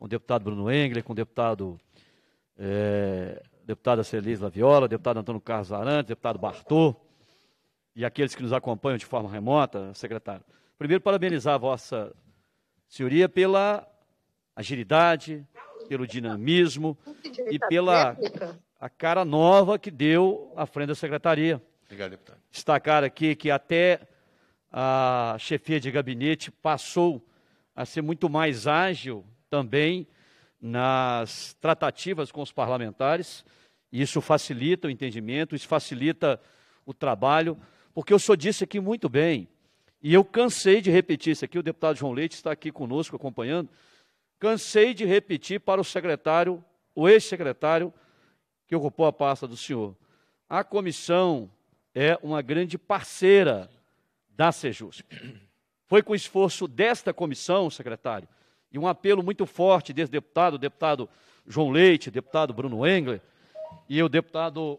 com o deputado Bruno Engler, com o deputado é, deputada Celise Laviola, deputado Antônio Carlos Arantes, deputado Bartô, e aqueles que nos acompanham de forma remota, secretário. Primeiro, parabenizar a vossa senhoria pela agilidade, pelo dinamismo e pela a cara nova que deu à frente da secretaria. Obrigado, deputado. Destacar aqui que até a chefia de gabinete passou a ser muito mais ágil também nas tratativas com os parlamentares, e isso facilita o entendimento, isso facilita o trabalho, porque eu só disse aqui muito bem, e eu cansei de repetir isso aqui, o deputado João Leite está aqui conosco acompanhando, cansei de repetir para o secretário, o ex-secretário, que ocupou a pasta do senhor. A comissão é uma grande parceira da Sejusp. Foi com o esforço desta comissão, secretário, e um apelo muito forte desse deputado, o deputado João Leite, deputado Bruno Engler, e o deputado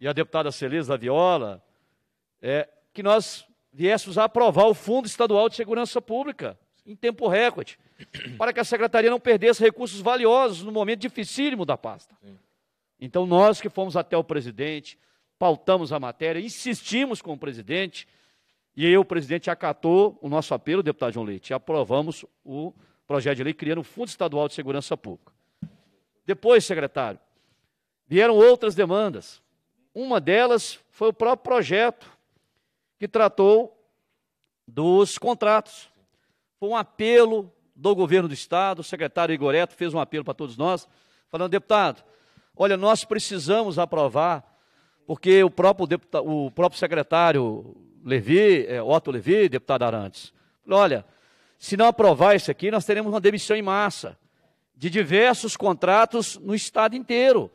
e a deputada Celisa Viola, é, que nós viéssemos a aprovar o Fundo Estadual de Segurança Pública em tempo recorde, para que a secretaria não perdesse recursos valiosos no momento dificílimo da pasta. Então, nós que fomos até o presidente, pautamos a matéria, insistimos com o presidente, e aí o presidente acatou o nosso apelo, deputado João Leite, e aprovamos o projeto de lei criando o Fundo Estadual de Segurança Pública. Depois, secretário, vieram outras demandas. Uma delas foi o próprio projeto que tratou dos contratos. Foi um apelo do governo do Estado, o secretário Igoreto fez um apelo para todos nós, falando, deputado, olha, nós precisamos aprovar, porque o próprio, deputado, o próprio secretário Levi, é, Otto Levi, deputado Arantes, olha, se não aprovar isso aqui, nós teremos uma demissão em massa de diversos contratos no estado inteiro,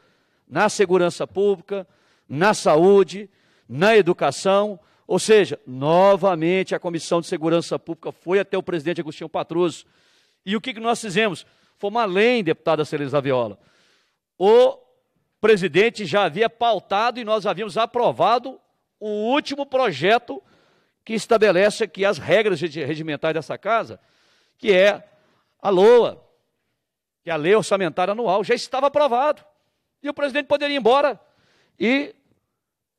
na segurança pública, na saúde, na educação, ou seja, novamente a Comissão de Segurança Pública foi até o presidente Agostinho Patroso. E o que nós fizemos? Fomos além, deputada Celisa Viola. O presidente já havia pautado e nós havíamos aprovado o último projeto que estabelece aqui as regras regimentais dessa casa, que é a LOA, que é a Lei Orçamentária Anual, já estava aprovado. E o presidente poderia ir embora e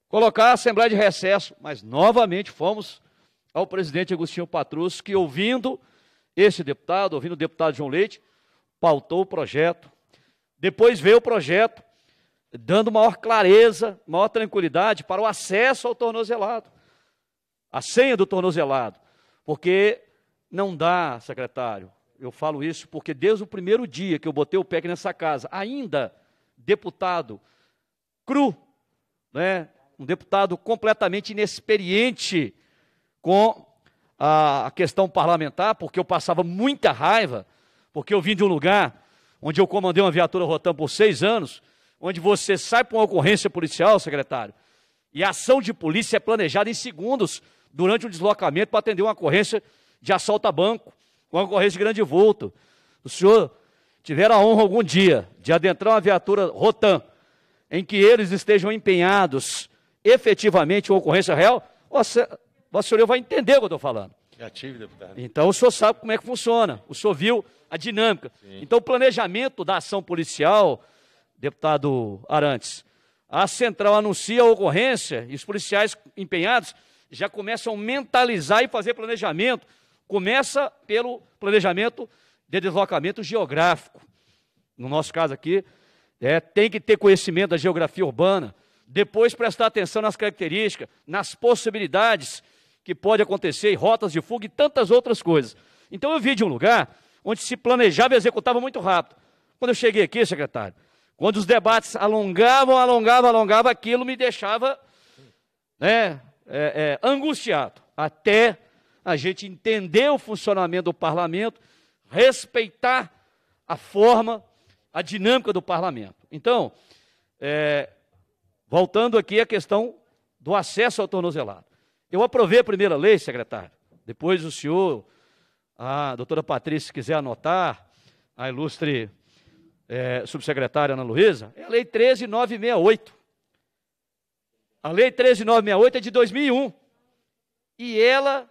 colocar a Assembleia de Recesso. Mas, novamente, fomos ao presidente Agostinho Patrus, que, ouvindo esse deputado, ouvindo o deputado João Leite, pautou o projeto. Depois veio o projeto dando maior clareza, maior tranquilidade para o acesso ao tornozelado a senha do tornozelado, porque não dá, secretário. Eu falo isso porque desde o primeiro dia que eu botei o PEC nessa casa, ainda deputado cru, né? um deputado completamente inexperiente com a, a questão parlamentar, porque eu passava muita raiva, porque eu vim de um lugar onde eu comandei uma viatura rotando por seis anos, onde você sai para uma ocorrência policial, secretário, e a ação de polícia é planejada em segundos durante um deslocamento para atender uma ocorrência de assalto a banco, uma ocorrência de grande vulto. O senhor tiver a honra algum dia de adentrar uma viatura Rotan, em que eles estejam empenhados efetivamente em uma ocorrência real, você, senhor vai entender o que eu estou falando. Já tive, deputado. Então o senhor sabe como é que funciona, o senhor viu a dinâmica. Sim. Então o planejamento da ação policial, deputado Arantes, a central anuncia a ocorrência e os policiais empenhados já começam a mentalizar e fazer planejamento. Começa pelo planejamento de deslocamento geográfico. No nosso caso aqui, é, tem que ter conhecimento da geografia urbana, depois prestar atenção nas características, nas possibilidades que pode acontecer, rotas de fuga e tantas outras coisas. Então eu vi de um lugar onde se planejava e executava muito rápido. Quando eu cheguei aqui, secretário, quando os debates alongavam, alongavam, alongavam, aquilo me deixava né, é, é, angustiado até a gente entender o funcionamento do parlamento, respeitar a forma, a dinâmica do parlamento. Então, é, voltando aqui à questão do acesso ao tornozelado. Eu aprovei a primeira lei, secretário. Depois o senhor, a doutora Patrícia, se quiser anotar, a ilustre é, subsecretária Ana Luísa, é a Lei 13968. A lei 13968 é de 2001. E ela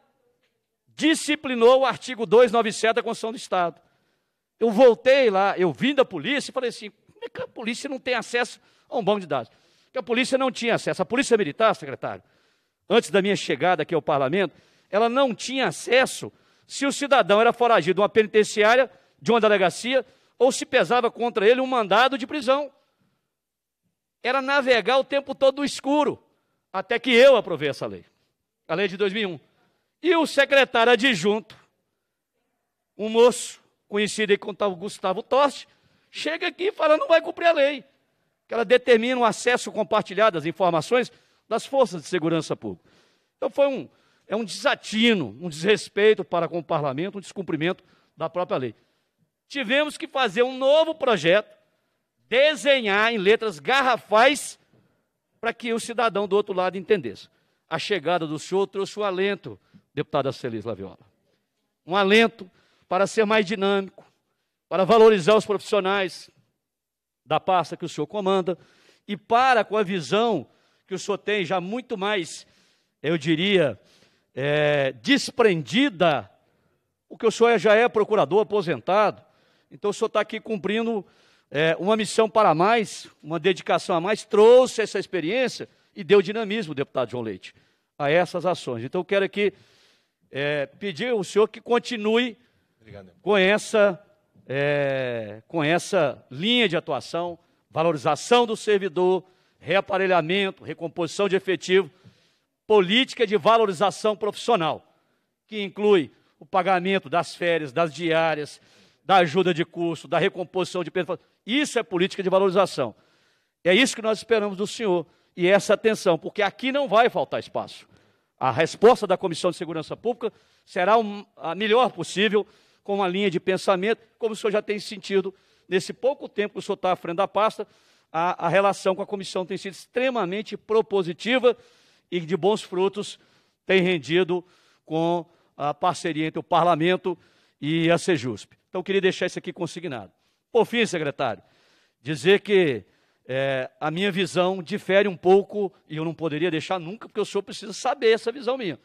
disciplinou o artigo 297 da Constituição do Estado. Eu voltei lá, eu vim da polícia e falei assim: como é que a polícia não tem acesso a um banco de dados? Que a polícia não tinha acesso. A polícia militar, secretário, antes da minha chegada aqui ao parlamento, ela não tinha acesso se o cidadão era foragido de uma penitenciária, de uma delegacia, ou se pesava contra ele um mandado de prisão. Era navegar o tempo todo no escuro até que eu aprovei essa lei, a lei de 2001. E o secretário adjunto, um moço conhecido aí como Gustavo Toste, chega aqui e fala: não vai cumprir a lei, que ela determina o acesso compartilhado às informações das forças de segurança pública. Então foi um, é um desatino, um desrespeito para com o parlamento, um descumprimento da própria lei. Tivemos que fazer um novo projeto, desenhar em letras garrafais para que o cidadão do outro lado entendesse. A chegada do senhor trouxe um alento, deputada Celis Laviola. Um alento para ser mais dinâmico, para valorizar os profissionais da pasta que o senhor comanda e para com a visão que o senhor tem já muito mais, eu diria, é, desprendida, porque o senhor já é procurador aposentado, então o senhor está aqui cumprindo é, uma missão para mais, uma dedicação a mais, trouxe essa experiência e deu dinamismo, deputado João Leite, a essas ações. Então, eu quero aqui é, pedir ao senhor que continue Obrigado, com, essa, é, com essa linha de atuação, valorização do servidor, reaparelhamento, recomposição de efetivo, política de valorização profissional, que inclui o pagamento das férias, das diárias, da ajuda de curso, da recomposição de isso é política de valorização. É isso que nós esperamos do senhor e essa atenção, porque aqui não vai faltar espaço. A resposta da Comissão de Segurança Pública será a melhor possível, com uma linha de pensamento, como o senhor já tem sentido nesse pouco tempo que o senhor está à frente da pasta, a, a relação com a comissão tem sido extremamente propositiva e de bons frutos tem rendido com a parceria entre o parlamento e a Sejusp. Então, eu queria deixar isso aqui consignado. Por fim, secretário, dizer que é, a minha visão difere um pouco, e eu não poderia deixar nunca, porque o senhor precisa saber essa visão minha.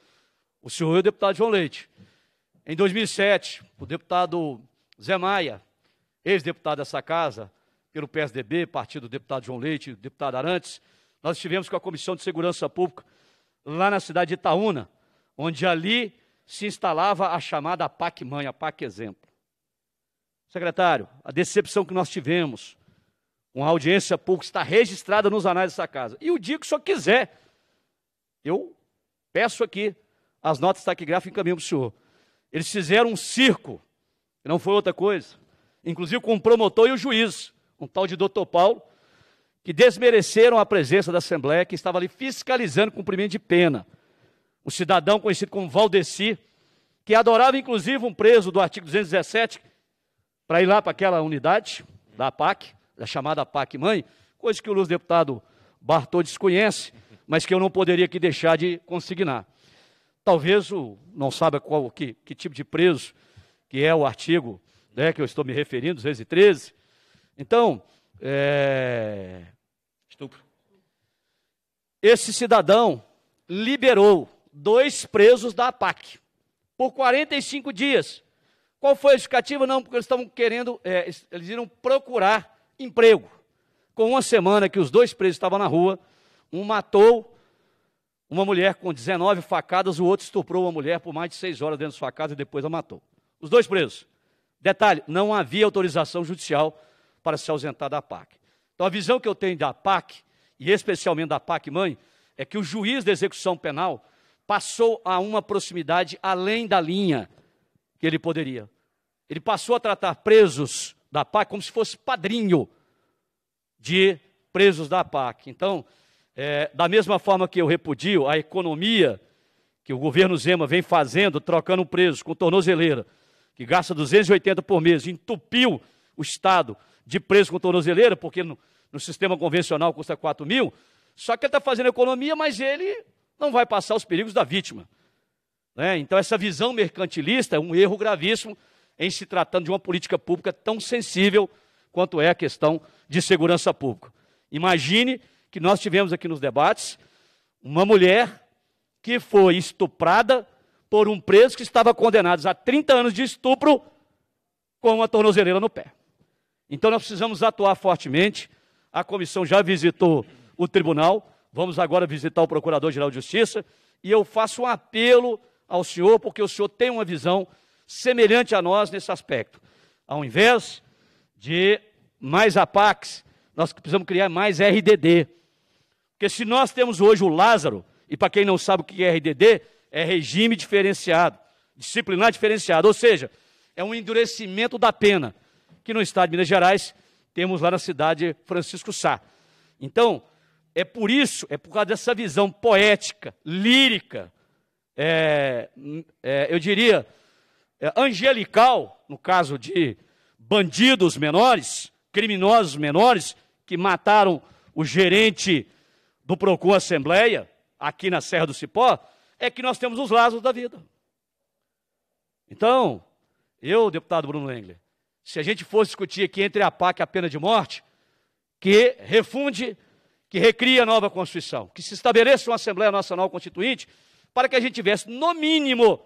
O senhor e é o deputado João Leite. Em 2007, o deputado Zé Maia, ex-deputado dessa casa, pelo PSDB, partido do deputado João Leite, deputado Arantes, nós estivemos com a Comissão de Segurança Pública lá na cidade de Itaúna, onde ali se instalava a chamada PAC Mãe, a PAC Exemplo. Secretário, a decepção que nós tivemos com a audiência pública está registrada nos anais dessa casa. E o dia que o senhor quiser, eu peço aqui as notas taquigráficas caminho para o senhor. Eles fizeram um circo, que não foi outra coisa, inclusive com o promotor e o juiz, um tal de doutor Paulo, que desmereceram a presença da Assembleia, que estava ali fiscalizando o cumprimento de pena. Um cidadão conhecido como Valdeci, que adorava inclusive um preso do artigo 217, para ir lá para aquela unidade da PAC, da chamada PAC Mãe, coisa que o Luz deputado Bartô desconhece, mas que eu não poderia aqui deixar de consignar. Talvez o não saiba qual que, que tipo de preso que é o artigo né, que eu estou me referindo, 213. Então, é... estupro. Esse cidadão liberou dois presos da APAC por 45 dias qual foi a justificativa? Não, porque eles estavam querendo, é, eles iriam procurar emprego. Com uma semana que os dois presos estavam na rua, um matou uma mulher com 19 facadas, o outro estuprou uma mulher por mais de seis horas dentro de sua casa e depois a matou. Os dois presos. Detalhe: não havia autorização judicial para se ausentar da PAC. Então, a visão que eu tenho da PAC, e especialmente da PAC Mãe, é que o juiz da execução penal passou a uma proximidade além da linha que ele poderia. Ele passou a tratar presos da PAC como se fosse padrinho de presos da PAC. Então, é, da mesma forma que eu repudio a economia que o governo Zema vem fazendo, trocando um preso com tornozeleira, que gasta 280 por mês, entupiu o Estado de preso com tornozeleira, porque no, no sistema convencional custa 4 mil, só que ele está fazendo economia, mas ele não vai passar os perigos da vítima. Né? Então, essa visão mercantilista é um erro gravíssimo em se tratando de uma política pública tão sensível quanto é a questão de segurança pública. Imagine que nós tivemos aqui nos debates uma mulher que foi estuprada por um preso que estava condenado a 30 anos de estupro com uma tornozeleira no pé. Então nós precisamos atuar fortemente. A comissão já visitou o tribunal, vamos agora visitar o Procurador-Geral de Justiça, e eu faço um apelo ao Senhor, porque o Senhor tem uma visão semelhante a nós nesse aspecto. Ao invés de mais APAX, nós precisamos criar mais RDD. Porque se nós temos hoje o Lázaro, e para quem não sabe o que é RDD, é regime diferenciado, disciplinar diferenciado, ou seja, é um endurecimento da pena, que no estado de Minas Gerais temos lá na cidade Francisco Sá. Então, é por isso, é por causa dessa visão poética, lírica, é, é, eu diria, é, angelical, no caso de bandidos menores, criminosos menores, que mataram o gerente do Procon Assembleia, aqui na Serra do Cipó, é que nós temos os laços da vida. Então, eu, deputado Bruno Engler, se a gente fosse discutir aqui entre a PAC e a pena de morte, que refunde, que recria a nova Constituição, que se estabeleça uma Assembleia Nacional Constituinte para que a gente tivesse, no mínimo,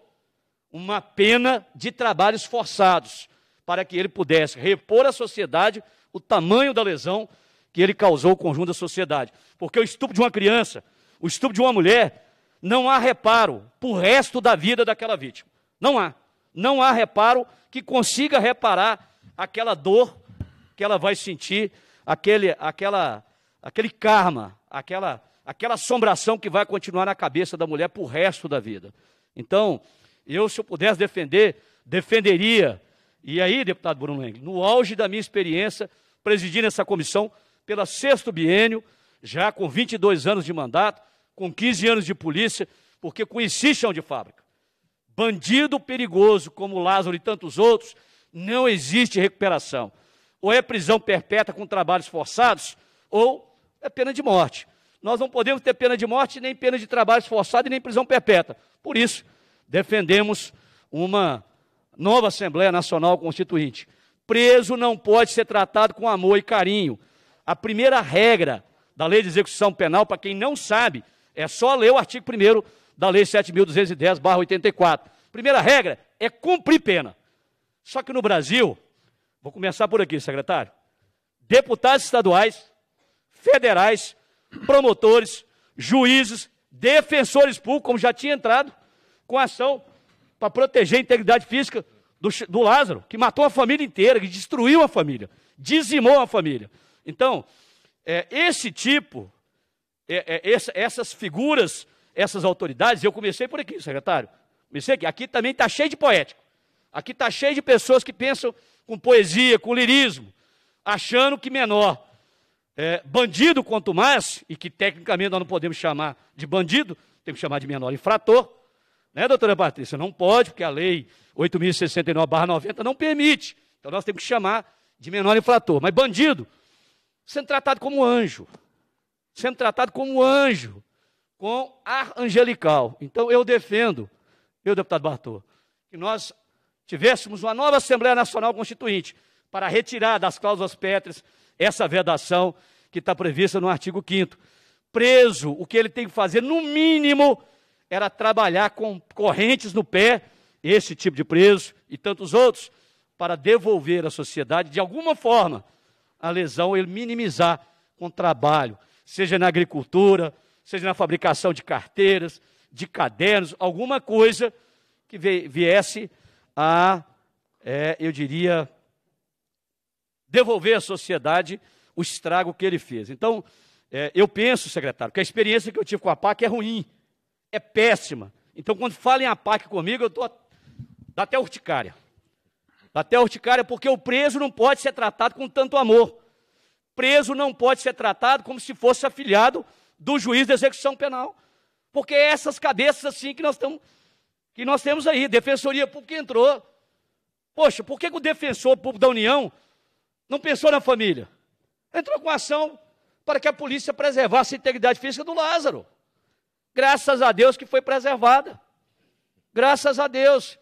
uma pena de trabalhos forçados, para que ele pudesse repor à sociedade o tamanho da lesão que ele causou ao conjunto da sociedade. Porque o estupro de uma criança, o estupro de uma mulher, não há reparo para o resto da vida daquela vítima. Não há. Não há reparo que consiga reparar aquela dor que ela vai sentir, aquele, aquela, aquele karma, aquela aquela assombração que vai continuar na cabeça da mulher para o resto da vida. Então, eu, se eu pudesse defender, defenderia. E aí, deputado Bruno Engel, no auge da minha experiência, presidindo essa comissão pelo sexto biênio, já com 22 anos de mandato, com 15 anos de polícia, porque conheci chão de fábrica. Bandido perigoso como Lázaro e tantos outros, não existe recuperação. Ou é prisão perpétua com trabalhos forçados, ou é pena de morte nós não podemos ter pena de morte, nem pena de trabalho forçado e nem prisão perpétua. Por isso, defendemos uma nova Assembleia Nacional Constituinte. Preso não pode ser tratado com amor e carinho. A primeira regra da Lei de Execução Penal, para quem não sabe, é só ler o artigo 1 da Lei 7.210-84. Primeira regra é cumprir pena. Só que no Brasil, vou começar por aqui, secretário, deputados estaduais, federais promotores, juízes, defensores públicos, como já tinha entrado, com ação para proteger a integridade física do, do Lázaro, que matou a família inteira, que destruiu a família, dizimou a família. Então, é, esse tipo, é, é, essa, essas figuras, essas autoridades, eu comecei por aqui, secretário. Comecei aqui. Aqui também está cheio de poético. Aqui está cheio de pessoas que pensam com poesia, com lirismo, achando que menor é, bandido, quanto mais, e que tecnicamente nós não podemos chamar de bandido, temos que chamar de menor infrator, né, doutora Patrícia? Não pode, porque a lei 8.069-90 não permite. Então nós temos que chamar de menor infrator. Mas bandido, sendo tratado como anjo, sendo tratado como anjo, com ar angelical. Então eu defendo, meu deputado Bartô, que nós tivéssemos uma nova Assembleia Nacional Constituinte para retirar das cláusulas pétreas essa vedação que está prevista no artigo 5. Preso, o que ele tem que fazer, no mínimo, era trabalhar com correntes no pé, esse tipo de preso e tantos outros, para devolver à sociedade, de alguma forma, a lesão, ele minimizar com trabalho, seja na agricultura, seja na fabricação de carteiras, de cadernos, alguma coisa que viesse a, é, eu diria, devolver à sociedade o estrago que ele fez. Então, é, eu penso, secretário, que a experiência que eu tive com a PAC é ruim, é péssima. Então, quando falem a PAC comigo, eu estou. dá até urticária. Dá até urticária, porque o preso não pode ser tratado com tanto amor. Preso não pode ser tratado como se fosse afiliado do juiz da execução penal. Porque é essas cabeças assim que nós Que nós temos aí, Defensoria Pública entrou. Poxa, por que, que o Defensor Público da União não pensou na família. Entrou com ação para que a polícia preservasse a integridade física do Lázaro. Graças a Deus que foi preservada. Graças a Deus.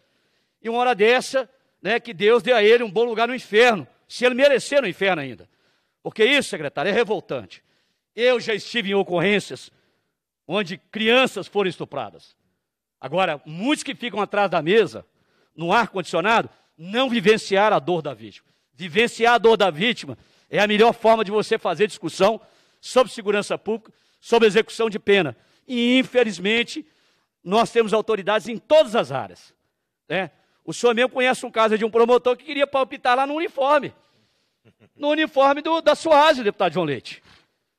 E uma hora dessa, né, que Deus dê a ele um bom lugar no inferno, se ele merecer no inferno ainda. Porque isso, secretário, é revoltante. Eu já estive em ocorrências onde crianças foram estupradas. Agora, muitos que ficam atrás da mesa, no ar-condicionado, não vivenciaram a dor da vítima. Vivenciar a dor da vítima é a melhor forma de você fazer discussão sobre segurança pública, sobre execução de pena. E, infelizmente, nós temos autoridades em todas as áreas. Né? O senhor mesmo conhece um caso de um promotor que queria palpitar lá no uniforme. No uniforme do, da SUASE, deputado João Leite.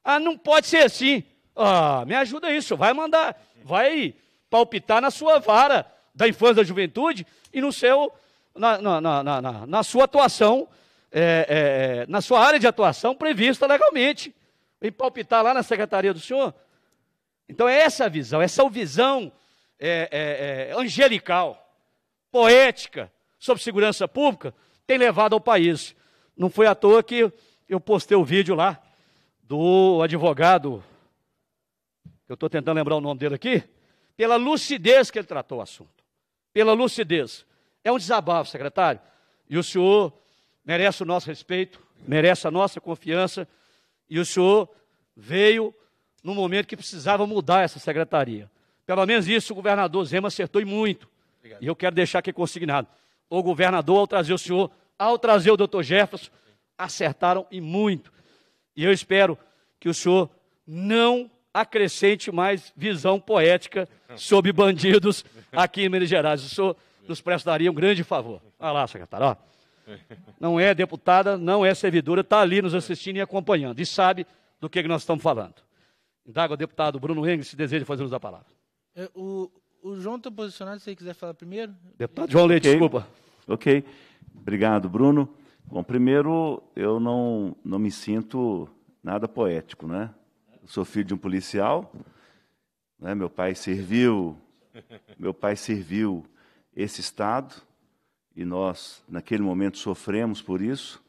Ah, não pode ser assim. Ah, me ajuda isso, vai mandar, vai palpitar na sua vara da infância da juventude e no seu, na, na, na, na, na sua atuação é, é, é, na sua área de atuação prevista legalmente. E palpitar lá na secretaria do senhor. Então é essa a visão, essa é visão é, é, angelical, poética, sobre segurança pública, tem levado ao país. Não foi à toa que eu postei o vídeo lá do advogado, eu estou tentando lembrar o nome dele aqui, pela lucidez que ele tratou o assunto. Pela lucidez. É um desabafo, secretário. E o senhor merece o nosso respeito, merece a nossa confiança, e o senhor veio no momento que precisava mudar essa secretaria. Pelo menos isso o governador Zema acertou e muito. Obrigado. E eu quero deixar aqui consignado. O governador, ao trazer o senhor, ao trazer o doutor Jefferson, acertaram e muito. E eu espero que o senhor não acrescente mais visão poética sobre bandidos aqui em Minas Gerais. O senhor nos prestaria um grande favor. Olha lá, secretário. Ó não é deputada, não é servidora, está ali nos assistindo e acompanhando e sabe do que, que nós estamos falando. Indaga o deputado Bruno Engels, se deseja fazer uso da palavra. É, o, o, João está posicionado, se ele quiser falar primeiro. Deputado João Leite, okay. desculpa. Ok, obrigado, Bruno. Bom, primeiro, eu não, não me sinto nada poético, né? Eu sou filho de um policial, né? meu pai serviu, meu pai serviu esse Estado, e nós, naquele momento, sofremos por isso.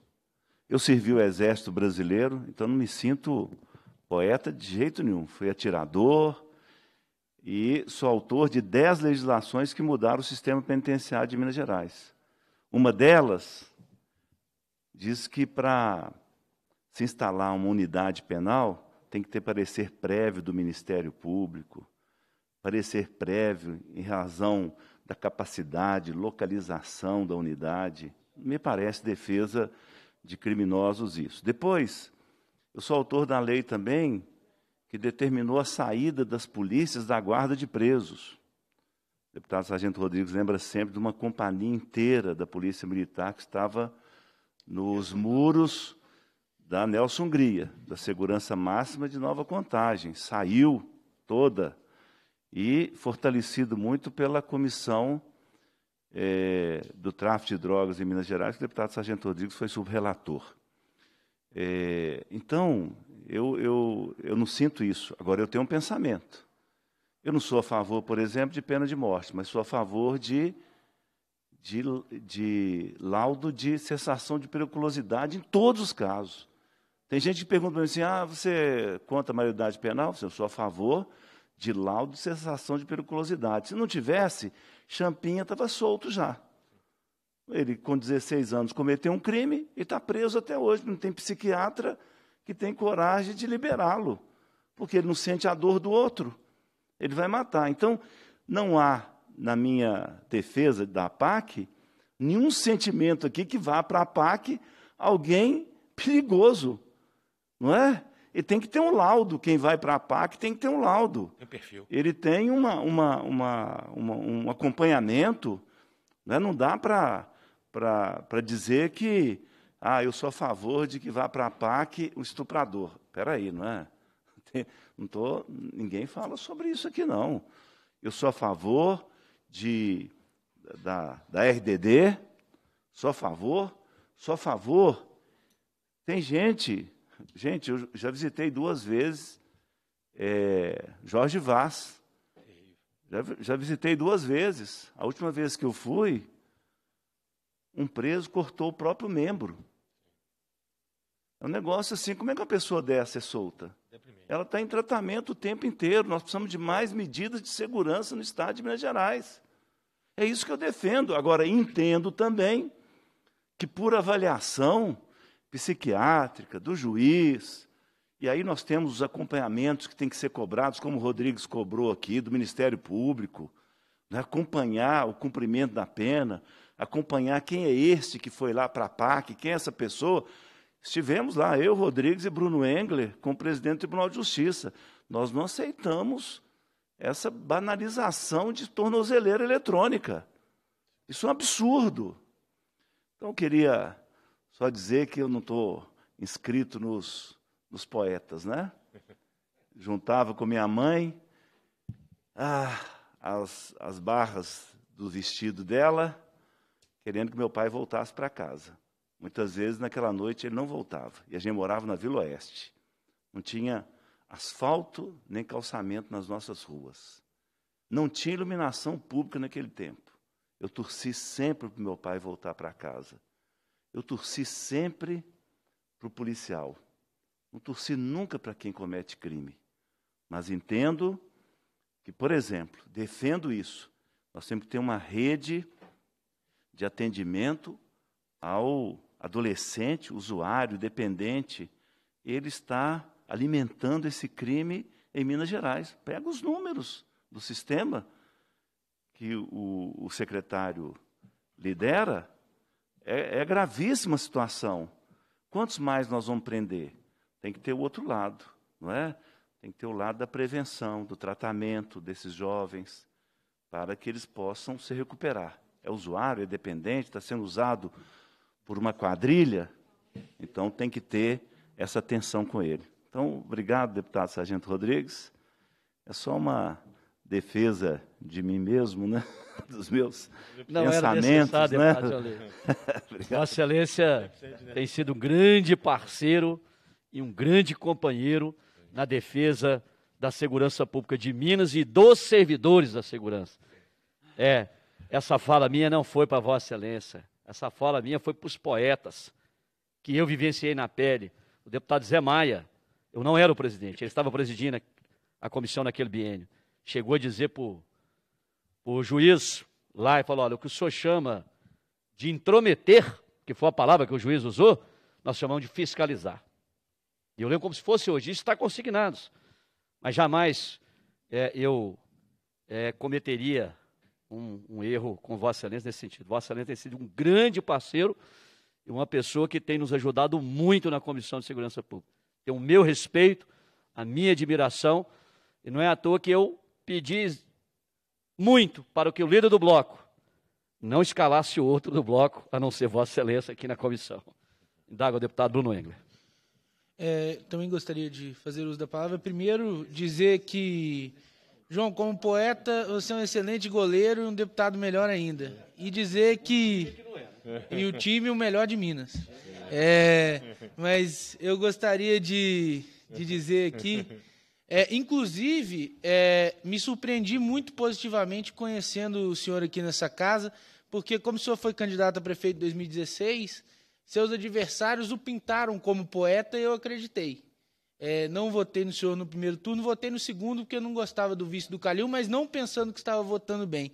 Eu servi o Exército Brasileiro, então não me sinto poeta de jeito nenhum. Fui atirador e sou autor de dez legislações que mudaram o sistema penitenciário de Minas Gerais. Uma delas diz que para se instalar uma unidade penal tem que ter parecer prévio do Ministério Público, parecer prévio em razão da capacidade, localização da unidade. Me parece defesa de criminosos isso. Depois, eu sou autor da lei também que determinou a saída das polícias da guarda de presos. O deputado Sargento Rodrigues lembra sempre de uma companhia inteira da Polícia Militar que estava nos muros da Nelson Hungria, da segurança máxima de Nova Contagem. Saiu toda e fortalecido muito pela comissão é, do tráfico de drogas em Minas Gerais, que o deputado Sargento Rodrigues foi subrelator. É, então, eu, eu, eu não sinto isso. Agora, eu tenho um pensamento. Eu não sou a favor, por exemplo, de pena de morte, mas sou a favor de, de, de laudo de cessação de periculosidade em todos os casos. Tem gente que pergunta para mim assim: ah, você é conta a maioridade penal? Eu sou a favor de laudo sensação de periculosidade. Se não tivesse, Champinha estava solto já. Ele, com 16 anos, cometeu um crime e está preso até hoje. Não tem psiquiatra que tem coragem de liberá-lo, porque ele não sente a dor do outro. Ele vai matar. Então, não há, na minha defesa da PAC, nenhum sentimento aqui que vá para a PAC alguém perigoso, não é? Ele tem que ter um laudo. Quem vai para a PAC tem que ter um laudo. Tem perfil. Ele tem uma, uma, uma, uma um acompanhamento. Né? Não dá para dizer que ah, eu sou a favor de que vá para a PAC o estuprador. Espera aí, não é? Não tô, ninguém fala sobre isso aqui, não. Eu sou a favor de, da, da RDD, sou a favor, sou a favor. Tem gente Gente, eu já visitei duas vezes é, Jorge Vaz. Já, já visitei duas vezes. A última vez que eu fui, um preso cortou o próprio membro. É um negócio assim, como é que uma pessoa dessa é solta? Ela está em tratamento o tempo inteiro. Nós precisamos de mais medidas de segurança no Estado de Minas Gerais. É isso que eu defendo. Agora, entendo também que, por avaliação, psiquiátrica, do juiz. E aí nós temos os acompanhamentos que têm que ser cobrados, como o Rodrigues cobrou aqui, do Ministério Público, né? acompanhar o cumprimento da pena, acompanhar quem é este que foi lá para a PAC, quem é essa pessoa. Estivemos lá, eu, Rodrigues e Bruno Engler, com o presidente do Tribunal de Justiça. Nós não aceitamos essa banalização de tornozeleira eletrônica. Isso é um absurdo. Então, eu queria só dizer que eu não estou inscrito nos, nos poetas, né? Juntava com minha mãe ah, as, as barras do vestido dela, querendo que meu pai voltasse para casa. Muitas vezes naquela noite ele não voltava. E a gente morava na Vila Oeste. Não tinha asfalto nem calçamento nas nossas ruas. Não tinha iluminação pública naquele tempo. Eu torci sempre para o meu pai voltar para casa eu torci sempre para o policial. Não torci nunca para quem comete crime. Mas entendo que, por exemplo, defendo isso. Nós temos que ter uma rede de atendimento ao adolescente, usuário, dependente. Ele está alimentando esse crime em Minas Gerais. Pega os números do sistema que o, o secretário lidera, é, é gravíssima a situação. Quantos mais nós vamos prender? Tem que ter o outro lado, não é? Tem que ter o lado da prevenção, do tratamento desses jovens, para que eles possam se recuperar. É usuário, é dependente, está sendo usado por uma quadrilha, então tem que ter essa atenção com ele. Então, obrigado, deputado Sargento Rodrigues. É só uma defesa de mim mesmo, né? dos meus Não pensamentos. Era né? Vossa Excelência tem sido um grande parceiro e um grande companheiro na defesa da segurança pública de Minas e dos servidores da segurança. É, essa fala minha não foi para Vossa Excelência, essa fala minha foi para os poetas que eu vivenciei na pele. O deputado Zé Maia, eu não era o presidente, ele estava presidindo a comissão naquele biênio chegou a dizer para o juiz lá e falou: olha, o que o senhor chama de intrometer, que foi a palavra que o juiz usou, nós chamamos de fiscalizar. E eu lembro como se fosse hoje, isso está consignado. Mas jamais é, eu é, cometeria um, um, erro com Vossa Excelência nesse sentido. Vossa Excelência tem sido um grande parceiro e uma pessoa que tem nos ajudado muito na Comissão de Segurança Pública. Tem o meu respeito, a minha admiração, e não é à toa que eu pedis muito para que o líder do bloco não escalasse o outro do bloco, a não ser Vossa Excelência aqui na comissão. Indago deputado Bruno Engler. É, também gostaria de fazer uso da palavra. Primeiro, dizer que, João, como poeta, você é um excelente goleiro e um deputado melhor ainda. E dizer que. E o time, o melhor de Minas. É, mas eu gostaria de, de dizer aqui é, inclusive, é, me surpreendi muito positivamente conhecendo o senhor aqui nessa casa, porque como o senhor foi candidato a prefeito em 2016, seus adversários o pintaram como poeta e eu acreditei. É, não votei no senhor no primeiro turno, votei no segundo porque eu não gostava do vice do Calil, mas não pensando que estava votando bem.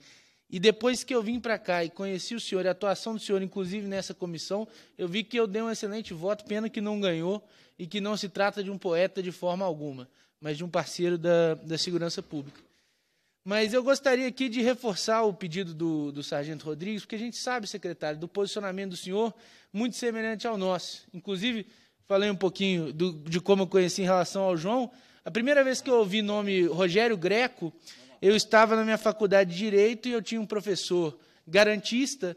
E depois que eu vim para cá e conheci o senhor, e a atuação do senhor, inclusive nessa comissão, eu vi que eu dei um excelente voto, pena que não ganhou e que não se trata de um poeta de forma alguma mas de um parceiro da, da segurança pública. Mas eu gostaria aqui de reforçar o pedido do, do sargento Rodrigues, porque a gente sabe, secretário, do posicionamento do senhor muito semelhante ao nosso. Inclusive, falei um pouquinho do, de como eu conheci em relação ao João. A primeira vez que eu ouvi o nome Rogério Greco, eu estava na minha faculdade de Direito e eu tinha um professor garantista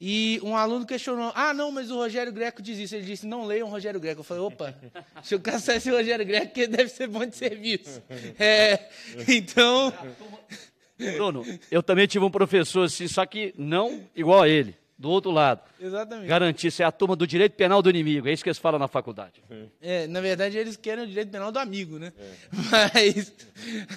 e um aluno questionou: Ah, não, mas o Rogério Greco diz isso. Ele disse: Não leiam o Rogério Greco. Eu falei: Opa, deixa eu caçar esse Rogério Greco, porque deve ser bom de serviço. É, então. Bruno, eu também tive um professor assim, só que não igual a ele, do outro lado. Exatamente. Garantir, é a turma do direito penal do inimigo, é isso que eles falam na faculdade. É, na verdade, eles querem o direito penal do amigo, né? É. Mas,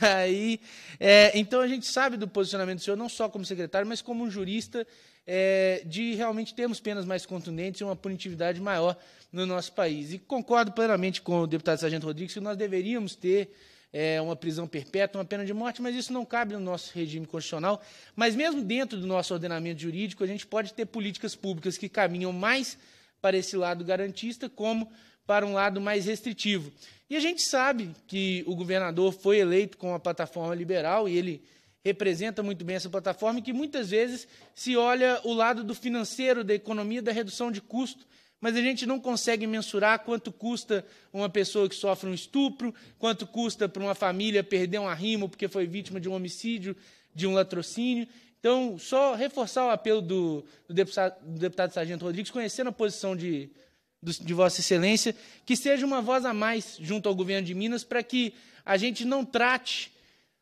aí, é, então a gente sabe do posicionamento do senhor, não só como secretário, mas como um jurista é, de realmente termos penas mais contundentes e uma punitividade maior no nosso país. E concordo plenamente com o deputado Sargento Rodrigues que nós deveríamos ter é, uma prisão perpétua, uma pena de morte, mas isso não cabe no nosso regime constitucional. Mas mesmo dentro do nosso ordenamento jurídico, a gente pode ter políticas públicas que caminham mais para esse lado garantista, como para um lado mais restritivo. E a gente sabe que o governador foi eleito com uma plataforma liberal e ele representa muito bem essa plataforma e que muitas vezes se olha o lado do financeiro, da economia, da redução de custo, mas a gente não consegue mensurar quanto custa uma pessoa que sofre um estupro, quanto custa para uma família perder um arrimo porque foi vítima de um homicídio, de um latrocínio. Então, só reforçar o apelo do, do, deputado, do deputado, Sargento Rodrigues, conhecendo a posição de, de Vossa Excelência, que seja uma voz a mais junto ao governo de Minas para que a gente não trate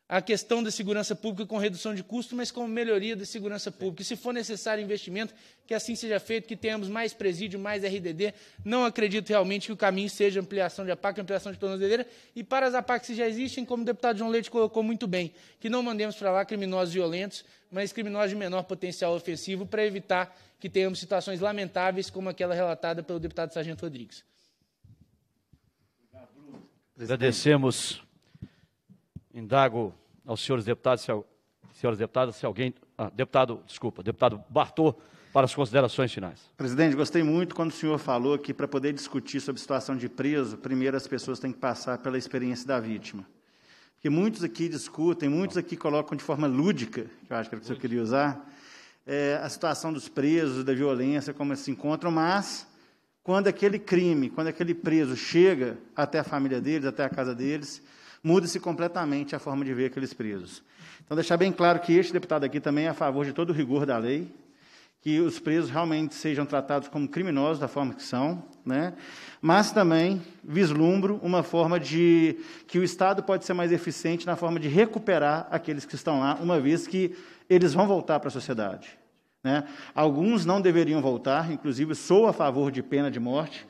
a questão da segurança pública com redução de custo, mas com melhoria da segurança pública. E se for necessário investimento, que assim seja feito, que tenhamos mais presídio, mais RDD. Não acredito realmente que o caminho seja ampliação de APAC, ampliação de tornozeleira. E para as APACs que já existem, como o deputado João Leite colocou muito bem, que não mandemos para lá criminosos violentos, mas criminosos de menor potencial ofensivo, para evitar que tenhamos situações lamentáveis como aquela relatada pelo deputado Sargento Rodrigues. Obrigado, Bruno. Agradecemos indago aos senhores deputados, se, senhoras deputadas, se alguém. Ah, deputado, desculpa, deputado Bartô, para as considerações finais. Presidente, gostei muito quando o senhor falou que para poder discutir sobre situação de preso, primeiro as pessoas têm que passar pela experiência da vítima. Porque muitos aqui discutem, muitos aqui colocam de forma lúdica, que eu acho que era o que o senhor queria usar, é, a situação dos presos, da violência, como eles se encontram, mas quando aquele crime, quando aquele preso chega até a família deles, até a casa deles, muda-se completamente a forma de ver aqueles presos. Então, deixar bem claro que este deputado aqui também é a favor de todo o rigor da lei, que os presos realmente sejam tratados como criminosos da forma que são, né? mas também vislumbro uma forma de que o Estado pode ser mais eficiente na forma de recuperar aqueles que estão lá, uma vez que eles vão voltar para a sociedade. Né? Alguns não deveriam voltar, inclusive sou a favor de pena de morte,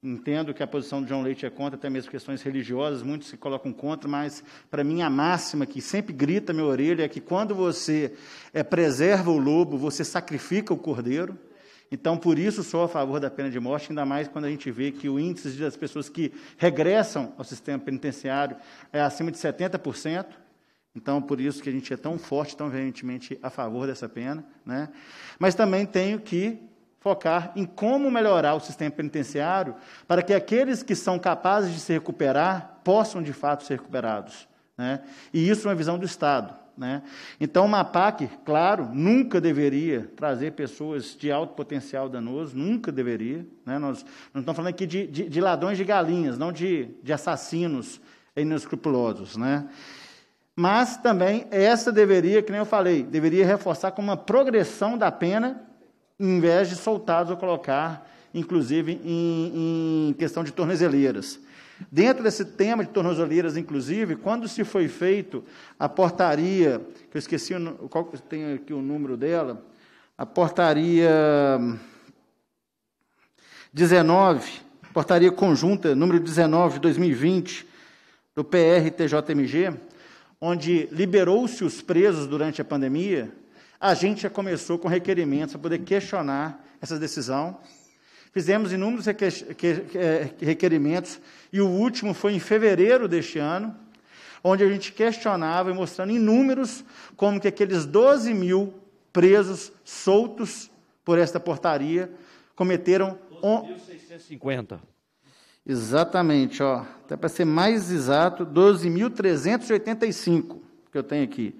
Entendo que a posição de John Leite é contra, até mesmo questões religiosas, muitos se colocam contra, mas para mim a máxima que sempre grita minha orelha é que quando você é, preserva o lobo, você sacrifica o cordeiro. Então, por isso, sou a favor da pena de morte, ainda mais quando a gente vê que o índice das pessoas que regressam ao sistema penitenciário é acima de 70%. Então, por isso que a gente é tão forte, tão veementemente a favor dessa pena. Né? Mas também tenho que focar em como melhorar o sistema penitenciário para que aqueles que são capazes de se recuperar possam de fato ser recuperados. Né? E isso é uma visão do Estado. Né? Então, uma PAC, claro, nunca deveria trazer pessoas de alto potencial danoso, nunca deveria. Né? Nós não estamos falando aqui de, de, de, ladrões de galinhas, não de, de assassinos inescrupulosos. Né? Mas também essa deveria, que nem eu falei, deveria reforçar como uma progressão da pena em vez de soltados ou colocar, inclusive, em, em questão de tornozeleiras. Dentro desse tema de tornozeleiras, inclusive, quando se foi feito a portaria, que eu esqueci, qual, tenho aqui o número dela, a portaria 19, portaria conjunta, número 19 de 2020, do PRTJMG, onde liberou-se os presos durante a pandemia, a gente já começou com requerimentos para poder questionar essa decisão. Fizemos inúmeros eh, requerimentos e o último foi em fevereiro deste ano, onde a gente questionava e mostrando em números como que aqueles 12 mil presos soltos por esta portaria cometeram. 12.650. On... Exatamente, ó. até para ser mais exato, 12.385 que eu tenho aqui.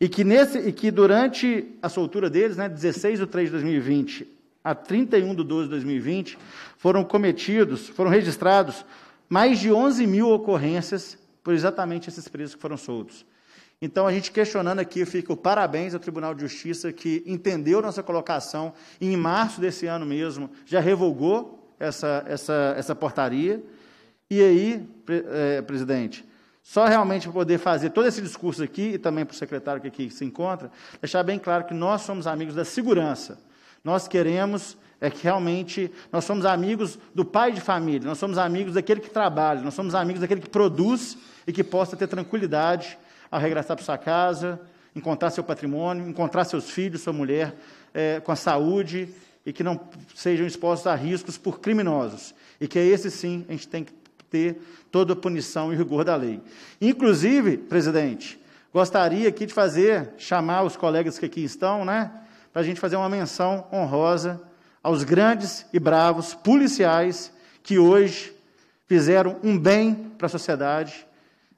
E que, nesse, e que durante a soltura deles, né, 16 de 3 de 2020 a 31 de 12 de 2020, foram cometidos, foram registrados mais de 11 mil ocorrências por exatamente esses presos que foram soltos. Então, a gente questionando aqui, fica o parabéns ao Tribunal de Justiça que entendeu nossa colocação e, em março desse ano mesmo, já revogou essa, essa, essa portaria. E aí, pre, é, presidente, só realmente para poder fazer todo esse discurso aqui, e também para o secretário que aqui se encontra, deixar bem claro que nós somos amigos da segurança. Nós queremos é que realmente nós somos amigos do pai de família, nós somos amigos daquele que trabalha, nós somos amigos daquele que produz e que possa ter tranquilidade ao regressar para sua casa, encontrar seu patrimônio, encontrar seus filhos, sua mulher, é, com a saúde e que não sejam expostos a riscos por criminosos. E que é esse sim a gente tem que ter toda a punição e rigor da lei. Inclusive, presidente, gostaria aqui de fazer, chamar os colegas que aqui estão, né, para a gente fazer uma menção honrosa aos grandes e bravos policiais que hoje fizeram um bem para a sociedade.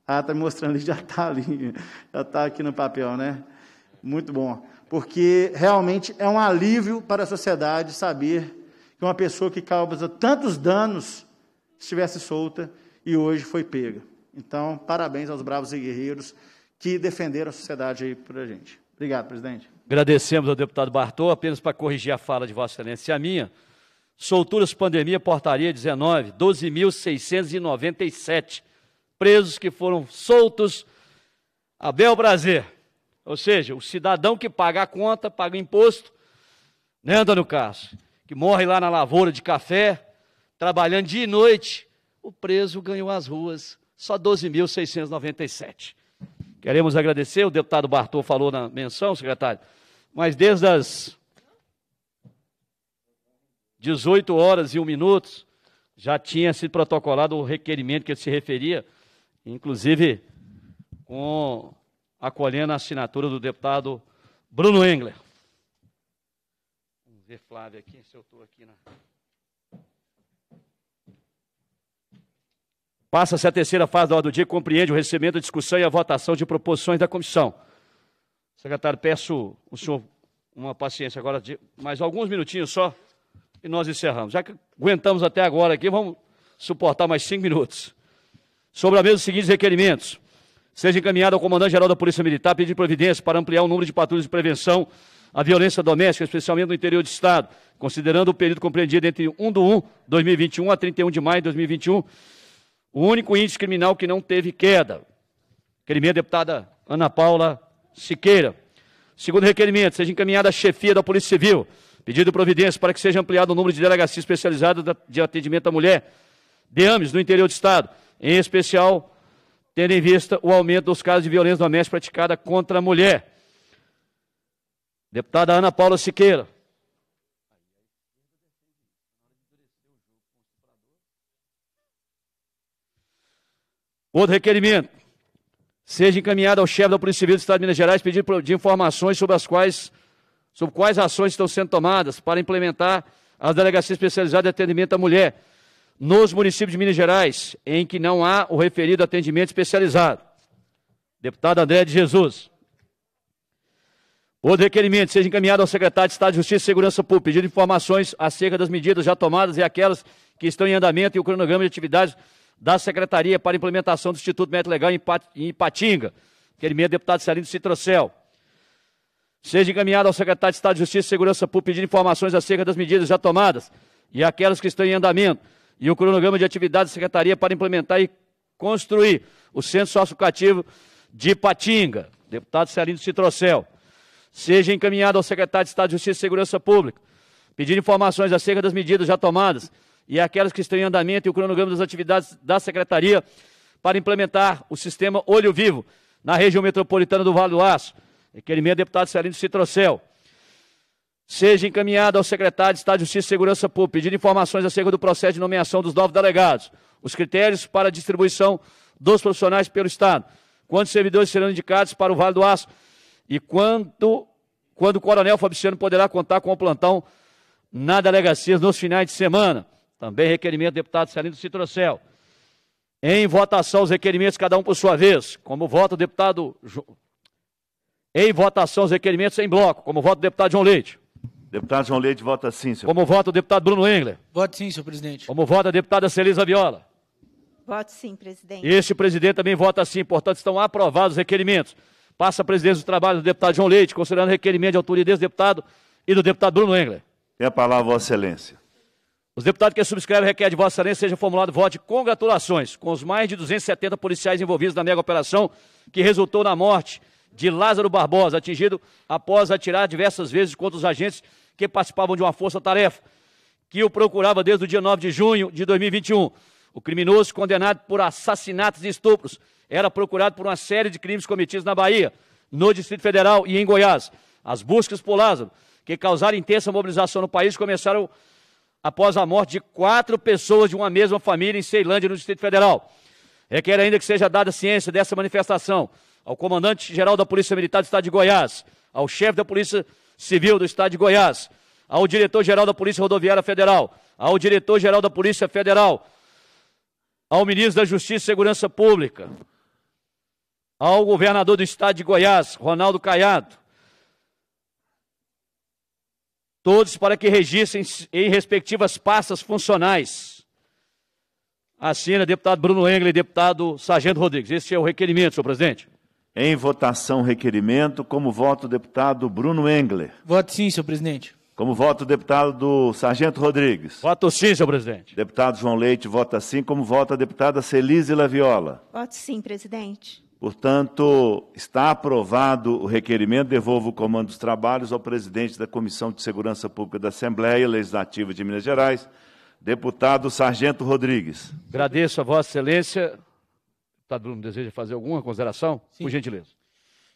Ah, está me mostrando ali, já está ali, já está aqui no papel, né? Muito bom. Porque realmente é um alívio para a sociedade saber que uma pessoa que causa tantos danos estivesse solta e hoje foi pega. Então, parabéns aos bravos e guerreiros que defenderam a sociedade aí para a gente. Obrigado, presidente. Agradecemos ao deputado Bartô, apenas para corrigir a fala de Vossa Excelência e a minha. Solturas Pandemia, portaria 19, 12.697 presos que foram soltos a bel prazer. Ou seja, o cidadão que paga a conta, paga o imposto, né, Antônio Carlos? Que morre lá na lavoura de café, trabalhando dia e noite, o preso ganhou as ruas, só 12.697. Queremos agradecer, o deputado Bartô falou na menção, secretário, mas desde as 18 horas e 1 minuto, já tinha sido protocolado o requerimento que ele se referia, inclusive com acolhendo a assinatura do deputado Bruno Engler. Vamos ver, Flávia, aqui, se eu estou aqui na. Passa-se a terceira fase da ordem do dia, que compreende o recebimento, a discussão e a votação de proposições da comissão. Secretário, peço o senhor uma paciência agora, de mais alguns minutinhos só, e nós encerramos. Já que aguentamos até agora aqui, vamos suportar mais cinco minutos. Sobre a mesa, os seguintes requerimentos. Seja encaminhado ao comandante-geral da Polícia Militar pedir providência para ampliar o número de patrulhas de prevenção à violência doméstica, especialmente no interior do Estado, considerando o período compreendido entre 1 de 1 de 2021 a 31 de maio de 2021, o único índice criminal que não teve queda. Requerimento da deputada Ana Paula Siqueira. Segundo requerimento, seja encaminhada à chefia da Polícia Civil, pedido providência para que seja ampliado o número de delegacias especializadas de atendimento à mulher, de DEAMES, no interior do Estado, em especial tendo em vista o aumento dos casos de violência doméstica praticada contra a mulher. Deputada Ana Paula Siqueira, Outro requerimento. Seja encaminhado ao chefe da Polícia Civil do Estado de Minas Gerais pedindo de informações sobre as quais, sobre quais ações estão sendo tomadas para implementar as delegacias especializadas de atendimento à mulher nos municípios de Minas Gerais, em que não há o referido atendimento especializado. Deputado André de Jesus. Outro requerimento seja encaminhado ao secretário de Estado de Justiça e Segurança Pública, pedindo informações acerca das medidas já tomadas e aquelas que estão em andamento e o cronograma de atividades da Secretaria para a Implementação do Instituto Médico Legal em Ipatinga, requerimento do deputado Celino Citrocel. Seja encaminhado ao secretário de Estado de Justiça e Segurança Pública pedindo informações acerca das medidas já tomadas e aquelas que estão em andamento e o cronograma de atividades da Secretaria para implementar e construir o Centro Socioeducativo de Ipatinga. Deputado Celino Citrocel. Seja encaminhado ao secretário de Estado de Justiça e Segurança Pública pedindo informações acerca das medidas já tomadas e aquelas que estão em andamento e o cronograma das atividades da Secretaria para implementar o sistema Olho Vivo na região metropolitana do Vale do Aço. Requerimento do deputado Celino Citrocel. Seja encaminhado ao secretário de Estado de Justiça e Segurança Pública, pedindo informações acerca do processo de nomeação dos novos delegados, os critérios para a distribuição dos profissionais pelo Estado, quantos servidores serão indicados para o Vale do Aço e quando, quando o coronel Fabiano poderá contar com o plantão na delegacia nos finais de semana. Também requerimento do deputado Celino Citrocel. Em votação os requerimentos, cada um por sua vez. Como voto o deputado. Em votação os requerimentos em bloco. Como voto o deputado João Leite. Deputado João Leite vota sim, senhor. Como vota o deputado Bruno Engler? Voto sim, senhor presidente. Como vota a deputada Celisa Viola? Voto sim, presidente. Este presidente também vota sim, portanto estão aprovados os requerimentos. Passa a presidência do trabalho do deputado João Leite, considerando o requerimento de autoria desse deputado e do deputado Bruno Engler. Tem a palavra, Vossa Excelência. Os deputados que subscrevem requer de Vossa Excelência seja formulado voto de congratulações com os mais de 270 policiais envolvidos na mega operação que resultou na morte de Lázaro Barbosa, atingido após atirar diversas vezes contra os agentes que participavam de uma força-tarefa que o procurava desde o dia 9 de junho de 2021. O criminoso condenado por assassinatos e estupros era procurado por uma série de crimes cometidos na Bahia, no Distrito Federal e em Goiás. As buscas por Lázaro, que causaram intensa mobilização no país, começaram após a morte de quatro pessoas de uma mesma família em Ceilândia, no Distrito Federal. Requer ainda que seja dada ciência dessa manifestação ao comandante-geral da Polícia Militar do Estado de Goiás, ao chefe da Polícia Civil do Estado de Goiás, ao diretor-geral da Polícia Rodoviária Federal, ao diretor-geral da Polícia Federal, ao ministro da Justiça e Segurança Pública, ao governador do Estado de Goiás, Ronaldo Caiado, todos para que registrem em respectivas pastas funcionais. Assina deputado Bruno Engel e deputado Sargento Rodrigues. Esse é o requerimento, senhor presidente. Em votação, requerimento. Como voto, deputado Bruno Engler. Voto sim, senhor presidente. Como voto, deputado Sargento Rodrigues. Voto sim, senhor presidente. Deputado João Leite vota sim. Como vota a deputada Celise Laviola. Voto sim, presidente. Portanto, está aprovado o requerimento, devolvo o comando dos trabalhos ao presidente da Comissão de Segurança Pública da Assembleia Legislativa de Minas Gerais, deputado Sargento Rodrigues. Agradeço a Vossa Excelência. O deputado Bruno deseja fazer alguma consideração? Sim. Por gentileza.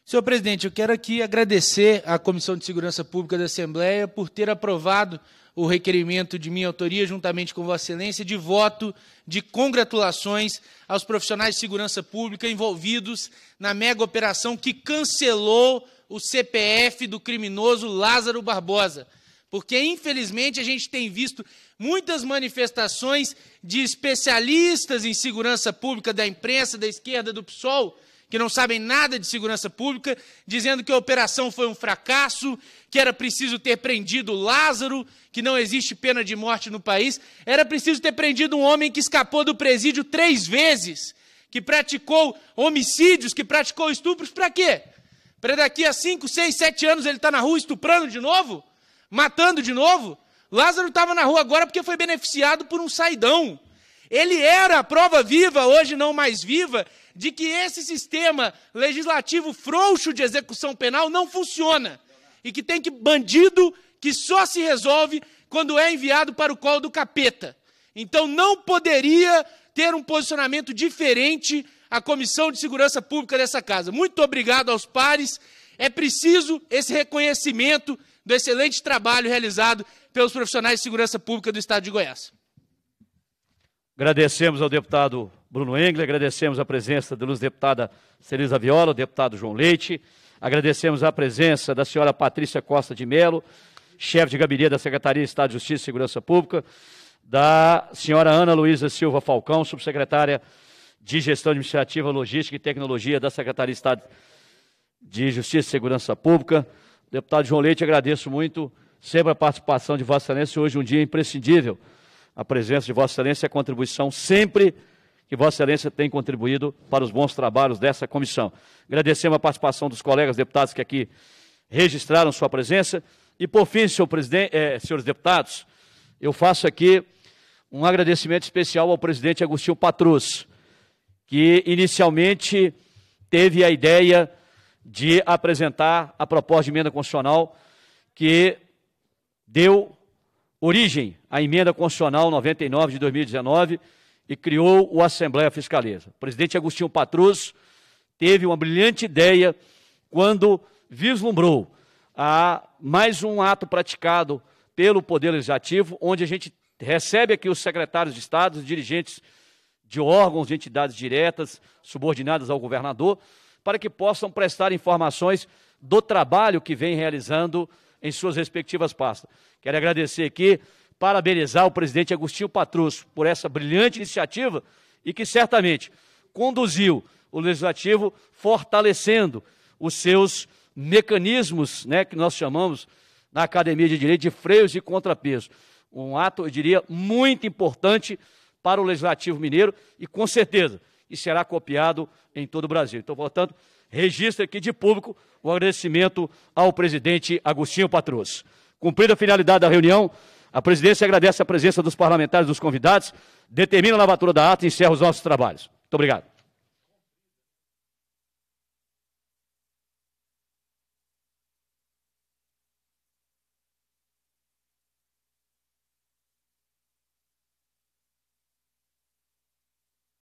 Senhor presidente, eu quero aqui agradecer à Comissão de Segurança Pública da Assembleia por ter aprovado o requerimento de minha autoria, juntamente com Vossa Excelência, de voto de congratulações aos profissionais de segurança pública envolvidos na mega operação que cancelou o CPF do criminoso Lázaro Barbosa. Porque, infelizmente, a gente tem visto muitas manifestações de especialistas em segurança pública da imprensa, da esquerda, do PSOL que não sabem nada de segurança pública, dizendo que a operação foi um fracasso, que era preciso ter prendido Lázaro, que não existe pena de morte no país, era preciso ter prendido um homem que escapou do presídio três vezes, que praticou homicídios, que praticou estupros, para quê? Para daqui a cinco, seis, sete anos ele estar tá na rua estuprando de novo? Matando de novo? Lázaro estava na rua agora porque foi beneficiado por um saidão. Ele era a prova viva, hoje não mais viva, de que esse sistema legislativo frouxo de execução penal não funciona e que tem que bandido que só se resolve quando é enviado para o colo do capeta. Então não poderia ter um posicionamento diferente a Comissão de Segurança Pública dessa casa. Muito obrigado aos pares. É preciso esse reconhecimento do excelente trabalho realizado pelos profissionais de segurança pública do Estado de Goiás. Agradecemos ao deputado Bruno Engler, agradecemos a presença da luz deputada Celisa Viola, o deputado João Leite, agradecemos a presença da senhora Patrícia Costa de Melo, chefe de gabinete da Secretaria de Estado de Justiça e Segurança Pública, da senhora Ana Luísa Silva Falcão, subsecretária de Gestão Administrativa, Logística e Tecnologia da Secretaria de Estado de Justiça e Segurança Pública. Deputado João Leite, agradeço muito sempre a participação de Vossa Excelência, hoje é um dia imprescindível. A presença de Vossa Excelência e a contribuição sempre que Vossa Excelência tem contribuído para os bons trabalhos dessa comissão. Agradecemos a participação dos colegas deputados que aqui registraram sua presença. E, por fim, senhor eh, senhores deputados, eu faço aqui um agradecimento especial ao presidente Agostinho Patrus, que inicialmente teve a ideia de apresentar a proposta de emenda constitucional que deu origem à emenda constitucional 99 de 2019 e criou o Assembleia Fiscaliza. O presidente Agostinho Patrus teve uma brilhante ideia quando vislumbrou a mais um ato praticado pelo Poder Legislativo, onde a gente recebe aqui os secretários de Estado, os dirigentes de órgãos, de entidades diretas, subordinadas ao governador, para que possam prestar informações do trabalho que vem realizando em suas respectivas pastas. Quero agradecer aqui parabenizar o presidente Agostinho Patrus por essa brilhante iniciativa e que certamente conduziu o legislativo fortalecendo os seus mecanismos, né, que nós chamamos na Academia de Direito de freios e contrapeso. Um ato, eu diria, muito importante para o legislativo mineiro e com certeza e será copiado em todo o Brasil. Então, portanto, registro aqui de público o agradecimento ao presidente Agostinho Patrus. Cumprida a finalidade da reunião, a presidência agradece a presença dos parlamentares e dos convidados, determina a lavatura da ata e encerra os nossos trabalhos. Muito obrigado.